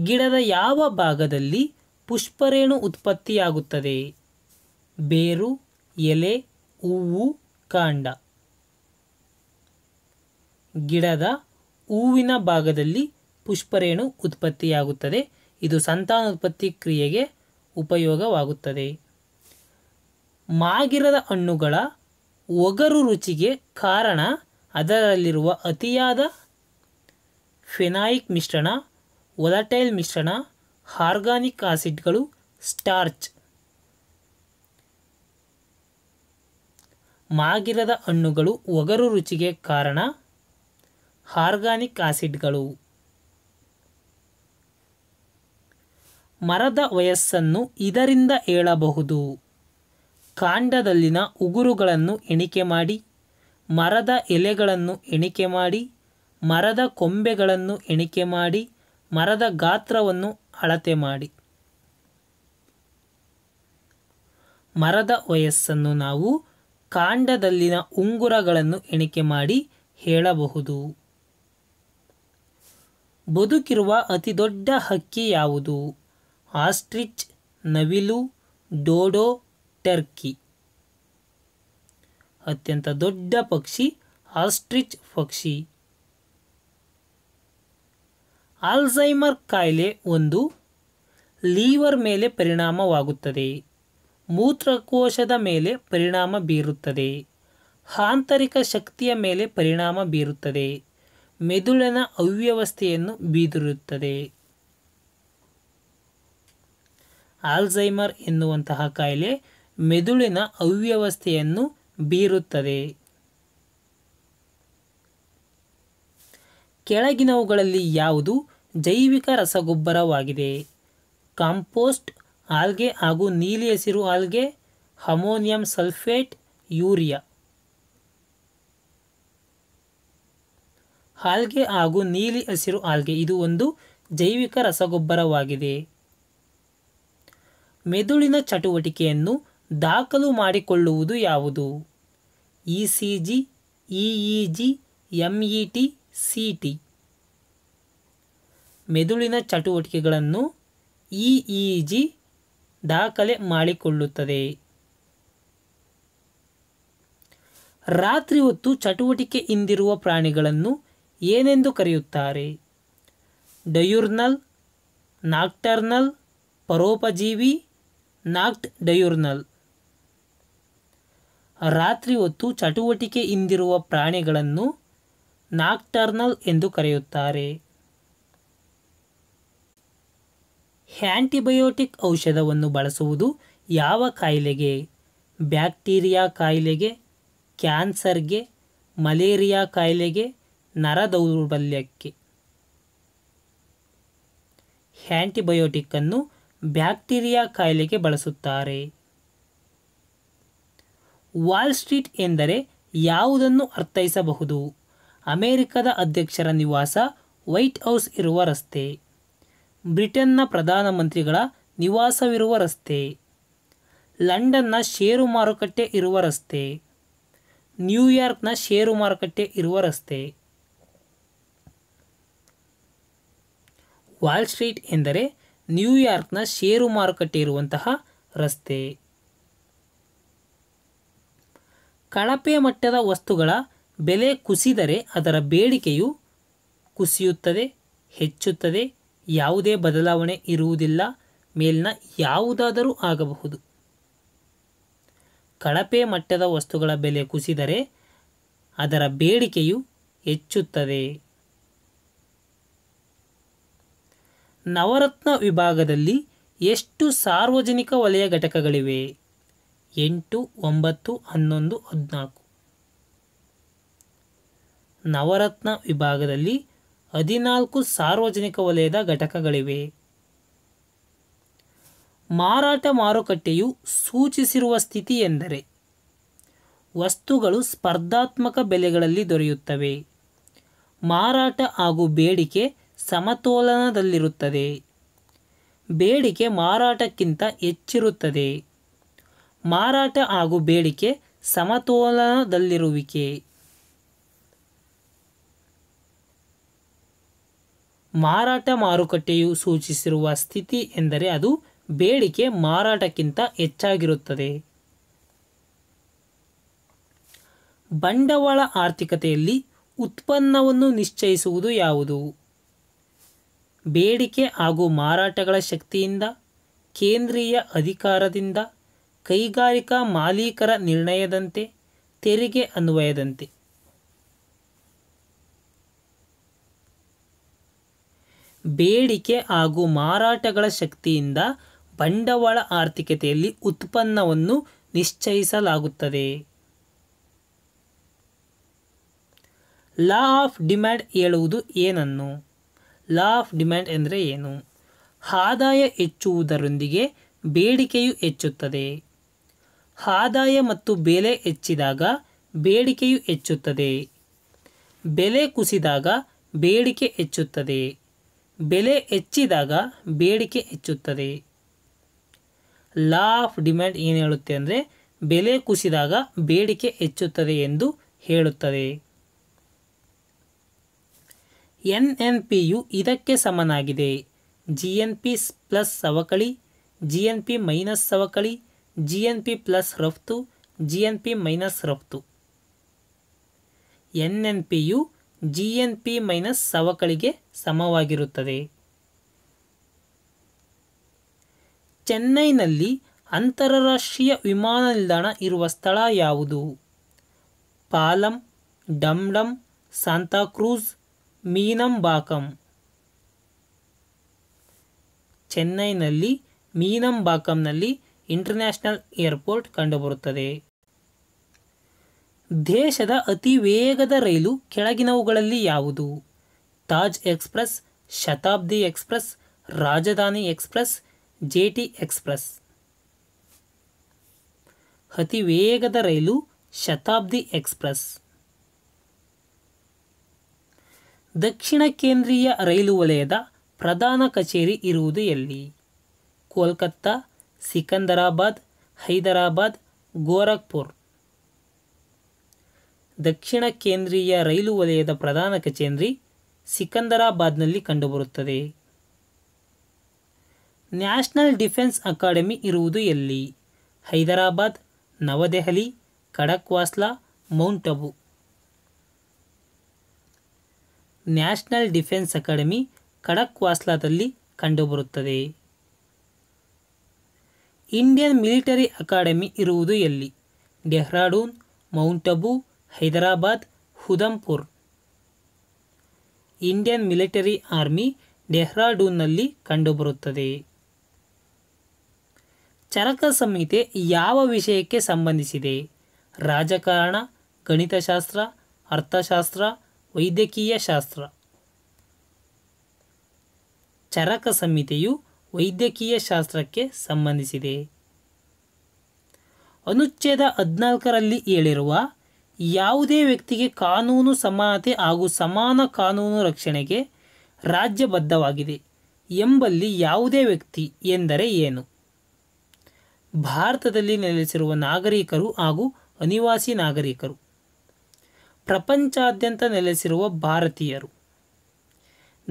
ಗಿಡದ ಯಾವ ಭಾಗದಲ್ಲಿ ಪುಷ್ಪರೇಣು ಉತ್ಪತ್ತಿಯಾಗುತ್ತದೆ ಬೇರು ಎಲೆ ಹೂವು ಕಾಂಡ ಗಿಡದ ಹೂವಿನ ಭಾಗದಲ್ಲಿ ಪುಷ್ಪರೇಣು ಉತ್ಪತ್ತಿಯಾಗುತ್ತದೆ ಇದು ಸಂತಾನೋತ್ಪತ್ತಿ ಕ್ರಿಯೆಗೆ ಉಪಯೋಗವಾಗುತ್ತದೆ ಮಾಗಿರದ ಹಣ್ಣುಗಳ ಒಗರು ರುಚಿಗೆ ಕಾರಣ ಅದರಲ್ಲಿರುವ ಅತಿಯಾದ ಫೆನಾಯಿಕ್ ಮಿಶ್ರಣ ಒಲಟೈಲ್ ಮಿಶ್ರಣ ಆರ್ಗಾನಿಕ್ ಆಸಿಡ್ಗಳು ಸ್ಟಾರ್ಚ್ ಮಾಗಿರದ ಹಣ್ಣುಗಳು ಒಗರು ರುಚಿಗೆ ಕಾರಣ ಆರ್ಗಾನಿಕ್ ಆಸಿಡ್ಗಳು ಮರದ ವಯಸ್ಸನ್ನು ಇದರಿಂದ ಹೇಳಬಹುದು ಕಾಂಡದಲ್ಲಿನ ಉಗುರುಗಳನ್ನು ಎಣಿಕೆ ಮಾಡಿ ಮರದ ಎಲೆಗಳನ್ನು ಎಣಿಕೆ ಮಾಡಿ ಮರದ ಕೊಂಬೆಗಳನ್ನು ಎಣಿಕೆ ಮಾಡಿ ಮರದ ಗಾತ್ರವನ್ನು ಅಳತೆ ಮಾಡಿ ಮರದ ವಯಸ್ಸನ್ನು ನಾವು ಕಾಂಡದಲ್ಲಿನ ಉಂಗುರಗಳನ್ನು ಎಣಿಕೆ ಮಾಡಿ ಹೇಳಬಹುದು ಬದುಕಿರುವ ಅತಿದೊಡ್ಡ ಹಕ್ಕಿ ಯಾವುದು ಆಸ್ಟ್ರಿಚ್ ನವಿಲು ಡೋಡೋ ಟರ್ಕಿ ಅತ್ಯಂತ ದೊಡ್ಡ ಪಕ್ಷಿ ಆಸ್ಟ್ರಿಚ್ ಪಕ್ಷಿ ಆಲ್ಝೈಮರ್ ಕಾಯಿಲೆ ಒಂದು ಲೀವರ್ ಮೇಲೆ ಪರಿಣಾಮವಾಗುತ್ತದೆ ಮೂತ್ರಕೋಶದ ಮೇಲೆ ಪರಿಣಾಮ ಬೀರುತ್ತದೆ ಆಂತರಿಕ ಶಕ್ತಿಯ ಮೇಲೆ ಪರಿಣಾಮ ಬೀರುತ್ತದೆ ಮೆದುಳಿನ ಅವ್ಯವಸ್ಥೆಯನ್ನು ಬೀದಿರುತ್ತದೆ ಆಲ್ಝೈಮರ್ ಎನ್ನುವಂತಹ ಕಾಯಿಲೆ ಮೆದುಳಿನ ಅವ್ಯವಸ್ಥೆಯನ್ನು ಬೀರುತ್ತದೆ ಕೆಳಗಿನವುಗಳಲ್ಲಿ ಯಾವುದು ಜೈವಿಕ ರಸಗೊಬ್ಬರವಾಗಿದೆ ಕಾಂಪೋಸ್ಟ್ ಆಲ್ಗೆ ಹಾಗೂ ನೀಲಿ ಹಸಿರು algae ammonium sulphate urea algae ಹಾಗೂ ನೀಲಿ ಹಸಿರು ಆಲ್ಗೆ ಇದು ಒಂದು ಜೈವಿಕ ರಸಗೊಬ್ಬರವಾಗಿದೆ ಮೆದುಳಿನ ಚಟುವಟಿಕೆಯನ್ನು ದಾಖಲು ಮಾಡಿಕೊಳ್ಳುವುದು ಯಾವುದು E C G E E G E T C T ಮೆದುಳಿನ ಚಟುವಟಿಕೆಗಳನ್ನು ಇಇ ಜಿ ದಾಖಲೆ ಮಾಡಿಕೊಳ್ಳುತ್ತದೆ ರಾತ್ರಿ ಹೊತ್ತು ಚಟುವಟಿಕೆಯಿಂದಿರುವ ಪ್ರಾಣಿಗಳನ್ನು ಏನೆಂದು ಕರೆಯುತ್ತಾರೆ ಡಯೂರ್ನಲ್ ನಾಕ್ಟರ್ನಲ್ ಪರೋಪಜೀವಿ ನಾಕ್ಟ್ ಡಯೂರ್ನಲ್ ರಾತ್ರಿ ಹೊತ್ತು ಚಟುವಟಿಕೆಯಿಂದಿರುವ ಪ್ರಾಣಿಗಳನ್ನು ನಾಕ್ಟರ್ನಲ್ ಎಂದು ಕರೆಯುತ್ತಾರೆ ಹ್ಯಾಂಟಿಬಯೋಟಿಕ್ ಔಷಧವನ್ನು ಬಳಸುವುದು ಯಾವ ಕಾಯಿಲೆಗೆ ಬ್ಯಾಕ್ಟೀರಿಯಾ ಕಾಯಿಲೆಗೆ ಕ್ಯಾನ್ಸರ್ಗೆ ಮಲೇರಿಯಾ ಕಾಯಿಲೆಗೆ ನರ ದೌರ್ಬಲ್ಯಕ್ಕೆ ಹ್ಯಾಂಟಿಬಯೋಟಿಕ್ಕನ್ನು ಬ್ಯಾಕ್ಟೀರಿಯಾ ಕಾಯಿಲೆಗೆ ಬಳಸುತ್ತಾರೆ ವಾಲ್ ಸ್ಟ್ರೀಟ್ ಎಂದರೆ ಯಾವುದನ್ನು ಅರ್ಥೈಸಬಹುದು ಅಮೆರಿಕದ ಅಧ್ಯಕ್ಷರ ನಿವಾಸ ವೈಟ್ ಹೌಸ್ ಇರುವ ರಸ್ತೆ ಬ್ರಿಟನ್ನ ಪ್ರಧಾನಮಂತ್ರಿಗಳ ನಿವಾಸವಿರುವ ರಸ್ತೆ ಲಂಡನ್ನ ಷೇರು ಮಾರುಕಟ್ಟೆ ಇರುವ ರಸ್ತೆ ನ್ಯೂಯಾರ್ಕ್ನ ಷೇರು ಮಾರುಕಟ್ಟೆ ಇರುವ ರಸ್ತೆ ವಾಲ್ ಸ್ಟ್ರೀಟ್ ಎಂದರೆ ನ್ಯೂಯಾರ್ಕ್ನ ಷೇರು ಮಾರುಕಟ್ಟೆ ಇರುವಂತಹ ರಸ್ತೆ ಕಳಪೆ ಮಟ್ಟದ ವಸ್ತುಗಳ ಬೆಲೆ ಕುಸಿದರೆ ಅದರ ಬೇಡಿಕೆಯು ಕುಸಿಯುತ್ತದೆ ಹೆಚ್ಚುತ್ತದೆ ಯಾವುದೇ ಬದಲಾವಣೆ ಇರುವುದಿಲ್ಲ ಮೇಲಿನ ಯಾವುದಾದರೂ ಆಗಬಹುದು ಕಳಪೆ ಮಟ್ಟದ ವಸ್ತುಗಳ ಬೆಲೆ ಕುಸಿದರೆ ಅದರ ಬೇಡಿಕೆಯು ಹೆಚ್ಚುತ್ತದೆ ನವರತ್ನ ವಿಭಾಗದಲ್ಲಿ ಎಷ್ಟು ಸಾರ್ವಜನಿಕ ವಲಯ ಘಟಕಗಳಿವೆ ಎಂಟು ಒಂಬತ್ತು ಹನ್ನೊಂದು ಹದಿನಾಲ್ಕು ನವರತ್ನ ವಿಭಾಗದಲ್ಲಿ ಹದಿನಾಲ್ಕು ಸಾರ್ವಜನಿಕ ವಲಯದ ಘಟಕಗಳಿವೆ ಮಾರಾಟ ಮಾರುಕಟ್ಟೆಯು ಸೂಚಿಸಿರುವ ಸ್ಥಿತಿ ಎಂದರೆ ವಸ್ತುಗಳು ಸ್ಪರ್ಧಾತ್ಮಕ ಬೆಲೆಗಳಲ್ಲಿ ದೊರೆಯುತ್ತವೆ ಮಾರಾಟ ಹಾಗೂ ಬೇಡಿಕೆ ಸಮತೋಲನದಲ್ಲಿರುತ್ತದೆ ಬೇಡಿಕೆ ಮಾರಾಟಕ್ಕಿಂತ ಹೆಚ್ಚಿರುತ್ತದೆ ಮಾರಾಟ ಹಾಗೂ ಬೇಡಿಕೆ ಸಮತೋಲನದಲ್ಲಿರುವಿಕೆ ಮಾರಾಟ ಮಾರುಕಟ್ಟೆಯು ಸೂಚಿಸಿರುವ ಸ್ಥಿತಿ ಎಂದರೆ ಅದು ಬೇಡಿಕೆ ಮಾರಾಟಕ್ಕಿಂತ ಹೆಚ್ಚಾಗಿರುತ್ತದೆ ಬಂಡವಾಳ ಆರ್ಥಿಕತೆಯಲ್ಲಿ ಉತ್ಪನ್ನವನ್ನು ನಿಶ್ಚಯಿಸುವುದು ಯಾವುದು ಬೇಡಿಕೆ ಹಾಗೂ ಮಾರಾಟಗಳ ಶಕ್ತಿಯಿಂದ ಕೇಂದ್ರೀಯ ಅಧಿಕಾರದಿಂದ ಕೈಗಾರಿಕಾ ಮಾಲೀಕರ ನಿರ್ಣಯದಂತೆ ತೆರಿಗೆ ಅನ್ವಯದಂತೆ ಬೇಡಿಕೆ ಹಾಗೂ ಮಾರಾಟಗಳ ಶಕ್ತಿಯಿಂದ ಬಂಡವಾಳ ಆರ್ಥಿಕತೆಯಲ್ಲಿ ಉತ್ಪನ್ನವನ್ನು ನಿಶ್ಚಯಿಸಲಾಗುತ್ತದೆ ಲಾ ಆಫ್ ಡಿಮ್ಯಾಂಡ್ ಹೇಳುವುದು ಏನನ್ನು ಲಾ ಆಫ್ ಡಿಮ್ಯಾಂಡ್ ಎಂದರೆ ಏನು ಆದಾಯ ಹೆಚ್ಚುವುದರೊಂದಿಗೆ ಬೇಡಿಕೆಯು ಹೆಚ್ಚುತ್ತದೆ ಆದಾಯ ಮತ್ತು ಬೆಲೆ ಹೆಚ್ಚಿದಾಗ ಬೇಡಿಕೆಯು ಹೆಚ್ಚುತ್ತದೆ ಬೆಲೆ ಕುಸಿದಾಗ ಬೇಡಿಕೆ ಹೆಚ್ಚುತ್ತದೆ ಬೆಲೆ ಹೆಚ್ಚಿದಾಗ ಬೇಡಿಕೆ ಹೆಚ್ಚುತ್ತದೆ ಲಾ ಆಫ್ ಡಿಮ್ಯಾಂಡ್ ಏನು ಹೇಳುತ್ತೆ ಅಂದರೆ ಬೆಲೆ ಕುಸಿದಾಗ ಬೇಡಿಕೆ ಹೆಚ್ಚುತ್ತದೆ ಎಂದು ಹೇಳುತ್ತದೆ ಎನ್ ಎನ್ ಪಿಯು ಇದಕ್ಕೆ ಸಮನಾಗಿದೆ ಜಿ ಎನ್ ಪಿ ಪ್ಲಸ್ ಸವಕಳಿ ಜಿ ಎನ್ ಪಿ ಮೈನಸ್ ಸವಕಳಿ ಜಿ ಎನ್ ಪಿ ಪ್ಲಸ್ ರಫ್ತು ಜಿ ಎನ್ ಪಿ ಮೈನಸ್ ರಫ್ತು N N P G N P minus ಸವಕಳಿಗೆ ಸಮವಾಗಿರುತ್ತದೆ ಚೆನ್ನೈನಲ್ಲಿ ಅಂತಾರಾಷ್ಟ್ರೀಯ ವಿಮಾನ ನಿಲ್ದಾಣ ಇರುವ ಸ್ಥಳ ಯಾವುದು ಪಾಲಂ ಡಮ್ಡಮ್ ಸಾಂತಾಕ್ರೂಸ್ ಮೀನಂಬಾಕಂ ಚೆನ್ನೈನಲ್ಲಿ ಮೀನಂಬಾಕಂನಲ್ಲಿ ಇಂಟರ್ನ್ಯಾಷನಲ್ ಏರ್ಪೋರ್ಟ್ ಕಂಡುಬರುತ್ತದೆ ದೇಶದ ಅತಿ ವೇಗದ ರೈಲು ಕೆಳಗಿನವುಗಳಲ್ಲಿ ಯಾವುದು Taj Express Shatabdi Express Rajdhani Express G T Express ಅತಿ ವೇಗದ ರೈಲು ಶತಾಬ್ದಿ ಎಕ್ಸ್ಪ್ರೆಸ್ ದಕ್ಷಿಣ ಕೇಂದ್ರೀಯ ರೈಲು ವಲಯದ ಪ್ರಧಾನ ಕಚೇರಿ ಇರುವುದು ಎಲ್ಲಿ ಕೋಲ್ಕತ್ತಾ ಸಿಕಂದರಾಬಾದ್ ಹೈದರಾಬಾದ್ ಗೋರಖ್ಪುರ್ ದಕ್ಷಿಣ ಕೇಂದ್ರೀಯ ರೈಲು ವಲಯದ ಪ್ರಧಾನ ಕಚೇರಿ ಸಿಕಂದರಾಬಾದ್ನಲ್ಲಿ ಕಂಡುಬರುತ್ತದೆ ನ್ಯಾಷನಲ್ ಡಿಫೆನ್ಸ್ ಅಕಾಡೆಮಿ ಇರುವುದು ಎಲ್ಲಿ Hyderabad New Delhi Khadakwasla Mount Abu National Defence Academy ಖಡಕ್ವಾಸ್ಲಾದಲ್ಲಿ ಕಂಡುಬರುತ್ತದೆ ಇಂಡಿಯನ್ ಮಿಲಿಟರಿ ಅಕಾಡೆಮಿ ಇರುವುದು ಎಲ್ಲಿ Dehradun Mount Abu Hyderabad Udhampur Indian Military Army ಡೆಹ್ರಾಡೂನ್ನಲ್ಲಿ ಕಂಡುಬರುತ್ತದೆ ಚರಕ ಸಂಹಿತೆ ಯಾವ ವಿಷಯಕ್ಕೆ ಸಂಬಂಧಿಸಿದೆ ರಾಜಕಾರಣ ಗಣಿತಶಾಸ್ತ್ರ ಅರ್ಥಶಾಸ್ತ್ರ ವೈದ್ಯಕೀಯ ಶಾಸ್ತ್ರ ಚರಕ ಸಂಹಿತೆಯು ವೈದ್ಯಕೀಯ ಶಾಸ್ತ್ರಕ್ಕೆ ಸಂಬಂಧಿಸಿದೆ ಅನುಚ್ಛೇದ ಹದಿನಾಲ್ಕರಲ್ಲಿ ಹೇಳಿರುವ ಯಾವುದೇ ವ್ಯಕ್ತಿಗೆ ಕಾನೂನು ಸಮಾನತೆ ಹಾಗೂ ಸಮಾನ ಕಾನೂನು ರಕ್ಷಣೆಗೆ ರಾಜ್ಯಬದ್ಧವಾಗಿದೆ ಎಂಬಲ್ಲಿ ಯಾವುದೇ ವ್ಯಕ್ತಿ ಎಂದರೆ ಏನು ಭಾರತದಲ್ಲಿ ನೆಲೆಸಿರುವ ನಾಗರಿಕರು ಹಾಗೂ ಅನಿವಾಸಿ ನಾಗರಿಕರು ಪ್ರಪಂಚಾದ್ಯಂತ ನೆಲೆಸಿರುವ ಭಾರತೀಯರು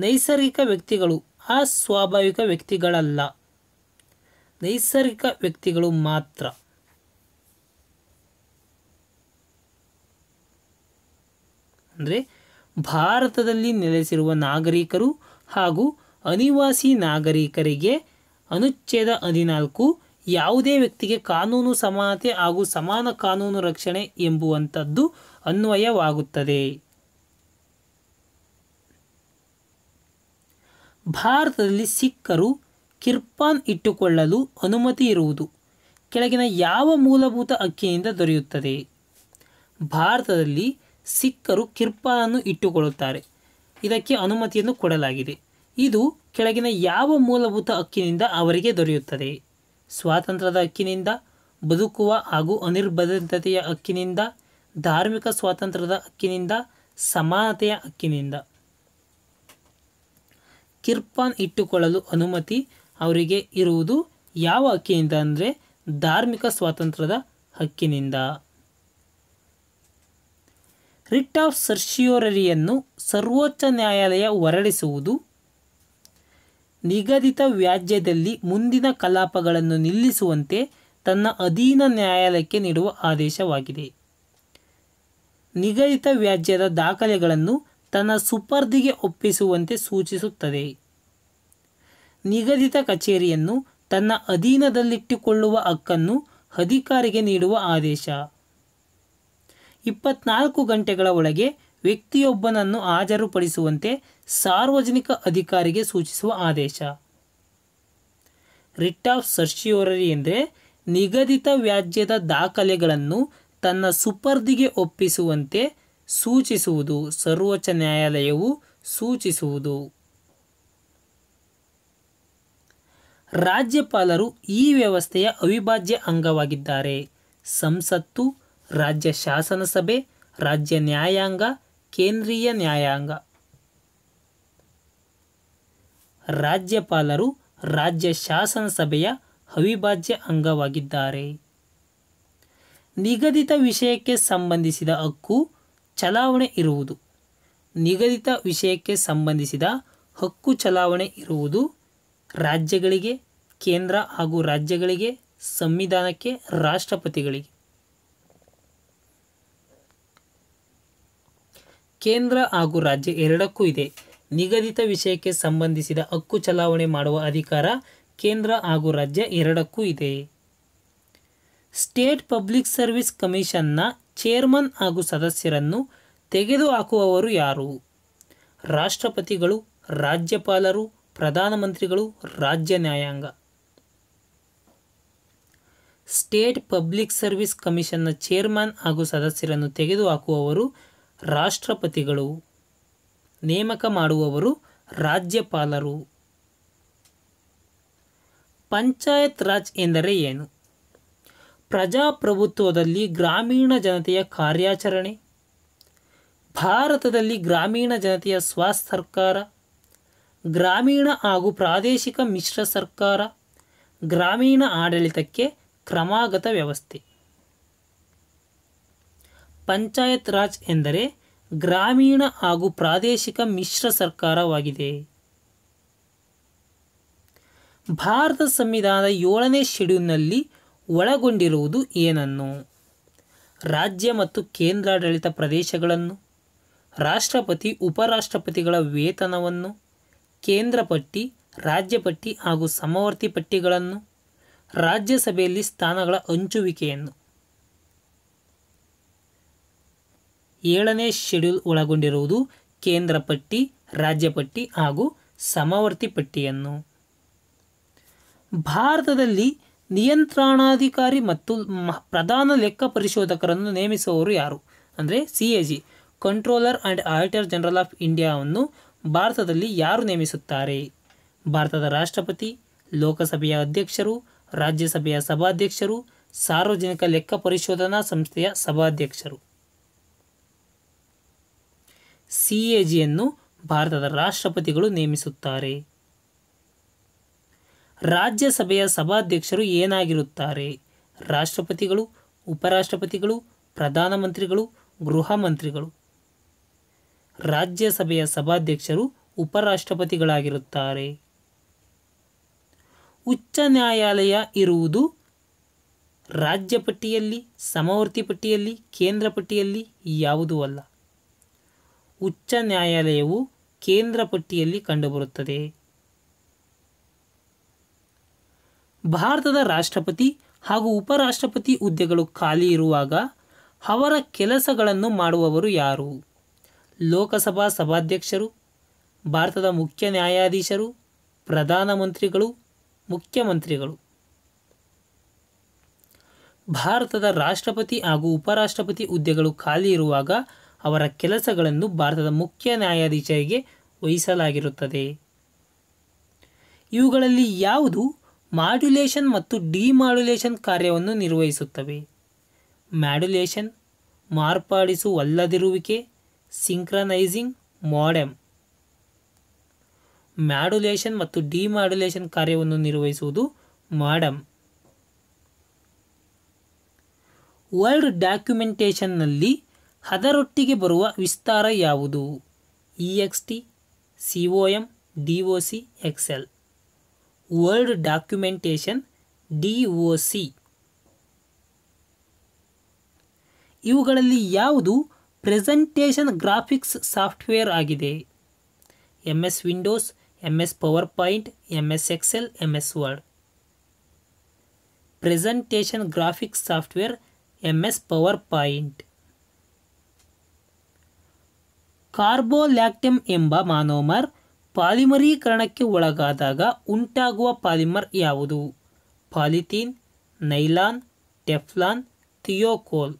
ನೈಸರ್ಗಿಕ ವ್ಯಕ್ತಿಗಳು ಅಸ್ವಾಭಾವಿಕ ವ್ಯಕ್ತಿಗಳಲ್ಲ ನೈಸರ್ಗಿಕ ವ್ಯಕ್ತಿಗಳು ಮಾತ್ರ ಅಂದರೆ ಭಾರತದಲ್ಲಿ ನೆಲೆಸಿರುವ ನಾಗರಿಕರು ಹಾಗೂ ಅನಿವಾಸಿ ನಾಗರಿಕರಿಗೆ ಅನುಚ್ಛೇದ ಹದಿನಾಲ್ಕು ಯಾವುದೇ ವ್ಯಕ್ತಿಗೆ ಕಾನೂನು ಸಮಾನತೆ ಹಾಗೂ ಸಮಾನ ಕಾನೂನು ರಕ್ಷಣೆ ಎಂಬುವಂಥದ್ದು ಅನ್ವಯವಾಗುತ್ತದೆ ಭಾರತದಲ್ಲಿ ಸಿಖ್ಖರು ಕಿರ್ಪಾನ್ ಇಟ್ಟುಕೊಳ್ಳಲು ಅನುಮತಿ ಇರುವುದು ಕೆಳಗಿನ ಯಾವ ಮೂಲಭೂತ ಅಕ್ಕಿಯಿಂದ ದೊರೆಯುತ್ತದೆ ಭಾರತದಲ್ಲಿ ಸಿಖ್ಖರು ಕಿರ್ಪಾನನ್ನು ಇಟ್ಟುಕೊಳ್ಳುತ್ತಾರೆ ಇದಕ್ಕೆ ಅನುಮತಿಯನ್ನು ಕೊಡಲಾಗಿದೆ ಇದು ಕೆಳಗಿನ ಯಾವ ಮೂಲಭೂತ ಹಕ್ಕಿನಿಂದ ಅವರಿಗೆ ದೊರೆಯುತ್ತದೆ ಸ್ವಾತಂತ್ರ್ಯದ ಹಕ್ಕಿನಿಂದ ಬದುಕುವ ಹಾಗೂ ಅನಿರ್ಬದ್ಧತೆಯ ಹಕ್ಕಿನಿಂದ ಧಾರ್ಮಿಕ ಸ್ವಾತಂತ್ರ್ಯದ ಹಕ್ಕಿನಿಂದ ಸಮಾನತೆಯ ಹಕ್ಕಿನಿಂದ ಕಿರ್ಪಾನ್ ಇಟ್ಟುಕೊಳ್ಳಲು ಅನುಮತಿ ಅವರಿಗೆ ಇರುವುದು ಯಾವ ಹಕ್ಕಿಯಿಂದ ಅಂದರೆ ಧಾರ್ಮಿಕ ಸ್ವಾತಂತ್ರ್ಯದ ಹಕ್ಕಿನಿಂದ ರಿಟ್ ಆಫ್ ಸರ್ಶಿಯೋರರಿಯನ್ನು ಸರ್ವೋಚ್ಚ ನ್ಯಾಯಾಲಯ ಹೊರಡಿಸುವುದು ನಿಗದಿತ ವ್ಯಾಜ್ಯದಲ್ಲಿ ಮುಂದಿನ ಕಲಾಪಗಳನ್ನು ನಿಲ್ಲಿಸುವಂತೆ ತನ್ನ ಅಧೀನ ನ್ಯಾಯಾಲಯಕ್ಕೆ ನೀಡುವ ಆದೇಶವಾಗಿದೆ ನಿಗದಿತ ವ್ಯಾಜ್ಯದ ದಾಖಲೆಗಳನ್ನು ತನ್ನ ಸುಪರ್ದಿಗೆ ಒಪ್ಪಿಸುವಂತೆ ಸೂಚಿಸುತ್ತದೆ ನಿಗದಿತ ಕಚೇರಿಯನ್ನು ತನ್ನ ಅಧೀನದಲ್ಲಿಟ್ಟುಕೊಳ್ಳುವ ಹಕ್ಕನ್ನು ಅಧಿಕಾರಿಗೆ ನೀಡುವ ಆದೇಶ ಇಪ್ಪತ್ನಾಲ್ಕು ಗಂಟೆಗಳ ಒಳಗೆ ವ್ಯಕ್ತಿಯೊಬ್ಬನನ್ನು ಹಾಜರುಪಡಿಸುವಂತೆ ಸಾರ್ವಜನಿಕ ಅಧಿಕಾರಿಗೆ ಸೂಚಿಸುವ ಆದೇಶ ರಿಟ್ ಆಫ್ ಸರ್ಶಿಯೋರರಿ ಎಂದರೆ ನಿಗದಿತ ವ್ಯಾಜ್ಯದ ದಾಖಲೆಗಳನ್ನು ತನ್ನ ಸುಪರ್ದಿಗೆ ಒಪ್ಪಿಸುವಂತೆ ಸೂಚಿಸುವುದು ಸರ್ವೋಚ್ಚ ನ್ಯಾಯಾಲಯವು ಸೂಚಿಸುವುದು ರಾಜ್ಯಪಾಲರು ಈ ವ್ಯವಸ್ಥೆಯ ಅವಿಭಾಜ್ಯ ಅಂಗವಾಗಿದ್ದಾರೆ ಸಂಸತ್ತು ರಾಜ್ಯ ಶಾಸನಸಭೆ ರಾಜ್ಯ ನ್ಯಾಯಾಂಗ ಕೇಂದ್ರೀಯ ನ್ಯಾಯಾಂಗ ರಾಜ್ಯಪಾಲರು ರಾಜ್ಯ ಶಾಸನಸಭೆಯ ಅವಿಭಾಜ್ಯ ಅಂಗವಾಗಿದ್ದಾರೆ ನಿಗದಿತ ವಿಷಯಕ್ಕೆ ಸಂಬಂಧಿಸಿದ ಹಕ್ಕು ಚಲಾವಣೆ ಇರುವುದು ನಿಗದಿತ ವಿಷಯಕ್ಕೆ ಸಂಬಂಧಿಸಿದ ಹಕ್ಕು ಚಲಾವಣೆ ಇರುವುದು ರಾಜ್ಯಗಳಿಗೆ ಕೇಂದ್ರ ಹಾಗೂ ರಾಜ್ಯಗಳಿಗೆ ಸಂವಿಧಾನಕ್ಕೆ ರಾಷ್ಟ್ರಪತಿಗಳಿಗೆ ಕೇಂದ್ರ ಹಾಗೂ ರಾಜ್ಯ ಎರಡಕ್ಕೂ ಇದೆ ನಿಗದಿತ ವಿಷಯಕ್ಕೆ ಸಂಬಂಧಿಸಿದ ಹಕ್ಕು ಚಲಾವಣೆ ಮಾಡುವ ಅಧಿಕಾರ ಕೇಂದ್ರ ಹಾಗೂ ರಾಜ್ಯ ಎರಡಕ್ಕೂ ಇದೆ ಸ್ಟೇಟ್ ಪಬ್ಲಿಕ್ ಸರ್ವಿಸ್ ಕಮಿಷನ್ನ ಚೇರ್ಮನ್ ಹಾಗೂ ಸದಸ್ಯರನ್ನು ತೆಗೆದುಹಾಕುವವರು ಯಾರು ರಾಷ್ಟ್ರಪತಿಗಳು ರಾಜ್ಯಪಾಲರು ಪ್ರಧಾನಮಂತ್ರಿಗಳು ರಾಜ್ಯ ನ್ಯಾಯಾಂಗ ಸ್ಟೇಟ್ ಪಬ್ಲಿಕ್ ಸರ್ವಿಸ್ ಕಮಿಷನ್ನ ಚೇರ್ಮನ್ ಹಾಗೂ ಸದಸ್ಯರನ್ನು ತೆಗೆದುಹಾಕುವವರು ರಾಷ್ಟ್ರಪತಿಗಳು ನೇಮಕ ಮಾಡುವವರು ರಾಜ್ಯಪಾಲರು ಪಂಚಾಯತ್ ರಾಜ್ ಎಂದರೆ ಏನು ಪ್ರಜಾಪ್ರಭುತ್ವದಲ್ಲಿ ಗ್ರಾಮೀಣ ಜನತೆಯ ಕಾರ್ಯಾಚರಣೆ ಭಾರತದಲ್ಲಿ ಗ್ರಾಮೀಣ ಜನತೆಯ ಸ್ವಸರ್ಕಾರ ಸರ್ಕಾರ ಗ್ರಾಮೀಣ ಹಾಗೂ ಪ್ರಾದೇಶಿಕ ಮಿಶ್ರ ಸರ್ಕಾರ ಗ್ರಾಮೀಣ ಆಡಳಿತಕ್ಕೆ ಕ್ರಮಾಗತ ವ್ಯವಸ್ಥೆ ಪಂಚಾಯತ್ ರಾಜ್ ಎಂದರೆ ಗ್ರಾಮೀಣ ಹಾಗೂ ಪ್ರಾದೇಶಿಕ ಮಿಶ್ರ ಸರ್ಕಾರವಾಗಿದೆ ಭಾರತ ಸಂವಿಧಾನದ ಏಳನೇ ಶೆಡ್ಯೂಲ್ನಲ್ಲಿ ಒಳಗೊಂಡಿರುವುದು ಏನನ್ನು ರಾಜ್ಯ ಮತ್ತು ಕೇಂದ್ರಾಡಳಿತ ಪ್ರದೇಶಗಳನ್ನು ರಾಷ್ಟ್ರಪತಿ ಉಪರಾಷ್ಟ್ರಪತಿಗಳ ವೇತನವನ್ನು ಕೇಂದ್ರ ಪಟ್ಟಿ ರಾಜ್ಯ ಪಟ್ಟಿ ಹಾಗೂ ಸಮವರ್ತಿ ಪಟ್ಟಿಗಳನ್ನು ರಾಜ್ಯಸಭೆಯಲ್ಲಿ ಸ್ಥಾನಗಳ ಹಂಚುವಿಕೆಯನ್ನು ಏಳನೇ ಶೆಡ್ಯೂಲ್ ಒಳಗೊಂಡಿರುವುದು ಕೇಂದ್ರ ಪಟ್ಟಿ ರಾಜ್ಯ ಪಟ್ಟಿ ಹಾಗೂ ಸಮವರ್ತಿ ಪಟ್ಟಿಯನ್ನು ಭಾರತದಲ್ಲಿ ನಿಯಂತ್ರಣಾಧಿಕಾರಿ ಮತ್ತು ಪ್ರಧಾನ ಲೆಕ್ಕ ಪರಿಶೋಧಕರನ್ನು ನೇಮಿಸುವವರು ಯಾರು ಅಂದರೆ C A G Controller and Auditor General of ಇಂಡಿಯಾವನ್ನು ಭಾರತದಲ್ಲಿ ಯಾರು ನೇಮಿಸುತ್ತಾರೆ ಭಾರತದ ರಾಷ್ಟ್ರಪತಿ ಲೋಕಸಭೆಯ ಅಧ್ಯಕ್ಷರು ರಾಜ್ಯಸಭೆಯ ಸಭಾಧ್ಯಕ್ಷರು ಸಾರ್ವಜನಿಕ ಲೆಕ್ಕ ಪರಿಶೋಧನಾ ಸಂಸ್ಥೆಯ ಸಭಾಧ್ಯಕ್ಷರು ಸಿ ಎ ಜಿಯನ್ನು ಭಾರತದ ರಾಷ್ಟ್ರಪತಿಗಳು ನೇಮಿಸುತ್ತಾರೆ ರಾಜ್ಯಸಭೆಯ ಸಭಾಧ್ಯಕ್ಷರು ಏನಾಗಿರುತ್ತಾರೆ ರಾಷ್ಟ್ರಪತಿಗಳು ಉಪರಾಷ್ಟ್ರಪತಿಗಳು ಪ್ರಧಾನಮಂತ್ರಿಗಳು ಗೃಹ ಮಂತ್ರಿಗಳು ರಾಜ್ಯಸಭೆಯ ಸಭಾಧ್ಯಕ್ಷರು ಉಪರಾಷ್ಟ್ರಪತಿಗಳಾಗಿರುತ್ತಾರೆ ಉಚ್ಚ ನ್ಯಾಯಾಲಯ ಇರುವುದು ರಾಜ್ಯ ಪಟ್ಟಿಯಲ್ಲಿ ಸಮವರ್ತಿ ಪಟ್ಟಿಯಲ್ಲಿ ಕೇಂದ್ರ ಪಟ್ಟಿಯಲ್ಲಿ ಯಾವುದೂ ಅಲ್ಲ ಉಚ್ಚ ನ್ಯಾಯಾಲಯವು ಕೇಂದ್ರ ಪಟ್ಟಿಯಲ್ಲಿ ಕಂಡುಬರುತ್ತದೆ ಭಾರತದ ರಾಷ್ಟ್ರಪತಿ ಹಾಗೂ ಉಪರಾಷ್ಟ್ರಪತಿ ಹುದ್ದೆಗಳು ಖಾಲಿ ಇರುವಾಗ ಅವರ ಕೆಲಸಗಳನ್ನು ಮಾಡುವವರು ಯಾರು ಲೋಕಸಭಾ ಸಭಾಧ್ಯಕ್ಷರು ಭಾರತದ ಮುಖ್ಯ ನ್ಯಾಯಾಧೀಶರು ಪ್ರಧಾನಮಂತ್ರಿಗಳು ಮುಖ್ಯಮಂತ್ರಿಗಳು ಭಾರತದ ರಾಷ್ಟ್ರಪತಿ ಹಾಗೂ ಉಪರಾಷ್ಟ್ರಪತಿ ಹುದ್ದೆಗಳು ಖಾಲಿ ಇರುವಾಗ ಅವರ ಕೆಲಸಗಳನ್ನು ಭಾರತದ ಮುಖ್ಯ ನ್ಯಾಯಾಧೀಶರಿಗೆ ವಹಿಸಲಾಗಿರುತ್ತದೆ ಇವುಗಳಲ್ಲಿ ಯಾವುದು ಮಾಡ್ಯುಲೇಷನ್ ಮತ್ತು ಡಿಮಾಡ್ಯುಲೇಷನ್ ಕಾರ್ಯವನ್ನು ನಿರ್ವಹಿಸುತ್ತವೆ ಮ್ಯಾಡ್ಯುಲೇಷನ್ ಮಾರ್ಪಾಡಿಸುವಲ್ಲದಿರುವಿಕೆ ಸಿಂಕ್ರನೈಸಿಂಗ್ ಮಾಡಮ್ ಮ್ಯಾಡ್ಯುಲೇಷನ್ ಮತ್ತು ಡಿಮಾಡ್ಯುಲೇಷನ್ ಕಾರ್ಯವನ್ನು ನಿರ್ವಹಿಸುವುದು ಮಾಡಮ್ ವರ್ಲ್ಡ್ ಡಾಕ್ಯುಮೆಂಟೇಷನ್ನಲ್ಲಿ ಹದರೊಟ್ಟಿಗೆ ಬರುವ ವಿಸ್ತಾರ ಯಾವುದು E X T C O M D O C L world documentation D O C ಇವುಗಳಲ್ಲಿ ಯಾವುದು ಪ್ರೆಸೆಂಟೇಷನ್ ಗ್ರಾಫಿಕ್ಸ್ ಸಾಫ್ಟ್ವೇರ್ ಆಗಿದೆ M S Windows M S PowerPoint M S Excel M S Word presentation graphics software M S PowerPoint caprolactam ಎಂಬ monomer ಪಾಲಿಮರೀಕರಣಕ್ಕೆ ಒಳಗಾದಾಗ ಉಂಟಾಗುವ polymer ಯಾವುದು polythene nylon Teflon Thiokol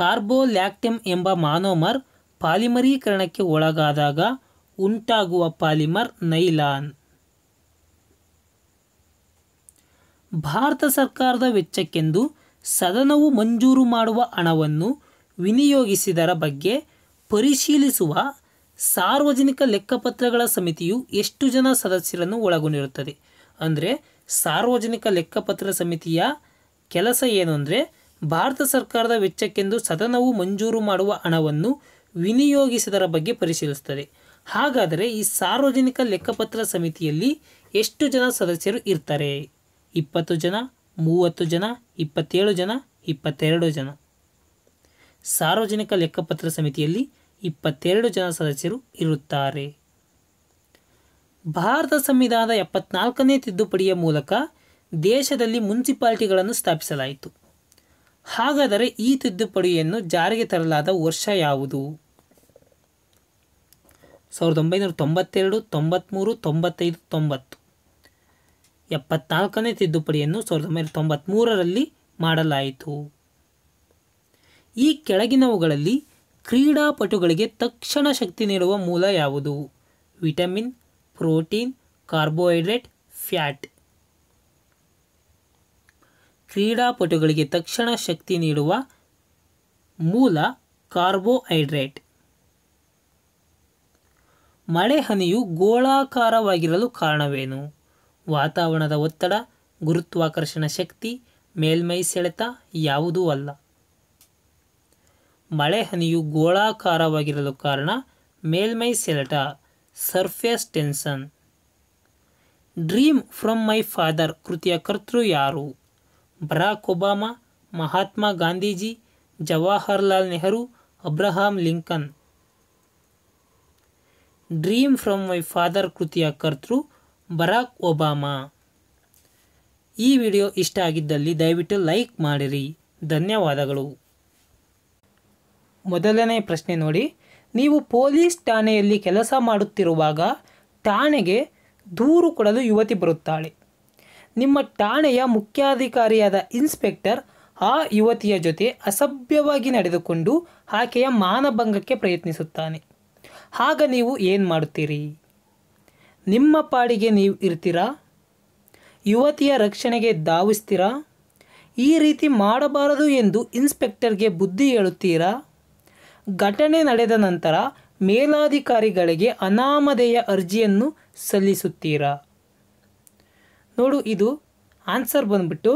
caprolactam ಎಂಬ monomer ಪಾಲಿಮರೀಕರಣಕ್ಕೆ ಒಳಗಾದಾಗ ಉಂಟಾಗುವ ಪಾಲಿಮರ್ ನೈಲಾನ್ ಭಾರತ ಸರ್ಕಾರದ ವೆಚ್ಚಕ್ಕೆಂದು ಸದನವು ಮಂಜೂರು ಮಾಡುವ ಹಣವನ್ನು ವಿನಿಯೋಗಿಸಿದರ ಬಗ್ಗೆ ಪರಿಶೀಲಿಸುವ ಸಾರ್ವಜನಿಕ ಲೆಕ್ಕಪತ್ರಗಳ ಸಮಿತಿಯು ಎಷ್ಟು ಜನ ಸದಸ್ಯರನ್ನು ಒಳಗೊಂಡಿರುತ್ತದೆ ಅಂದರೆ ಸಾರ್ವಜನಿಕ ಲೆಕ್ಕಪತ್ರ ಸಮಿತಿಯ ಕೆಲಸ ಏನು ಅಂದರೆ ಭಾರತ ಸರ್ಕಾರದ ವೆಚ್ಚಕ್ಕೆಂದು ಸದನವು ಮಂಜೂರು ಮಾಡುವ ಹಣವನ್ನು ವಿನಿಯೋಗಿಸಿದರ ಬಗ್ಗೆ ಪರಿಶೀಲಿಸುತ್ತದೆ ಹಾಗಾದರೆ ಈ ಸಾರ್ವಜನಿಕ ಲೆಕ್ಕಪತ್ರ ಸಮಿತಿಯಲ್ಲಿ ಎಷ್ಟು ಜನ ಸದಸ್ಯರು ಇರ್ತಾರೆ ಇಪ್ಪತ್ತು ಜನ ಮೂವತ್ತು ಜನ ಇಪ್ಪತ್ತೇಳು ಜನ ಇಪ್ಪತ್ತೆರಡು ಜನ ಸಾರ್ವಜನಿಕ ಲೆಕ್ಕಪತ್ರ ಸಮಿತಿಯಲ್ಲಿ ಇಪ್ಪತ್ತೆರಡು ಜನ ಸದಸ್ಯರು ಇರುತ್ತಾರೆ ಭಾರತ ಸಂವಿಧಾನದ ಎಪ್ಪತ್ನಾಲ್ಕನೇ ತಿದ್ದುಪಡಿಯ ಮೂಲಕ ದೇಶದಲ್ಲಿ ಮುನ್ಸಿಪಾಲ್ಟಿಗಳನ್ನು ಸ್ಥಾಪಿಸಲಾಯಿತು ಹಾಗಾದರೆ ಈ ತಿದ್ದುಪಡಿಯನ್ನು ಜಾರಿಗೆ ತರಲಾದ ವರ್ಷ ಯಾವುದು ಸಾವಿರದ ಒಂಬೈನೂರ ತೊಂಬತ್ತೆರಡು ತೊಂಬತ್ತ್ಮೂರು ತೊಂಬತ್ತೈದು ತೊಂಬತ್ತು ಎಪ್ಪತ್ನಾಲ್ಕನೇ ತಿದ್ದುಪಡಿಯನ್ನು ಸಾವಿರದ ಒಂಬೈನೂರ ತೊಂಬತ್ತ್ಮೂರರಲ್ಲಿ ಮಾಡಲಾಯಿತು ಈ ಕೆಳಗಿನವುಗಳಲ್ಲಿ ಕ್ರೀಡಾಪಟುಗಳಿಗೆ ತಕ್ಷಣ ಶಕ್ತಿ ನೀಡುವ ಮೂಲ ಯಾವುದು ವಿಟಮಿನ್ ಪ್ರೋಟೀನ್ ಕಾರ್ಬೋಹೈಡ್ರೇಟ್ ಫ್ಯಾಟ್ ಕ್ರೀಡಾಪಟುಗಳಿಗೆ ತಕ್ಷಣ ಶಕ್ತಿ ನೀಡುವ ಮೂಲ ಕಾರ್ಬೋಹೈಡ್ರೇಟ್ ಹನಿಯು ಗೋಳಾಕಾರವಾಗಿರಲು ಕಾರಣವೇನು ವಾತಾವರಣದ ಒತ್ತಡ ಗುರುತ್ವಾಕರ್ಷಣ ಶಕ್ತಿ ಮೇಲ್ಮೈ ಸೆಳೆತ ಯಾವುದೂ ಅಲ್ಲ ಮಳೆ ಹನಿಯು ಗೋಳಾಕಾರವಾಗಿರಲು ಕಾರಣ ಮೇಲ್ಮೈ ಸೆಲೆಟ surface tension Dream from My Father ಕೃತಿಯ ಕರ್ತೃ ಯಾರು Barack Obama Mahatma Gandhiji Jawaharlal Nehru Abraham Lincoln Dream from My Father ಕೃತಿಯ ಕರ್ತೃ ಬರಾಕ್ ಒಬಾಮಾ ಈ ವಿಡಿಯೋ ಇಷ್ಟ ಆಗಿದ್ದಲ್ಲಿ ದಯವಿಟ್ಟು ಲೈಕ್ ಮಾಡಿರಿ ಧನ್ಯವಾದಗಳು ಮೊದಲನೇ ಪ್ರಶ್ನೆ ನೋಡಿ ನೀವು ಪೊಲೀಸ್ ಠಾಣೆಯಲ್ಲಿ ಕೆಲಸ ಮಾಡುತ್ತಿರುವಾಗ ಠಾಣೆಗೆ ದೂರು ಕೊಡಲು ಯುವತಿ ಬರುತ್ತಾಳೆ ನಿಮ್ಮ ಠಾಣೆಯ ಮುಖ್ಯಾಧಿಕಾರಿಯಾದ ಇನ್ಸ್ಪೆಕ್ಟರ್ ಆ ಯುವತಿಯ ಜೊತೆ ಅಸಭ್ಯವಾಗಿ ನಡೆದುಕೊಂಡು ಆಕೆಯ ಮಾನಭಂಗಕ್ಕೆ ಪ್ರಯತ್ನಿಸುತ್ತಾನೆ ಆಗ ನೀವು ಏನು ಮಾಡುತ್ತೀರಿ ನಿಮ್ಮ ಪಾಡಿಗೆ ನೀವು ಇರ್ತೀರಾ ಯುವತಿಯ ರಕ್ಷಣೆಗೆ ಧಾವಿಸ್ತೀರಾ ಈ ರೀತಿ ಮಾಡಬಾರದು ಎಂದು ಇನ್ಸ್ಪೆಕ್ಟರ್ಗೆ ಬುದ್ಧಿ ಹೇಳುತ್ತೀರಾ ಘಟನೆ ನಡೆದ ನಂತರ ಮೇಲಾಧಿಕಾರಿಗಳಿಗೆ ಅನಾಮಧೇಯ ಅರ್ಜಿಯನ್ನು ಸಲ್ಲಿಸುತ್ತೀರಾ ನೋಡು ಇದು ಆನ್ಸರ್ ಬಂದ್ಬಿಟ್ಟು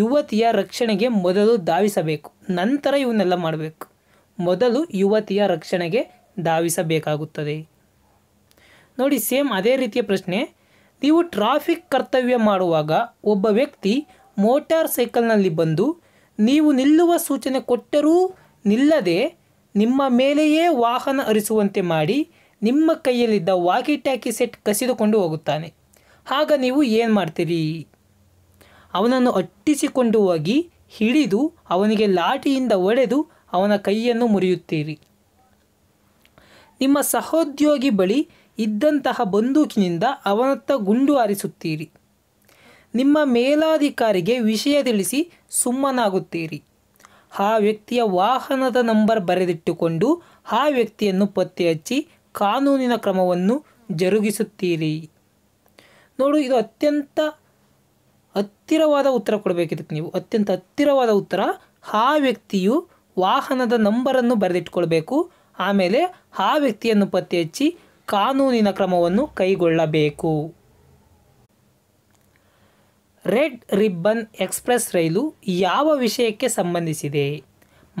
ಯುವತಿಯ ರಕ್ಷಣೆಗೆ ಮೊದಲು ಧಾವಿಸಬೇಕು ನಂತರ ಇವನ್ನೆಲ್ಲ ಮಾಡಬೇಕು ಮೊದಲು ಯುವತಿಯ ರಕ್ಷಣೆಗೆ ಧಾವಿಸಬೇಕಾಗುತ್ತದೆ ನೋಡಿ ಸೇಮ್ ಅದೇ ರೀತಿಯ ಪ್ರಶ್ನೆ ನೀವು ಟ್ರಾಫಿಕ್ ಕರ್ತವ್ಯ ಮಾಡುವಾಗ ಒಬ್ಬ ವ್ಯಕ್ತಿ ಮೋಟಾರ್ ಸೈಕಲ್ನಲ್ಲಿ ಬಂದು ನೀವು ನಿಲ್ಲುವ ಸೂಚನೆ ಕೊಟ್ಟರೂ ನಿಲ್ಲದೆ ನಿಮ್ಮ ಮೇಲೆಯೇ ವಾಹನ ಅರಿಸುವಂತೆ ಮಾಡಿ ನಿಮ್ಮ ಕೈಯಲ್ಲಿದ್ದ ವಾಕಿ ಟ್ಯಾಕಿ ಸೆಟ್ ಕಸಿದುಕೊಂಡು ಹೋಗುತ್ತಾನೆ ಆಗ ನೀವು ಏನು ಮಾಡ್ತೀರಿ ಅವನನ್ನು ಅಟ್ಟಿಸಿಕೊಂಡು ಹೋಗಿ ಹಿಡಿದು ಅವನಿಗೆ ಲಾಠಿಯಿಂದ ಒಡೆದು ಅವನ ಕೈಯನ್ನು ಮುರಿಯುತ್ತೀರಿ ನಿಮ್ಮ ಸಹೋದ್ಯೋಗಿ ಬಳಿ ಇದ್ದಂತಹ ಬಂದೂಕಿನಿಂದ ಅವನತ್ತ ಗುಂಡು ಹಾರಿಸುತ್ತೀರಿ ನಿಮ್ಮ ಮೇಲಾಧಿಕಾರಿಗೆ ವಿಷಯ ತಿಳಿಸಿ ಸುಮ್ಮನಾಗುತ್ತೀರಿ ಆ ವ್ಯಕ್ತಿಯ ವಾಹನದ ನಂಬರ್ ಬರೆದಿಟ್ಟುಕೊಂಡು ಆ ವ್ಯಕ್ತಿಯನ್ನು ಪತ್ತೆ ಹಚ್ಚಿ ಕಾನೂನಿನ ಕ್ರಮವನ್ನು ಜರುಗಿಸುತ್ತೀರಿ ನೋಡು ಇದು ಅತ್ಯಂತ ಹತ್ತಿರವಾದ ಉತ್ತರ ಕೊಡಬೇಕಿದ್ದಕ್ಕೆ ನೀವು ಅತ್ಯಂತ ಹತ್ತಿರವಾದ ಉತ್ತರ ಆ ವ್ಯಕ್ತಿಯು ವಾಹನದ ನಂಬರನ್ನು ಬರೆದಿಟ್ಕೊಳ್ಬೇಕು ಆಮೇಲೆ ಆ ವ್ಯಕ್ತಿಯನ್ನು ಪತ್ತೆ ಹಚ್ಚಿ ಕಾನೂನಿನ ಕ್ರಮವನ್ನು ಕೈಗೊಳ್ಳಬೇಕು ರೆಡ್ ರಿಬ್ಬನ್ ಎಕ್ಸ್ಪ್ರೆಸ್ ರೈಲು ಯಾವ ವಿಷಯಕ್ಕೆ ಸಂಬಂಧಿಸಿದೆ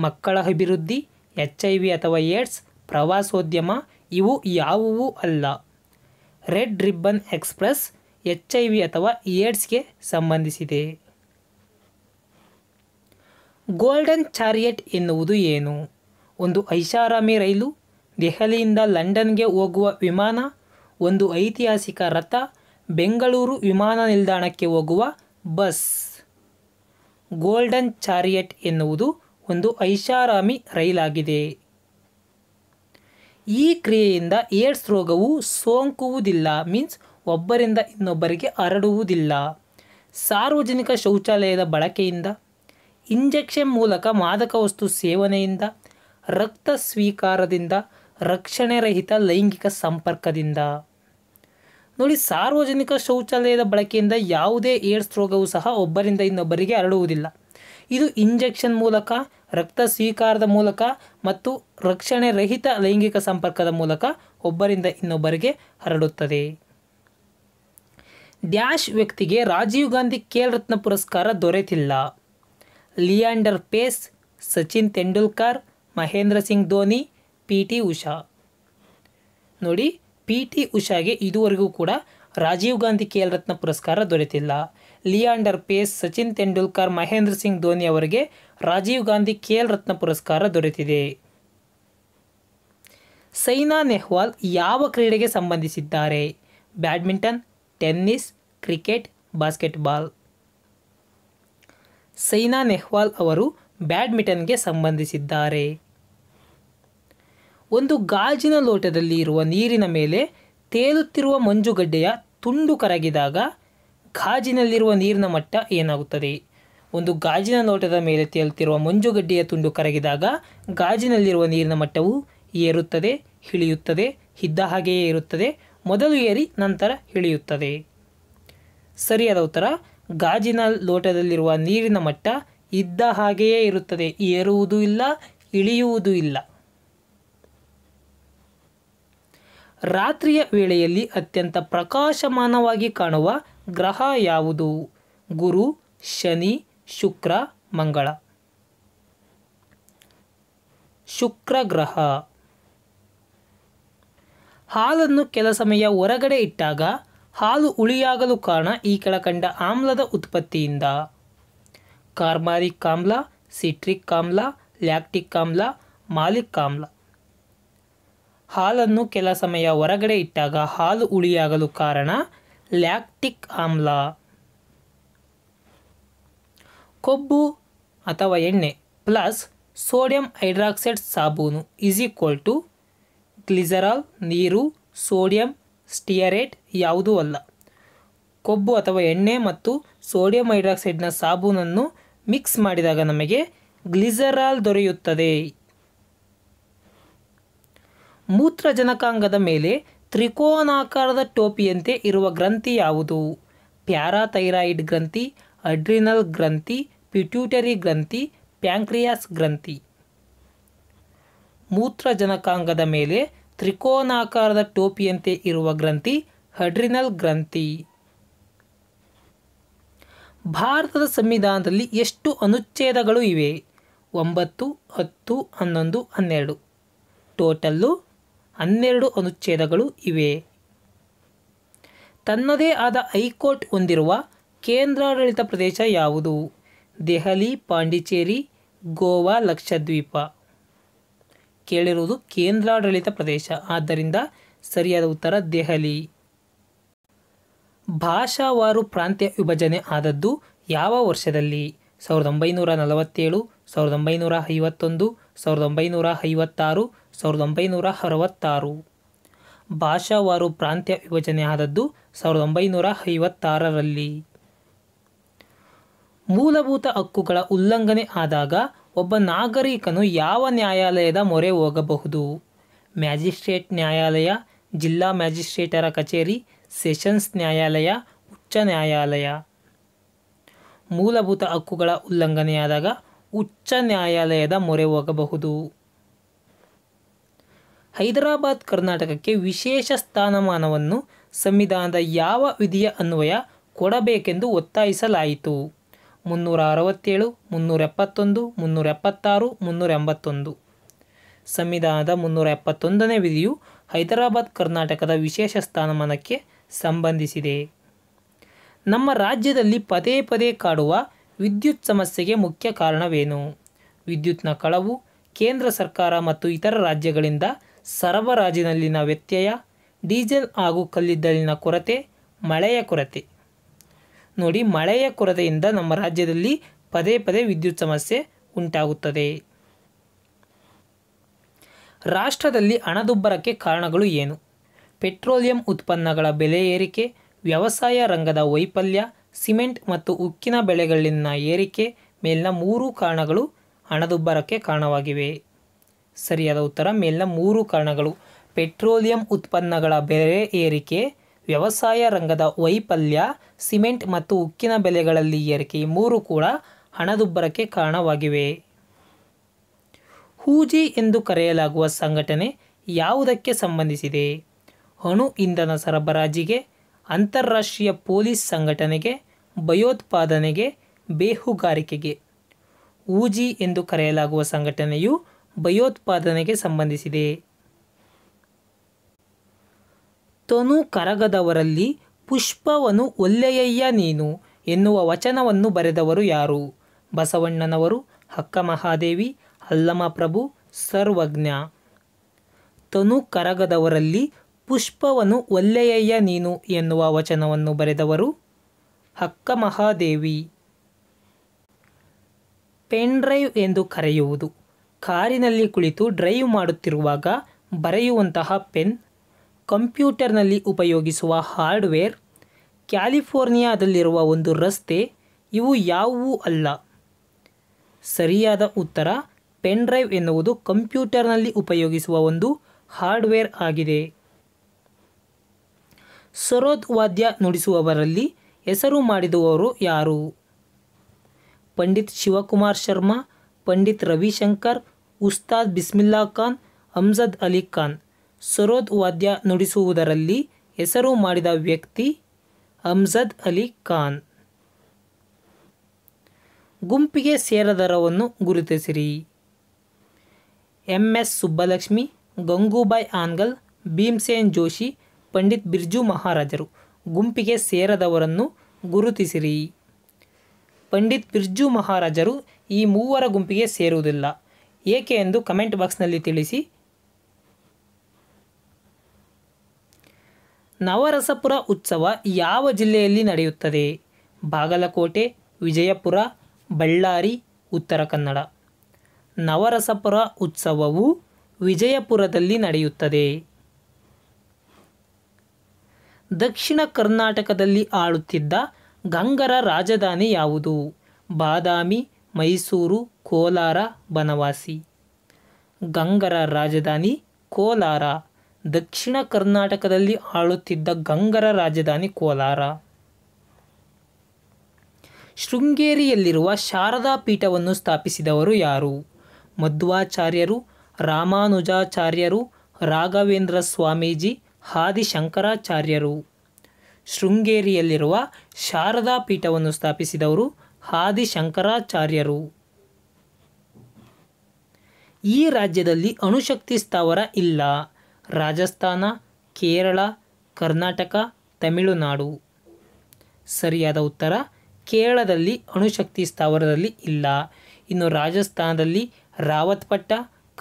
ಮಕ್ಕಳ ಅಭಿವೃದ್ಧಿ ಎಚ್ ಐ ವಿ ಅಥವಾ ಏಡ್ಸ್ ಪ್ರವಾಸೋದ್ಯಮ ಇವು ಯಾವುವೂ ಅಲ್ಲ Red Ribbon Express H I V ಅಥವಾ ಏಡ್ಸ್ಗೆ ಸಂಬಂಧಿಸಿದೆ ಗೋಲ್ಡನ್ ಚಾರಿಯೆಟ್ ಎನ್ನುವುದು ಏನು ಒಂದು ಐಷಾರಾಮಿ ರೈಲು ದೆಹಲಿಯಿಂದ ಲಂಡನ್ಗೆ ಹೋಗುವ ವಿಮಾನ ಒಂದು ಐತಿಹಾಸಿಕ ರಥ ಬೆಂಗಳೂರು ವಿಮಾನ ನಿಲ್ದಾಣಕ್ಕೆ ಹೋಗುವ ಬಸ್ ಗೋಲ್ಡನ್ ಚಾರಿಯಟ್ ಎನ್ನುವುದು ಒಂದು ಐಷಾರಾಮಿ ರೈಲಾಗಿದೆ ಈ ಕ್ರಿಯೆಯಿಂದ ಏಡ್ಸ್ ರೋಗವು ಸೋಂಕುವುದಿಲ್ಲ ಮೀನ್ಸ್ ಒಬ್ಬರಿಂದ ಇನ್ನೊಬ್ಬರಿಗೆ ಹರಡುವುದಿಲ್ಲ ಸಾರ್ವಜನಿಕ ಶೌಚಾಲಯದ ಬಳಕೆಯಿಂದ ಇಂಜೆಕ್ಷನ್ ಮೂಲಕ ಮಾದಕ ವಸ್ತು ಸೇವನೆಯಿಂದ ರಕ್ತ ಸ್ವೀಕಾರದಿಂದ ರಕ್ಷಣೆರಹಿತ ಲೈಂಗಿಕ ಸಂಪರ್ಕದಿಂದ ನೋಡಿ ಸಾರ್ವಜನಿಕ ಶೌಚಾಲಯದ ಬಳಕೆಯಿಂದ ಯಾವುದೇ ಏಡ್ಸ್ ರೋಗವು ಸಹ ಒಬ್ಬರಿಂದ ಇನ್ನೊಬ್ಬರಿಗೆ ಹರಡುವುದಿಲ್ಲ ಇದು ಇಂಜೆಕ್ಷನ್ ಮೂಲಕ ರಕ್ತ ಸ್ವೀಕಾರದ ಮೂಲಕ ಮತ್ತು ರಕ್ಷಣೆ ರಹಿತ ಲೈಂಗಿಕ ಸಂಪರ್ಕದ ಮೂಲಕ ಒಬ್ಬರಿಂದ ಇನ್ನೊಬ್ಬರಿಗೆ ಹರಡುತ್ತದೆ ಡ್ಯಾಶ್ ವ್ಯಕ್ತಿಗೆ ರಾಜೀವ್ ಗಾಂಧಿ ಖೇಲ್ ರತ್ನ ಪುರಸ್ಕಾರ ದೊರೆತಿಲ್ಲ ಲಿಯಾಂಡರ್ ಪೇಸ್ ಸಚಿನ್ ತೆಂಡೂಲ್ಕರ್ ಮಹೇಂದ್ರ ಸಿಂಗ್ ಧೋನಿ ಪಿ ಟಿ ಉಷಾ ನೋಡಿ ಪಿ ಟಿ ಉಷಾಗೆ ಇದುವರೆಗೂ ಕೂಡ ರಾಜೀವ್ ಗಾಂಧಿ ಖೇಲ್ ರತ್ನ ಪುರಸ್ಕಾರ ದೊರೆತಿಲ್ಲ ಲಿಯಾಂಡರ್ ಪೇಸ್ ಸಚಿನ್ ತೆಂಡೂಲ್ಕರ್ ಮಹೇಂದ್ರ ಸಿಂಗ್ ಧೋನಿ ಅವರಿಗೆ ರಾಜೀವ್ ಗಾಂಧಿ ಖೇಲ್ ರತ್ನ ಪುರಸ್ಕಾರ ದೊರೆತಿದೆ ಸೈನಾ ನೆಹ್ವಾಲ್ ಯಾವ ಕ್ರೀಡೆಗೆ ಸಂಬಂಧಿಸಿದ್ದಾರೆ badminton tennis cricket basketball Saina Nehwal ಅವರು ಬ್ಯಾಡ್ಮಿಂಟನ್ಗೆ ಸಂಬಂಧಿಸಿದ್ದಾರೆ ಒಂದು ಗಾಜಿನ ಲೋಟದಲ್ಲಿ ಇರುವ ನೀರಿನ ಮೇಲೆ ತೇಲುತ್ತಿರುವ ಮಂಜುಗಡ್ಡೆಯ ತುಂಡು ಕರಗಿದಾಗ ಗಾಜಿನಲ್ಲಿರುವ ನೀರಿನ ಮಟ್ಟ ಏನಾಗುತ್ತದೆ ಒಂದು ಗಾಜಿನ ಲೋಟದ ಮೇಲೆ ತೇಲುತ್ತಿರುವ ಮಂಜುಗಡ್ಡೆಯ ತುಂಡು ಕರಗಿದಾಗ ಗಾಜಿನಲ್ಲಿರುವ ನೀರಿನ ಮಟ್ಟವು ಏರುತ್ತದೆ ಇಳಿಯುತ್ತದೆ ಇದ್ದ ಹಾಗೆಯೇ ಇರುತ್ತದೆ ಮೊದಲು ಏರಿ ನಂತರ ಇಳಿಯುತ್ತದೆ ಸರಿಯಾದ ಉತ್ತರ ಗಾಜಿನ ಲೋಟದಲ್ಲಿರುವ ನೀರಿನ ಮಟ್ಟ ಇದ್ದ ಹಾಗೆಯೇ ಇರುತ್ತದೆ ಏರುವುದೂ ಇಲ್ಲ ಇಳಿಯುವುದೂ ಇಲ್ಲ ರಾತ್ರಿಯ ವೇಳೆಯಲ್ಲಿ ಅತ್ಯಂತ ಪ್ರಕಾಶಮಾನವಾಗಿ ಕಾಣುವ ಗ್ರಹ ಯಾವುದು ಗುರು ಶನಿ ಶುಕ್ರ ಮಂಗಳ ಶುಕ್ರ ಗ್ರಹ ಹಾಲನ್ನು ಕೆಲ ಸಮಯ ಹೊರಗಡೆ ಇಟ್ಟಾಗ ಹಾಲು ಉಳಿಯಾಗಲು ಕಾರಣ ಈ ಕೆಳಕಂಡ ಆಮ್ಲದ ಉತ್ಪತ್ತಿಯಿಂದ ಕಾರ್ಮಾರಿಕ್ ಆಮ್ಲ ಸಿಟ್ರಿಕ್ ಆಮ್ಲ ಲ್ಯಾಕ್ಟಿಕ್ ಆಮ್ಲ ಮಾಲಿಕ್ ಆಮ್ಲ ಹಾಲನ್ನು ಕೆಲ ಸಮಯ ಹೊರಗಡೆ ಇಟ್ಟಾಗ ಹಾಲು ಉಳಿಯಾಗಲು ಕಾರಣ ಲ್ಯಾಕ್ಟಿಕ್ ಆಮ್ಲ ಕೊಬ್ಬು ಅಥವಾ ಎಣ್ಣೆ ಪ್ಲಸ್ ಸೋಡಿಯಂ ಹೈಡ್ರಾಕ್ಸೈಡ್ ಸಾಬೂನು ಈಸ್ ಈಕ್ವಲ್ ಟು ಗ್ಲಿಸರಾಲ್ ನೀರು ಸೋಡಿಯಂ ಸ್ಟಿಯರೇಟ್ ಯಾವುದೂ ಅಲ್ಲ ಕೊಬ್ಬು ಅಥವಾ ಎಣ್ಣೆ ಮತ್ತು ಸೋಡಿಯಂ ಹೈಡ್ರಾಕ್ಸೈಡ್ನ ಸಾಬೂನನ್ನು ಮಿಕ್ಸ್ ಮಾಡಿದಾಗ ನಮಗೆ ಗ್ಲಿಸರಾಲ್ ದೊರೆಯುತ್ತದೆ ಮೂತ್ರಜನಕಾಂಗದ ಮೇಲೆ ತ್ರಿಕೋನಾಕಾರದ ಟೋಪಿಯಂತೆ ಇರುವ ಗ್ರಂಥಿ ಯಾವುದು ಪ್ಯಾರಾಥೈರಾಯಿಡ್ ಗ್ರಂಥಿ ಅಡ್ರಿನಲ್ ಗ್ರಂಥಿ ಪಿಟ್ಯೂಟರಿ ಗ್ರಂಥಿ ಪ್ಯಾಂಕ್ರಿಯಾಸ್ ಗ್ರಂಥಿ ಮೂತ್ರಜನಕಾಂಗದ ಮೇಲೆ ತ್ರಿಕೋನಾಕಾರದ ಟೋಪಿಯಂತೆ ಇರುವ ಗ್ರಂಥಿ ಹಡ್ರಿನಲ್ ಗ್ರಂಥಿ ಭಾರತದ ಸಂವಿಧಾನದಲ್ಲಿ ಎಷ್ಟು ಅನುಚ್ಛೇದಗಳು ಇವೆ ಒಂಬತ್ತು ಹತ್ತು ಹನ್ನೊಂದು ಹನ್ನೆರಡು ಟೋಟಲ್ಲು ಹನ್ನೆರಡು ಅನುಚ್ಛೇದಗಳು ಇವೆ ತನ್ನದೇ ಆದ ಹೈಕೋರ್ಟ್ ಹೊಂದಿರುವ ಕೇಂದ್ರಾಡಳಿತ ಪ್ರದೇಶ ಯಾವುದು ದೆಹಲಿ ಪಾಂಡಿಚೇರಿ ಗೋವಾ ಲಕ್ಷದ್ವೀಪ ಕೇಳಿರುವುದು ಕೇಂದ್ರಾಡಳಿತ ಪ್ರದೇಶ ಆದ್ದರಿಂದ ಸರಿಯಾದ ಉತ್ತರ ದೆಹಲಿ ಭಾಷಾವಾರು ಪ್ರಾಂತ್ಯ ವಿಭಜನೆ ಆದದ್ದು ಯಾವ ವರ್ಷದಲ್ಲಿ ಸಾವಿರದ ಒಂಬೈನೂರ ನಲವತ್ತೇಳು ಸಾವಿರದ ಒಂಬೈನೂರ ಐವತ್ತೊಂದು ಸಾವಿರದ ಒಂಬೈನೂರ ಐವತ್ತಾರು ಸಾವಿರದ ಒಂಬೈನೂರ ಅರವತ್ತಾರು ಭಾಷಾವಾರು ಪ್ರಾಂತ್ಯ ವಿಭಜನೆ ಆದದ್ದು ಸಾವಿರದ ಒಂಬೈನೂರ ಐವತ್ತಾರರಲ್ಲಿ ಮೂಲಭೂತ ಹಕ್ಕುಗಳ ಉಲ್ಲಂಘನೆ ಆದಾಗ ಒಬ್ಬ ನಾಗರಿಕನು ಯಾವ ನ್ಯಾಯಾಲಯದ ಮೊರೆ ಹೋಗಬಹುದು ಮ್ಯಾಜಿಸ್ಟ್ರೇಟ್ ನ್ಯಾಯಾಲಯ ಜಿಲ್ಲಾ ಮ್ಯಾಜಿಸ್ಟ್ರೇಟರ ಕಚೇರಿ ಸೆಷನ್ಸ್ ನ್ಯಾಯಾಲಯ ಉಚ್ಚ ನ್ಯಾಯಾಲಯ ಮೂಲಭೂತ ಹಕ್ಕುಗಳ ಉಲ್ಲಂಘನೆಯಾದಾಗ ಉಚ್ಚ ನ್ಯಾಯಾಲಯದ ಮೊರೆ ಹೋಗಬಹುದು ಹೈದರಾಬಾದ್ ಕರ್ನಾಟಕಕ್ಕೆ ವಿಶೇಷ ಸ್ಥಾನಮಾನವನ್ನು ಸಂವಿಧಾನದ ಯಾವ ವಿಧಿಯ ಅನ್ವಯ ಕೊಡಬೇಕೆಂದು ಒತ್ತಾಯಿಸಲಾಯಿತು ಮುನ್ನೂರ ಅರವತ್ತೇಳು ಮುನ್ನೂರ ಎಪ್ಪತ್ತೊಂದು ಮುನ್ನೂರ ಎಪ್ಪತ್ತಾರು ಮುನ್ನೂರ ಎಂಬತ್ತೊಂದು ಸಂವಿಧಾನದ ಮುನ್ನೂರ ಎಪ್ಪತ್ತೊಂದನೇ ವಿಧಿಯು ಹೈದರಾಬಾದ್ ಕರ್ನಾಟಕದ ವಿಶೇಷ ಸ್ಥಾನಮಾನಕ್ಕೆ ಸಂಬಂಧಿಸಿದೆ ನಮ್ಮ ರಾಜ್ಯದಲ್ಲಿ ಪದೇ ಪದೇ ಕಾಡುವ ವಿದ್ಯುತ್ ಸಮಸ್ಯೆಗೆ ಮುಖ್ಯ ಕಾರಣವೇನು ವಿದ್ಯುತ್ನ ಕಳವು ಕೇಂದ್ರ ಸರ್ಕಾರ ಮತ್ತು ಇತರ ರಾಜ್ಯಗಳಿಂದ ಸರಬರಾಜಿನಲ್ಲಿನ ವ್ಯತ್ಯಯ ಡೀಸೆಲ್ ಹಾಗೂ ಕಲ್ಲಿದ್ದಲಿನ ಕೊರತೆ ಮಳೆಯ ಕೊರತೆ ನೋಡಿ ಮಳೆಯ ಕೊರತೆಯಿಂದ ನಮ್ಮ ರಾಜ್ಯದಲ್ಲಿ ಪದೇ ಪದೇ ವಿದ್ಯುತ್ ಸಮಸ್ಯೆ ಉಂಟಾಗುತ್ತದೆ ರಾಷ್ಟ್ರದಲ್ಲಿ ಹಣದುಬ್ಬರಕ್ಕೆ ಕಾರಣಗಳು ಏನು ಪೆಟ್ರೋಲಿಯಂ ಉತ್ಪನ್ನಗಳ ಬೆಲೆ ಏರಿಕೆ ವ್ಯವಸಾಯ ರಂಗದ ವೈಫಲ್ಯ ಸಿಮೆಂಟ್ ಮತ್ತು ಉಕ್ಕಿನ ಬೆಳೆಗಳಲ್ಲಿನ ಏರಿಕೆ ಮೇಲಿನ ಮೂರು ಕಾರಣಗಳು ಹಣದುಬ್ಬರಕ್ಕೆ ಕಾರಣವಾಗಿವೆ ಸರಿಯಾದ ಉತ್ತರ ಮೇಲಿನ ಮೂರು ಕಾರಣಗಳು ಪೆಟ್ರೋಲಿಯಂ ಉತ್ಪನ್ನಗಳ ಬೆಲೆ ಏರಿಕೆ ವ್ಯವಸಾಯ ರಂಗದ ವೈಫಲ್ಯ ಸಿಮೆಂಟ್ ಮತ್ತು ಉಕ್ಕಿನ ಬೆಲೆಗಳಲ್ಲಿ ಏರಿಕೆ ಈ ಮೂರು ಕೂಡ ಹಣದುಬ್ಬರಕ್ಕೆ ಕಾರಣವಾಗಿವೆ ಹೂಜಿ ಎಂದು ಕರೆಯಲಾಗುವ ಸಂಘಟನೆ ಯಾವುದಕ್ಕೆ ಸಂಬಂಧಿಸಿದೆ ಅಣು ಇಂಧನ ಸರಬರಾಜಿಗೆ ಅಂತಾರಾಷ್ಟ್ರೀಯ ಪೊಲೀಸ್ ಸಂಘಟನೆಗೆ ಭಯೋತ್ಪಾದನೆಗೆ ಬೇಹುಗಾರಿಕೆಗೆ ಊಜಿ ಎಂದು ಕರೆಯಲಾಗುವ ಸಂಘಟನೆಯು ಭಯೋತ್ಪಾದನೆಗೆ ಸಂಬಂಧಿಸಿದೆ ತನು ಕರಗದವರಲ್ಲಿ ಪುಷ್ಪವನು ಒಲ್ಲೆಯಯ್ಯ ನೀನು ಎನ್ನುವ ವಚನವನ್ನು ಬರೆದವರು ಯಾರು ಬಸವಣ್ಣನವರು ಹಕ್ಕ ಮಹಾದೇವಿ ಅಲ್ಲಮ ಪ್ರಭು ಸರ್ವಜ್ಞ ತನು ಕರಗದವರಲ್ಲಿ ಪುಷ್ಪವನು ಒಲ್ಲೆಯಯ್ಯ ನೀನು ಎನ್ನುವ ವಚನವನ್ನು ಬರೆದವರು ಹಕ್ಕ ಮಹಾದೇವಿ ಪೆನ್ ಡ್ರೈವ್ ಎಂದು ಕರೆಯುವುದು ಕಾರಿನಲ್ಲಿ ಕುಳಿತು ಡ್ರೈವ್ ಮಾಡುತ್ತಿರುವಾಗ ಬರೆಯುವಂತಹ ಪೆನ್ ಕಂಪ್ಯೂಟರ್ನಲ್ಲಿ ಉಪಯೋಗಿಸುವ ಹಾರ್ಡ್ವೇರ್ ಕ್ಯಾಲಿಫೋರ್ನಿಯಾದಲ್ಲಿರುವ ಒಂದು ರಸ್ತೆ ಇವು ಯಾವುವೂ ಅಲ್ಲ ಸರಿಯಾದ ಉತ್ತರ ಪೆನ್ ಡ್ರೈವ್ ಎನ್ನುವುದು ಕಂಪ್ಯೂಟರ್ನಲ್ಲಿ ಉಪಯೋಗಿಸುವ ಒಂದು ಹಾರ್ಡ್ವೇರ್ ಆಗಿದೆ ಸರೋದ್ ವಾದ್ಯ ನುಡಿಸುವವರಲ್ಲಿ ಹೆಸರು ಮಾಡಿದವರು ಯಾರು ಪಂಡಿತ್ ಶಿವಕುಮಾರ್ ಶರ್ಮಾ ಪಂಡಿತ್ ರವಿಶಂಕರ್ ಉಸ್ತಾದ್ ಬಿಸ್ಮಿಲ್ಲಾ ಖಾನ್ ಅಮ್ಜದ್ ಅಲಿ ಖಾನ್ ಸರೋದ್ ವಾದ್ಯ ನುಡಿಸುವುದರಲ್ಲಿ ಹೆಸರು ಮಾಡಿದ ವ್ಯಕ್ತಿ ಅಮ್ಜದ್ ಅಲಿ ಖಾನ್ ಗುಂಪಿಗೆ ಸೇರದರವನ್ನು ಗುರುತಿಸಿರಿ ಎಂ ಎಸ್ ಸುಬ್ಬಲಕ್ಷ್ಮಿ ಗಂಗೂಬಾಯಿ ಆನ್ಗಲ್ ಭೀಮ್ಸೇನ್ ಜೋಶಿ ಪಂಡಿತ್ ಬಿರ್ಜು ಮಹಾರಾಜರು ಗುಂಪಿಗೆ ಸೇರದವರನ್ನು ಗುರುತಿಸಿರಿ ಪಂಡಿತ್ ಬಿರ್ಜು ಮಹಾರಾಜರು ಈ ಮೂವರ ಗುಂಪಿಗೆ ಸೇರುವುದಿಲ್ಲ ಏಕೆ ಎಂದು ಕಮೆಂಟ್ ಬಾಕ್ಸ್ನಲ್ಲಿ ತಿಳಿಸಿ ನವರಸಪುರ ಉತ್ಸವ ಯಾವ ಜಿಲ್ಲೆಯಲ್ಲಿ ನಡೆಯುತ್ತದೆ ಬಾಗಲಕೋಟೆ ವಿಜಯಪುರ ಬಳ್ಳಾರಿ ಉತ್ತರ ಕನ್ನಡ ನವರಸಪುರ ಉತ್ಸವವು ವಿಜಯಪುರದಲ್ಲಿ ನಡೆಯುತ್ತದೆ ದಕ್ಷಿಣ ಕರ್ನಾಟಕದಲ್ಲಿ ಆಳುತ್ತಿದ್ದ ಗಂಗರ ರಾಜಧಾನಿ ಯಾವುದು ಬಾದಾಮಿ ಮೈಸೂರು ಕೋಲಾರ ಬನವಾಸಿ ಗಂಗರ ರಾಜಧಾನಿ ಕೋಲಾರ ದಕ್ಷಿಣ ಕರ್ನಾಟಕದಲ್ಲಿ ಆಳುತ್ತಿದ್ದ ಗಂಗರ ರಾಜಧಾನಿ ಕೋಲಾರ ಶೃಂಗೇರಿಯಲ್ಲಿರುವ ಶಾರದಾ ಪೀಠವನ್ನು ಸ್ಥಾಪಿಸಿದವರು ಯಾರು ಮಧ್ವಾಚಾರ್ಯರು ರಾಮಾನುಜಾಚಾರ್ಯರು ರಾಘವೇಂದ್ರ ಸ್ವಾಮೀಜಿ ಆದಿಶಂಕರಾಚಾರ್ಯರು ಶೃಂಗೇರಿಯಲ್ಲಿರುವ ಶಾರದಾ ಪೀಠವನ್ನು ಸ್ಥಾಪಿಸಿದವರು ಆದಿಶಂಕರಾಚಾರ್ಯರು ಈ ರಾಜ್ಯದಲ್ಲಿ ಅಣುಶಕ್ತಿ ಸ್ಥಾವರ ಇಲ್ಲ ರಾಜಸ್ಥಾನ ಕೇರಳ ಕರ್ನಾಟಕ ತಮಿಳುನಾಡು ಸರಿಯಾದ ಉತ್ತರ ಕೇರಳದಲ್ಲಿ ಅಣುಶಕ್ತಿ ಸ್ಥಾವರದಲ್ಲಿ ಇಲ್ಲ ಇನ್ನು ರಾಜಸ್ಥಾನದಲ್ಲಿ ರಾವತ್ಪಟ್ಟ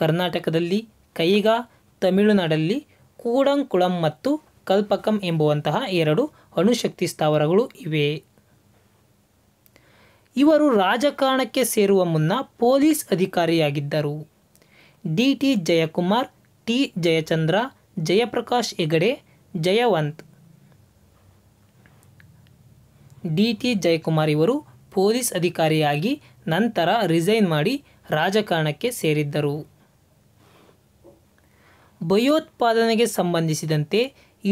ಕರ್ನಾಟಕದಲ್ಲಿ ಕೈಗಾ ತಮಿಳುನಾಡಲ್ಲಿ ಕೂಡಂಕುಳಂ ಮತ್ತು ಕಲ್ಪಕಂ ಎಂಬುವಂತಹ ಎರಡು ಅಣುಶಕ್ತಿ ಸ್ಥಾವರಗಳು ಇವೆ ಇವರು ರಾಜಕಾರಣಕ್ಕೆ ಸೇರುವ ಮುನ್ನ ಪೊಲೀಸ್ ಅಧಿಕಾರಿಯಾಗಿದ್ದರು D T Jayakumar T Jayachandra Jayaprakash Hegde Jayavant D T Jayakumar ಇವರು ಪೊಲೀಸ್ ಅಧಿಕಾರಿಯಾಗಿ ನಂತರ ರಿಸೈನ್ ಮಾಡಿ ರಾಜಕಾರಣಕ್ಕೆ ಸೇರಿದ್ದರು ಭಯೋತ್ಪಾದನೆಗೆ ಸಂಬಂಧಿಸಿದಂತೆ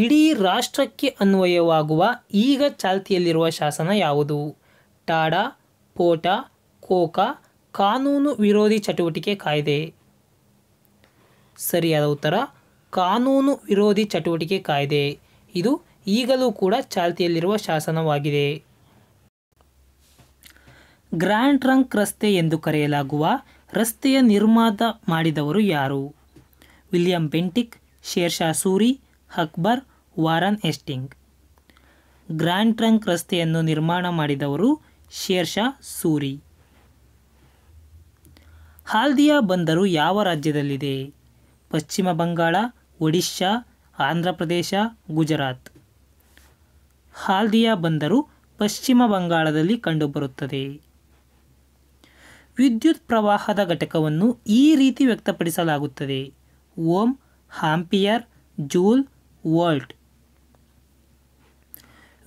ಇಡೀ ರಾಷ್ಟ್ರಕ್ಕೆ ಅನ್ವಯವಾಗುವ ಈಗ ಚಾಲ್ತಿಯಲ್ಲಿರುವ ಶಾಸನ ಯಾವುದು ಟಾಡಾ ಪೋಟಾ ಕೋಕಾ ಕಾನೂನು ವಿರೋಧಿ ಚಟುವಟಿಕೆ ಕಾಯ್ದೆ ಸರಿಯಾದ ಉತ್ತರ ಕಾನೂನು ವಿರೋಧಿ ಚಟುವಟಿಕೆ ಕಾಯ್ದೆ ಇದು ಈಗಲೂ ಕೂಡ ಚಾಲ್ತಿಯಲ್ಲಿರುವ ಶಾಸನವಾಗಿದೆ ಗ್ರ್ಯಾಂಡ್ ಟ್ರಂಕ್ ರಸ್ತೆ ಎಂದು ಕರೆಯಲಾಗುವ ರಸ್ತೆಯ ನಿರ್ಮಾತ ಮಾಡಿದವರು ಯಾರು William Bentinck Sher Shah Suri Akbar Warren Hastings Grand Trunk ರಸ್ತೆಯನ್ನು ನಿರ್ಮಾಣ ಮಾಡಿದವರು ಶೇರ್ಷಾ ಸೂರಿ ಹಾಲ್ದಿಯಾ ಬಂದರು ಯಾವ ರಾಜ್ಯದಲ್ಲಿದೆ ಪಶ್ಚಿಮ ಬಂಗಾಳ ಒಡಿಶಾ ಆಂಧ್ರ ಪ್ರದೇಶ ಗುಜರಾತ್ ಹಾಲ್ದಿಯಾ ಬಂದರು ಪಶ್ಚಿಮ ಬಂಗಾಳದಲ್ಲಿ ಕಂಡುಬರುತ್ತದೆ ವಿದ್ಯುತ್ ಪ್ರವಾಹದ ಘಟಕವನ್ನು ಈ ರೀತಿ ವ್ಯಕ್ತಪಡಿಸಲಾಗುತ್ತದೆ ಓಮ್ ಹಾಂಪಿಯರ್ ಜೂಲ್ ವೋಲ್ಟ್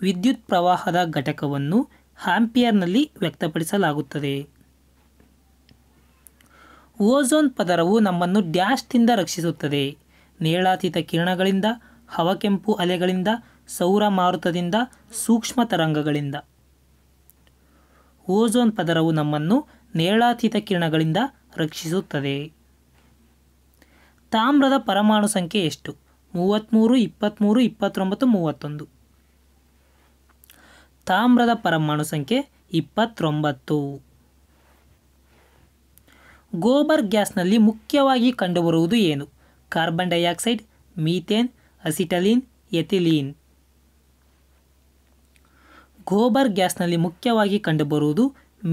ವಿದ್ಯುತ್ ಪ್ರವಾಹದ ಘಟಕವನ್ನು ಹ್ಯಾಂಪಿಯರ್ನಲ್ಲಿ ವ್ಯಕ್ತಪಡಿಸಲಾಗುತ್ತದೆ ಓಝೋನ್ ಪದರವು ನಮ್ಮನ್ನು ಡ್ಯಾಶ್ದಿಂದ ರಕ್ಷಿಸುತ್ತದೆ ನೇಳಾತೀತ ಕಿರಣಗಳಿಂದ ಹವಕೆಂಪು ಅಲೆಗಳಿಂದ ಸೌರ ಮಾರುತದಿಂದ ಸೂಕ್ಷ್ಮ ತರಂಗಗಳಿಂದ ಓಝೋನ್ ಪದರವು ನಮ್ಮನ್ನು ನೇಳಾತೀತ ಕಿರಣಗಳಿಂದ ರಕ್ಷಿಸುತ್ತದೆ ತಾಮ್ರದ ಪರಮಾಣು ಸಂಖ್ಯೆ ಎಷ್ಟು ಮೂವತ್ತ್ಮೂರು ಇಪ್ಪತ್ತ್ಮೂರು ಇಪ್ಪತ್ತೊಂಬತ್ತು ಮೂವತ್ತೊಂದು ತಾಮ್ರದ ಪರಮಾಣು ಸಂಖ್ಯೆ ಇಪ್ಪತ್ತೊಂಬತ್ತು ಗೋಬರ್ ಗ್ಯಾಸ್ನಲ್ಲಿ ಮುಖ್ಯವಾಗಿ ಕಂಡುಬರುವುದು ಏನು carbon dioxide methane acetylene ethylene gobar ಗ್ಯಾಸ್ನಲ್ಲಿ ಮುಖ್ಯವಾಗಿ ಕಂಡುಬರುವುದು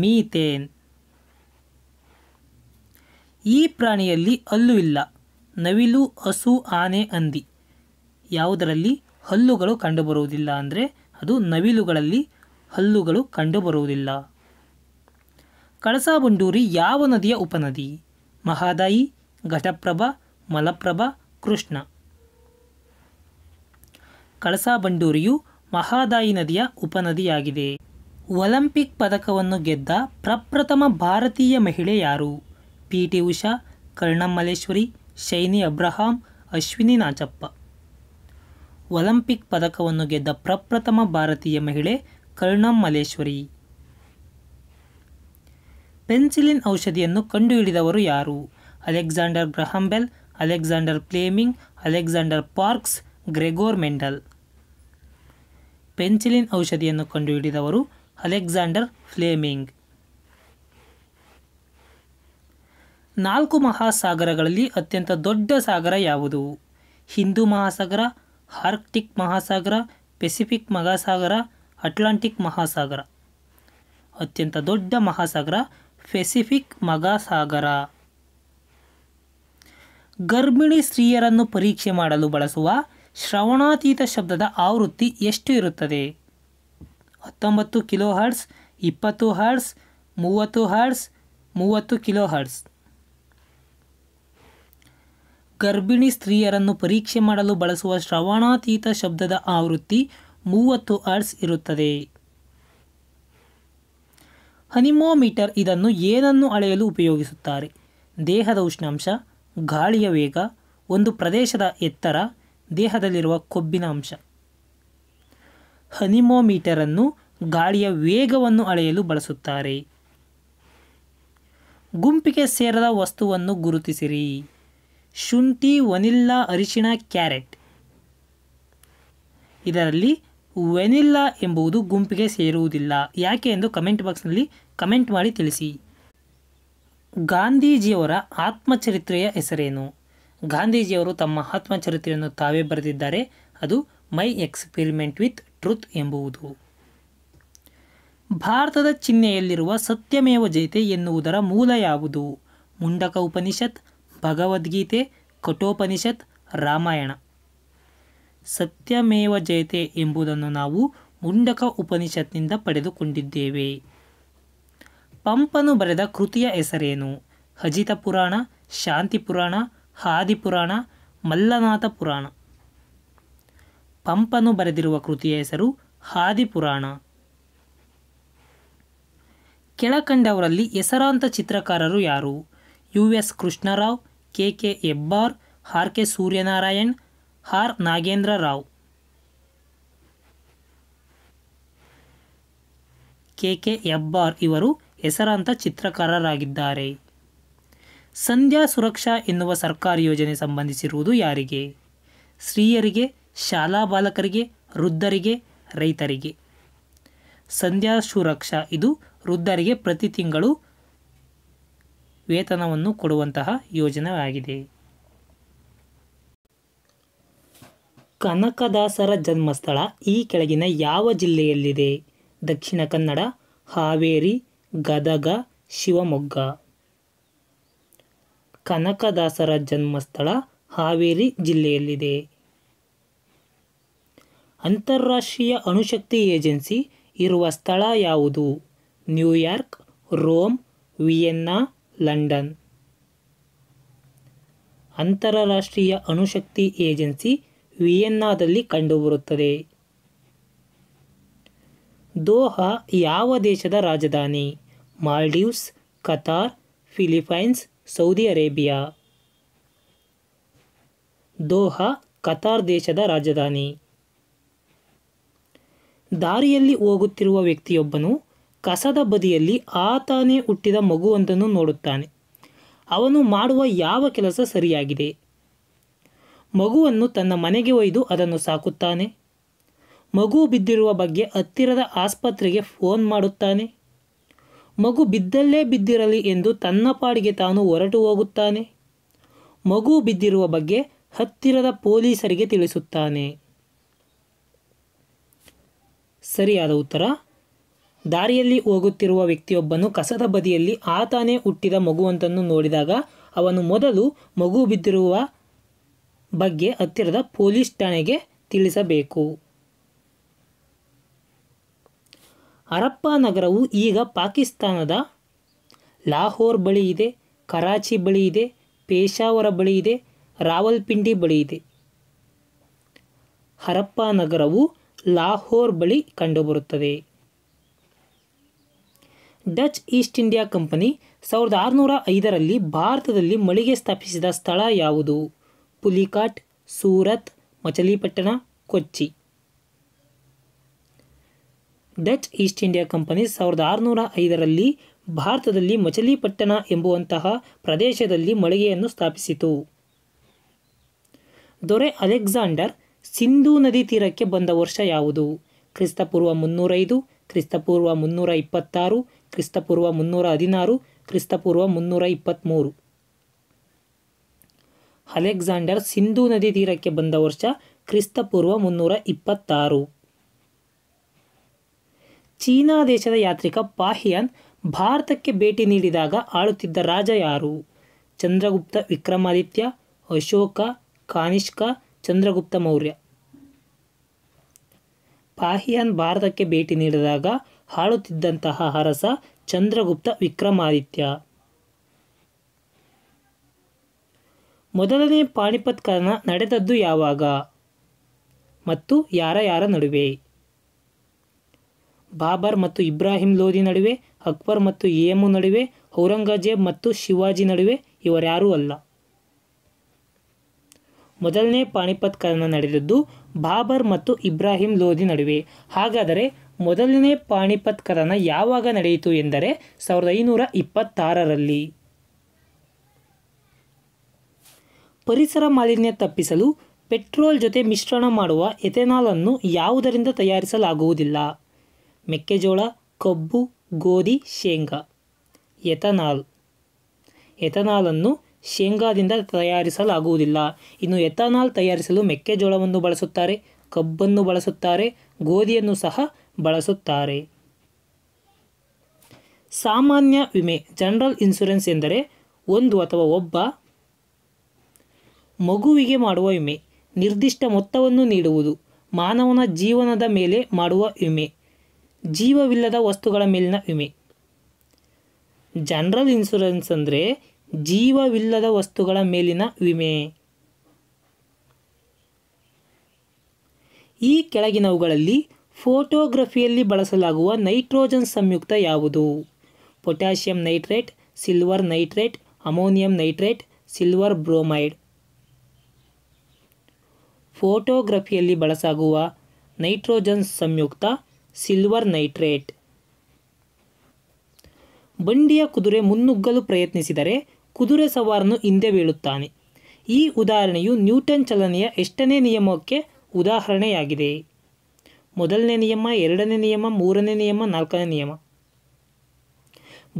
ಮೀಥೇನ್ ಈ ಪ್ರಾಣಿಯಲ್ಲಿ ಅಲ್ಲೂ ಇಲ್ಲ ನವಿಲು ಹಸು ಆನೆ ಹಂದಿ ಯಾವುದರಲ್ಲಿ ಹಲ್ಲುಗಳು ಕಂಡುಬರುವುದಿಲ್ಲ ಅಂದರೆ ಅದು ನವಿಲುಗಳಲ್ಲಿ ಹಲ್ಲುಗಳು ಕಂಡುಬರುವುದಿಲ್ಲ ಕಳಸಾಬಂಡೂರಿ ಯಾವ ನದಿಯ ಉಪನದಿ ಮಹಾದಾಯಿ ಘಟಪ್ರಭಾ ಮಲಪ್ರಭಾ ಕೃಷ್ಣ ಕಳಸಾಬಂಡೂರಿಯು ಮಹಾದಾಯಿ ನದಿಯ ಉಪನದಿಯಾಗಿದೆ ಒಲಿಂಪಿಕ್ ಪದಕವನ್ನು ಗೆದ್ದ ಪ್ರಪ್ರಥಮ ಭಾರತೀಯ ಮಹಿಳೆ ಯಾರು P T Usha Karnam Malleswari Shiny Abraham Ashwini Nachappa Olympic ಪದಕವನ್ನು ಗೆದ್ದ ಪ್ರಪ್ರಥಮ ಭಾರತೀಯ ಮಹಿಳೆ ಕರುಣಂ ಮಲ್ಲೇಶ್ವರಿ ಪೆನ್ಸಿಲಿನ್ ಔಷಧಿಯನ್ನು ಕಂಡುಹಿಡಿದವರು ಯಾರು Alexander Graham Bell Alexander Fleming Alexander Parkes Gregor Mendel penicillin ಔಷಧಿಯನ್ನು ಕಂಡುಹಿಡಿದವರು ಅಲೆಕ್ಸಾಂಡರ್ ಫ್ಲೇಮಿಂಗ್ ನಾಲ್ಕು ಮಹಾಸಾಗರಗಳಲ್ಲಿ ಅತ್ಯಂತ ದೊಡ್ಡ ಸಾಗರ ಯಾವುದು ಹಿಂದೂ ಮಹಾಸಾಗರ ಆರ್ಕ್ಟಿಕ್ ಮಹಾಸಾಗರ ಪೆಸಿಫಿಕ್ ಮಹಾಸಾಗರ ಅಟ್ಲಾಂಟಿಕ್ ಮಹಾಸಾಗರ ಅತ್ಯಂತ ದೊಡ್ಡ ಮಹಾಸಾಗರ ಪೆಸಿಫಿಕ್ ಮಹಾಸಾಗರ ಗರ್ಭಿಣಿ ಸ್ತ್ರೀಯರನ್ನು ಪರೀಕ್ಷೆ ಮಾಡಲು ಬಳಸುವ ಶ್ರವಣಾತೀತ ಶಬ್ದದ ಆವೃತ್ತಿ ಎಷ್ಟು ಇರುತ್ತದೆ ಹತ್ತೊಂಬತ್ತು ಕಿಲೋ ಹರ್ಡ್ಸ್ ಇಪ್ಪತ್ತು ಹರ್ಡ್ಸ್ ಮೂವತ್ತು ಹರ್ಡ್ಸ್ ಮೂವತ್ತು ಕಿಲೋ ಹರ್ಡ್ಸ್ ಗರ್ಭಿಣಿ ಸ್ತ್ರೀಯರನ್ನು ಪರೀಕ್ಷೆ ಮಾಡಲು ಬಳಸುವ ಶ್ರವಣಾತೀತ ಶಬ್ದದ ಆವೃತ್ತಿ ಮೂವತ್ತು ಅರ್ಸ್ ಇರುತ್ತದೆ ಹನಿಮೋಮೀಟರ್ ಇದನ್ನು ಏನನ್ನು ಅಳೆಯಲು ಉಪಯೋಗಿಸುತ್ತಾರೆ ದೇಹದ ಉಷ್ಣಾಂಶ ಗಾಳಿಯ ವೇಗ ಒಂದು ಪ್ರದೇಶದ ಎತ್ತರ ದೇಹದಲ್ಲಿರುವ ಕೊಬ್ಬಿನ ಅಂಶ ಹನಿಮೋಮೀಟರನ್ನು ಗಾಳಿಯ ವೇಗವನ್ನು ಅಳೆಯಲು ಬಳಸುತ್ತಾರೆ ಗುಂಪಿಗೆ ಸೇರದ ವಸ್ತುವನ್ನು ಗುರುತಿಸಿರಿ ಶುಂಠಿ ವನಿಲ್ಲಾ ಅರಿಶಿಣ ಕ್ಯಾರೆಟ್ ಇದರಲ್ಲಿ ವೆನಿಲ್ಲಾ ಎಂಬುದು ಗುಂಪಿಗೆ ಸೇರುವುದಿಲ್ಲ ಯಾಕೆ ಎಂದು ಕಮೆಂಟ್ ಬಾಕ್ಸ್ನಲ್ಲಿ ಕಮೆಂಟ್ ಮಾಡಿ ತಿಳಿಸಿ ಗಾಂಧೀಜಿಯವರ ಆತ್ಮಚರಿತ್ರೆಯ ಹೆಸರೇನು ಗಾಂಧೀಜಿಯವರು ತಮ್ಮ ಆತ್ಮಚರಿತ್ರೆಯನ್ನು ತಾವೇ ಬರೆದಿದ್ದಾರೆ ಅದು ಮೈ ಎಕ್ಸ್ಪೆರಿಮೆಂಟ್ ವಿತ್ ಟ್ರೂತ್ ಎಂಬುವುದು ಭಾರತದ ಚಿಹ್ನೆಯಲ್ಲಿರುವ ಸತ್ಯಮೇವ ಜಯತೆ ಎನ್ನುವುದರ ಮೂಲ ಯಾವುದು ಮುಂಡಕ ಉಪನಿಷತ್ ಭಗವದ್ಗೀತೆ ಕಠೋಪನಿಷತ್ ರಾಮಾಯಣ ಸತ್ಯಮೇವ ಜಯತೆ ಎಂಬುದನ್ನು ನಾವು ಮುಂಡಕ ಉಪನಿಷತ್ನಿಂದ ಪಡೆದುಕೊಂಡಿದ್ದೇವೆ ಪಂಪನು ಬರೆದ ಕೃತಿಯ ಹೆಸರೇನು ಹಜಿತ ಪುರಾಣ ಶಾಂತಿ ಪುರಾಣ ಹಾದಿ ಪುರಾಣ ಮಲ್ಲನಾಥ ಪುರಾಣ ಪಂಪನು ಬರೆದಿರುವ ಕೃತಿಯ ಹೆಸರು ಹಾದಿ ಪುರಾಣ ಕೆಳಕಂಡವರಲ್ಲಿ ಹೆಸರಾಂತ ಚಿತ್ರಕಾರರು ಯಾರು U S Krishna Rao K K Hebbar R K Suryanarayan R Nagendra Rao K K Hebbar ಇವರು ಹೆಸರಾಂತ ಚಿತ್ರಕಾರರಾಗಿದ್ದಾರೆ ಸಂಧ್ಯಾ ಸುರಕ್ಷಾ ಎನ್ನುವ ಸರ್ಕಾರಿ ಯೋಜನೆ ಸಂಬಂಧಿಸಿರುವುದು ಯಾರಿಗೆ ಸ್ತ್ರೀಯರಿಗೆ ಶಾಲಾ ಬಾಲಕರಿಗೆ ವೃದ್ಧರಿಗೆ ರೈತರಿಗೆ ಸಂಧ್ಯಾ ಸುರಕ್ಷಾ ಇದು ವೃದ್ಧರಿಗೆ ಪ್ರತಿ ತಿಂಗಳು ವೇತನವನ್ನು ಕೊಡುವಂತಹ ಯೋಜನೆಯಾಗಿದೆ ಕನಕದಾಸರ ಜನ್ಮಸ್ಥಳ ಈ ಕೆಳಗಿನ ಯಾವ ಜಿಲ್ಲೆಯಲ್ಲಿದೆ ದಕ್ಷಿಣ ಕನ್ನಡ ಹಾವೇರಿ ಗದಗ ಶಿವಮೊಗ್ಗ ಕನಕದಾಸರ ಜನ್ಮಸ್ಥಳ ಹಾವೇರಿ ಜಿಲ್ಲೆಯಲ್ಲಿದೆ ಅಂತಾರಾಷ್ಟ್ರೀಯ ಅಣುಶಕ್ತಿ ಏಜೆನ್ಸಿ ಇರುವ ಸ್ಥಳ ಯಾವುದು ನ್ಯೂಯಾರ್ಕ್ ರೋಮ್ ವಿಯೆನ್ನಾ ಲಂಡನ್ ಅಂತಾರಾಷ್ಟ್ರೀಯ ಅಣುಶಕ್ತಿ ಏಜೆನ್ಸಿ ವಿಯೆನ್ನಾದಲ್ಲಿ ಕಂಡುಬರುತ್ತದೆ ದೋಹಾ ಯಾವ ದೇಶದ ರಾಜಧಾನಿ Maldives Qatar Philippines Saudi Arabia Doha Qatar ದೇಶದ ರಾಜಧಾನಿ ದಾರಿಯಲ್ಲಿ ಹೋಗುತ್ತಿರುವ ವ್ಯಕ್ತಿಯೊಬ್ಬನು ಕಸದ ಬದಿಯಲ್ಲಿ ಆತಾನೇ ಹುಟ್ಟಿದ ಮಗುವೊಂದನ್ನು ನೋಡುತ್ತಾನೆ ಅವನು ಮಾಡುವ ಯಾವ ಕೆಲಸ ಸರಿಯಾಗಿದೆ ಮಗುವನ್ನು ತನ್ನ ಮನೆಗೆ ಒಯ್ದು ಅದನ್ನು ಸಾಕುತ್ತಾನೆ ಮಗು ಬಿದ್ದಿರುವ ಬಗ್ಗೆ ಹತ್ತಿರದ ಆಸ್ಪತ್ರೆಗೆ ಫೋನ್ ಮಾಡುತ್ತಾನೆ ಮಗು ಬಿದ್ದಲ್ಲೇ ಬಿದ್ದಿರಲಿ ಎಂದು ತನ್ನ ಪಾಡಿಗೆ ತಾನು ಹೊರಟು ಹೋಗುತ್ತಾನೆ ಮಗು ಬಿದ್ದಿರುವ ಬಗ್ಗೆ ಹತ್ತಿರದ ಪೊಲೀಸರಿಗೆ ತಿಳಿಸುತ್ತಾನೆ ಸರಿಯಾದ ಉತ್ತರ ದಾರಿಯಲ್ಲಿ ಹೋಗುತ್ತಿರುವ ವ್ಯಕ್ತಿಯೊಬ್ಬನು ಕಸದ ಬದಿಯಲ್ಲಿ ಆತಾನೇ ಹುಟ್ಟಿದ ಮಗುವಂತನ್ನು ನೋಡಿದಾಗ ಅವನು ಮೊದಲು ಮಗು ಬಿದ್ದಿರುವ ಬಗ್ಗೆ ಹತ್ತಿರದ ಪೊಲೀಸ್ ಠಾಣೆಗೆ ತಿಳಿಸಬೇಕು ಹರಪ್ಪ ನಗರವು ಈಗ ಪಾಕಿಸ್ತಾನದ ಲಾಹೋರ್ ಬಳಿ ಇದೆ ಕರಾಚಿ ಬಳಿ ಇದೆ ಪೇಶಾವರ ಬಳಿ ಇದೆ ರಾವಲ್ಪಿಂಡಿ ಬಳಿ ಇದೆ ಹರಪ್ಪ ನಗರವು ಲಾಹೋರ್ ಬಳಿ ಕಂಡುಬರುತ್ತದೆ ಡಚ್ ಈಸ್ಟ್ ಇಂಡಿಯಾ ಕಂಪನಿ ಸಾವಿರದ ಆರುನೂರ ಐದರಲ್ಲಿ ಭಾರತದಲ್ಲಿ ಮಳಿಗೆ ಸ್ಥಾಪಿಸಿದ ಸ್ಥಳ ಯಾವುದು Pulicat Surat Machilipatnam Kochi Dutch East India Company ಸಾವಿರದ ಆರುನೂರ ಐದರಲ್ಲಿ ಭಾರತದಲ್ಲಿ ಮಚಲಿಪಟ್ಟಣ ಎಂಬುವಂತಹ ಪ್ರದೇಶದಲ್ಲಿ ಮಳಿಗೆಯನ್ನು ಸ್ಥಾಪಿಸಿತು ದೊರೆ ಅಲೆಕ್ಸಾಂಡರ್ ಸಿಂಧೂ ನದಿ ತೀರಕ್ಕೆ ಬಂದ ವರ್ಷ ಯಾವುದು ಕ್ರಿಸ್ತಪೂರ್ವ ಮುನ್ನೂರೈದು ಕ್ರಿಸ್ತಪೂರ್ವ ಮುನ್ನೂರ ಇಪ್ಪತ್ತಾರು ಕ್ರಿಸ್ತಪೂರ್ವ ಮುನ್ನೂರ ಹದಿನಾರು ಕ್ರಿಸ್ತಪೂರ್ವ ಮುನ್ನೂರ ಇಪ್ಪತ್ತ್ಮೂರು ಅಲೆಕ್ಸಾಂಡರ್ ಸಿಂಧೂ ನದಿ ತೀರಕ್ಕೆ ಬಂದ ವರ್ಷ ಕ್ರಿಸ್ತಪೂರ್ವ ಮುನ್ನೂರ ಇಪ್ಪತ್ತಾರು ಚೀನಾ ದೇಶದ ಯಾತ್ರಿಕ ಪಾಹಿಯಾನ್ ಭಾರತಕ್ಕೆ ಭೇಟಿ ನೀಡಿದಾಗ ಆಳುತ್ತಿದ್ದ ರಾಜ ಯಾರು ಚಂದ್ರಗುಪ್ತ ವಿಕ್ರಮಾದಿತ್ಯ ಅಶೋಕ ಕಾನಿಷ್ಕ ಚಂದ್ರಗುಪ್ತ ಮೌರ್ಯ ಪಾಹಿಯಾನ್ ಭಾರತಕ್ಕೆ ಭೇಟಿ ನೀಡಿದಾಗ ಆಳುತ್ತಿದ್ದಂತಹ ಅರಸ ಚಂದ್ರಗುಪ್ತ ವಿಕ್ರಮಾದಿತ್ಯ ಮೊದಲನೇ ಪಾಣಿಪತ್ ಕರ್ಣ ನಡೆದದ್ದು ಯಾವಾಗ ಮತ್ತು ಯಾರ ಯಾರ ನಡುವೆ ಬಾಬರ್ ಮತ್ತು ಇಬ್ರಾಹಿಂ ಲೋಧಿ ನಡುವೆ ಅಕ್ಬರ್ ಮತ್ತು ಏಮು ನಡುವೆ ಔರಂಗಜೇಬ್ ಮತ್ತು ಶಿವಾಜಿ ನಡುವೆ ಇವರ್ಯಾರೂ ಅಲ್ಲ ಮೊದಲನೇ ಪಾಣಿಪತ್ ಕರ್ಣ ನಡೆದದ್ದು ಬಾಬರ್ ಮತ್ತು ಇಬ್ರಾಹಿಂ ಲೋಧಿ ನಡುವೆ ಹಾಗಾದರೆ ಮೊದಲನೇ ಪಾಣಿಪತ್ ಕದನ ಯಾವಾಗ ನಡೆಯಿತು ಎಂದರೆ ಸಾವಿರದ ಐನೂರ ಇಪ್ಪತ್ತಾರರಲ್ಲಿ ಪರಿಸರ ಮಾಲಿನ್ಯ ತಪ್ಪಿಸಲು ಪೆಟ್ರೋಲ್ ಜೊತೆ ಮಿಶ್ರಣ ಮಾಡುವ ಅನ್ನು ಯಾವುದರಿಂದ ತಯಾರಿಸಲಾಗುವುದಿಲ್ಲ ಮೆಕ್ಕೆಜೋಳ ಕಬ್ಬು ಗೋಧಿ ಶೇಂಗಾ ಎಥನಾಲ್ ಅನ್ನು ಶೇಂಗಾದಿಂದ ತಯಾರಿಸಲಾಗುವುದಿಲ್ಲ ಇನ್ನು ಎಥನಾಲ್ ತಯಾರಿಸಲು ಮೆಕ್ಕೆಜೋಳವನ್ನು ಬಳಸುತ್ತಾರೆ ಕಬ್ಬನ್ನು ಬಳಸುತ್ತಾರೆ ಗೋಧಿಯನ್ನು ಸಹ ಬಳಸುತ್ತಾರೆ ಸಾಮಾನ್ಯ ವಿಮೆ ಜನರಲ್ ಇನ್ಶೂರೆನ್ಸ್ ಎಂದರೆ ಒಂದು ಅಥವಾ ಒಬ್ಬ ಮಗುವಿಗೆ ಮಾಡುವ ವಿಮೆ ನಿರ್ದಿಷ್ಟ ಮೊತ್ತವನ್ನು ನೀಡುವುದು ಮಾನವನ ಜೀವನದ ಮೇಲೆ ಮಾಡುವ ವಿಮೆ ಜೀವವಿಲ್ಲದ ವಸ್ತುಗಳ ಮೇಲಿನ ವಿಮೆ ಜನರಲ್ ಇನ್ಶೂರೆನ್ಸ್ ಅಂದರೆ ಜೀವವಿಲ್ಲದ ವಸ್ತುಗಳ ಮೇಲಿನ ವಿಮೆ ಈ ಕೆಳಗಿನವುಗಳಲ್ಲಿ ಫೋಟೋಗ್ರಫಿಯಲ್ಲಿ ಬಳಸಲಾಗುವ ನೈಟ್ರೋಜನ್ ಸಂಯುಕ್ತ ಯಾವುದು potassium nitrate silver nitrate ammonium nitrate silver bromide ಫೋಟೋಗ್ರಫಿಯಲ್ಲಿ ಬಳಸಾಗುವ ನೈಟ್ರೋಜನ್ ಸಂಯುಕ್ತ ಸಿಲ್ವರ್ ನೈಟ್ರೇಟ್ ಬಂಡಿಯ ಕುದುರೆ ಮುನ್ನುಗ್ಗಲು ಪ್ರಯತ್ನಿಸಿದರೆ ಕುದುರೆ ಸವಾರನು ಹಿಂದೆ ಬೀಳುತ್ತಾನೆ ಈ ಉದಾಹರಣೆಯು ನ್ಯೂಟನ್ ಚಲನೆಯ ಎಷ್ಟನೇ ನಿಯಮಕ್ಕೆ ಉದಾಹರಣೆಯಾಗಿದೆ ಮೊದಲನೇ ನಿಯಮ ಎರಡನೇ ನಿಯಮ ಮೂರನೇ ನಿಯಮ ನಾಲ್ಕನೇ ನಿಯಮ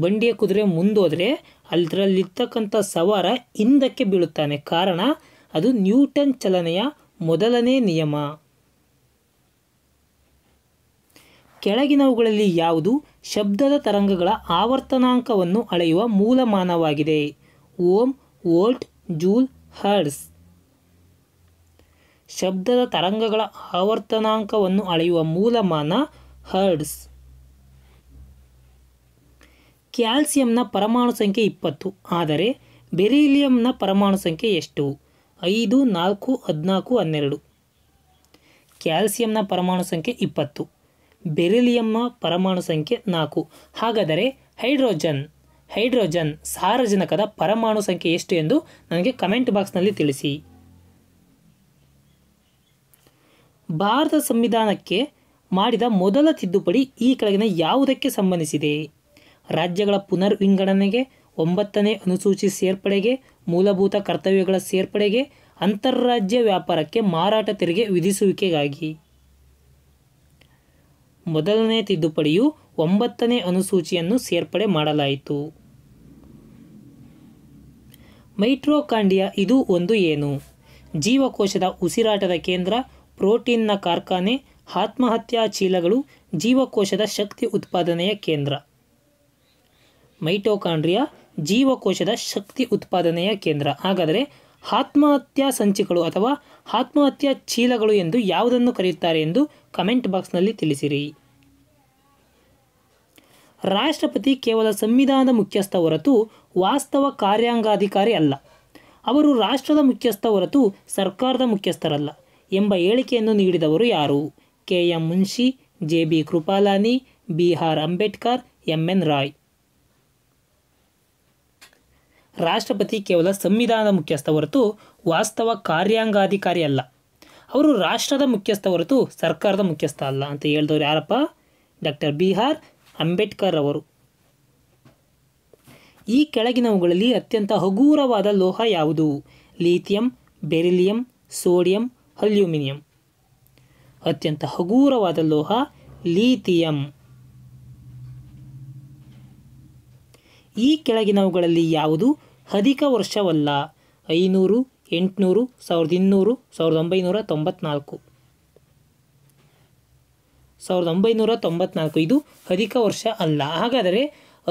ಬಂಡಿಯ ಕುದುರೆ ಮುಂದೋದರೆ ಅದರಲ್ಲಿರ್ತಕ್ಕಂಥ ಸವಾರ ಹಿಂದಕ್ಕೆ ಬೀಳುತ್ತಾನೆ ಕಾರಣ ಅದು ನ್ಯೂಟನ್ ಚಲನೆಯ ಮೊದಲನೇ ನಿಯಮ ಕೆಳಗಿನವುಗಳಲ್ಲಿ ಯಾವುದು ಶಬ್ದದ ತರಂಗಗಳ ಆವರ್ತನಾಂಕವನ್ನು ಅಳೆಯುವ ಮೂಲಮಾನವಾಗಿದೆ ಓಮ್ ವೋಲ್ಟ್ ಜೂಲ್ ಹರ್ಡ್ಸ್ ಶಬ್ದದ ತರಂಗಗಳ ಆವರ್ತನಾಂಕವನ್ನು ಅಳೆಯುವ ಮೂಲಮಾನ ಹರ್ಡ್ಸ್ ಕ್ಯಾಲ್ಸಿಯಂನ ಪರಮಾಣು ಸಂಖ್ಯೆ ಇಪ್ಪತ್ತು ಆದರೆ ಬೆರಿಲಿಯಂನ ಪರಮಾಣು ಸಂಖ್ಯೆ ಎಷ್ಟು ಐದು ನಾಲ್ಕು ಹದಿನಾಲ್ಕು ಹನ್ನೆರಡು ಕ್ಯಾಲ್ಸಿಯಂನ ಪರಮಾಣು ಸಂಖ್ಯೆ ಇಪ್ಪತ್ತು ಬೆರಿಲಿಯಂನ ಪರಮಾಣು ಸಂಖ್ಯೆ ನಾಲ್ಕು ಹಾಗಾದರೆ ಹೈಡ್ರೋಜನ್ ಹೈಡ್ರೋಜನ್ ಸಾರಜನಕದ ಪರಮಾಣು ಸಂಖ್ಯೆ ಎಷ್ಟು ಎಂದು ನನಗೆ ಕಮೆಂಟ್ ಬಾಕ್ಸ್ನಲ್ಲಿ ತಿಳಿಸಿ ಭಾರತ ಸಂವಿಧಾನಕ್ಕೆ ಮಾಡಿದ ಮೊದಲ ತಿದ್ದುಪಡಿ ಈ ಕೆಳಗಿನ ಯಾವುದಕ್ಕೆ ಸಂಬಂಧಿಸಿದೆ ರಾಜ್ಯಗಳ ಪುನರ್ ವಿಂಗಡಣೆಗೆ ಒಂಬತ್ತನೇ ಅನುಸೂಚಿ ಸೇರ್ಪಡೆಗೆ ಮೂಲಭೂತ ಕರ್ತವ್ಯಗಳ ಸೇರ್ಪಡೆಗೆ ಅಂತಾರಾಜ್ಯ ವ್ಯಾಪಾರಕ್ಕೆ ಮಾರಾಟ ತೆರಿಗೆ ವಿಧಿಸುವಿಕೆಗಾಗಿ ಮೊದಲನೇ ತಿದ್ದುಪಡಿಯು ಒಂಬತ್ತನೇ ಅನುಸೂಚಿಯನ್ನು ಸೇರ್ಪಡೆ ಮಾಡಲಾಯಿತು ಮೈಟ್ರೋಕಾಂಡಿಯಾ ಇದು ಒಂದು ಏನು ಜೀವಕೋಶದ ಉಸಿರಾಟದ ಕೇಂದ್ರ ಪ್ರೋಟೀನ್ನ ಕಾರ್ಖಾನೆ ಆತ್ಮಹತ್ಯಾ ಚೀಲಗಳು ಜೀವಕೋಶದ ಶಕ್ತಿ ಉತ್ಪಾದನೆಯ ಕೇಂದ್ರ ಮೈಟೋಕಾಂಡ್ರಿಯಾ ಜೀವಕೋಶದ ಶಕ್ತಿ ಉತ್ಪಾದನೆಯ ಕೇಂದ್ರ ಹಾಗಾದರೆ ಆತ್ಮಹತ್ಯಾ ಸಂಚಿಗಳು ಅಥವಾ ಆತ್ಮಹತ್ಯಾ ಚೀಲಗಳು ಎಂದು ಯಾವುದನ್ನು ಕರೆಯುತ್ತಾರೆ ಎಂದು ಕಮೆಂಟ್ ಬಾಕ್ಸ್ನಲ್ಲಿ ತಿಳಿಸಿರಿ ರಾಷ್ಟ್ರಪತಿ ಕೇವಲ ಸಂವಿಧಾನದ ಮುಖ್ಯಸ್ಥ ಹೊರತು ವಾಸ್ತವ ಕಾರ್ಯಾಂಗಾಧಿಕಾರಿ ಅಲ್ಲ ಅವರು ರಾಷ್ಟ್ರದ ಮುಖ್ಯಸ್ಥ ಹೊರತು ಸರ್ಕಾರದ ಮುಖ್ಯಸ್ಥರಲ್ಲ ಎಂಬ ಹೇಳಿಕೆಯನ್ನು ನೀಡಿದವರು ಯಾರು K M Munshi J B Kripalani B R R Ambedkar M N Roy ರಾಷ್ಟ್ರಪತಿ ಕೇವಲ ಸಂವಿಧಾನದ ಮುಖ್ಯಸ್ಥ ಹೊರತು ವಾಸ್ತವ ಕಾರ್ಯಾಂಗಾಧಿಕಾರಿ ಅಲ್ಲ ಅವರು ರಾಷ್ಟ್ರದ ಮುಖ್ಯಸ್ಥ ಹೊರತು ಸರ್ಕಾರದ ಮುಖ್ಯಸ್ಥ ಅಲ್ಲ ಅಂತ ಹೇಳಿದವರು ಯಾರಪ್ಪ ಡಾಕ್ಟರ್ ಬಿ ಆರ್ ಅಂಬೇಡ್ಕರ್ ಅವರು ಈ ಕೆಳಗಿನವುಗಳಲ್ಲಿ ಅತ್ಯಂತ ಹಗೂರವಾದ ಲೋಹ ಯಾವುದು ಲೀಥಿಯಂ ಬೆರಿಲಿಯಂ ಸೋಡಿಯಂ ಅಲ್ಯೂಮಿನಿಯಂ ಅತ್ಯಂತ ಹಗೂರವಾದ ಲೋಹ ಲೀಥಿಯಂ ಈ ಕೆಳಗಿನವುಗಳಲ್ಲಿ ಯಾವುದು ಅಧಿಕ ವರ್ಷವಲ್ಲ ಐನೂರು ಎಂಟುನೂರು ಸಾವಿರದ ಇನ್ನೂರು ಸಾವಿರದ ಒಂಬೈನೂರ ತೊಂಬತ್ನಾಲ್ಕು ಸಾವಿರದ ಒಂಬೈನೂರ ತೊಂಬತ್ನಾಲ್ಕು ಇದು ಅಧಿಕ ವರ್ಷ ಅಲ್ಲ ಹಾಗಾದರೆ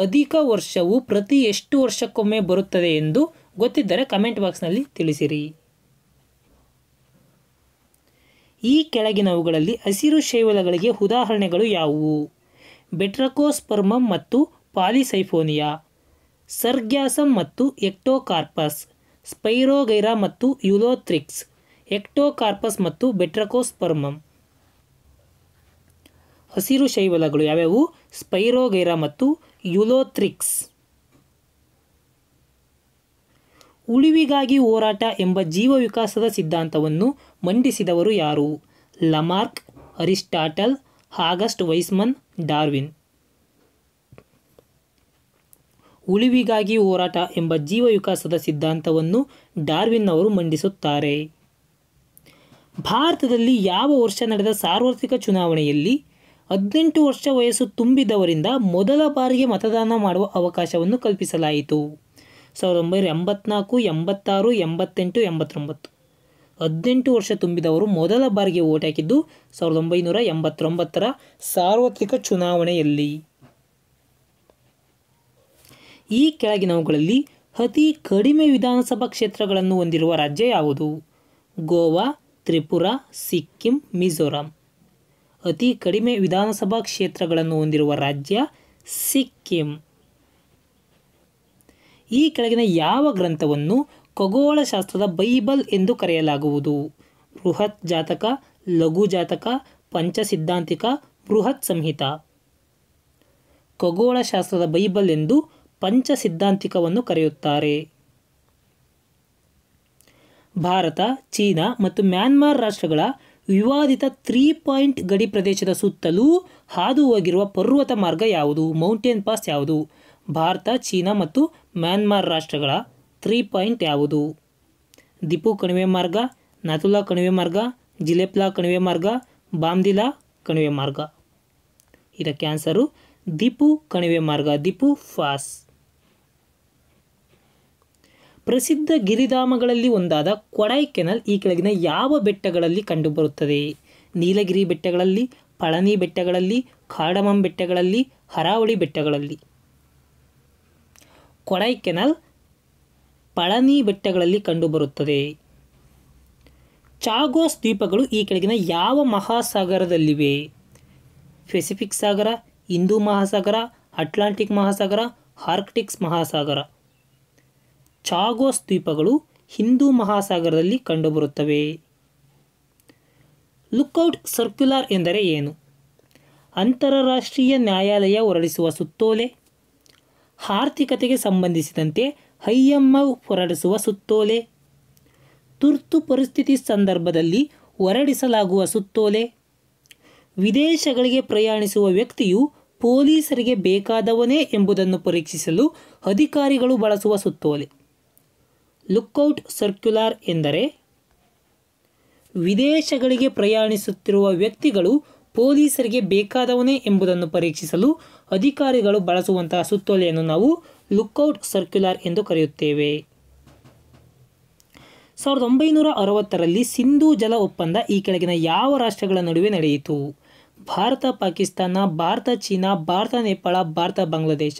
ಅಧಿಕ ವರ್ಷವು ಪ್ರತಿ ಎಷ್ಟು ವರ್ಷಕ್ಕೊಮ್ಮೆ ಬರುತ್ತದೆ ಎಂದು ಗೊತ್ತಿದ್ದರೆ ಕಮೆಂಟ್ ಬಾಕ್ಸ್ನಲ್ಲಿ ತಿಳಿಸಿರಿ ಈ ಕೆಳಗಿನವುಗಳಲ್ಲಿ ಹಸಿರು ಶೈವಲಗಳಿಗೆ ಉದಾಹರಣೆಗಳು ಯಾವುವು ಬೆಟ್ರಕೋಸ್ಪರ್ಮಮ್ ಮತ್ತು ಪಾಲಿಸೈಫೋನಿಯಾ ಸರ್ಗ್ಯಾಸಮ್ ಮತ್ತು ಎಕ್ಟೋಕಾರ್ಪಸ್ ಸ್ಪೈರೋಗೈರಾ ಮತ್ತು ಯುಲೋಥ್ರಿಕ್ಸ್ ಎಕ್ಟೋಕಾರ್ಪಸ್ ಮತ್ತು ಬೆಟ್ರಕೋಸ್ಪರ್ಮಮ್ ಹಸಿರು ಶೈವಲಗಳು ಯಾವ್ಯಾವು ಸ್ಪೈರೋಗೈರಾ ಮತ್ತು ಯುಲೋಥ್ರಿಕ್ಸ್ ಉಳಿವಿಗಾಗಿ ಹೋರಾಟ ಎಂಬ ಜೀವ ವಿಕಾಸದ ಸಿದ್ಧಾಂತವನ್ನು ಮಂಡಿಸಿದವರು ಯಾರು Lamarck Aristotle August Weismann Darwin ಉಳಿವಿಗಾಗಿ ಹೋರಾಟ ಎಂಬ ಜೀವ ವಿಕಾಸದ ಸಿದ್ಧಾಂತವನ್ನು ಡಾರ್ವಿನ್ ಅವರು ಮಂಡಿಸುತ್ತಾರೆ ಭಾರತದಲ್ಲಿ ಯಾವ ವರ್ಷ ನಡೆದ ಸಾರ್ವತ್ರಿಕ ಚುನಾವಣೆಯಲ್ಲಿ ಹದಿನೆಂಟು ವರ್ಷ ವಯಸ್ಸು ತುಂಬಿದವರಿಂದ ಮೊದಲ ಬಾರಿಗೆ ಮತದಾನ ಮಾಡುವ ಅವಕಾಶವನ್ನು ಕಲ್ಪಿಸಲಾಯಿತು ಸಾವಿರದ ಒಂಬೈನೂರ ಎಂಬತ್ನಾಲ್ಕು ಎಂಬತ್ತಾರು ಎಂಬತ್ತೆಂಟು ಎಂಬತ್ತೊಂಬತ್ತು ಹದಿನೆಂಟು ವರ್ಷ ತುಂಬಿದವರು ಮೊದಲ ಬಾರಿಗೆ ಓಟ್ ಹಾಕಿದ್ದು ಸಾವಿರದ ಒಂಬೈನೂರ ಎಂಬತ್ತೊಂಬತ್ತರ ಸಾರ್ವತ್ರಿಕ ಚುನಾವಣೆಯಲ್ಲಿ ಈ ಕೆಳಗಿನವುಗಳಲ್ಲಿ ಅತಿ ಕಡಿಮೆ ವಿಧಾನಸಭಾ ಕ್ಷೇತ್ರಗಳನ್ನು ಹೊಂದಿರುವ ರಾಜ್ಯ ಯಾವುದು ಗೋವಾ ತ್ರಿಪುರ ಸಿಕ್ಕಿಂ ಮಿಜೋರಾಂ ಅತಿ ಕಡಿಮೆ ವಿಧಾನಸಭಾ ಕ್ಷೇತ್ರಗಳನ್ನು ಹೊಂದಿರುವ ರಾಜ್ಯ ಸಿಕ್ಕಿಂ ಈ ಕೆಳಗಿನ ಯಾವ ಗ್ರಂಥವನ್ನು ಖಗೋಳಶಾಸ್ತ್ರದ ಬೈಬಲ್ ಎಂದು ಕರೆಯಲಾಗುವುದು ಬೃಹತ್ ಜಾತಕ ಲಘು ಜಾತಕ ಪಂಚಸಿದ್ಧಾಂತಿಕ ಬೃಹತ್ ಸಂಹಿತ ಖಗೋಳಶಾಸ್ತ್ರದ ಬೈಬಲ್ ಎಂದು ಪಂಚಸಿದ್ಧಾಂತಿಕವನ್ನು ಕರೆಯುತ್ತಾರೆ ಭಾರತ ಚೀನಾ ಮತ್ತು ಮ್ಯಾನ್ಮಾರ್ ರಾಷ್ಟ್ರಗಳ ವಿವಾದಿತ ತ್ರೀ ಪಾಯಿಂಟ್ ಗಡಿ ಪ್ರದೇಶದ ಸುತ್ತಲೂ ಹಾದು ಹೋಗಿರುವ ಪರ್ವತ ಮಾರ್ಗ ಯಾವುದು ಮೌಂಟೇನ್ ಪಾಸ್ ಯಾವುದು ಭಾರತ ಚೀನಾ ಮತ್ತು ಮ್ಯಾನ್ಮಾರ್ ರಾಷ್ಟ್ರಗಳ ತ್ರೀ ಪಾಯಿಂಟ್ ಯಾವುದು ದಿಪು ಕಣಿವೆ ಮಾರ್ಗ ನಾಥುಲಾ ಕಣಿವೆ ಮಾರ್ಗ ಜಿಲೆಪ್ಲಾ ಕಣಿವೆ ಮಾರ್ಗ ಬಾಮ್ದಿಲಾ ಕಣಿವೆ ಮಾರ್ಗ ಇದಕ್ಕೆ ಆನ್ಸರು ದಿಪು ಕಣಿವೆ ಮಾರ್ಗ ದಿಪು ಫಾಸ್ ಪ್ರಸಿದ್ಧ ಗಿರಿಧಾಮಗಳಲ್ಲಿ ಒಂದಾದ ಕೆನಲ್ ಈ ಕೆಳಗಿನ ಯಾವ ಬೆಟ್ಟಗಳಲ್ಲಿ ಕಂಡುಬರುತ್ತದೆ ನೀಲಗಿರಿ ಬೆಟ್ಟಗಳಲ್ಲಿ ಪಳನಿ ಬೆಟ್ಟಗಳಲ್ಲಿ ಕಾಡಮಂ ಬೆಟ್ಟಗಳಲ್ಲಿ ಹರಾವಳಿ ಬೆಟ್ಟಗಳಲ್ಲಿ ಕೊಡೈಕೆನಲ್ ಪಳನಿ ಬೆಟ್ಟಗಳಲ್ಲಿ ಕಂಡುಬರುತ್ತದೆ ಚಾಗೋಸ್ ದ್ವೀಪಗಳು ಈ ಕೆಳಗಿನ ಯಾವ ಮಹಾಸಾಗರದಲ್ಲಿವೆ ಪೆಸಿಫಿಕ್ ಸಾಗರ ಹಿಂದೂ ಮಹಾಸಾಗರ ಅಟ್ಲಾಂಟಿಕ್ ಮಹಾಸಾಗರ ಆರ್ಕ್ಟಿಕ್ಸ್ ಮಹಾಸಾಗರ ಚಾಗೋಸ್ ದ್ವೀಪಗಳು ಹಿಂದೂ ಮಹಾಸಾಗರದಲ್ಲಿ ಕಂಡುಬರುತ್ತವೆ ಲುಕ್ಔಟ್ ಸರ್ಕ್ಯುಲಾರ್ ಎಂದರೆ ಏನು ಅಂತಾರಾಷ್ಟ್ರೀಯ ನ್ಯಾಯಾಲಯ ಹೊರಡಿಸುವ ಸುತ್ತೋಲೆ ಆರ್ಥಿಕತೆಗೆ ಸಂಬಂಧಿಸಿದಂತೆ ಐಎಂಎಫ್ ಹೊರಡಿಸುವ ಸುತ್ತೋಲೆ ತುರ್ತು ಪರಿಸ್ಥಿತಿ ಸಂದರ್ಭದಲ್ಲಿ ಹೊರಡಿಸಲಾಗುವ ಸುತ್ತೋಲೆ ವಿದೇಶಗಳಿಗೆ ಪ್ರಯಾಣಿಸುವ ವ್ಯಕ್ತಿಯು ಪೊಲೀಸರಿಗೆ ಬೇಕಾದವನೇ ಎಂಬುದನ್ನು ಪರೀಕ್ಷಿಸಲು ಅಧಿಕಾರಿಗಳು ಬಳಸುವ ಸುತ್ತೋಲೆ ಲುಕ್ಔಟ್ ಸರ್ಕ್ಯುಲಾರ್ ಎಂದರೆ ವಿದೇಶಗಳಿಗೆ ಪ್ರಯಾಣಿಸುತ್ತಿರುವ ವ್ಯಕ್ತಿಗಳು ಪೊಲೀಸರಿಗೆ ಬೇಕಾದವನೇ ಎಂಬುದನ್ನು ಪರೀಕ್ಷಿಸಲು ಅಧಿಕಾರಿಗಳು ಬಳಸುವಂತಹ ಸುತ್ತೋಲೆಯನ್ನು ನಾವು ಲುಕ್ಔಟ್ ಸರ್ಕ್ಯುಲರ್ ಎಂದು ಕರೆಯುತ್ತೇವೆ ಸಾವಿರದ ಒಂಬೈನೂರ ಅರವತ್ತರಲ್ಲಿ ಸಿಂಧೂ ಜಲ ಒಪ್ಪಂದ ಈ ಕೆಳಗಿನ ಯಾವ ರಾಷ್ಟ್ರಗಳ ನಡುವೆ ನಡೆಯಿತು ಭಾರತ ಪಾಕಿಸ್ತಾನ ಭಾರತ ಚೀನಾ ಭಾರತ ನೇಪಾಳ ಭಾರತ ಬಾಂಗ್ಲಾದೇಶ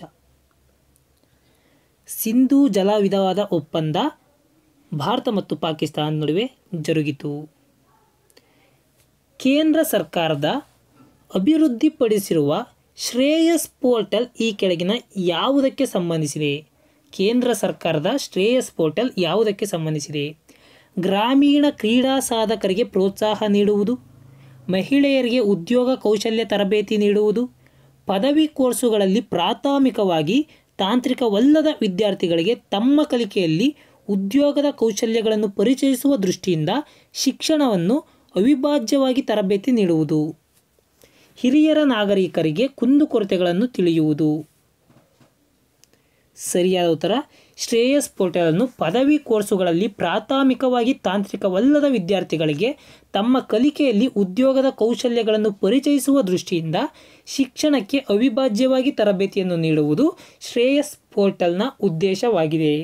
ಸಿಂಧೂ ಜಲ ವಿಧವಾದ ಒಪ್ಪಂದ ಭಾರತ ಮತ್ತು ಪಾಕಿಸ್ತಾನ ನಡುವೆ ಜರುಗಿತು ಕೇಂದ್ರ ಸರ್ಕಾರದ ಅಭಿವೃದ್ಧಿಪಡಿಸಿರುವ ಶ್ರೇಯಸ್ ಪೋರ್ಟಲ್ ಈ ಕೆಳಗಿನ ಯಾವುದಕ್ಕೆ ಸಂಬಂಧಿಸಿದೆ ಕೇಂದ್ರ ಸರ್ಕಾರದ ಶ್ರೇಯಸ್ ಪೋರ್ಟಲ್ ಯಾವುದಕ್ಕೆ ಸಂಬಂಧಿಸಿದೆ ಗ್ರಾಮೀಣ ಕ್ರೀಡಾ ಸಾಧಕರಿಗೆ ಪ್ರೋತ್ಸಾಹ ನೀಡುವುದು ಮಹಿಳೆಯರಿಗೆ ಉದ್ಯೋಗ ಕೌಶಲ್ಯ ತರಬೇತಿ ನೀಡುವುದು ಪದವಿ ಕೋರ್ಸುಗಳಲ್ಲಿ ಪ್ರಾಥಮಿಕವಾಗಿ ತಾಂತ್ರಿಕವಲ್ಲದ ವಿದ್ಯಾರ್ಥಿಗಳಿಗೆ ತಮ್ಮ ಕಲಿಕೆಯಲ್ಲಿ ಉದ್ಯೋಗದ ಕೌಶಲ್ಯಗಳನ್ನು ಪರಿಚಯಿಸುವ ದೃಷ್ಟಿಯಿಂದ ಶಿಕ್ಷಣವನ್ನು ಅವಿಭಾಜ್ಯವಾಗಿ ತರಬೇತಿ ನೀಡುವುದು ಹಿರಿಯರ ನಾಗರಿಕರಿಗೆ ಕುಂದುಕೊರತೆಗಳನ್ನು ತಿಳಿಯುವುದು ಸರಿಯಾದ ಉತ್ತರ ಶ್ರೇಯಸ್ ಪೋರ್ಟಲನ್ನು ಪದವಿ ಕೋರ್ಸುಗಳಲ್ಲಿ ಪ್ರಾಥಮಿಕವಾಗಿ ತಾಂತ್ರಿಕವಲ್ಲದ ವಿದ್ಯಾರ್ಥಿಗಳಿಗೆ ತಮ್ಮ ಕಲಿಕೆಯಲ್ಲಿ ಉದ್ಯೋಗದ ಕೌಶಲ್ಯಗಳನ್ನು ಪರಿಚಯಿಸುವ ದೃಷ್ಟಿಯಿಂದ ಶಿಕ್ಷಣಕ್ಕೆ ಅವಿಭಾಜ್ಯವಾಗಿ ತರಬೇತಿಯನ್ನು ನೀಡುವುದು ಶ್ರೇಯಸ್ ಪೋರ್ಟಲ್ನ ಉದ್ದೇಶವಾಗಿದೆ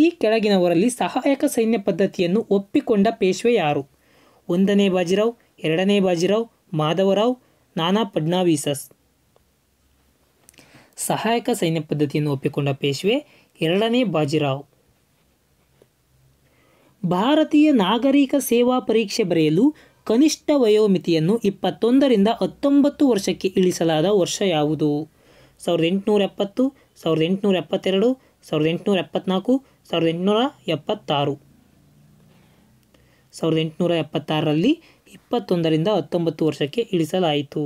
ಈ ಕೆಳಗಿನವರಲ್ಲಿ ಸಹಾಯಕ ಸೈನ್ಯ ಪದ್ಧತಿಯನ್ನು ಒಪ್ಪಿಕೊಂಡ ಪೇಶ್ವೆ ಯಾರು ಒಂದನೇ ಬಾಜಿರಾವ್ ಎರಡನೇ ಬಾಜಿರಾವ್ ಮಾಧವರಾವ್ ನಾನಾ ಫಡ್ನಾವೀಸಸ್ ಸಹಾಯಕ ಸೈನ್ಯ ಪದ್ಧತಿಯನ್ನು ಒಪ್ಪಿಕೊಂಡ ಪೇಶ್ವೆ ಎರಡನೇ ಬಾಜಿರಾವ್ ಭಾರತೀಯ ನಾಗರಿಕ ಸೇವಾ ಪರೀಕ್ಷೆ ಬರೆಯಲು ಕನಿಷ್ಠ ವಯೋಮಿತಿಯನ್ನು ಇಪ್ಪತ್ತೊಂದರಿಂದ ಹತ್ತೊಂಬತ್ತು ವರ್ಷಕ್ಕೆ ಇಳಿಸಲಾದ ವರ್ಷ ಯಾವುದು ಸಾವಿರದ ಎಂಟುನೂರ ಎಪ್ಪತ್ತು ಸಾವಿರದ ಎಂಟುನೂರ ಎಪ್ಪತ್ತೆರಡು ಸಾವಿರದ ಎಂಟುನೂರ ಎಪ್ಪತ್ನಾಲ್ಕು ಸಾವಿರದ ಎಂಟುನೂರ ಎಪ್ಪತ್ತಾರು ಸಾವಿರದ ಎಂಟುನೂರ ಎಪ್ಪತ್ತಾರರಲ್ಲಿ ಇಪ್ಪತ್ತೊಂದರಿಂದ ಹತ್ತೊಂಬತ್ತು ವರ್ಷಕ್ಕೆ ಇಳಿಸಲಾಯಿತು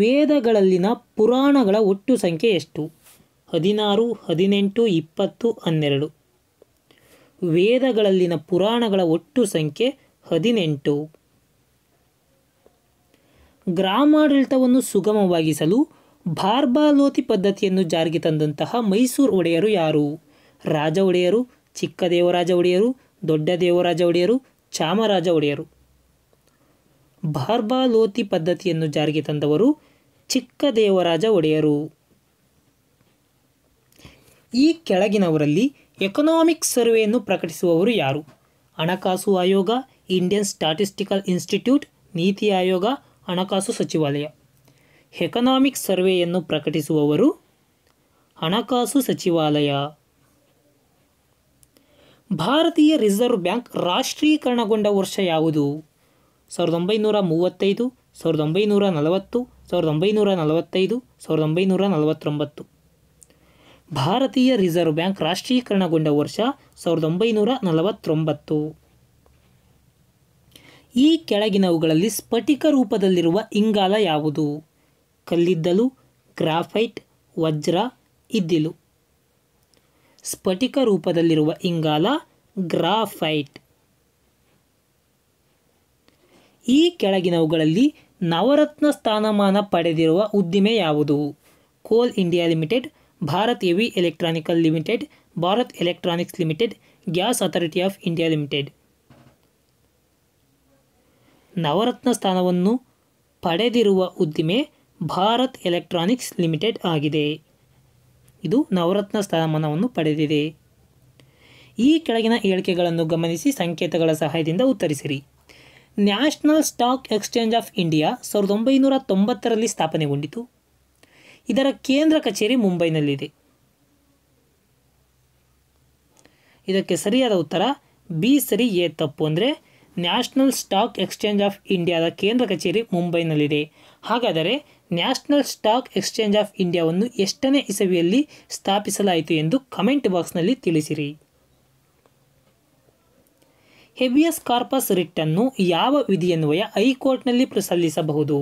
ವೇದಗಳಲ್ಲಿನ ಪುರಾಣಗಳ ಒಟ್ಟು ಸಂಖ್ಯೆ ಎಷ್ಟು ಹದಿನಾರು ಹದಿನೆಂಟು ಇಪ್ಪತ್ತು ಹನ್ನೆರಡು ವೇದಗಳಲ್ಲಿನ ಪುರಾಣಗಳ ಒಟ್ಟು ಸಂಖ್ಯೆ ಹದಿನೆಂಟು ಗ್ರಾಮಾಡಳಿತವನ್ನು ಸುಗಮವಾಗಿಸಲು ಬಾರ್ಬಾಲೋತಿ ಪದ್ಧತಿಯನ್ನು ಜಾರಿಗೆ ತಂದಂತಹ ಮೈಸೂರು ಒಡೆಯರು ಯಾರು ರಾಜ ಒಡೆಯರು ಚಿಕ್ಕ ದೇವರಾಜ ಒಡೆಯರು ದೊಡ್ಡ ದೇವರಾಜ ಒಡೆಯರು ಚಾಮರಾಜ ಒಡೆಯರು ಬಾರ್ಬಾಲೋತಿ ಪದ್ಧತಿಯನ್ನು ಜಾರಿಗೆ ತಂದವರು ಚಿಕ್ಕ ದೇವರಾಜ ಒಡೆಯರು ಈ ಕೆಳಗಿನವರಲ್ಲಿ ಎಕನಾಮಿಕ್ ಸರ್ವೆಯನ್ನು ಪ್ರಕಟಿಸುವವರು ಯಾರು ಹಣಕಾಸು ಆಯೋಗ ಇಂಡಿಯನ್ ಸ್ಟಾಟಿಸ್ಟಿಕಲ್ ಇನ್ಸ್ಟಿಟ್ಯೂಟ್ ನೀತಿ ಆಯೋಗ ಹಣಕಾಸು ಸಚಿವಾಲಯ ಎಕನಾಮಿಕ್ ಸರ್ವೆಯನ್ನು ಪ್ರಕಟಿಸುವವರು ಹಣಕಾಸು ಸಚಿವಾಲಯ ಭಾರತೀಯ ರಿಸರ್ವ್ ಬ್ಯಾಂಕ್ ರಾಷ್ಟ್ರೀಕರಣಗೊಂಡ ವರ್ಷ ಯಾವುದು ಸಾವಿರದ ಒಂಬೈನೂರ ಮೂವತ್ತೈದು ಸಾವಿರದ ಒಂಬೈನೂರ ನಲವತ್ತು ಸಾವಿರದ ಒಂಬೈನೂರ ನಲವತ್ತೈದು ಸಾವಿರದ ಒಂಬೈನೂರ ನಲವತ್ತೊಂಬತ್ತು ಭಾರತೀಯ ರಿಸರ್ವ್ ಬ್ಯಾಂಕ್ ರಾಷ್ಟ್ರೀಕರಣಗೊಂಡ ವರ್ಷ ಸಾವಿರದ ಒಂಬೈನೂರ ನಲವತ್ತೊಂಬತ್ತು ಈ ಕೆಳಗಿನವುಗಳಲ್ಲಿ ಸ್ಫಟಿಕ ರೂಪದಲ್ಲಿರುವ ಇಂಗಾಲ ಯಾವುದು ಕಲ್ಲಿದ್ದಲು ಗ್ರಾಫೈಟ್ ವಜ್ರ ಇದ್ದಿಲು ಸ್ಫಟಿಕ ರೂಪದಲ್ಲಿರುವ ಇಂಗಾಲ ಗ್ರಾಫೈಟ್ ಈ ಕೆಳಗಿನವುಗಳಲ್ಲಿ ನವರತ್ನ ಸ್ಥಾನಮಾನ ಪಡೆದಿರುವ ಉದ್ದಿಮೆ ಯಾವುದು Coal India Limited Bharat Heavy Electronical Limited Bharat Electronics Limited Gas Authority of India Limited Navratna ಸ್ಥಾನವನ್ನು ಪಡೆದಿರುವ ಉದ್ದಿಮೆ ಭಾರತ್ ಎಲೆಕ್ಟ್ರಾನಿಕ್ಸ್ ಲಿಮಿಟೆಡ್ ಆಗಿದೆ ಇದು ನವರತ್ನ ಸ್ಥಾನಮಾನವನ್ನು ಪಡೆದಿದೆ ಈ ಕೆಳಗಿನ ಹೇಳಿಕೆಗಳನ್ನು ಗಮನಿಸಿ ಸಂಕೇತಗಳ ಸಹಾಯದಿಂದ ಉತ್ತರಿಸಿರಿ National Stock Exchange of India ಸಾವಿರದ ಒಂಬೈನೂರ ತೊಂಬತ್ತರಲ್ಲಿ ಸ್ಥಾಪನೆಗೊಂಡಿತು ಇದರ ಕೇಂದ್ರ ಕಚೇರಿ ಮುಂಬೈನಲ್ಲಿದೆ ಇದಕ್ಕೆ ಸರಿಯಾದ ಉತ್ತರ ಬಿ ಸರಿ ಎ ತಪ್ಪು ಅಂದರೆ ನ್ಯಾಷನಲ್ ಸ್ಟಾಕ್ ಎಕ್ಸ್ಚೇಂಜ್ ಆಫ್ ಇಂಡಿಯಾದ ಕೇಂದ್ರ ಕಚೇರಿ ಮುಂಬೈನಲ್ಲಿದೆ ಹಾಗಾದರೆ ನ್ಯಾಷನಲ್ ಸ್ಟಾಕ್ ಎಕ್ಸ್ಚೇಂಜ್ ಆಫ್ ಇಂಡಿಯಾವನ್ನು ಎಷ್ಟನೇ ಇಸವಿಯಲ್ಲಿ ಸ್ಥಾಪಿಸಲಾಯಿತು ಎಂದು ಕಮೆಂಟ್ ಬಾಕ್ಸ್ನಲ್ಲಿ ತಿಳಿಸಿರಿ ಹೆವಿಯಸ್ ಕಾರ್ಪಸ್ ರಿಟ್ ಅನ್ನು ಯಾವ ವಿಧಿಯನ್ವಯ ಹೈಕೋರ್ಟ್ನಲ್ಲಿ ಸಲ್ಲಿಸಬಹುದು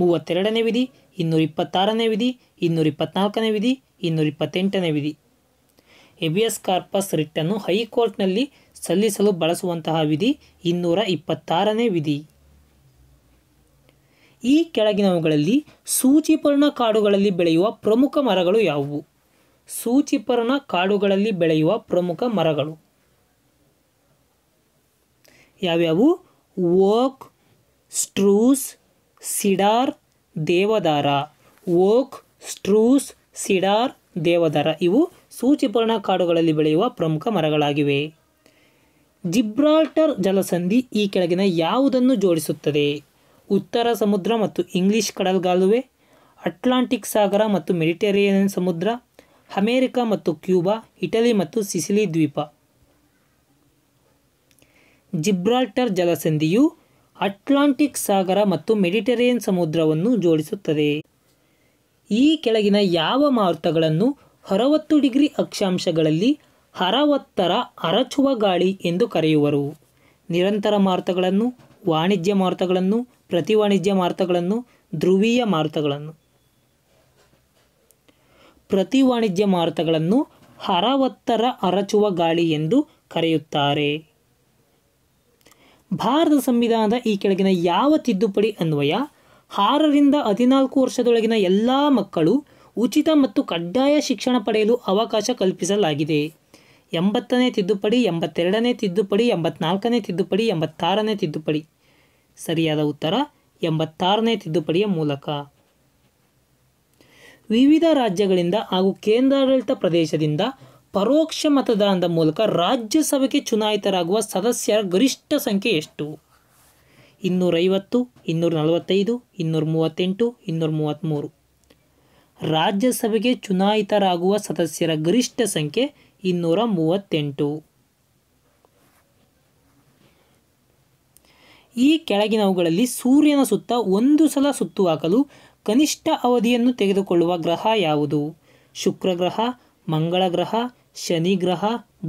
ಮೂವತ್ತೆರಡನೇ ವಿಧಿ ಇನ್ನೂರ ಇಪ್ಪತ್ತಾರನೇ ವಿಧಿ ಇನ್ನೂರ ಇಪ್ಪತ್ನಾಲ್ಕನೇ ವಿಧಿ ಇನ್ನೂರ ಇಪ್ಪತ್ತೆಂಟನೇ ವಿಧಿ ಹೆಬಿಯಸ್ ಕಾರ್ಪಸ್ ರಿಟ್ ಅನ್ನು ಹೈಕೋರ್ಟ್ನಲ್ಲಿ ಸಲ್ಲಿಸಲು ಬಳಸುವಂತಹ ವಿಧಿ ಇನ್ನೂರ ಇಪ್ಪತ್ತಾರನೇ ವಿಧಿ ಈ ಕೆಳಗಿನವುಗಳಲ್ಲಿ ಸೂಚಿಪರ್ಣ ಕಾಡುಗಳಲ್ಲಿ ಬೆಳೆಯುವ ಪ್ರಮುಖ ಮರಗಳು ಯಾವುವು ಸೂಚಿಪರ್ಣ ಕಾಡುಗಳಲ್ಲಿ ಬೆಳೆಯುವ ಪ್ರಮುಖ ಮರಗಳು ಯಾವ್ಯಾವು ಓಕ್ ಸ್ಟ್ರೂಸ್ ಸಿಡಾರ್ ದೇವದಾರ ಓಕ್ ಸ್ಟ್ರೂಸ್ ಸಿಡಾರ್ ದೇವದಾರ ಇವು ಸೂಚಿಪರ್ಣ ಕಾಡುಗಳಲ್ಲಿ ಬೆಳೆಯುವ ಪ್ರಮುಖ ಮರಗಳಾಗಿವೆ ಜಿಬ್ರಾಲ್ಟರ್ ಜಲಸಂಧಿ ಈ ಕೆಳಗಿನ ಯಾವುದನ್ನು ಜೋಡಿಸುತ್ತದೆ ಉತ್ತರ ಸಮುದ್ರ ಮತ್ತು ಇಂಗ್ಲಿಷ್ ಕಡಲ್ಗಾಲುವೆ ಅಟ್ಲಾಂಟಿಕ್ ಸಾಗರ ಮತ್ತು ಮೆಡಿಟರೇನಿಯನ್ ಸಮುದ್ರ ಅಮೇರಿಕ ಮತ್ತು ಕ್ಯೂಬಾ ಇಟಲಿ ಮತ್ತು ಸಿಸಿಲಿ ದ್ವೀಪ ಜಿಬ್ರಾಲ್ಟರ್ ಜಲಸಂಧಿಯು ಅಟ್ಲಾಂಟಿಕ್ ಸಾಗರ ಮತ್ತು ಮೆಡಿಟರೇನ್ ಸಮುದ್ರವನ್ನು ಜೋಡಿಸುತ್ತದೆ ಈ ಕೆಳಗಿನ ಯಾವ ಮಾರುತಗಳನ್ನು ಅರವತ್ತು ಡಿಗ್ರಿ ಅಕ್ಷಾಂಶಗಳಲ್ಲಿ ಹರವತ್ತರ ಅರಚುವ ಗಾಳಿ ಎಂದು ಕರೆಯುವರು ನಿರಂತರ ಮಾರುತಗಳನ್ನು ವಾಣಿಜ್ಯ ಮಾರುತಗಳನ್ನು ಪ್ರತಿ ವಾಣಿಜ್ಯ ಮಾರುತಗಳನ್ನು ಧ್ರುವೀಯ ಮಾರುತಗಳನ್ನು ಪ್ರತಿ ವಾಣಿಜ್ಯ ಮಾರುತಗಳನ್ನು ಹರವತ್ತರ ಅರಚುವ ಗಾಳಿ ಎಂದು ಕರೆಯುತ್ತಾರೆ ಭಾರತ ಸಂವಿಧಾನದ ಈ ಕೆಳಗಿನ ಯಾವ ತಿದ್ದುಪಡಿ ಅನ್ವಯ ಆರರಿಂದ ಹದಿನಾಲ್ಕು ವರ್ಷದೊಳಗಿನ ಎಲ್ಲ ಮಕ್ಕಳು ಉಚಿತ ಮತ್ತು ಕಡ್ಡಾಯ ಶಿಕ್ಷಣ ಪಡೆಯಲು ಅವಕಾಶ ಕಲ್ಪಿಸಲಾಗಿದೆ ಎಂಬತ್ತನೇ ತಿದ್ದುಪಡಿ ಎಂಬತ್ತೆರಡನೇ ತಿದ್ದುಪಡಿ ಎಂಬತ್ನಾಲ್ಕನೇ ತಿದ್ದುಪಡಿ ಎಂಬತ್ತಾರನೇ ತಿದ್ದುಪಡಿ ಸರಿಯಾದ ಉತ್ತರ ಎಂಬತ್ತಾರನೇ ತಿದ್ದುಪಡಿಯ ಮೂಲಕ ವಿವಿಧ ರಾಜ್ಯಗಳಿಂದ ಹಾಗೂ ಕೇಂದ್ರಾಡಳಿತ ಪ್ರದೇಶದಿಂದ ಪರೋಕ್ಷ ಮತದಾನದ ಮೂಲಕ ರಾಜ್ಯಸಭೆಗೆ ಚುನಾಯಿತರಾಗುವ ಸದಸ್ಯರ ಗರಿಷ್ಠ ಸಂಖ್ಯೆ ಎಷ್ಟು ಇನ್ನೂರೈವತ್ತು ಇನ್ನೂರ ನಲವತ್ತೈದು ಇನ್ನೂರ ಮೂವತ್ತೆಂಟು ಇನ್ನೂರ ಮೂವತ್ತ್ಮೂರು ರಾಜ್ಯಸಭೆಗೆ ಚುನಾಯಿತರಾಗುವ ಸದಸ್ಯರ ಗರಿಷ್ಠ ಸಂಖ್ಯೆ ಇನ್ನೂರ ಮೂವತ್ತೆಂಟು ಈ ಕೆಳಗಿನವುಗಳಲ್ಲಿ ಸೂರ್ಯನ ಸುತ್ತ ಒಂದು ಸಲ ಸುತ್ತು ಹಾಕಲು ಕನಿಷ್ಠ ಅವಧಿಯನ್ನು ತೆಗೆದುಕೊಳ್ಳುವ ಗ್ರಹ ಯಾವುದು ಶುಕ್ರ ಗ್ರಹ ಮಂಗಳ ಗ್ರಹ ಶನಿ ಗ್ರಹ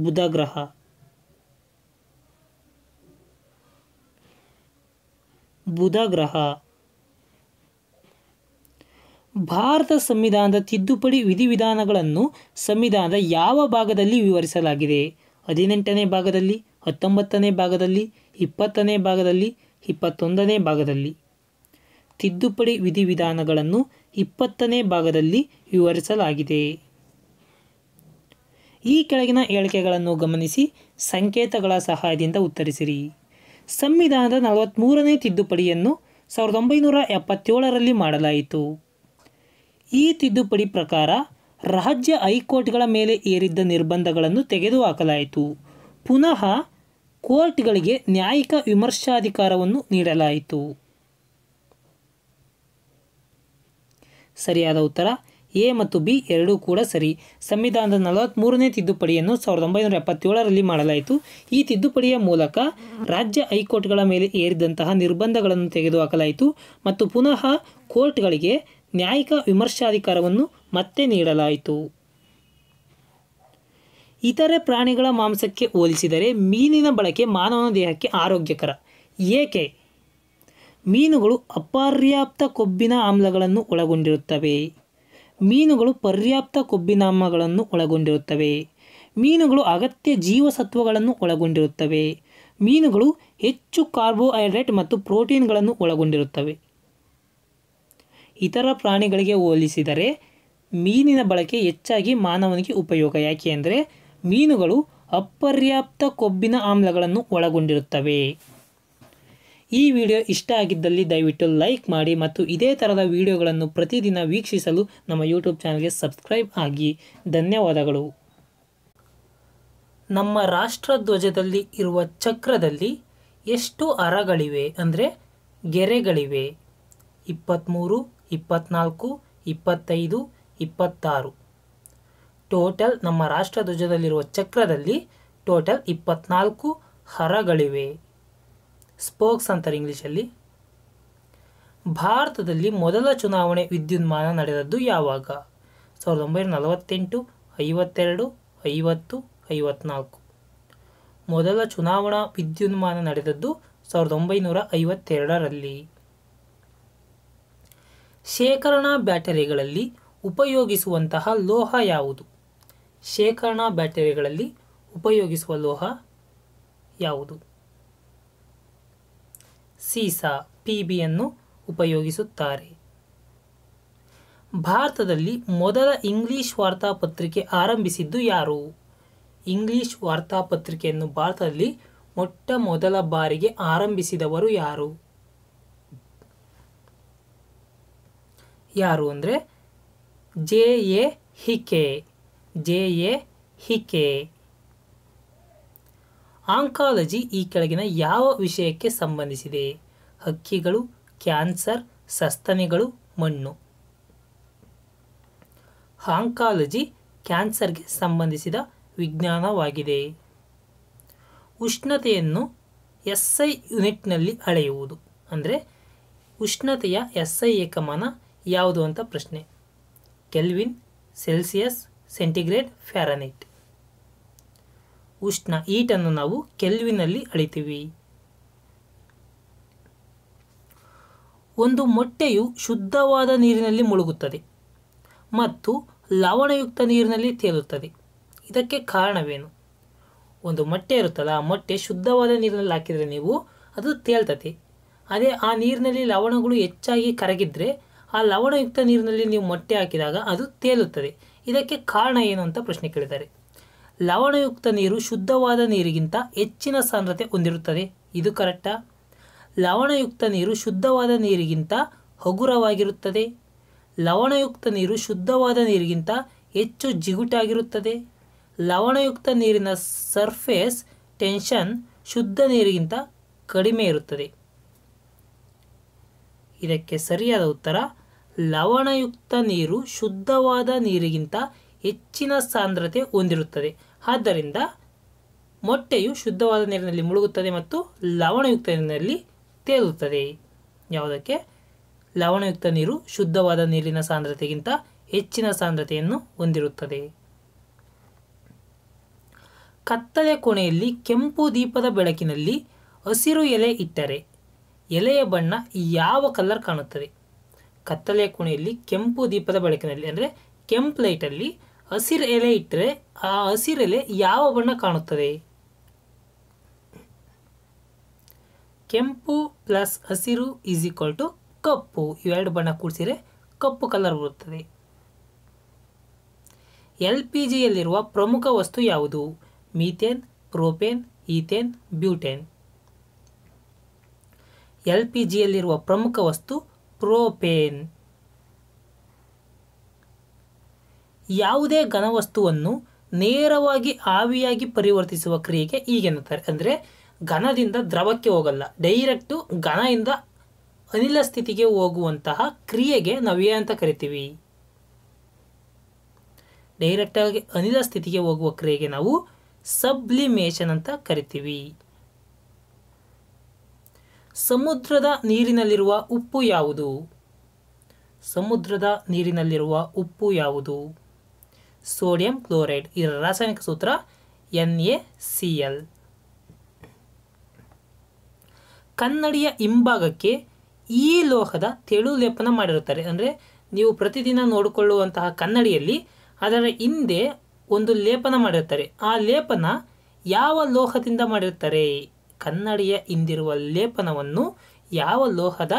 ಬುಧ ಗ್ರಹ ಬುಧ ಗ್ರಹ ಭಾರತ ಸಂವಿಧಾನದ ತಿದ್ದುಪಡಿ ವಿಧಿವಿಧಾನಗಳನ್ನು ಸಂವಿಧಾನದ ಯಾವ ಭಾಗದಲ್ಲಿ ವಿವರಿಸಲಾಗಿದೆ ಹದಿನೆಂಟನೇ ಭಾಗದಲ್ಲಿ ಹತ್ತೊಂಬತ್ತನೇ ಭಾಗದಲ್ಲಿ ಇಪ್ಪತ್ತನೇ ಭಾಗದಲ್ಲಿ ಇಪ್ಪತ್ತೊಂದನೇ ಭಾಗದಲ್ಲಿ ತಿದ್ದುಪಡಿ ವಿಧಿವಿಧಾನಗಳನ್ನು ಇಪ್ಪತ್ತನೇ ಭಾಗದಲ್ಲಿ ವಿವರಿಸಲಾಗಿದೆ ಈ ಕೆಳಗಿನ ಹೇಳಿಕೆಗಳನ್ನು ಗಮನಿಸಿ ಸಂಕೇತಗಳ ಸಹಾಯದಿಂದ ಉತ್ತರಿಸಿರಿ ಸಂವಿಧಾನದ ನಲವತ್ತ್ಮೂರನೇ ತಿದ್ದುಪಡಿಯನ್ನು ಸಾವಿರದ ಒಂಬೈನೂರ ಎಪ್ಪತ್ತೇಳರಲ್ಲಿ ಮಾಡಲಾಯಿತು ಈ ತಿದ್ದುಪಡಿ ಪ್ರಕಾರ ರಾಜ್ಯ ಹೈಕೋರ್ಟ್ಗಳ ಮೇಲೆ ಏರಿದ್ದ ನಿರ್ಬಂಧಗಳನ್ನು ತೆಗೆದುಹಾಕಲಾಯಿತು ಪುನಃ ಕೋರ್ಟ್ಗಳಿಗೆ ನ್ಯಾಯಿಕ ವಿಮರ್ಶಾಧಿಕಾರವನ್ನು ನೀಡಲಾಯಿತು ಸರಿಯಾದ ಉತ್ತರ ಎ ಮತ್ತು ಬಿ ಎರಡೂ ಕೂಡ ಸರಿ ಸಂವಿಧಾನದ ನಲವತ್ತ್ಮೂರನೇ ತಿದ್ದುಪಡಿಯನ್ನು ಸಾವಿರದ ಒಂಬೈನೂರ ಎಪ್ಪತ್ತೇಳರಲ್ಲಿ ಮಾಡಲಾಯಿತು ಈ ತಿದ್ದುಪಡಿಯ ಮೂಲಕ ರಾಜ್ಯ ಹೈಕೋರ್ಟ್ಗಳ ಮೇಲೆ ಏರಿದಂತಹ ನಿರ್ಬಂಧಗಳನ್ನು ತೆಗೆದುಹಾಕಲಾಯಿತು ಮತ್ತು ಪುನಃ ಕೋರ್ಟ್ಗಳಿಗೆ ನ್ಯಾಯಿಕ ವಿಮರ್ಶಾಧಿಕಾರವನ್ನು ಮತ್ತೆ ನೀಡಲಾಯಿತು ಇತರೆ ಪ್ರಾಣಿಗಳ ಮಾಂಸಕ್ಕೆ ಹೋಲಿಸಿದರೆ ಮೀನಿನ ಬಳಕೆ ಮಾನವನ ದೇಹಕ್ಕೆ ಆರೋಗ್ಯಕರ ಏಕೆ ಮೀನುಗಳು ಅಪರ್ಯಾಪ್ತ ಕೊಬ್ಬಿನ ಆಮ್ಲಗಳನ್ನು ಒಳಗೊಂಡಿರುತ್ತವೆ ಮೀನುಗಳು ಪರ್ಯಾಪ್ತ ಕೊಬ್ಬಿನಾಮ್ಲಗಳನ್ನು ಒಳಗೊಂಡಿರುತ್ತವೆ ಮೀನುಗಳು ಅಗತ್ಯ ಜೀವಸತ್ವಗಳನ್ನು ಒಳಗೊಂಡಿರುತ್ತವೆ ಮೀನುಗಳು ಹೆಚ್ಚು ಕಾರ್ಬೋಹೈಡ್ರೇಟ್ ಮತ್ತು ಪ್ರೋಟೀನ್ಗಳನ್ನು ಒಳಗೊಂಡಿರುತ್ತವೆ ಇತರ ಪ್ರಾಣಿಗಳಿಗೆ ಹೋಲಿಸಿದರೆ ಮೀನಿನ ಬಳಕೆ ಹೆಚ್ಚಾಗಿ ಮಾನವನಿಗೆ ಉಪಯೋಗ ಯಾಕೆ ಅಂದರೆ ಮೀನುಗಳು ಅಪರ್ಯಾಪ್ತ ಕೊಬ್ಬಿನ ಆಮ್ಲಗಳನ್ನು ಒಳಗೊಂಡಿರುತ್ತವೆ ಈ ವಿಡಿಯೋ ಇಷ್ಟ ಆಗಿದ್ದಲ್ಲಿ ದಯವಿಟ್ಟು ಲೈಕ್ ಮಾಡಿ ಮತ್ತು ಇದೇ ಥರದ ವಿಡಿಯೋಗಳನ್ನು ಪ್ರತಿದಿನ ವೀಕ್ಷಿಸಲು ನಮ್ಮ ಯೂಟ್ಯೂಬ್ ಚಾನಲ್ಗೆ ಸಬ್ಸ್ಕ್ರೈಬ್ ಆಗಿ ಧನ್ಯವಾದಗಳು ನಮ್ಮ ರಾಷ್ಟ್ರಧ್ವಜದಲ್ಲಿ ಇರುವ ಚಕ್ರದಲ್ಲಿ ಎಷ್ಟು ಅರಗಳಿವೆ ಅಂದರೆ ಗೆರೆಗಳಿವೆ ಇಪ್ಪತ್ತ್ಮೂರು ಇಪ್ಪತ್ತ್ನಾಲ್ಕು ಇಪ್ಪತ್ತೈದು ಇಪ್ಪತ್ತಾರು ಟೋಟಲ್ ನಮ್ಮ ರಾಷ್ಟ್ರಧ್ವಜದಲ್ಲಿರುವ ಚಕ್ರದಲ್ಲಿ ಟೋಟಲ್ ಇಪ್ಪತ್ನಾಲ್ಕು ಹರಗಳಿವೆ ಸ್ಪೋಕ್ಸ್ ಅಂತಾರೆ ಇಂಗ್ಲೀಷಲ್ಲಿ ಭಾರತದಲ್ಲಿ ಮೊದಲ ಚುನಾವಣೆ ವಿದ್ಯುನ್ಮಾನ ನಡೆದದ್ದು ಯಾವಾಗ ಸಾವಿರದ ಒಂಬೈನೂರ ನಲವತ್ತೆಂಟು ಐವತ್ತೆರಡು ಐವತ್ತು ಐವತ್ನಾಲ್ಕು ಮೊದಲ ಚುನಾವಣಾ ವಿದ್ಯುನ್ಮಾನ ನಡೆದದ್ದು ಸಾವಿರದ ಒಂಬೈನೂರ ಐವತ್ತೆರಡರಲ್ಲಿ ಶೇಖರಣಾ ಬ್ಯಾಟರಿಗಳಲ್ಲಿ ಉಪಯೋಗಿಸುವಂತಹ ಲೋಹ ಯಾವುದು ಶೇಖರಣಾ ಬ್ಯಾಟರಿಗಳಲ್ಲಿ ಉಪಯೋಗಿಸುವ ಲೋಹ ಯಾವುದು ಸೀಸಾ ಪಿ ಬಿಯನ್ನು ಉಪಯೋಗಿಸುತ್ತಾರೆ ಭಾರತದಲ್ಲಿ ಮೊದಲ ಇಂಗ್ಲಿಷ್ ವಾರ್ತಾಪತ್ರಿಕೆ ಆರಂಭಿಸಿದ್ದು ಯಾರು ಇಂಗ್ಲಿಷ್ ವಾರ್ತಾಪತ್ರಿಕೆಯನ್ನು ಭಾರತದಲ್ಲಿ ಮೊಟ್ಟ ಮೊದಲ ಬಾರಿಗೆ ಆರಂಭಿಸಿದವರು ಯಾರು ಯಾರು ಅಂದರೆ J A Hicky J A Hicky oncology ಈ ಕೆಳಗಿನ ಯಾವ ವಿಷಯಕ್ಕೆ ಸಂಬಂಧಿಸಿದೆ ಹಕ್ಕಿಗಳು ಕ್ಯಾನ್ಸರ್ ಸಸ್ತನಿಗಳು ಮಣ್ಣು ಆಂಕಾಲಜಿ ಕ್ಯಾನ್ಸರ್ಗೆ ಸಂಬಂಧಿಸಿದ ವಿಜ್ಞಾನವಾಗಿದೆ ಉಷ್ಣತೆಯನ್ನು ಐ ಯುನಿಟ್ನಲ್ಲಿ ಅಳೆಯುವುದು ಅಂದರೆ ಉಷ್ಣತೆಯ ಐ ಏಕಮಾನ ಯಾವುದು ಅಂತ ಪ್ರಶ್ನೆ ಕೆಲ್ವಿನ್ ಸೆಲ್ಸಿಯಸ್ ಸೆಂಟಿಗ್ರೇಡ್ ಫ್ಯಾರನೈಟ್ ಉಷ್ಣ ಈಟನ್ನು ನಾವು ಕೆಲ್ವಿನಲ್ಲಿ ಅಳಿತೀವಿ ಒಂದು ಮೊಟ್ಟೆಯು ಶುದ್ಧವಾದ ನೀರಿನಲ್ಲಿ ಮುಳುಗುತ್ತದೆ ಮತ್ತು ಲವಣಯುಕ್ತ ನೀರಿನಲ್ಲಿ ತೇಲುತ್ತದೆ ಇದಕ್ಕೆ ಕಾರಣವೇನು ಒಂದು ಮೊಟ್ಟೆ ಇರುತ್ತಲ್ಲ ಆ ಮೊಟ್ಟೆ ಶುದ್ಧವಾದ ನೀರಿನಲ್ಲಿ ಹಾಕಿದರೆ ನೀವು ಅದು ತೇಲ್ತತಿ ಅದೇ ಆ ನೀರಿನಲ್ಲಿ ಲವಣಗಳು ಹೆಚ್ಚಾಗಿ ಕರಗಿದ್ರೆ ಆ ಲವಣಯುಕ್ತ ನೀರಿನಲ್ಲಿ ನೀವು ಮೊಟ್ಟೆ ಹಾಕಿದಾಗ ಅದು ತೇಲುತ್ತದೆ ಇದಕ್ಕೆ ಕಾರಣ ಏನು ಅಂತ ಪ್ರಶ್ನೆ ಕೇಳಿದ್ದಾರೆ ಲವಣಯುಕ್ತ ನೀರು ಶುದ್ಧವಾದ ನೀರಿಗಿಂತ ಹೆಚ್ಚಿನ ಸಾಂದ್ರತೆ ಹೊಂದಿರುತ್ತದೆ ಇದು ಕರೆಕ್ಟಾ ಲವಣಯುಕ್ತ ನೀರು ಶುದ್ಧವಾದ ನೀರಿಗಿಂತ ಹಗುರವಾಗಿರುತ್ತದೆ ಲವಣಯುಕ್ತ ನೀರು ಶುದ್ಧವಾದ ನೀರಿಗಿಂತ ಹೆಚ್ಚು ಜಿಗುಟಾಗಿರುತ್ತದೆ ಲವಣಯುಕ್ತ ನೀರಿನ ಸರ್ಫೇಸ್ ಟೆನ್ಷನ್ ಶುದ್ಧ ನೀರಿಗಿಂತ ಕಡಿಮೆ ಇರುತ್ತದೆ ಇದಕ್ಕೆ ಸರಿಯಾದ ಉತ್ತರ ಲವಣಯುಕ್ತ ನೀರು ಶುದ್ಧವಾದ ನೀರಿಗಿಂತ ಹೆಚ್ಚಿನ ಸಾಂದ್ರತೆ ಹೊಂದಿರುತ್ತದೆ ಆದ್ದರಿಂದ ಮೊಟ್ಟೆಯು ಶುದ್ಧವಾದ ನೀರಿನಲ್ಲಿ ಮುಳುಗುತ್ತದೆ ಮತ್ತು ಲವಣಯುಕ್ತ ನೀರಿನಲ್ಲಿ ತೇಲುತ್ತದೆ ಯಾವುದಕ್ಕೆ ಲವಣಯುಕ್ತ ನೀರು ಶುದ್ಧವಾದ ನೀರಿನ ಸಾಂದ್ರತೆಗಿಂತ ಹೆಚ್ಚಿನ ಸಾಂದ್ರತೆಯನ್ನು ಹೊಂದಿರುತ್ತದೆ ಕತ್ತಲೆ ಕೋಣೆಯಲ್ಲಿ ಕೆಂಪು ದೀಪದ ಬೆಳಕಿನಲ್ಲಿ ಹಸಿರು ಎಲೆ ಇಟ್ಟರೆ ಎಲೆಯ ಬಣ್ಣ ಯಾವ ಕಲರ್ ಕಾಣುತ್ತದೆ ಕತ್ತಲೆಯ ಕೋಣೆಯಲ್ಲಿ ಕೆಂಪು ದೀಪದ ಬೆಳಕಿನಲ್ಲಿ ಅಂದರೆ ಕೆಂಪು ಲೈಟಲ್ಲಿ ಹಸಿರು ಎಲೆ ಇಟ್ಟರೆ ಆ ಹಸಿರೆಲೆ ಯಾವ ಬಣ್ಣ ಕಾಣುತ್ತದೆ ಕೆಂಪು ಪ್ಲಸ್ ಹಸಿರು ಈಸ್ ಈಕ್ವಲ್ ಟು ಕಪ್ಪು ಇವೆರಡು ಬಣ್ಣ ಕೂಡಿಸಿದರೆ ಕಪ್ಪು ಕಲರ್ ಬರುತ್ತದೆ ಎಲ್ ಪಿ ಜಿಯಲ್ಲಿರುವ ಪ್ರಮುಖ ವಸ್ತು ಯಾವುದು methane propane ethane butane L P ಜಿಯಲ್ಲಿರುವ ಪ್ರಮುಖ ವಸ್ತು ಪ್ರೋಪೇನ್ ಯಾವುದೇ ಘನವಸ್ತುವನ್ನು ನೇರವಾಗಿ ಆವಿಯಾಗಿ ಪರಿವರ್ತಿಸುವ ಕ್ರಿಯೆಗೆ ಈಗೆನ್ನುತ್ತಾರೆ ಅಂದರೆ ಘನದಿಂದ ದ್ರವಕ್ಕೆ ಹೋಗಲ್ಲ ಡೈರೆಕ್ಟು ಘನದಿಂದ ಅನಿಲ ಸ್ಥಿತಿಗೆ ಹೋಗುವಂತಹ ಕ್ರಿಯೆಗೆ ನವ್ಯ ಅಂತ ಕರಿತೀವಿ ಡೈರೆಕ್ಟಾಗಿ ಅನಿಲ ಸ್ಥಿತಿಗೆ ಹೋಗುವ ಕ್ರಿಯೆಗೆ ನಾವು ಸಬ್ಲಿಮೇಷನ್ ಅಂತ ಕರಿತೀವಿ ಸಮುದ್ರದ ನೀರಿನಲ್ಲಿರುವ ಉಪ್ಪು ಯಾವುದು ಸಮುದ್ರದ ನೀರಿನಲ್ಲಿರುವ ಉಪ್ಪು ಯಾವುದು ಸೋಡಿಯಂ ಕ್ಲೋರೈಡ್ ಇದರ ರಾಸಾಯನಿಕ ಸೂತ್ರ ಎನ್ ಎ ಸಿ ಎಲ್ ಕನ್ನಡಿಯ ಹಿಂಭಾಗಕ್ಕೆ ಈ ಲೋಹದ ತೆಳು ಲೇಪನ ಮಾಡಿರುತ್ತಾರೆ ಅಂದರೆ ನೀವು ಪ್ರತಿದಿನ ನೋಡಿಕೊಳ್ಳುವಂತಹ ಕನ್ನಡಿಯಲ್ಲಿ ಅದರ ಹಿಂದೆ ಒಂದು ಲೇಪನ ಮಾಡಿರುತ್ತಾರೆ ಆ ಲೇಪನ ಯಾವ ಲೋಹದಿಂದ ಮಾಡಿರುತ್ತಾರೆ ಕನ್ನಡಿಯ ಹಿಂದಿರುವ ಲೇಪನವನ್ನು ಯಾವ ಲೋಹದ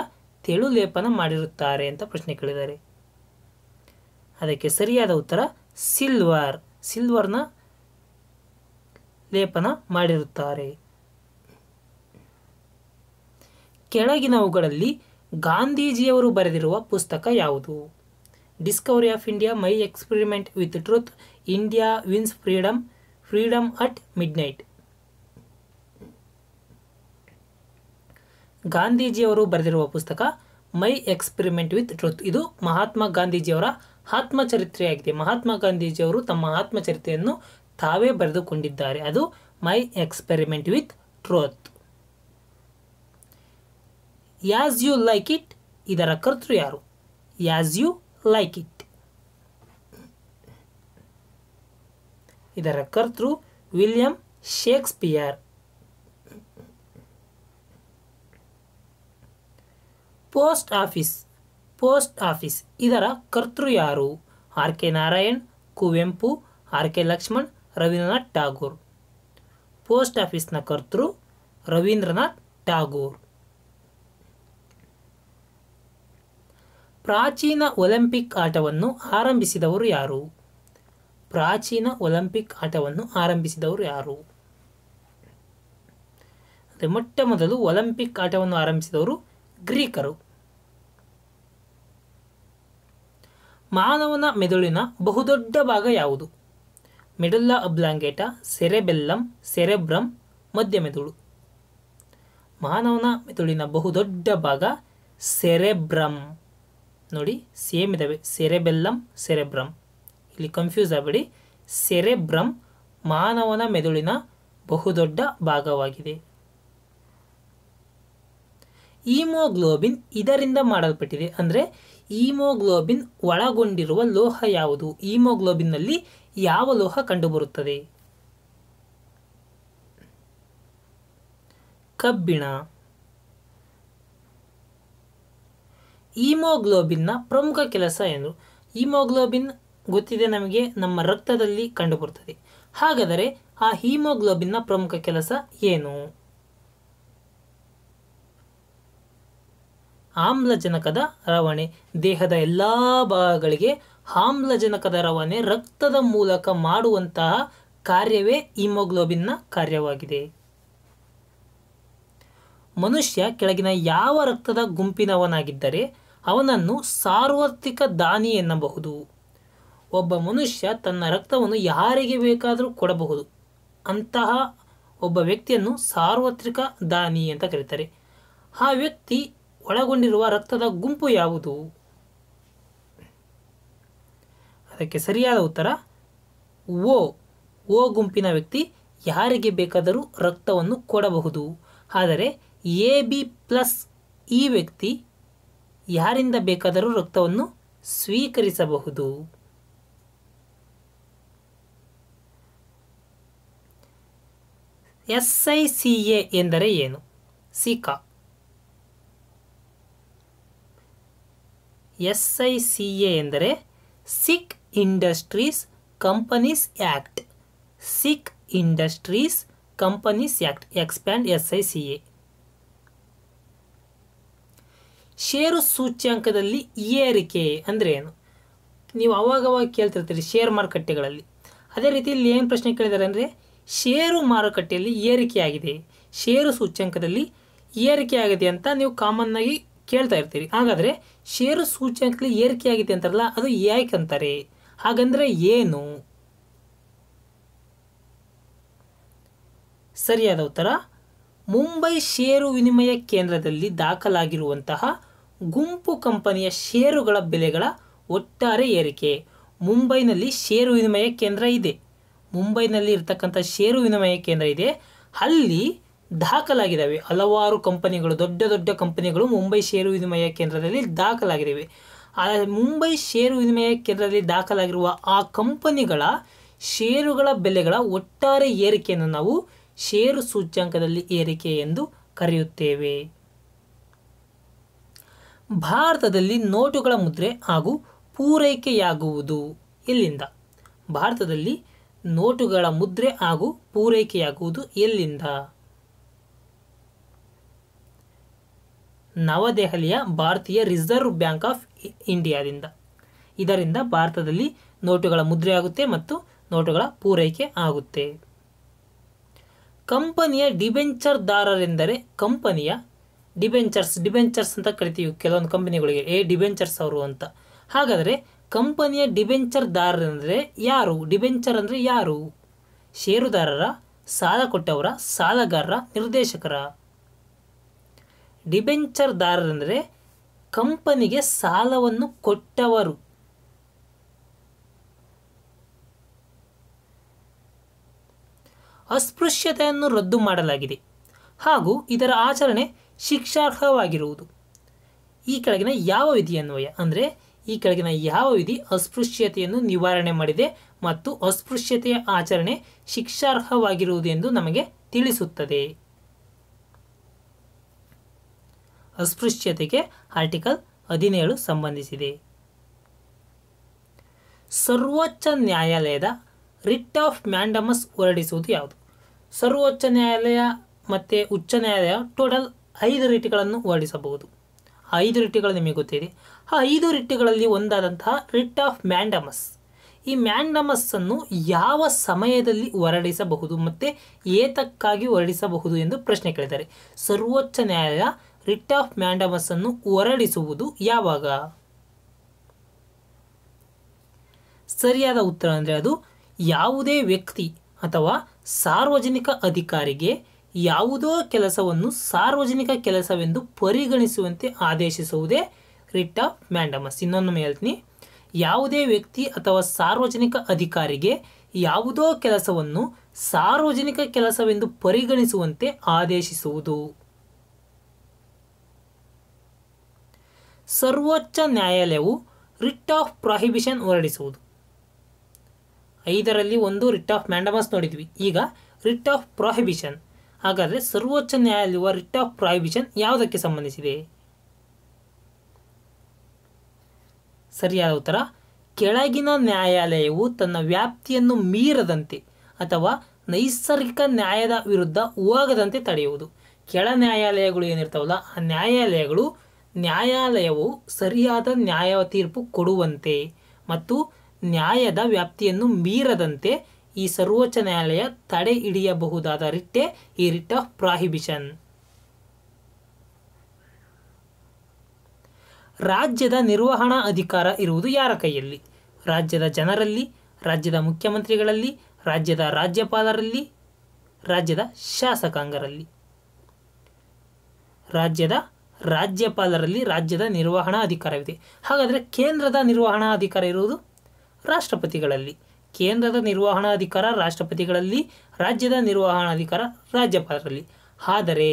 ತೆಳು ಲೇಪನ ಮಾಡಿರುತ್ತಾರೆ ಅಂತ ಪ್ರಶ್ನೆ ಕೇಳಿದ್ದಾರೆ ಅದಕ್ಕೆ ಸರಿಯಾದ ಉತ್ತರ ಸಿಲ್ವರ್ ಸಿಲ್ವರ್ನ ಲೇಪನ ಮಾಡಿರುತ್ತಾರೆ ಕೆಳಗಿನವುಗಳಲ್ಲಿ ಗಾಂಧೀಜಿಯವರು ಬರೆದಿರುವ ಪುಸ್ತಕ ಯಾವುದು discovery of India my experiment with truth India wins freedom freedom at midnight ಗಾಂಧೀಜಿಯವರು ಬರೆದಿರುವ ಪುಸ್ತಕ ಮೈ ಎಕ್ಸ್ಪೆರಿಮೆಂಟ್ ವಿತ್ ಟ್ರುತ್ ಇದು ಮಹಾತ್ಮ ಗಾಂಧೀಜಿಯವರ ಆತ್ಮಚರಿತ್ರೆಯಾಗಿದೆ ಮಹಾತ್ಮ ಗಾಂಧೀಜಿಯವರು ತಮ್ಮ ಆತ್ಮಚರಿತ್ರೆಯನ್ನು ತಾವೇ ಬರೆದುಕೊಂಡಿದ್ದಾರೆ ಅದು my experiment with truth as you like it ಇದರ ಕರ್ತೃ ಯಾರು ಯಾಸ್ ಯು ಲೈಕ್ ಇಟ್ ಇದರ ಕರ್ತೃ William Shakespeare post office post office ಇದರ ಕರ್ತೃ ಯಾರು R K Narayan Kuvempu R K Laxman Rabindranath Tagore post ಆಫೀಸ್ನ ಕರ್ತೃ ರವೀಂದ್ರನಾಥ್ ಟಾಗೂರ್ ಪ್ರಾಚೀನ ಒಲಿಂಪಿಕ್ ಆಟವನ್ನು ಆರಂಭಿಸಿದವರು ಯಾರು ಪ್ರಾಚೀನ ಒಲಿಂಪಿಕ್ ಆಟವನ್ನು ಆರಂಭಿಸಿದವರು ಯಾರು ಮೊಟ್ಟ ಮೊದಲು ಒಲಿಂಪಿಕ್ ಆಟವನ್ನು ಆರಂಭಿಸಿದವರು ಗ್ರೀಕರು ಮಾನವನ ಮೆದುಳಿನ ಬಹುದೊಡ್ಡ ಭಾಗ ಯಾವುದು ಮೆಡುಲ್ಲ ಅಬ್ಲಾಂಗೇಟ ಸೆರೆಬೆಲ್ಲಂ ಸೆರೆಬ್ರಂ ಮೆದುಳು ಮಾನವನ ಮೆದುಳಿನ ಬಹುದೊಡ್ಡ ಭಾಗ ಸೆರೆಬ್ರಂ ನೋಡಿ ಸೇಮ್ ಇದಾವೆ ಸೆರೆಬೆಲ್ಲಂ ಸೆರೆಬ್ರಂ ಇಲ್ಲಿ ಕನ್ಫ್ಯೂಸ್ ಆಗಬೇಡಿ ಸೆರೆಬ್ರಂ ಮಾನವನ ಮೆದುಳಿನ ಬಹುದೊಡ್ಡ ಭಾಗವಾಗಿದೆ ಈಮೋಗ್ಲೋಬಿನ್ ಇದರಿಂದ ಮಾಡಲ್ಪಟ್ಟಿದೆ ಅಂದರೆ ಈಮೋಗ್ಲೋಬಿನ್ ಒಳಗೊಂಡಿರುವ ಲೋಹ ಯಾವುದು ಈಮೋಗ್ಲೋಬಿನ್ನಲ್ಲಿ ಯಾವ ಲೋಹ ಕಂಡುಬರುತ್ತದೆ ಕಬ್ಬಿಣ ಈಮೋಗ್ಲೋಬಿನ್ನ ಪ್ರಮುಖ ಕೆಲಸ ಏನು ಈಮೋಗ್ಲೋಬಿನ್ ಗೊತ್ತಿದೆ ನಮಗೆ ನಮ್ಮ ರಕ್ತದಲ್ಲಿ ಕಂಡುಬರುತ್ತದೆ ಹಾಗಾದರೆ ಆ ಹೀಮೋಗ್ಲೋಬಿನ್ನ ಪ್ರಮುಖ ಕೆಲಸ ಏನು ಆಮ್ಲಜನಕದ ರವಾನೆ ದೇಹದ ಎಲ್ಲ ಭಾಗಗಳಿಗೆ ಆಮ್ಲಜನಕದ ರವಾನೆ ರಕ್ತದ ಮೂಲಕ ಮಾಡುವಂತಹ ಕಾರ್ಯವೇ ಹಿಮೋಗ್ಲೋಬಿನ್ನ ಕಾರ್ಯವಾಗಿದೆ ಮನುಷ್ಯ ಕೆಳಗಿನ ಯಾವ ರಕ್ತದ ಗುಂಪಿನವನಾಗಿದ್ದರೆ ಅವನನ್ನು ಸಾರ್ವತ್ರಿಕ ದಾನಿ ಎನ್ನಬಹುದು ಒಬ್ಬ ಮನುಷ್ಯ ತನ್ನ ರಕ್ತವನ್ನು ಯಾರಿಗೆ ಬೇಕಾದರೂ ಕೊಡಬಹುದು ಅಂತಹ ಒಬ್ಬ ವ್ಯಕ್ತಿಯನ್ನು ಸಾರ್ವತ್ರಿಕ ದಾನಿ ಅಂತ ಕರೀತಾರೆ ಆ ವ್ಯಕ್ತಿ ಒಳಗೊಂಡಿರುವ ರಕ್ತದ ಗುಂಪು ಯಾವುದು ಅದಕ್ಕೆ ಸರಿಯಾದ ಉತ್ತರ ಓ ಓ ಗುಂಪಿನ ವ್ಯಕ್ತಿ ಯಾರಿಗೆ ಬೇಕಾದರೂ ರಕ್ತವನ್ನು ಕೊಡಬಹುದು ಆದರೆ ಎ ಬಿ ಪ್ಲಸ್ ಈ ವ್ಯಕ್ತಿ ಯಾರಿಂದ ಬೇಕಾದರೂ ರಕ್ತವನ್ನು ಸ್ವೀಕರಿಸಬಹುದು ಎಸ್ ಐ ಸಿ ಎ ಎಂದರೆ ಏನು SICA S I C A ಎಂದರೆ sick industries companies act sick industries companies act expand S I C A ಷೇರು ಸೂಚ್ಯಾಂಕದಲ್ಲಿ ಏರಿಕೆ ಅಂದರೆ ಏನು ನೀವು ಅವಾಗವಾಗ ಕೇಳ್ತಿರ್ತೀರಿ ಷೇರ್ ಮಾರುಕಟ್ಟೆಗಳಲ್ಲಿ ಅದೇ ರೀತಿ ಇಲ್ಲಿ ಏನು ಪ್ರಶ್ನೆ ಕೇಳಿದ್ದಾರೆ ಅಂದರೆ ಷೇರು ಮಾರುಕಟ್ಟೆಯಲ್ಲಿ ಏರಿಕೆಯಾಗಿದೆ ಷೇರು ಸೂಚ್ಯಂಕದಲ್ಲಿ ಆಗಿದೆ ಅಂತ ನೀವು ಕಾಮನ್ನಾಗಿ ಕೇಳ್ತಾ ಇರ್ತೀರಿ ಹಾಗಾದರೆ ಷೇರು ಸೂಚ್ಯಾಂಕದಲ್ಲಿ ಏರಿಕೆ ಆಗಿದೆ ಅಂತಾರಲ್ಲ ಅದು ಯಾಕೆ ಅಂತಾರೆ ಹಾಗಂದರೆ ಏನು ಸರಿಯಾದ ಉತ್ತರ ಮುಂಬೈ ಷೇರು ವಿನಿಮಯ ಕೇಂದ್ರದಲ್ಲಿ ದಾಖಲಾಗಿರುವಂತಹ ಗುಂಪು ಕಂಪನಿಯ ಷೇರುಗಳ ಬೆಲೆಗಳ ಒಟ್ಟಾರೆ ಏರಿಕೆ ಮುಂಬೈನಲ್ಲಿ ಷೇರು ವಿನಿಮಯ ಕೇಂದ್ರ ಇದೆ ಮುಂಬೈನಲ್ಲಿ ಇರ್ತಕ್ಕಂಥ ಷೇರು ವಿನಿಮಯ ಕೇಂದ್ರ ಇದೆ ಅಲ್ಲಿ ದಾಖಲಾಗಿದ್ದಾವೆ ಹಲವಾರು ಕಂಪನಿಗಳು ದೊಡ್ಡ ದೊಡ್ಡ ಕಂಪನಿಗಳು ಮುಂಬೈ ಷೇರು ವಿನಿಮಯ ಕೇಂದ್ರದಲ್ಲಿ ದಾಖಲಾಗಿದ್ದಾವೆ ಆ ಮುಂಬೈ ಷೇರು ವಿನಿಮಯ ಕೇಂದ್ರದಲ್ಲಿ ದಾಖಲಾಗಿರುವ ಆ ಕಂಪನಿಗಳ ಷೇರುಗಳ ಬೆಲೆಗಳ ಒಟ್ಟಾರೆ ಏರಿಕೆಯನ್ನು ನಾವು ಷೇರು ಸೂಚ್ಯಾಂಕದಲ್ಲಿ ಏರಿಕೆ ಎಂದು ಕರೆಯುತ್ತೇವೆ ಭಾರತದಲ್ಲಿ ನೋಟುಗಳ ಮುದ್ರೆ ಹಾಗೂ ಪೂರೈಕೆಯಾಗುವುದು ಎಲ್ಲಿಂದ ಭಾರತದಲ್ಲಿ ನೋಟುಗಳ ಮುದ್ರೆ ಹಾಗೂ ಪೂರೈಕೆಯಾಗುವುದು ಎಲ್ಲಿಂದ ನವದೆಹಲಿಯ ಭಾರತೀಯ ರಿಸರ್ವ್ ಬ್ಯಾಂಕ್ ಆಫ್ ಇಂಡಿಯಾದಿಂದ ಇದರಿಂದ ಭಾರತದಲ್ಲಿ ನೋಟುಗಳ ಮುದ್ರೆಯಾಗುತ್ತೆ ಮತ್ತು ನೋಟುಗಳ ಪೂರೈಕೆ ಆಗುತ್ತೆ ಕಂಪನಿಯ ಡಿಬೆಂಚರ್ದಾರರೆಂದರೆ ಕಂಪನಿಯ ಡಿಬೆಂಚರ್ಸ್ ಡಿಬೆಂಚರ್ಸ್ ಅಂತ ಕರಿತೀವಿ ಕೆಲವೊಂದು ಕಂಪನಿಗಳಿಗೆ ಎ ಡಿಬೆಂಚರ್ಸ್ ಅವರು ಅಂತ ಹಾಗಾದರೆ ಕಂಪನಿಯ ಡಿಬೆಂಚರ್ದಾರರೆಂದರೆ ಯಾರು ಡಿಬೆಂಚರ್ ಅಂದರೆ ಯಾರು ಷೇರುದಾರರ ಸಾಲ ಕೊಟ್ಟವರ ಸಾಲಗಾರರ ನಿರ್ದೇಶಕರ ಡಿಬೆಂಚರ್ದಾರರೆಂದರೆ ಕಂಪನಿಗೆ ಸಾಲವನ್ನು ಕೊಟ್ಟವರು ಅಸ್ಪೃಶ್ಯತೆಯನ್ನು ರದ್ದು ಮಾಡಲಾಗಿದೆ ಹಾಗೂ ಇದರ ಆಚರಣೆ ಶಿಕ್ಷಾರ್ಹವಾಗಿರುವುದು ಈ ಕೆಳಗಿನ ಯಾವ ವಿಧಿ ಅನ್ವಯ ಅಂದರೆ ಈ ಕೆಳಗಿನ ಯಾವ ವಿಧಿ ಅಸ್ಪೃಶ್ಯತೆಯನ್ನು ನಿವಾರಣೆ ಮಾಡಿದೆ ಮತ್ತು ಅಸ್ಪೃಶ್ಯತೆಯ ಆಚರಣೆ ಶಿಕ್ಷಾರ್ಹವಾಗಿರುವುದು ಎಂದು ನಮಗೆ ತಿಳಿಸುತ್ತದೆ ಅಸ್ಪೃಶ್ಯತೆಗೆ ಆರ್ಟಿಕಲ್ ಹದಿನೇಳು ಸಂಬಂಧಿಸಿದೆ ಸರ್ವೋಚ್ಚ ನ್ಯಾಯಾಲಯದ ರಿಟ್ ಆಫ್ ಮ್ಯಾಂಡಮಸ್ ಹೊರಡಿಸುವುದು ಯಾವುದು ಸರ್ವೋಚ್ಚ ನ್ಯಾಯಾಲಯ ಮತ್ತು ಉಚ್ಚ ನ್ಯಾಯಾಲಯ ಟೋಟಲ್ ಐದು ರಿಟ್ಗಳನ್ನು ಹೊರಡಿಸಬಹುದು ಐದು ರಿಟ್ಗಳು ನಿಮಗೆ ಗೊತ್ತಿದೆ ಆ ಐದು ರಿಟ್ಗಳಲ್ಲಿ ಒಂದಾದಂತಹ ರಿಟ್ ಆಫ್ ಮ್ಯಾಂಡಮಸ್ ಈ ಮ್ಯಾಂಡಮಸ್ಸನ್ನು ಯಾವ ಸಮಯದಲ್ಲಿ ಹೊರಡಿಸಬಹುದು ಮತ್ತು ಏತಕ್ಕಾಗಿ ಹೊರಡಿಸಬಹುದು ಎಂದು ಪ್ರಶ್ನೆ ಕೇಳಿದ್ದಾರೆ ಸರ್ವೋಚ್ಚ ನ್ಯಾಯಾಲಯ ರಿಟ್ ಆಫ್ ಮ್ಯಾಂಡಮಸನ್ನು ಹೊರಡಿಸುವುದು ಯಾವಾಗ ಸರಿಯಾದ ಉತ್ತರ ಅಂದರೆ ಅದು ಯಾವುದೇ ವ್ಯಕ್ತಿ ಅಥವಾ ಸಾರ್ವಜನಿಕ ಅಧಿಕಾರಿಗೆ ಯಾವುದೋ ಕೆಲಸವನ್ನು ಸಾರ್ವಜನಿಕ ಕೆಲಸವೆಂದು ಪರಿಗಣಿಸುವಂತೆ ಆದೇಶಿಸುವುದೇ ರಿಟ್ ಆಫ್ ಮ್ಯಾಂಡಮಸ್ ಇನ್ನೊಂದು ಹೇಳ್ತೀನಿ ಯಾವುದೇ ವ್ಯಕ್ತಿ ಅಥವಾ ಸಾರ್ವಜನಿಕ ಅಧಿಕಾರಿಗೆ ಯಾವುದೋ ಕೆಲಸವನ್ನು ಸಾರ್ವಜನಿಕ ಕೆಲಸವೆಂದು ಪರಿಗಣಿಸುವಂತೆ ಆದೇಶಿಸುವುದು ಸರ್ವೋಚ್ಚ ನ್ಯಾಯಾಲಯವು ರಿಟ್ ಆಫ್ ಪ್ರಾಹಿಬಿಷನ್ ಹೊರಡಿಸುವುದು ಐದರಲ್ಲಿ ಒಂದು ರಿಟ್ ಆಫ್ ಮ್ಯಾಂಡಮಸ್ ನೋಡಿದ್ವಿ ಈಗ ರಿಟ್ ಆಫ್ ಪ್ರಾಹಿಬಿಷನ್ ಹಾಗಾದರೆ ಸರ್ವೋಚ್ಚ ನ್ಯಾಯಾಲಯ ರಿಟ್ ಆಫ್ ಪ್ರಾಹಿಬಿಷನ್ ಯಾವುದಕ್ಕೆ ಸಂಬಂಧಿಸಿದೆ ಸರಿಯಾದ ಉತ್ತರ ಕೆಳಗಿನ ನ್ಯಾಯಾಲಯವು ತನ್ನ ವ್ಯಾಪ್ತಿಯನ್ನು ಮೀರದಂತೆ ಅಥವಾ ನೈಸರ್ಗಿಕ ನ್ಯಾಯದ ವಿರುದ್ಧ ಹೋಗದಂತೆ ತಡೆಯುವುದು ಕೆಳ ನ್ಯಾಯಾಲಯಗಳು ಏನಿರ್ತಾವಲ್ಲ ಆ ನ್ಯಾಯಾಲಯಗಳು ನ್ಯಾಯಾಲಯವು ಸರಿಯಾದ ನ್ಯಾಯ ತೀರ್ಪು ಕೊಡುವಂತೆ ಮತ್ತು ನ್ಯಾಯದ ವ್ಯಾಪ್ತಿಯನ್ನು ಮೀರದಂತೆ ಈ ಸರ್ವೋಚ್ಚ ನ್ಯಾಯಾಲಯ ತಡೆ ಹಿಡಿಯಬಹುದಾದ ರಿಟ್ಟೆ ಈ ರಿಟ್ ಆಫ್ ಪ್ರಾಹಿಬಿಷನ್ ರಾಜ್ಯದ ನಿರ್ವಹಣಾ ಅಧಿಕಾರ ಇರುವುದು ಯಾರ ಕೈಯಲ್ಲಿ ರಾಜ್ಯದ ಜನರಲ್ಲಿ ರಾಜ್ಯದ ಮುಖ್ಯಮಂತ್ರಿಗಳಲ್ಲಿ ರಾಜ್ಯದ ರಾಜ್ಯಪಾಲರಲ್ಲಿ ರಾಜ್ಯದ ಶಾಸಕಾಂಗರಲ್ಲಿ ರಾಜ್ಯದ ರಾಜ್ಯಪಾಲರಲ್ಲಿ ರಾಜ್ಯದ ನಿರ್ವಹಣಾ ಅಧಿಕಾರವಿದೆ ಹಾಗಾದರೆ ಕೇಂದ್ರದ ನಿರ್ವಹಣಾ ಅಧಿಕಾರ ಇರುವುದು ರಾಷ್ಟ್ರಪತಿಗಳಲ್ಲಿ ಕೇಂದ್ರದ ನಿರ್ವಹಣಾ ಅಧಿಕಾರ ರಾಷ್ಟ್ರಪತಿಗಳಲ್ಲಿ ರಾಜ್ಯದ ನಿರ್ವಹಣಾ ಅಧಿಕಾರ ರಾಜ್ಯಪಾಲರಲ್ಲಿ ಆದರೆ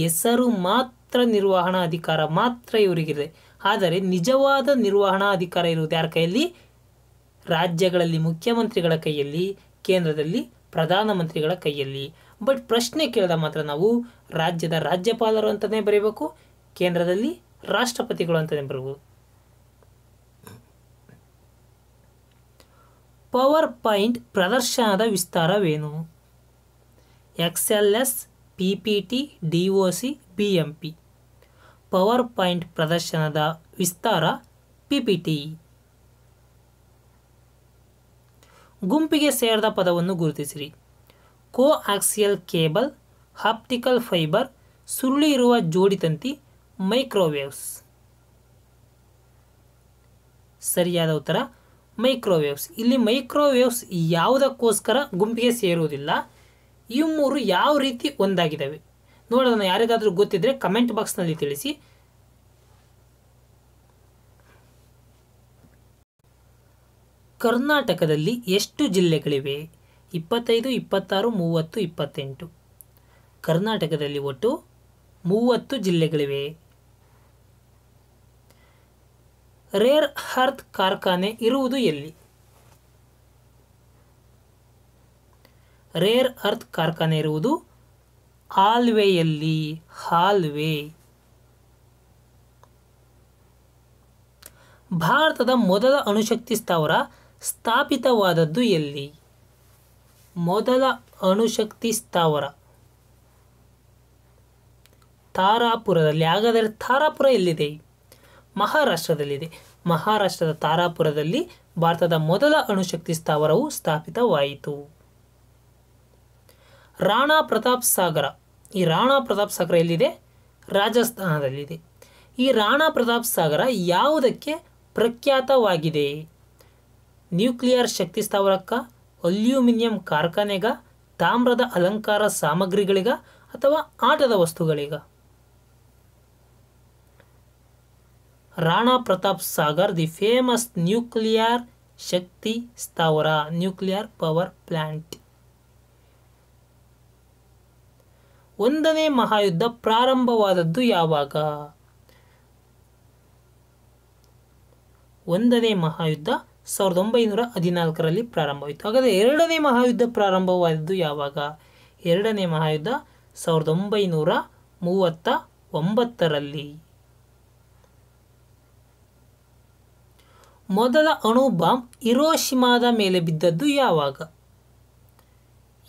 ಹೆಸರು ಮಾತ್ರ ನಿರ್ವಹಣಾ ಅಧಿಕಾರ ಮಾತ್ರ ಇವರಿಗಿದೆ ಆದರೆ ನಿಜವಾದ ನಿರ್ವಹಣಾ ಅಧಿಕಾರ ಇರುವುದು ಯಾರ ಕೈಯಲ್ಲಿ ರಾಜ್ಯಗಳಲ್ಲಿ ಮುಖ್ಯಮಂತ್ರಿಗಳ ಕೈಯಲ್ಲಿ ಕೇಂದ್ರದಲ್ಲಿ ಪ್ರಧಾನಮಂತ್ರಿಗಳ ಕೈಯಲ್ಲಿ ಬಟ್ ಪ್ರಶ್ನೆ ಕೇಳಿದ ಮಾತ್ರ ನಾವು ರಾಜ್ಯದ ರಾಜ್ಯಪಾಲರು ಅಂತಲೇ ಬರೀಬೇಕು ಕೇಂದ್ರದಲ್ಲಿ ರಾಷ್ಟ್ರಪತಿಗಳು ಅಂತ ನೆನಪಿರ್ಬೋದು ಪವರ್ ಪಾಯಿಂಟ್ ಪ್ರದರ್ಶನದ ವಿಸ್ತಾರವೇನು X L S P P T D O C B M P PowerPoint ಪ್ರದರ್ಶನದ ವಿಸ್ತಾರ ಪಿ ಪಿ ಟಿ ಗುಂಪಿಗೆ ಸೇರಿದ ಪದವನ್ನು ಗುರುತಿಸಿರಿ ಕೋಆಕ್ಸಿಯಲ್ ಕೇಬಲ್ ಹಾಪ್ಟಿಕಲ್ ಫೈಬರ್ ಸುರುಳಿ ಇರುವ ಜೋಡಿತಂತಿ ಮೈಕ್ರೋವೇವ್ಸ್ ಸರಿಯಾದ ಉತ್ತರ ಮೈಕ್ರೋವೇವ್ಸ್ ಇಲ್ಲಿ ಮೈಕ್ರೋವೇವ್ಸ್ ಯಾವುದಕ್ಕೋಸ್ಕರ ಗುಂಪಿಗೆ ಸೇರುವುದಿಲ್ಲ ಈ ಮೂರು ಯಾವ ರೀತಿ ಒಂದಾಗಿದ್ದಾವೆ ನೋಡೋಣ ಯಾರಿಗಾದರೂ ಗೊತ್ತಿದ್ದರೆ ಕಮೆಂಟ್ ಬಾಕ್ಸ್ನಲ್ಲಿ ತಿಳಿಸಿ ಕರ್ನಾಟಕದಲ್ಲಿ ಎಷ್ಟು ಜಿಲ್ಲೆಗಳಿವೆ ಇಪ್ಪತ್ತೈದು ಇಪ್ಪತ್ತಾರು ಮೂವತ್ತು ಇಪ್ಪತ್ತೆಂಟು ಕರ್ನಾಟಕದಲ್ಲಿ ಒಟ್ಟು ಮೂವತ್ತು ಜಿಲ್ಲೆಗಳಿವೆ ರೇರ್ ಹರ್ತ್ ಕಾರ್ಖಾನೆ ಇರುವುದು ಎಲ್ಲಿ ರೇರ್ ಅರ್ತ್ ಕಾರ್ಖಾನೆ ಇರುವುದು ಆಲ್ವೆಯಲ್ಲಿ ಹಾಲ್ವೆ ಭಾರತದ ಮೊದಲ ಅಣುಶಕ್ತಿ ಸ್ಥಾವರ ಸ್ಥಾಪಿತವಾದದ್ದು ಎಲ್ಲಿ ಮೊದಲ ಅಣುಶಕ್ತಿ ಸ್ಥಾವರ ತಾರಾಪುರದಲ್ಲಿ ಹಾಗಾದರೆ ತಾರಾಪುರ ಎಲ್ಲಿದೆ ಮಹಾರಾಷ್ಟ್ರದಲ್ಲಿದೆ ಮಹಾರಾಷ್ಟ್ರದ ತಾರಾಪುರದಲ್ಲಿ ಭಾರತದ ಮೊದಲ ಅಣುಶಕ್ತಿ ಸ್ಥಾವರವು ಸ್ಥಾಪಿತವಾಯಿತು ರಾಣಾ ಪ್ರತಾಪ್ ಸಾಗರ ಈ ರಾಣಾ ಪ್ರತಾಪ್ ಸಾಗರ ಎಲ್ಲಿದೆ ರಾಜಸ್ಥಾನದಲ್ಲಿದೆ ಈ ರಾಣಾ ಪ್ರತಾಪ್ ಸಾಗರ ಯಾವುದಕ್ಕೆ ಪ್ರಖ್ಯಾತವಾಗಿದೆ ನ್ಯೂಕ್ಲಿಯರ್ ಶಕ್ತಿ ಸ್ಥಾವರಕ್ಕ ಅಲ್ಯೂಮಿನಿಯಂ ಕಾರ್ಖಾನೆಗ ತಾಮ್ರದ ಅಲಂಕಾರ ಸಾಮಗ್ರಿಗಳಿಗ ಅಥವಾ ಆಟದ ವಸ್ತುಗಳಿಗ Rana Pratap Sagar the famous nuclear ಶಕ್ತಿ ಸ್ಥಾವರ ನ್ಯೂಕ್ಲಿಯರ್ ಪವರ್ ಪ್ಲಾಂಟ್ ಒಂದನೇ ಮಹಾಯುದ್ಧ ಪ್ರಾರಂಭವಾದದ್ದು ಯಾವಾಗ ಒಂದನೇ ಮಹಾಯುದ್ಧ ಸಾವಿರದ ಒಂಬೈನೂರ ಹದಿನಾಲ್ಕರಲ್ಲಿ ಪ್ರಾರಂಭವಾಯಿತು ಹಾಗಾದರೆ ಎರಡನೇ ಮಹಾಯುದ್ಧ ಪ್ರಾರಂಭವಾದದ್ದು ಯಾವಾಗ ಎರಡನೇ ಮಹಾಯುದ್ಧ ಸಾವಿರದ ಒಂಬೈನೂರ ಮೂವತ್ತ ಒಂಬತ್ತರಲ್ಲಿ ಮೊದಲ ಅಣು ಬಾಂಬ್ ಇರೋಶಿಮಾದ ಮೇಲೆ ಬಿದ್ದದ್ದು ಯಾವಾಗ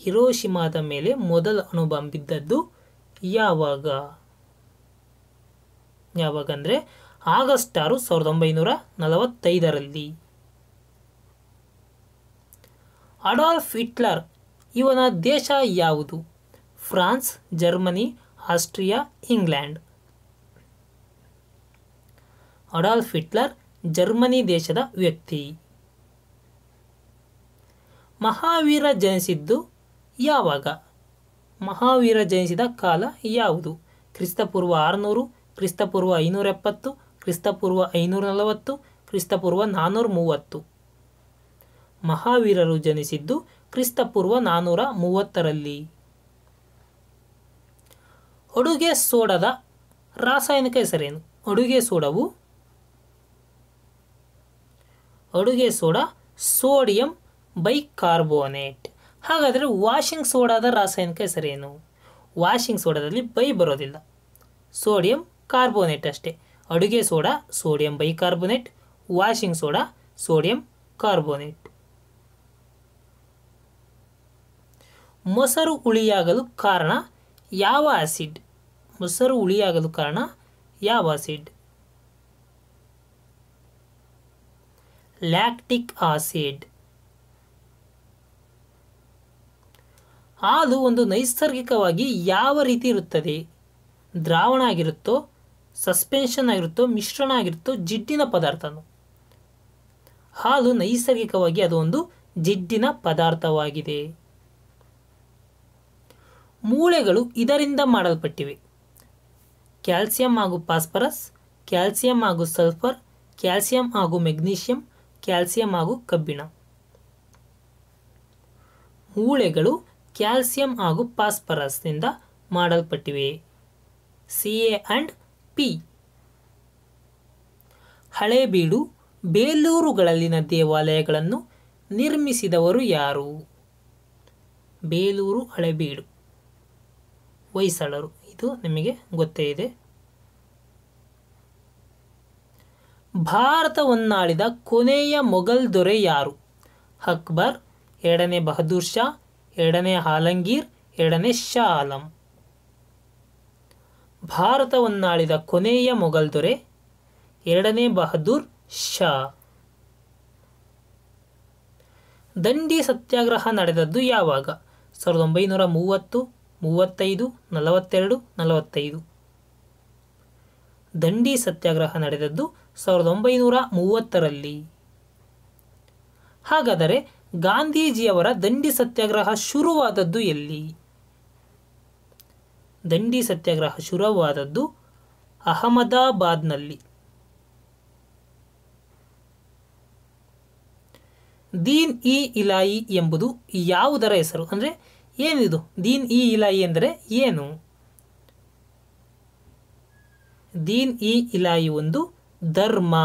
ಇರೋಶಿಮಾದ ಮೇಲೆ ಮೊದಲ ಅಣು ಬಾಂಬ್ ಬಿದ್ದದ್ದು ಯಾವಾಗ ಅಂದರೆ ಆಗಸ್ಟ್ ಆರು ಸಾವಿರದ ಒಂಬೈನೂರ ನಲವತ್ತೈದರಲ್ಲಿ ಅಡಾಲ್ಫ್ ಹಿಟ್ಲರ್ ಇವನ ದೇಶ ಯಾವುದು France Germany Austria England Adolf Hitler Germany ದೇಶದ ವ್ಯಕ್ತಿ ಮಹಾವೀರ ಜನಿಸಿದ್ದು ಯಾವಾಗ ಮಹಾವೀರ ಜನಿಸಿದ ಕಾಲ ಯಾವುದು ಕ್ರಿಸ್ತಪೂರ್ವ ಆರುನೂರು ಕ್ರಿಸ್ತಪೂರ್ವ ಐನೂರ ಎಪ್ಪತ್ತು ಕ್ರಿಸ್ತಪೂರ್ವ ಐನೂರ ನಲವತ್ತು ಕ್ರಿಸ್ತಪೂರ್ವ ನಾನ್ನೂರ ಮೂವತ್ತು ಮಹಾವೀರರು ಜನಿಸಿದ್ದು ಕ್ರಿಸ್ತಪೂರ್ವ ನಾನ್ನೂರ ಮೂವತ್ತರಲ್ಲಿ ಅಡುಗೆ ಸೋಡದ ರಾಸಾಯನಿಕ ಹೆಸರೇನು ಅಡುಗೆ ಸೋಡವು ಅಡುಗೆ ಸೋಡಾ ಸೋಡಿಯಂ ಬೈಕಾರ್ಬೋನೇಟ್ ಹಾಗಾದರೆ ವಾಷಿಂಗ್ ಸೋಡಾದ ರಾಸಾಯನಿಕ ಹೆಸರೇನು ವಾಷಿಂಗ್ ಸೋಡಾದಲ್ಲಿ ಬೈ ಬರೋದಿಲ್ಲ ಸೋಡಿಯಂ ಕಾರ್ಬೋನೇಟ್ ಅಷ್ಟೇ ಅಡುಗೆ soda sodium bicarbonate washing soda sodium carbonate ಮೊಸರು ಹುಳಿಯಾಗಲು ಕಾರಣ ಯಾವ ಆಸಿಡ್ ಮೊಸರು ಹುಳಿಯಾಗಲು ಕಾರಣ ಯಾವ ಆಸಿಡ್ ಲ್ಯಾಕ್ಟಿಕ್ ಆಸಿಡ್ ಹಾಲು ಒಂದು ನೈಸರ್ಗಿಕವಾಗಿ ಯಾವ ರೀತಿ ಇರುತ್ತದೆ ದ್ರಾವಣ ಆಗಿರುತ್ತೋ ಸಸ್ಪೆನ್ಷನ್ ಆಗಿರುತ್ತೋ ಮಿಶ್ರಣ ಆಗಿರುತ್ತೋ ಜಿಡ್ಡಿನ ಪದಾರ್ಥನು ಹಾಲು ನೈಸರ್ಗಿಕವಾಗಿ ಅದು ಒಂದು ಜಿಡ್ಡಿನ ಪದಾರ್ಥವಾಗಿದೆ ಮೂಳೆಗಳು ಇದರಿಂದ ಮಾಡಲ್ಪಟ್ಟಿವೆ ಕ್ಯಾಲ್ಸಿಯಂ ಹಾಗೂ ಫಾಸ್ಫರಸ್ ಕ್ಯಾಲ್ಸಿಯಂ ಹಾಗೂ ಸಲ್ಫರ್ ಕ್ಯಾಲ್ಸಿಯಂ ಹಾಗೂ ಮೆಗ್ನೀಷಿಯಂ ಕ್ಯಾಲ್ಸಿಯಂ ಹಾಗೂ ಕಬ್ಬಿಣ ಮೂಳೆಗಳು ಕ್ಯಾಲ್ಸಿಯಂ ಹಾಗೂ ಪಾಸ್ಪರಸ್ನಿಂದ ಮಾಡಲ್ಪಟ್ಟಿವೆ C A and P Halebidu ಬೇಲೂರುಗಳಲ್ಲಿನ ದೇವಾಲಯಗಳನ್ನು ನಿರ್ಮಿಸಿದವರು ಯಾರು ಬೇಲೂರು ಹಳೆಬೀಡು ಹೊಯ್ಸಳರು ಇದು ನಿಮಗೆ ಗೊತ್ತೇ ಇದೆ ಭಾರತವನ್ನಾಳಿದ ಕೊನೆಯ ಮೊಘಲ್ ದೊರೆ ಯಾರು ಅಕ್ಬರ್ ಎರಡನೇ ಬಹದ್ದೂರ್ ಶಾ ಎರಡನೇ ಆಲಂಗೀರ್ ಎರಡನೇ ಶಾ ಆಲಂ ಭಾರತವನ್ನಾಳಿದ ಕೊನೆಯ ಮೊಘಲ್ ದೊರೆ ಎರಡನೇ ಬಹದ್ದೂರ್ ಶಾ ದಂಡಿ ಸತ್ಯಾಗ್ರಹ ನಡೆದದ್ದು ಯಾವಾಗ ಸಾವಿರದ ಒಂಬೈನೂರ ಮೂವತ್ತು ಮೂವತ್ತೈದು ನಲವತ್ತೆರಡು ನಲವತ್ತೈದು ದಂಡಿ ಸತ್ಯಾಗ್ರಹ ನಡೆದದ್ದು ಸಾವಿರದ ಒಂಬೈನೂರ ಮೂವತ್ತರಲ್ಲಿ ಹಾಗಾದರೆ ಗಾಂಧೀಜಿಯವರ ದಂಡಿ ಸತ್ಯಾಗ್ರಹ ಶುರುವಾದದ್ದು ಎಲ್ಲಿ ದಂಡಿ ಸತ್ಯಾಗ್ರಹ ಶುರುವಾದದ್ದು ಅಹಮದಾಬಾದ್ನಲ್ಲಿ ದೀನ್ ಇ ಇಲಾಯಿ ಎಂಬುದು ಯಾವುದರ ಹೆಸರು ಅಂದರೆ ಏನಿದು ದೀನ್ ಇ ಇಲಾಯಿ ಎಂದರೆ ಏನು ದೀನ್ ಇ ಇಲಾಯಿ ಒಂದು ಧರ್ಮ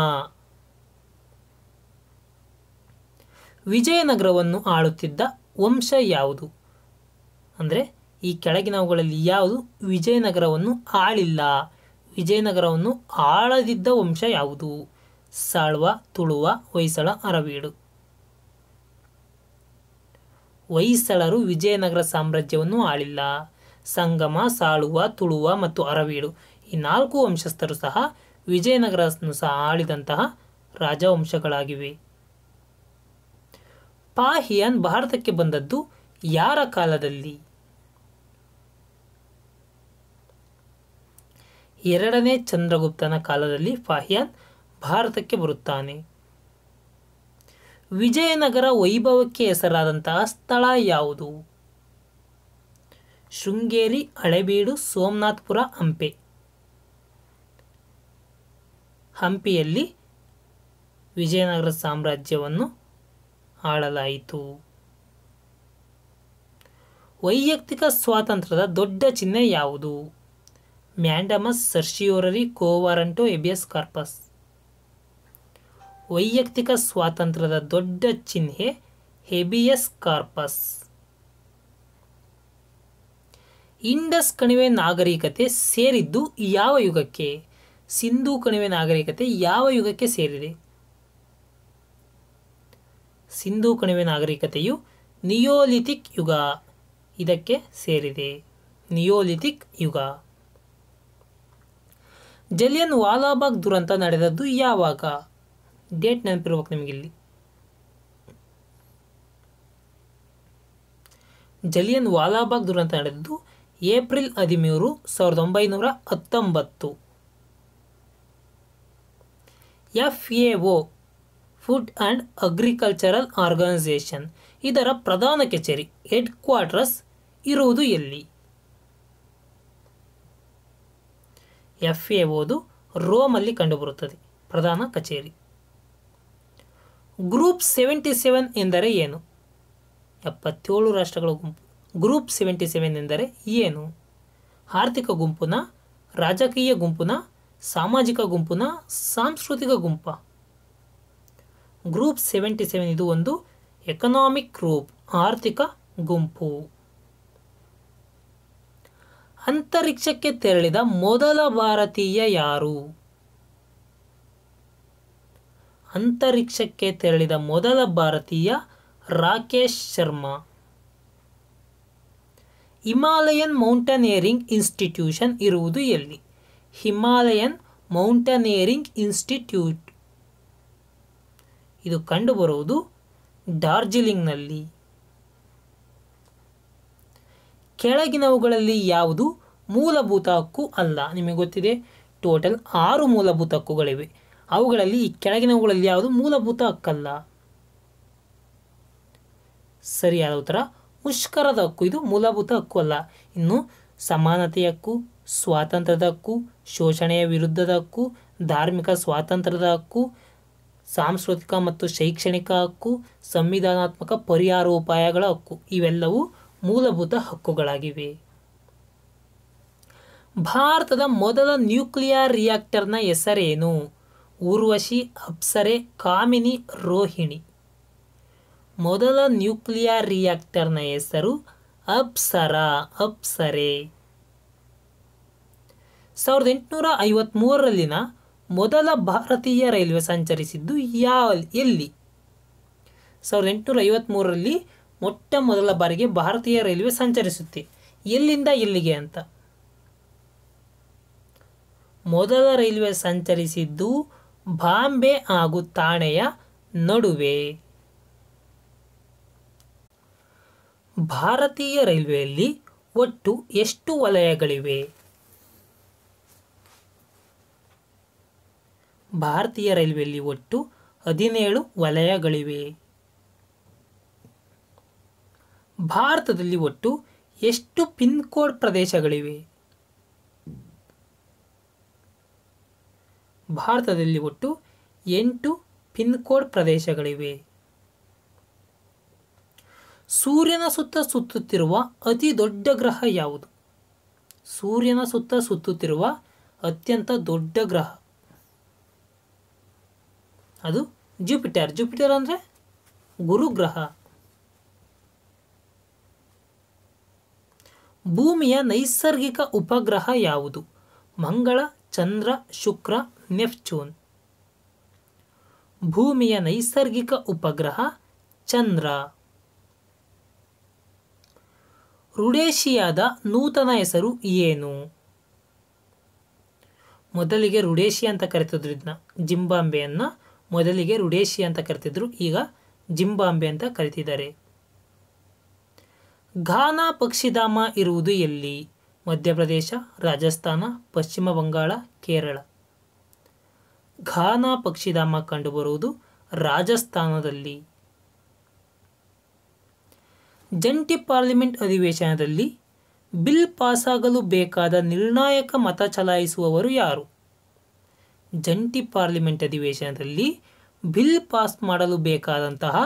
ವಿಜಯನಗರವನ್ನು ಆಳುತ್ತಿದ್ದ ವಂಶ ಯಾವುದು ಅಂದರೆ ಈ ಕೆಳಗಿನವುಗಳಲ್ಲಿ ಯಾವುದು ವಿಜಯನಗರವನ್ನು ಆಳಿಲ್ಲ ವಿಜಯನಗರವನ್ನು ಆಳದಿದ್ದ ವಂಶ ಯಾವುದು ಸಾಳ್ವ ತುಳುವ ಹೊಯ್ಸಳ ಅರವೀಡು ಹೊಯ್ಸಳರು ವಿಜಯನಗರ ಸಾಮ್ರಾಜ್ಯವನ್ನು ಆಳಿಲ್ಲ ಸಂಗಮ ಸಾಳುವ ತುಳುವ ಮತ್ತು ಅರವೀಡು ಈ ನಾಲ್ಕು ವಂಶಸ್ಥರು ಸಹ ವಿಜಯನಗರ ಸಹ ಆಳಿದಂತಹ ರಾಜವಂಶಗಳಾಗಿವೆ ಪಾಹಿಯಾನ್ ಭಾರತಕ್ಕೆ ಬಂದದ್ದು ಯಾರ ಕಾಲದಲ್ಲಿ ಎರಡನೇ ಚಂದ್ರಗುಪ್ತನ ಕಾಲದಲ್ಲಿ ಫಾಹಿಯಾನ್ ಭಾರತಕ್ಕೆ ಬರುತ್ತಾನೆ ವಿಜಯನಗರ ವೈಭವಕ್ಕೆ ಹೆಸರಾದಂತಹ ಸ್ಥಳ ಯಾವುದು ಶೃಂಗೇರಿ ಹಳೆಬೀಡು ಸೋಮನಾಥ್ಪುರ ಹಂಪೆ ಹಂಪಿಯಲ್ಲಿ ವಿಜಯನಗರ ಸಾಮ್ರಾಜ್ಯವನ್ನು ಆಳಲಾಯಿತು ವೈಯಕ್ತಿಕ ಸ್ವಾತಂತ್ರ್ಯದ ದೊಡ್ಡ ಚಿಹ್ನೆ ಯಾವುದು ಮ್ಯಾಂಡಮಸ್ ಸರ್ಷಿಯೋರರಿ ಕೋವಾರಂಟು ಎಬಿಯಸ್ ಕಾರ್ಪಸ್ ವೈಯಕ್ತಿಕ ಸ್ವಾತಂತ್ರ್ಯದ ದೊಡ್ಡ ಚಿಹ್ನೆ ಹೆಬಿಯಸ್ ಕಾರ್ಪಸ್ ಇಂಡಸ್ ಕಣಿವೆ ನಾಗರಿಕತೆ ಸೇರಿದ್ದು ಯಾವ ಯುಗಕ್ಕೆ ಸಿಂಧೂ ಕಣಿವೆ ನಾಗರಿಕತೆ ಯಾವ ಯುಗಕ್ಕೆ ಸೇರಿದೆ ಸಿಂಧೂ ಕಣಿವೆ ನಾಗರಿಕತೆಯು ನಿಯೋಲಿಥಿಕ್ ಯುಗ ಇದಕ್ಕೆ ಸೇರಿದೆ ನಿಯೋಲಿಥಿಕ್ ಯುಗ ಜಲಿಯನ್ ವಾಲಾಬಾಗ್ ದುರಂತ ನಡೆದದ್ದು ಯಾವಾಗ ಡೇಟ್ ನೆನಪಿರ್ಬೇಕು ನಿಮಗಿಲ್ಲಿ ಜಲಿಯನ್ ವಾಲಾಬಾಗ್ ದುರಂತ ನಡೆದದ್ದು ಏಪ್ರಿಲ್ ಹದಿಮೂರು ಸಾವಿರದ ಒಂಬೈನೂರ ಹತ್ತೊಂಬತ್ತು F A O food and agricultural organisation ಇದರ ಪ್ರಧಾನ ಕಚೇರಿ ಹೆಡ್ ಕ್ವಾರ್ಟರ್ಸ್ ಇರುವುದು ಎಲ್ಲಿ ಎಫ್ ಎ ಓದು ರೋಮಲ್ಲಿ ಕಂಡುಬರುತ್ತದೆ ಪ್ರಧಾನ ಕಚೇರಿ ಗ್ರೂಪ್ ಸೆವೆಂಟಿ ಸೆವೆನ್ ಎಂದರೆ ಏನು ಎಪ್ಪತ್ತೇಳು ರಾಷ್ಟ್ರಗಳ ಗುಂಪು ಗ್ರೂಪ್ ಸೆವೆಂಟಿ ಸೆವೆನ್ ಎಂದರೆ ಏನು ಆರ್ಥಿಕ ಗುಂಪುನ ರಾಜಕೀಯ ಗುಂಪುನ ಸಾಮಾಜಿಕ ಗುಂಪುನ ಸಾಂಸ್ಕೃತಿಕ ಗುಂಪ ಗ್ರೂಪ್ ಸೆವೆಂಟಿ ಸೆವೆನ್ ಇದು ಒಂದು ಎಕನಾಮಿಕ್ ಗ್ರೂಪ್ ಆರ್ಥಿಕ ಗುಂಪು ಅಂತರಿಕ್ಷಕ್ಕೆ ತೆರಳಿದ ಮೊದಲ ಭಾರತೀಯ ಯಾರು ಅಂತರಿಕ್ಷಕ್ಕೆ ತೆರಳಿದ ಮೊದಲ ಭಾರತೀಯ Rakesh Sharma Himalayan mountaineering institution ಇರುವುದು ಎಲ್ಲಿ ಹಿಮಾಲಯನ್ ಮೌಂಟನೇರಿಂಗ್ ಇನ್ಸ್ಟಿಟ್ಯೂಟ್ ಇದು ಕಂಡುಬರುವುದು ಡಾರ್ಜಿಲಿಂಗ್ನಲ್ಲಿ ಕೆಳಗಿನವುಗಳಲ್ಲಿ ಯಾವುದು ಮೂಲಭೂತ ಹಕ್ಕು ಅಲ್ಲ ನಿಮಗೆ ಗೊತ್ತಿದೆ ಟೋಟಲ್ ಆರು ಮೂಲಭೂತ ಹಕ್ಕುಗಳಿವೆ ಅವುಗಳಲ್ಲಿ ಈ ಕೆಳಗಿನವುಗಳಲ್ಲಿ ಯಾವುದು ಮೂಲಭೂತ ಹಕ್ಕಲ್ಲ ಸರಿಯಾದ ಉತ್ತರ ಮುಷ್ಕರದ ಹಕ್ಕು ಇದು ಮೂಲಭೂತ ಹಕ್ಕು ಅಲ್ಲ ಇನ್ನು ಸಮಾನತೆಯ ಹಕ್ಕು ಸ್ವಾತಂತ್ರ್ಯದ ಹಕ್ಕು ಶೋಷಣೆಯ ವಿರುದ್ಧದ ಹಕ್ಕು ಧಾರ್ಮಿಕ ಸ್ವಾತಂತ್ರ್ಯದ ಹಕ್ಕು ಸಾಂಸ್ಕೃತಿಕ ಮತ್ತು ಶೈಕ್ಷಣಿಕ ಹಕ್ಕು ಸಂವಿಧಾನಾತ್ಮಕ ಪರಿಹಾರ ಉಪಾಯಗಳ ಹಕ್ಕು ಇವೆಲ್ಲವೂ ಮೂಲಭೂತ ಹಕ್ಕುಗಳಾಗಿವೆ ಭಾರತದ ಮೊದಲ ನ್ಯೂಕ್ಲಿಯರ್ ರಿಯಾಕ್ಟರ್ನ ಹೆಸರೇನು ಊರ್ವಶಿ ಅಪ್ಸರೆ ಕಾಮಿನಿ ರೋಹಿಣಿ ಮೊದಲ ನ್ಯೂಕ್ಲಿಯರ್ ರಿಯಾಕ್ಟರ್ನ ಹೆಸರು ಅಪ್ಸರ ಅಪ್ಸರೆ ಸಾವಿರದ ಎಂಟುನೂರ ಐವತ್ತ್ಮೂರರಲ್ಲಿನ ಮೊದಲ ಭಾರತೀಯ ರೈಲ್ವೆ ಸಂಚರಿಸಿದ್ದು ಯಾವ ಎಲ್ಲಿ ಸಾವಿರದ ಎಂಟುನೂರ ಮೂರರಲ್ಲಿ ಮೊಟ್ಟ ಮೊದಲ ಬಾರಿಗೆ ಭಾರತೀಯ ರೈಲ್ವೆ ಸಂಚರಿಸುತ್ತೆ ಎಲ್ಲಿಂದ ಎಲ್ಲಿಗೆ ಅಂತ ಮೊದಲ ರೈಲ್ವೆ ಸಂಚರಿಸಿದ್ದು ಬಾಂಬೆ ಹಾಗೂ ತಾಣೆಯ ನಡುವೆ ಭಾರತೀಯ ರೈಲ್ವೆಯಲ್ಲಿ ಒಟ್ಟು ಎಷ್ಟು ವಲಯಗಳಿವೆ ಭಾರತೀಯ ರೈಲ್ವೆಯಲ್ಲಿ ಒಟ್ಟು ಹದಿನೇಳು ವಲಯಗಳಿವೆ ಭಾರತದಲ್ಲಿ ಒಟ್ಟು ಎಷ್ಟು ಪಿನ್ ಕೋಡ್ ಪ್ರದೇಶಗಳಿವೆ ಭಾರತದಲ್ಲಿ ಒಟ್ಟು ಎಂಟು ಪಿನ್ ಕೋಡ್ ಪ್ರದೇಶಗಳಿವೆ ಸೂರ್ಯನ ಸುತ್ತ ಸುತ್ತುತ್ತಿರುವ ಅತಿ ದೊಡ್ಡ ಗ್ರಹ ಯಾವುದು ಸೂರ್ಯನ ಸುತ್ತ ಸುತ್ತುತ್ತಿರುವ ಅತ್ಯಂತ ದೊಡ್ಡ ಗ್ರಹ ಅದು ಜುಪಿಟರ್ ಜುಪಿಟರ್ ಅಂದರೆ ಗುರುಗ್ರಹ ಭೂಮಿಯ ನೈಸರ್ಗಿಕ ಉಪಗ್ರಹ ಯಾವುದು ಮಂಗಳ ಚಂದ್ರ ಶುಕ್ರ ನೆಪ್ಚೂನ್ ಭೂಮಿಯ ನೈಸರ್ಗಿಕ ಉಪಗ್ರಹ ಚಂದ್ರ ರುಡೇಶಿಯಾದ ನೂತನ ಹೆಸರು ಏನು ಮೊದಲಿಗೆ ರುಡೇಶಿಯಾ ಅಂತ ಇದನ್ನ ಜಿಂಬಾಂಬೆಯನ್ನು ಮೊದಲಿಗೆ ರುಡೇಶಿ ಅಂತ ಕರೆತಿದ್ರು ಈಗ ಜಿಂಬಾಂಬೆ ಅಂತ ಕರೀತಿದ್ದಾರೆ ಘಾನಾ ಪಕ್ಷಿಧಾಮ ಇರುವುದು ಎಲ್ಲಿ ಮಧ್ಯಪ್ರದೇಶ ರಾಜಸ್ಥಾನ ಪಶ್ಚಿಮ ಬಂಗಾಳ ಕೇರಳ ಘಾನಾ ಪಕ್ಷಿಧಾಮ ಕಂಡುಬರುವುದು ರಾಜಸ್ಥಾನದಲ್ಲಿ ಜಂಟಿ ಪಾರ್ಲಿಮೆಂಟ್ ಅಧಿವೇಶನದಲ್ಲಿ ಬಿಲ್ ಪಾಸಾಗಲು ಬೇಕಾದ ನಿರ್ಣಾಯಕ ಮತ ಚಲಾಯಿಸುವವರು ಯಾರು ಜಂಟಿ ಪಾರ್ಲಿಮೆಂಟ್ ಅಧಿವೇಶನದಲ್ಲಿ ಬಿಲ್ ಪಾಸ್ ಮಾಡಲು ಬೇಕಾದಂತಹ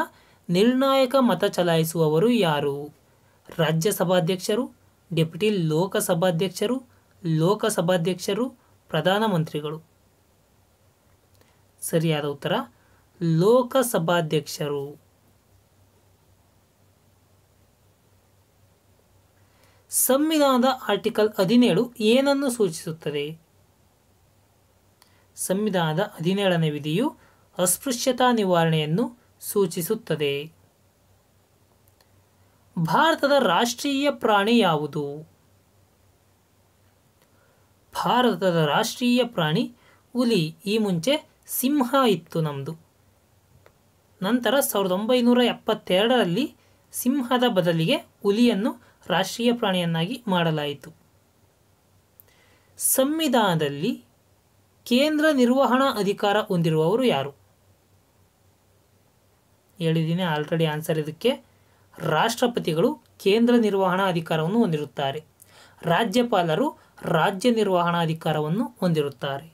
ನಿರ್ಣಾಯಕ ಮತ ಚಲಾಯಿಸುವವರು ಯಾರು ರಾಜ್ಯಸಭಾಧ್ಯಕ್ಷರು ಡೆಪ್ಯೂಟಿ ಲೋಕಸಭಾಧ್ಯಕ್ಷರು ಲೋಕಸಭಾಧ್ಯಕ್ಷರು ಪ್ರಧಾನಮಂತ್ರಿಗಳು ಸರಿಯಾದ ಉತ್ತರ ಲೋಕಸಭಾಧ್ಯಕ್ಷರು ಸಂವಿಧಾನದ ಆರ್ಟಿಕಲ್ ಹದಿನೇಳು ಏನನ್ನು ಸೂಚಿಸುತ್ತದೆ ಸಂವಿಧಾನದ ಹದಿನೇಳನೇ ವಿಧಿಯು ಅಸ್ಪೃಶ್ಯತಾ ನಿವಾರಣೆಯನ್ನು ಸೂಚಿಸುತ್ತದೆ ಭಾರತದ ರಾಷ್ಟ್ರೀಯ ಪ್ರಾಣಿ ಯಾವುದು ಭಾರತದ ರಾಷ್ಟ್ರೀಯ ಪ್ರಾಣಿ ಹುಲಿ ಈ ಮುಂಚೆ ಸಿಂಹ ಇತ್ತು ನಮ್ಮದು ನಂತರ ಸಾವಿರದ ಒಂಬೈನೂರ ಎಪ್ಪತ್ತೆರಡರಲ್ಲಿ ಸಿಂಹದ ಬದಲಿಗೆ ಹುಲಿಯನ್ನು ರಾಷ್ಟ್ರೀಯ ಪ್ರಾಣಿಯನ್ನಾಗಿ ಮಾಡಲಾಯಿತು ಸಂವಿಧಾನದಲ್ಲಿ ಕೇಂದ್ರ ನಿರ್ವಹಣಾ ಅಧಿಕಾರ ಹೊಂದಿರುವವರು ಯಾರು ಹೇಳಿದ್ದೀನಿ ಆಲ್ರೆಡಿ ಆನ್ಸರ್ ಇದಕ್ಕೆ ರಾಷ್ಟ್ರಪತಿಗಳು ಕೇಂದ್ರ ನಿರ್ವಹಣಾ ಅಧಿಕಾರವನ್ನು ಹೊಂದಿರುತ್ತಾರೆ ರಾಜ್ಯಪಾಲರು ರಾಜ್ಯ ನಿರ್ವಹಣಾ ಅಧಿಕಾರವನ್ನು ಹೊಂದಿರುತ್ತಾರೆ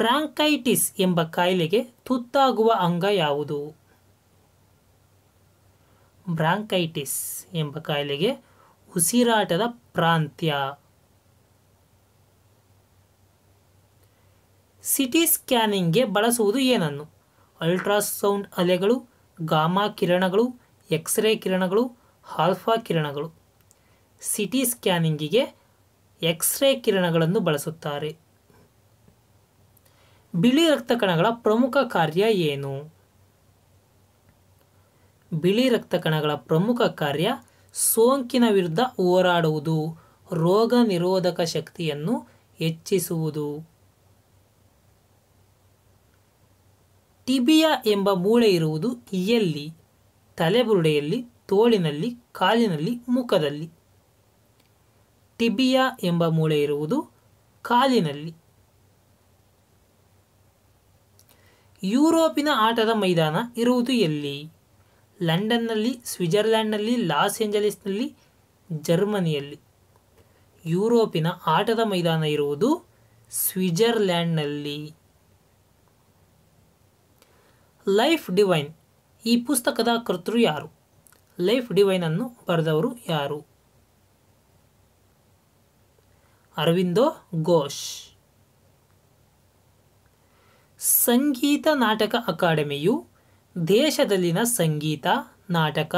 ಬ್ರಾಂಕೈಟಿಸ್ ಎಂಬ ಕಾಯಿಲೆಗೆ ತುತ್ತಾಗುವ ಅಂಗ ಯಾವುದು ಬ್ರಾಂಕೈಟಿಸ್ ಎಂಬ ಕಾಯಿಲೆಗೆ ಉಸಿರಾಟದ ಪ್ರಾಂತ್ಯ ಸಿಟಿ ಸ್ಕ್ಯಾನಿಂಗ್ಗೆ ಬಳಸುವುದು ಏನನ್ನು ಅಲ್ಟ್ರಾಸೌಂಡ್ ಅಲೆಗಳು ಗಾಮಾ ಕಿರಣಗಳು ಎಕ್ಸ್ರೇ ಕಿರಣಗಳು ಆಲ್ಫಾ ಕಿರಣಗಳು ಸಿಟಿ ಸ್ಕ್ಯಾನಿಂಗಿಗೆ ಎಕ್ಸ್ರೇ ಕಿರಣಗಳನ್ನು ಬಳಸುತ್ತಾರೆ ಬಿಳಿ ರಕ್ತ ಕಣಗಳ ಪ್ರಮುಖ ಕಾರ್ಯ ಏನು ಬಿಳಿ ರಕ್ತ ಕಣಗಳ ಪ್ರಮುಖ ಕಾರ್ಯ ಸೋಂಕಿನ ವಿರುದ್ಧ ಹೋರಾಡುವುದು ರೋಗ ನಿರೋಧಕ ಶಕ್ತಿಯನ್ನು ಹೆಚ್ಚಿಸುವುದು ಟಿಬಿಯಾ ಎಂಬ ಮೂಳೆ ಇರುವುದು ಎಲ್ಲಿ ತಲೆಬುರುಡೆಯಲ್ಲಿ ತೋಳಿನಲ್ಲಿ ಕಾಲಿನಲ್ಲಿ ಮುಖದಲ್ಲಿ ಟಿಬಿಯಾ ಎಂಬ ಮೂಳೆ ಇರುವುದು ಕಾಲಿನಲ್ಲಿ ಯುರೋಪಿನ ಆಟದ ಮೈದಾನ ಇರುವುದು ಎಲ್ಲಿ ಲಂಡನ್ನಲ್ಲಿ ಸ್ವಿಟ್ಜರ್ಲ್ಯಾಂಡ್ನಲ್ಲಿ ಲಾಸ್ ಏಂಜಲೀಸ್ನಲ್ಲಿ ಜರ್ಮನಿಯಲ್ಲಿ ಯುರೋಪಿನ ಆಟದ ಮೈದಾನ ಇರುವುದು ಸ್ವಿಟ್ಜರ್ಲ್ಯಾಂಡ್ನಲ್ಲಿ ಲೈಫ್ ಡಿವೈನ್ ಈ ಪುಸ್ತಕದ ಕರ್ತೃ ಯಾರು ಲೈಫ್ ಡಿವೈನನ್ನು ಬರೆದವರು ಯಾರು ಅರವಿಂದೋ ಘೋಷ್ ಸಂಗೀತ ನಾಟಕ ಅಕಾಡೆಮಿಯು ದೇಶದಲ್ಲಿನ ಸಂಗೀತ ನಾಟಕ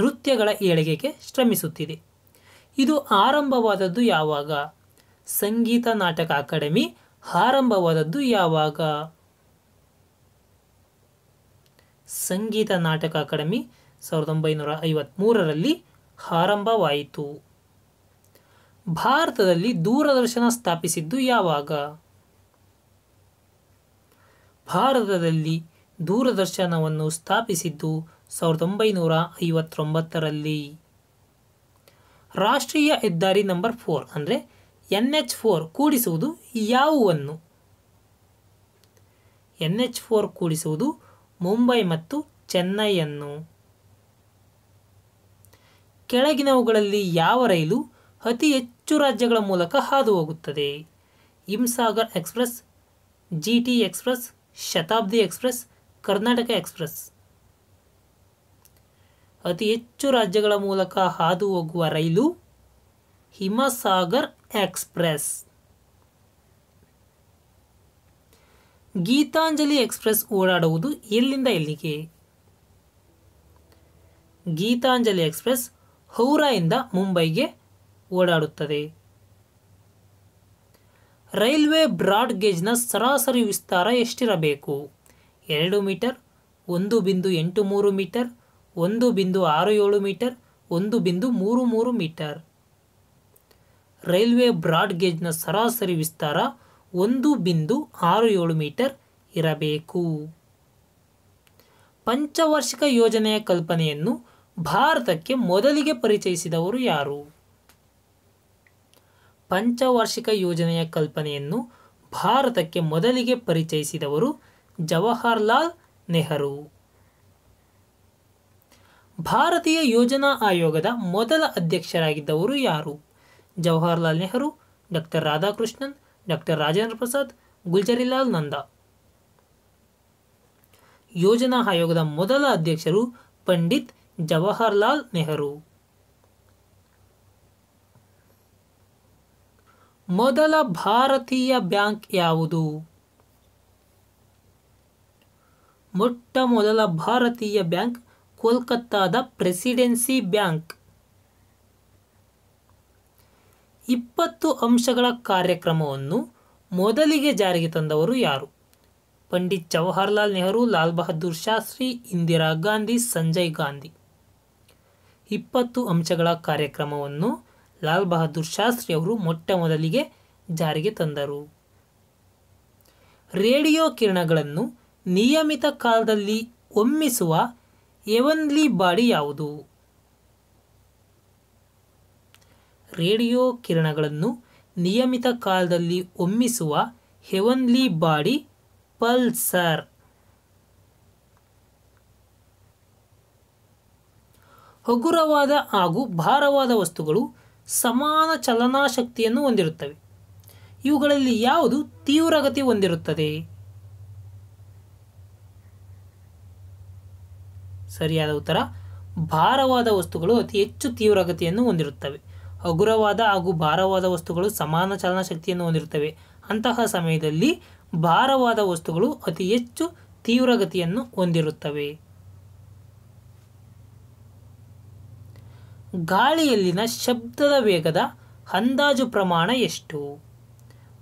ನೃತ್ಯಗಳ ಏಳಿಗೆಗೆ ಶ್ರಮಿಸುತ್ತಿದೆ ಇದು ಆರಂಭವಾದದ್ದು ಯಾವಾಗ ಸಂಗೀತ ನಾಟಕ ಅಕಾಡೆಮಿ ಆರಂಭವಾದದ್ದು ಯಾವಾಗ ಸಂಗೀತ ನಾಟಕ ಅಕಾಡೆಮಿ ಸಾವಿರದ ಒಂಬೈನೂರ ಐವತ್ತ್ಮೂರರಲ್ಲಿ ಆರಂಭವಾಯಿತು ಭಾರತದಲ್ಲಿ ದೂರದರ್ಶನ ಸ್ಥಾಪಿಸಿದ್ದು ಯಾವಾಗ ಭಾರತದಲ್ಲಿ ದೂರದರ್ಶನವನ್ನು ಸ್ಥಾಪಿಸಿದ್ದು ಸಾವಿರದ ಒಂಬೈನೂರ ಐವತ್ತೊಂಬತ್ತರಲ್ಲಿ ರಾಷ್ಟ್ರೀಯ ಹೆದ್ದಾರಿ ನಂಬರ್ ಫೋರ್ ಅಂದರೆ ಎನ್ ಎಚ್ ಫೋರ್ ಕೂಡಿಸುವುದು ಯಾವುವನ್ನು ಎನ್ ಎಚ್ ಫೋರ್ ಕೂಡಿಸುವುದು ಮುಂಬೈ ಮತ್ತು ಚೆನ್ನೈಯನ್ನು ಕೆಳಗಿನವುಗಳಲ್ಲಿ ಯಾವ ರೈಲು ಅತಿ ಹೆಚ್ಚು ರಾಜ್ಯಗಳ ಮೂಲಕ ಹಾದು ಹೋಗುತ್ತದೆ Himsagar express G T express Shatabdi express Karnataka express ಅತಿ ಹೆಚ್ಚು ರಾಜ್ಯಗಳ ಮೂಲಕ ಹಾದು ಹೋಗುವ ರೈಲು ಹಿಮಸಾಗರ್ ಎಕ್ಸ್ಪ್ರೆಸ್ ಗೀತಾಂಜಲಿ ಎಕ್ಸ್ಪ್ರೆಸ್ ಓಡಾಡುವುದು ಎಲ್ಲಿಂದ ಎಲ್ಲಿಗೆ ಗೀತಾಂಜಲಿ ಎಕ್ಸ್ಪ್ರೆಸ್ ಹೌರಾಯಿಂದ ಮುಂಬೈಗೆ ಓಡಾಡುತ್ತದೆ ರೈಲ್ವೆ ಬ್ರಾಡ್ಗೇಜ್ನ ಸರಾಸರಿ ವಿಸ್ತಾರ ಎಷ್ಟಿರಬೇಕು ಎರಡು ಮೀಟರ್ ಒಂದು ಬಿಂದು ಎಂಟು ಮೂರು ಮೀಟರ್ ಒಂದು ಬಿಂದು ಆರು ಏಳು ಮೀಟರ್ ಒಂದು ಬಿಂದು ಮೂರು ಮೂರು ಮೀಟರ್ ರೈಲ್ವೆ ಬ್ರಾಡ್ಗೇಜ್ನ ಸರಾಸರಿ ವಿಸ್ತಾರ ಒಂದು ಬಿಂದು ಆರು ಏಳು ಮೀಟರ್ ಇರಬೇಕು ಪಂಚವಾರ್ಷಿಕ ಯೋಜನೆಯ ಕಲ್ಪನೆಯನ್ನು ಭಾರತಕ್ಕೆ ಮೊದಲಿಗೆ ಪರಿಚಯಿಸಿದವರು ಯಾರು ಪಂಚವಾರ್ಷಿಕ ಯೋಜನೆಯ ಕಲ್ಪನೆಯನ್ನು ಭಾರತಕ್ಕೆ ಮೊದಲಿಗೆ ಪರಿಚಯಿಸಿದವರು ಜವಾಹರ್ಲಾಲ್ ನೆಹರು ಭಾರತೀಯ ಯೋಜನಾ ಆಯೋಗದ ಮೊದಲ ಅಧ್ಯಕ್ಷರಾಗಿದ್ದವರು ಯಾರು ಜವಾಹರ್ಲಾಲ್ ನೆಹರು ಡಾಕ್ಟರ್ ರಾಧಾಕೃಷ್ಣನ್ ಡಾಕ್ಟರ್ ರಾಜೇಂದ್ರ ಪ್ರಸಾದ್ ಗುಲ್ಜರಿಲಾಲ್ ನಂದ ಯೋಜನಾ ಆಯೋಗದ ಮೊದಲ ಅಧ್ಯಕ್ಷರು ಪಂಡಿತ್ ಜವಾಹರ್ಲಾಲ್ ನೆಹರು ಮೊದಲ ಭಾರತೀಯ ಬ್ಯಾಂಕ್ ಯಾವುದು ಮೊಟ್ಟ ಮೊದಲ ಭಾರತೀಯ ಬ್ಯಾಂಕ್ ಕೋಲ್ಕತ್ತಾದ ಪ್ರೆಸಿಡೆನ್ಸಿ ಬ್ಯಾಂಕ್ ಇಪ್ಪತ್ತು ಅಂಶಗಳ ಕಾರ್ಯಕ್ರಮವನ್ನು ಮೊದಲಿಗೆ ಜಾರಿಗೆ ತಂದವರು ಯಾರು ಪಂಡಿತ್ ಜವಾಹರ್ಲಾಲ್ ನೆಹರು ಲಾಲ್ ಬಹದ್ದೂರ್ ಶಾಸ್ತ್ರಿ ಇಂದಿರಾ ಗಾಂಧಿ ಸಂಜಯ್ ಗಾಂಧಿ ಇಪ್ಪತ್ತು ಅಂಶಗಳ ಕಾರ್ಯಕ್ರಮವನ್ನು ಲಾಲ್ ಬಹದ್ದೂರ್ ಶಾಸ್ತ್ರಿ ಅವರು ಮೊಟ್ಟ ಮೊದಲಿಗೆ ಜಾರಿಗೆ ತಂದರು ರೇಡಿಯೋ ಕಿರಣಗಳನ್ನು ನಿಯಮಿತ ಕಾಲದಲ್ಲಿ ಒಮ್ಮಿಸುವ ಎವನ್ಲಿ ಬಾಡಿ ಯಾವುದು ರೇಡಿಯೋ ಕಿರಣಗಳನ್ನು ನಿಯಮಿತ ಕಾಲದಲ್ಲಿ ಒಮ್ಮಿಸುವ ಹೆವನ್ಲಿ ಬಾಡಿ ಪಲ್ಸರ್ ಹಗುರವಾದ ಹಾಗೂ ಭಾರವಾದ ವಸ್ತುಗಳು ಸಮಾನ ಚಲನಾ ಶಕ್ತಿಯನ್ನು ಹೊಂದಿರುತ್ತವೆ ಇವುಗಳಲ್ಲಿ ಯಾವುದು ತೀವ್ರಗತಿ ಹೊಂದಿರುತ್ತದೆ ಸರಿಯಾದ ಉತ್ತರ ಭಾರವಾದ ವಸ್ತುಗಳು ಅತಿ ಹೆಚ್ಚು ತೀವ್ರಗತಿಯನ್ನು ಹೊಂದಿರುತ್ತವೆ ಹಗುರವಾದ ಹಾಗೂ ಭಾರವಾದ ವಸ್ತುಗಳು ಸಮಾನ ಚಲನ ಶಕ್ತಿಯನ್ನು ಹೊಂದಿರುತ್ತವೆ ಅಂತಹ ಸಮಯದಲ್ಲಿ ಭಾರವಾದ ವಸ್ತುಗಳು ಅತಿ ಹೆಚ್ಚು ತೀವ್ರಗತಿಯನ್ನು ಹೊಂದಿರುತ್ತವೆ ಗಾಳಿಯಲ್ಲಿನ ಶಬ್ದದ ವೇಗದ ಅಂದಾಜು ಪ್ರಮಾಣ ಎಷ್ಟು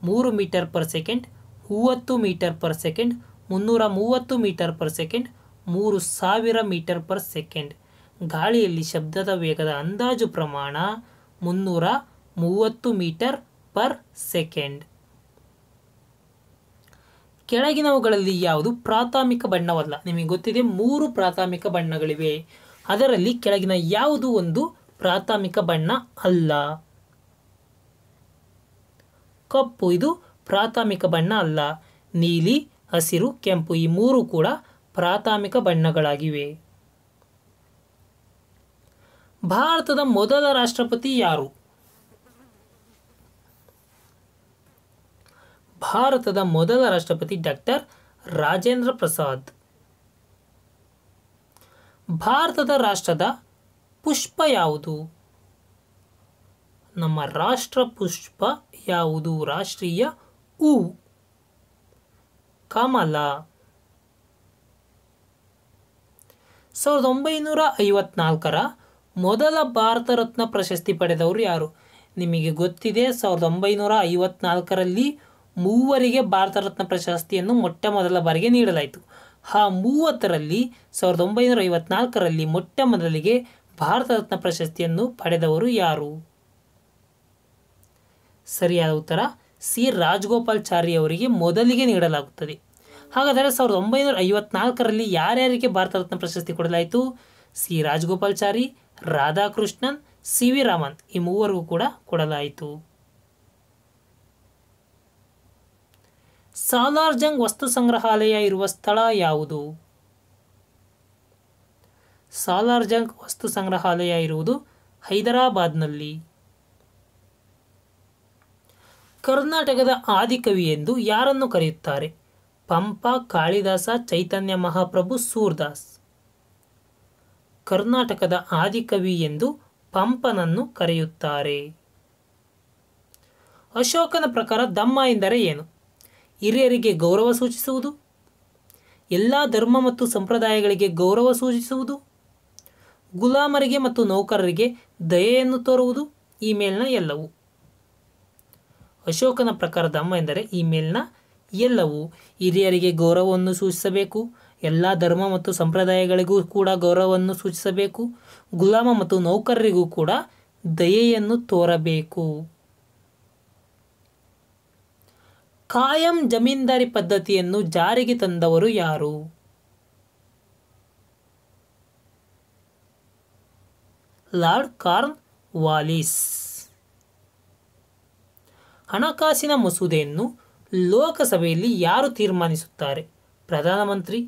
ಮೂರು ಮೀಟರ್ ಪರ್ ಸೆಕೆಂಡ್ ಮೂವತ್ತು ಮೀಟರ್ ಪರ್ ಸೆಕೆಂಡ್ ಮುನ್ನೂರ ಮೂವತ್ತು ಮೀಟರ್ ಪರ್ ಸೆಕೆಂಡ್ ಮೂರು ಸಾವಿರ ಮೀಟರ್ ಪರ್ ಸೆಕೆಂಡ್ ಗಾಳಿಯಲ್ಲಿ ಶಬ್ದದ ವೇಗದ ಅಂದಾಜು ಪ್ರಮಾಣ ಮುನ್ನೂರ ಮೂವತ್ತು ಮೀಟರ್ ಪರ್ ಸೆಕೆಂಡ್ ಕೆಳಗಿನವುಗಳಲ್ಲಿ ಯಾವುದು ಪ್ರಾಥಮಿಕ ಬಣ್ಣವಲ್ಲ ನಿಮಗೆ ಗೊತ್ತಿದೆ ಮೂರು ಪ್ರಾಥಮಿಕ ಬಣ್ಣಗಳಿವೆ ಅದರಲ್ಲಿ ಕೆಳಗಿನ ಯಾವುದು ಒಂದು ಪ್ರಾಥಮಿಕ ಬಣ್ಣ ಅಲ್ಲ ಕಪ್ಪು ಇದು ಪ್ರಾಥಮಿಕ ಬಣ್ಣ ಅಲ್ಲ ನೀಲಿ ಹಸಿರು ಕೆಂಪು ಈ ಮೂರು ಕೂಡ ಪ್ರಾಥಮಿಕ ಬಣ್ಣಗಳಾಗಿವೆ ಭಾರತದ ಮೊದಲ ರಾಷ್ಟ್ರಪತಿ ಯಾರು ಭಾರತದ ಮೊದಲ ರಾಷ್ಟ್ರಪತಿ ಡಾಕ್ಟರ್ ರಾಜೇಂದ್ರ ಪ್ರಸಾದ್ ಭಾರತದ ರಾಷ್ಟ್ರದ ಪುಷ್ಪ ಯಾವುದು ನಮ್ಮ ರಾಷ್ಟ್ರ ಪುಷ್ಪ ಯಾವುದು ರಾಷ್ಟ್ರೀಯ ಉ ಕಮಲ ಸಾವಿರದ ಒಂಬೈನೂರ ಐವತ್ನಾಲ್ಕರ ಮೊದಲ ಭಾರತ ರತ್ನ ಪ್ರಶಸ್ತಿ ಪಡೆದವರು ಯಾರು ನಿಮಗೆ ಗೊತ್ತಿದೆ ಸಾವಿರದ ಒಂಬೈನೂರ ಐವತ್ನಾಲ್ಕರಲ್ಲಿ ಮೂವರಿಗೆ ಭಾರತ ರತ್ನ ಪ್ರಶಸ್ತಿಯನ್ನು ಮೊಟ್ಟ ಮೊದಲ ಬಾರಿಗೆ ನೀಡಲಾಯಿತು ಆ ಮೂವತ್ತರಲ್ಲಿ ಸಾವಿರದ ಒಂಬೈನೂರ ಐವತ್ನಾಲ್ಕರಲ್ಲಿ ಮೊಟ್ಟ ಮೊದಲಿಗೆ ಭಾರತ ರತ್ನ ಪ್ರಶಸ್ತಿಯನ್ನು ಪಡೆದವರು ಯಾರು ಸರಿಯಾದ ಉತ್ತರ ಸಿ ರಾಜಗೋಪಾಲ್ಚಾರಿ ಅವರಿಗೆ ಮೊದಲಿಗೆ ನೀಡಲಾಗುತ್ತದೆ ಹಾಗಾದರೆ ಸಾವಿರದ ಒಂಬೈನೂರ ಐವತ್ನಾಲ್ಕರಲ್ಲಿ ಯಾರ್ಯಾರಿಗೆ ಭಾರತ ರತ್ನ ಪ್ರಶಸ್ತಿ ಕೊಡಲಾಯಿತು C Rajagopalachari Radhakrishnan C V Raman ಈ ಮೂವರಿಗೂ ಕೂಡ ಕೊಡಲಾಯಿತು ಸಾಲಾರ್ಜಂಗ್ ವಸ್ತು ಸಂಗ್ರಹಾಲಯ ಇರುವ ಸ್ಥಳ ಯಾವುದು ಸಾಲಾರ್ಜಂಗ್ ವಸ್ತು ಸಂಗ್ರಹಾಲಯ ಇರುವುದು ಹೈದರಾಬಾದ್ನಲ್ಲಿ ಕರ್ನಾಟಕದ ಆದಿಕವಿ ಎಂದು ಯಾರನ್ನು ಕರೆಯುತ್ತಾರೆ ಪಂಪ ಕಾಳಿದಾಸ ಚೈತನ್ಯ ಮಹಾಪ್ರಭು ಸೂರ್ದಾಸ್ ಕರ್ನಾಟಕದ ಆದಿಕವಿ ಎಂದು ಪಂಪನನ್ನು ಕರೆಯುತ್ತಾರೆ ಅಶೋಕನ ಪ್ರಕಾರ ದಮ್ಮ ಎಂದರೆ ಏನು ಹಿರಿಯರಿಗೆ ಗೌರವ ಸೂಚಿಸುವುದು ಎಲ್ಲ ಧರ್ಮ ಮತ್ತು ಸಂಪ್ರದಾಯಗಳಿಗೆ ಗೌರವ ಸೂಚಿಸುವುದು ಗುಲಾಮರಿಗೆ ಮತ್ತು ನೌಕರರಿಗೆ ದಯೆಯನ್ನು ತೋರುವುದು ಈ ಮೇಲಿನ ಎಲ್ಲವು ಅಶೋಕನ ಪ್ರಕಾರ ದಮ್ಮ ಎಂದರೆ ಈ ಮೇಲಿನ ಎಲ್ಲವೂ ಹಿರಿಯರಿಗೆ ಗೌರವವನ್ನು ಸೂಚಿಸಬೇಕು ಎಲ್ಲ ಧರ್ಮ ಮತ್ತು ಸಂಪ್ರದಾಯಗಳಿಗೂ ಕೂಡ ಗೌರವವನ್ನು ಸೂಚಿಸಬೇಕು ಗುಲಾಮ ಮತ್ತು ನೌಕರರಿಗೂ ಕೂಡ ದಯೆಯನ್ನು ತೋರಬೇಕು ಕಾಯಂ ಜಮೀನ್ದಾರಿ ಪದ್ಧತಿಯನ್ನು ಜಾರಿಗೆ ತಂದವರು ಯಾರು ಲಾರ್ಡ್ ಕಾರ್ನ್ ವಾಲಿಸ್ ಹಣಕಾಸಿನ ಮಸೂದೆಯನ್ನು ಲೋಕಸಭೆಯಲ್ಲಿ ಯಾರು ತೀರ್ಮಾನಿಸುತ್ತಾರೆ ಪ್ರಧಾನಮಂತ್ರಿ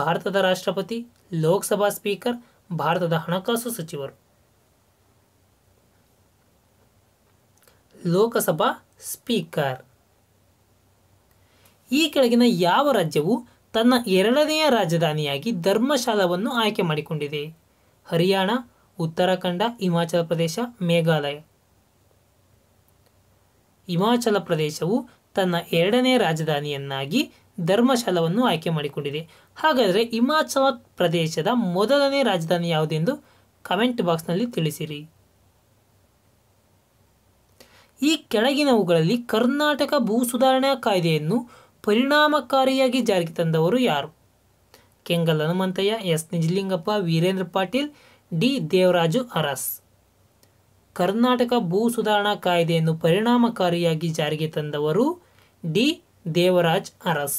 ಭಾರತದ ರಾಷ್ಟ್ರಪತಿ ಲೋಕಸಭಾ ಸ್ಪೀಕರ್ ಭಾರತದ ಹಣಕಾಸು ಸಚಿವರು ಲೋಕಸಭಾ ಸ್ಪೀಕರ್ ಈ ಕೆಳಗಿನ ಯಾವ ರಾಜ್ಯವು ತನ್ನ ಎರಡನೆಯ ರಾಜಧಾನಿಯಾಗಿ ಧರ್ಮಶಾಲಾವನ್ನು ಆಯ್ಕೆ ಮಾಡಿಕೊಂಡಿದೆ ಹರಿಯಾಣ ಉತ್ತರಾಖಂಡ ಹಿಮಾಚಲ ಪ್ರದೇಶ ಮೇಘಾಲಯ ಹಿಮಾಚಲ ಪ್ರದೇಶವು ತನ್ನ ಎರಡನೇ ರಾಜಧಾನಿಯನ್ನಾಗಿ ಧರ್ಮಶಾಲಾವನ್ನು ಆಯ್ಕೆ ಮಾಡಿಕೊಂಡಿದೆ ಹಾಗಾದರೆ ಹಿಮಾಚಲ ಪ್ರದೇಶದ ಮೊದಲನೇ ರಾಜಧಾನಿ ಯಾವುದೆಂದು ಕಮೆಂಟ್ ಬಾಕ್ಸ್ನಲ್ಲಿ ತಿಳಿಸಿರಿ ಈ ಕೆಳಗಿನವುಗಳಲ್ಲಿ ಕರ್ನಾಟಕ ಭೂ ಸುಧಾರಣಾ ಕಾಯ್ದೆಯನ್ನು ಪರಿಣಾಮಕಾರಿಯಾಗಿ ಜಾರಿಗೆ ತಂದವರು ಯಾರು ಕೆಂಗಲ್ ಹನುಮಂತಯ್ಯ ಎಸ್ ನಿಜಲಿಂಗಪ್ಪ ವೀರೇಂದ್ರ ಪಾಟೀಲ್ ಡಿ ದೇವರಾಜು ಅರಸ್ ಕರ್ನಾಟಕ ಭೂ ಸುಧಾರಣಾ ಕಾಯ್ದೆಯನ್ನು ಪರಿಣಾಮಕಾರಿಯಾಗಿ ಜಾರಿಗೆ ತಂದವರು ಡಿ ದೇವರಾಜ್ ಅರಸ್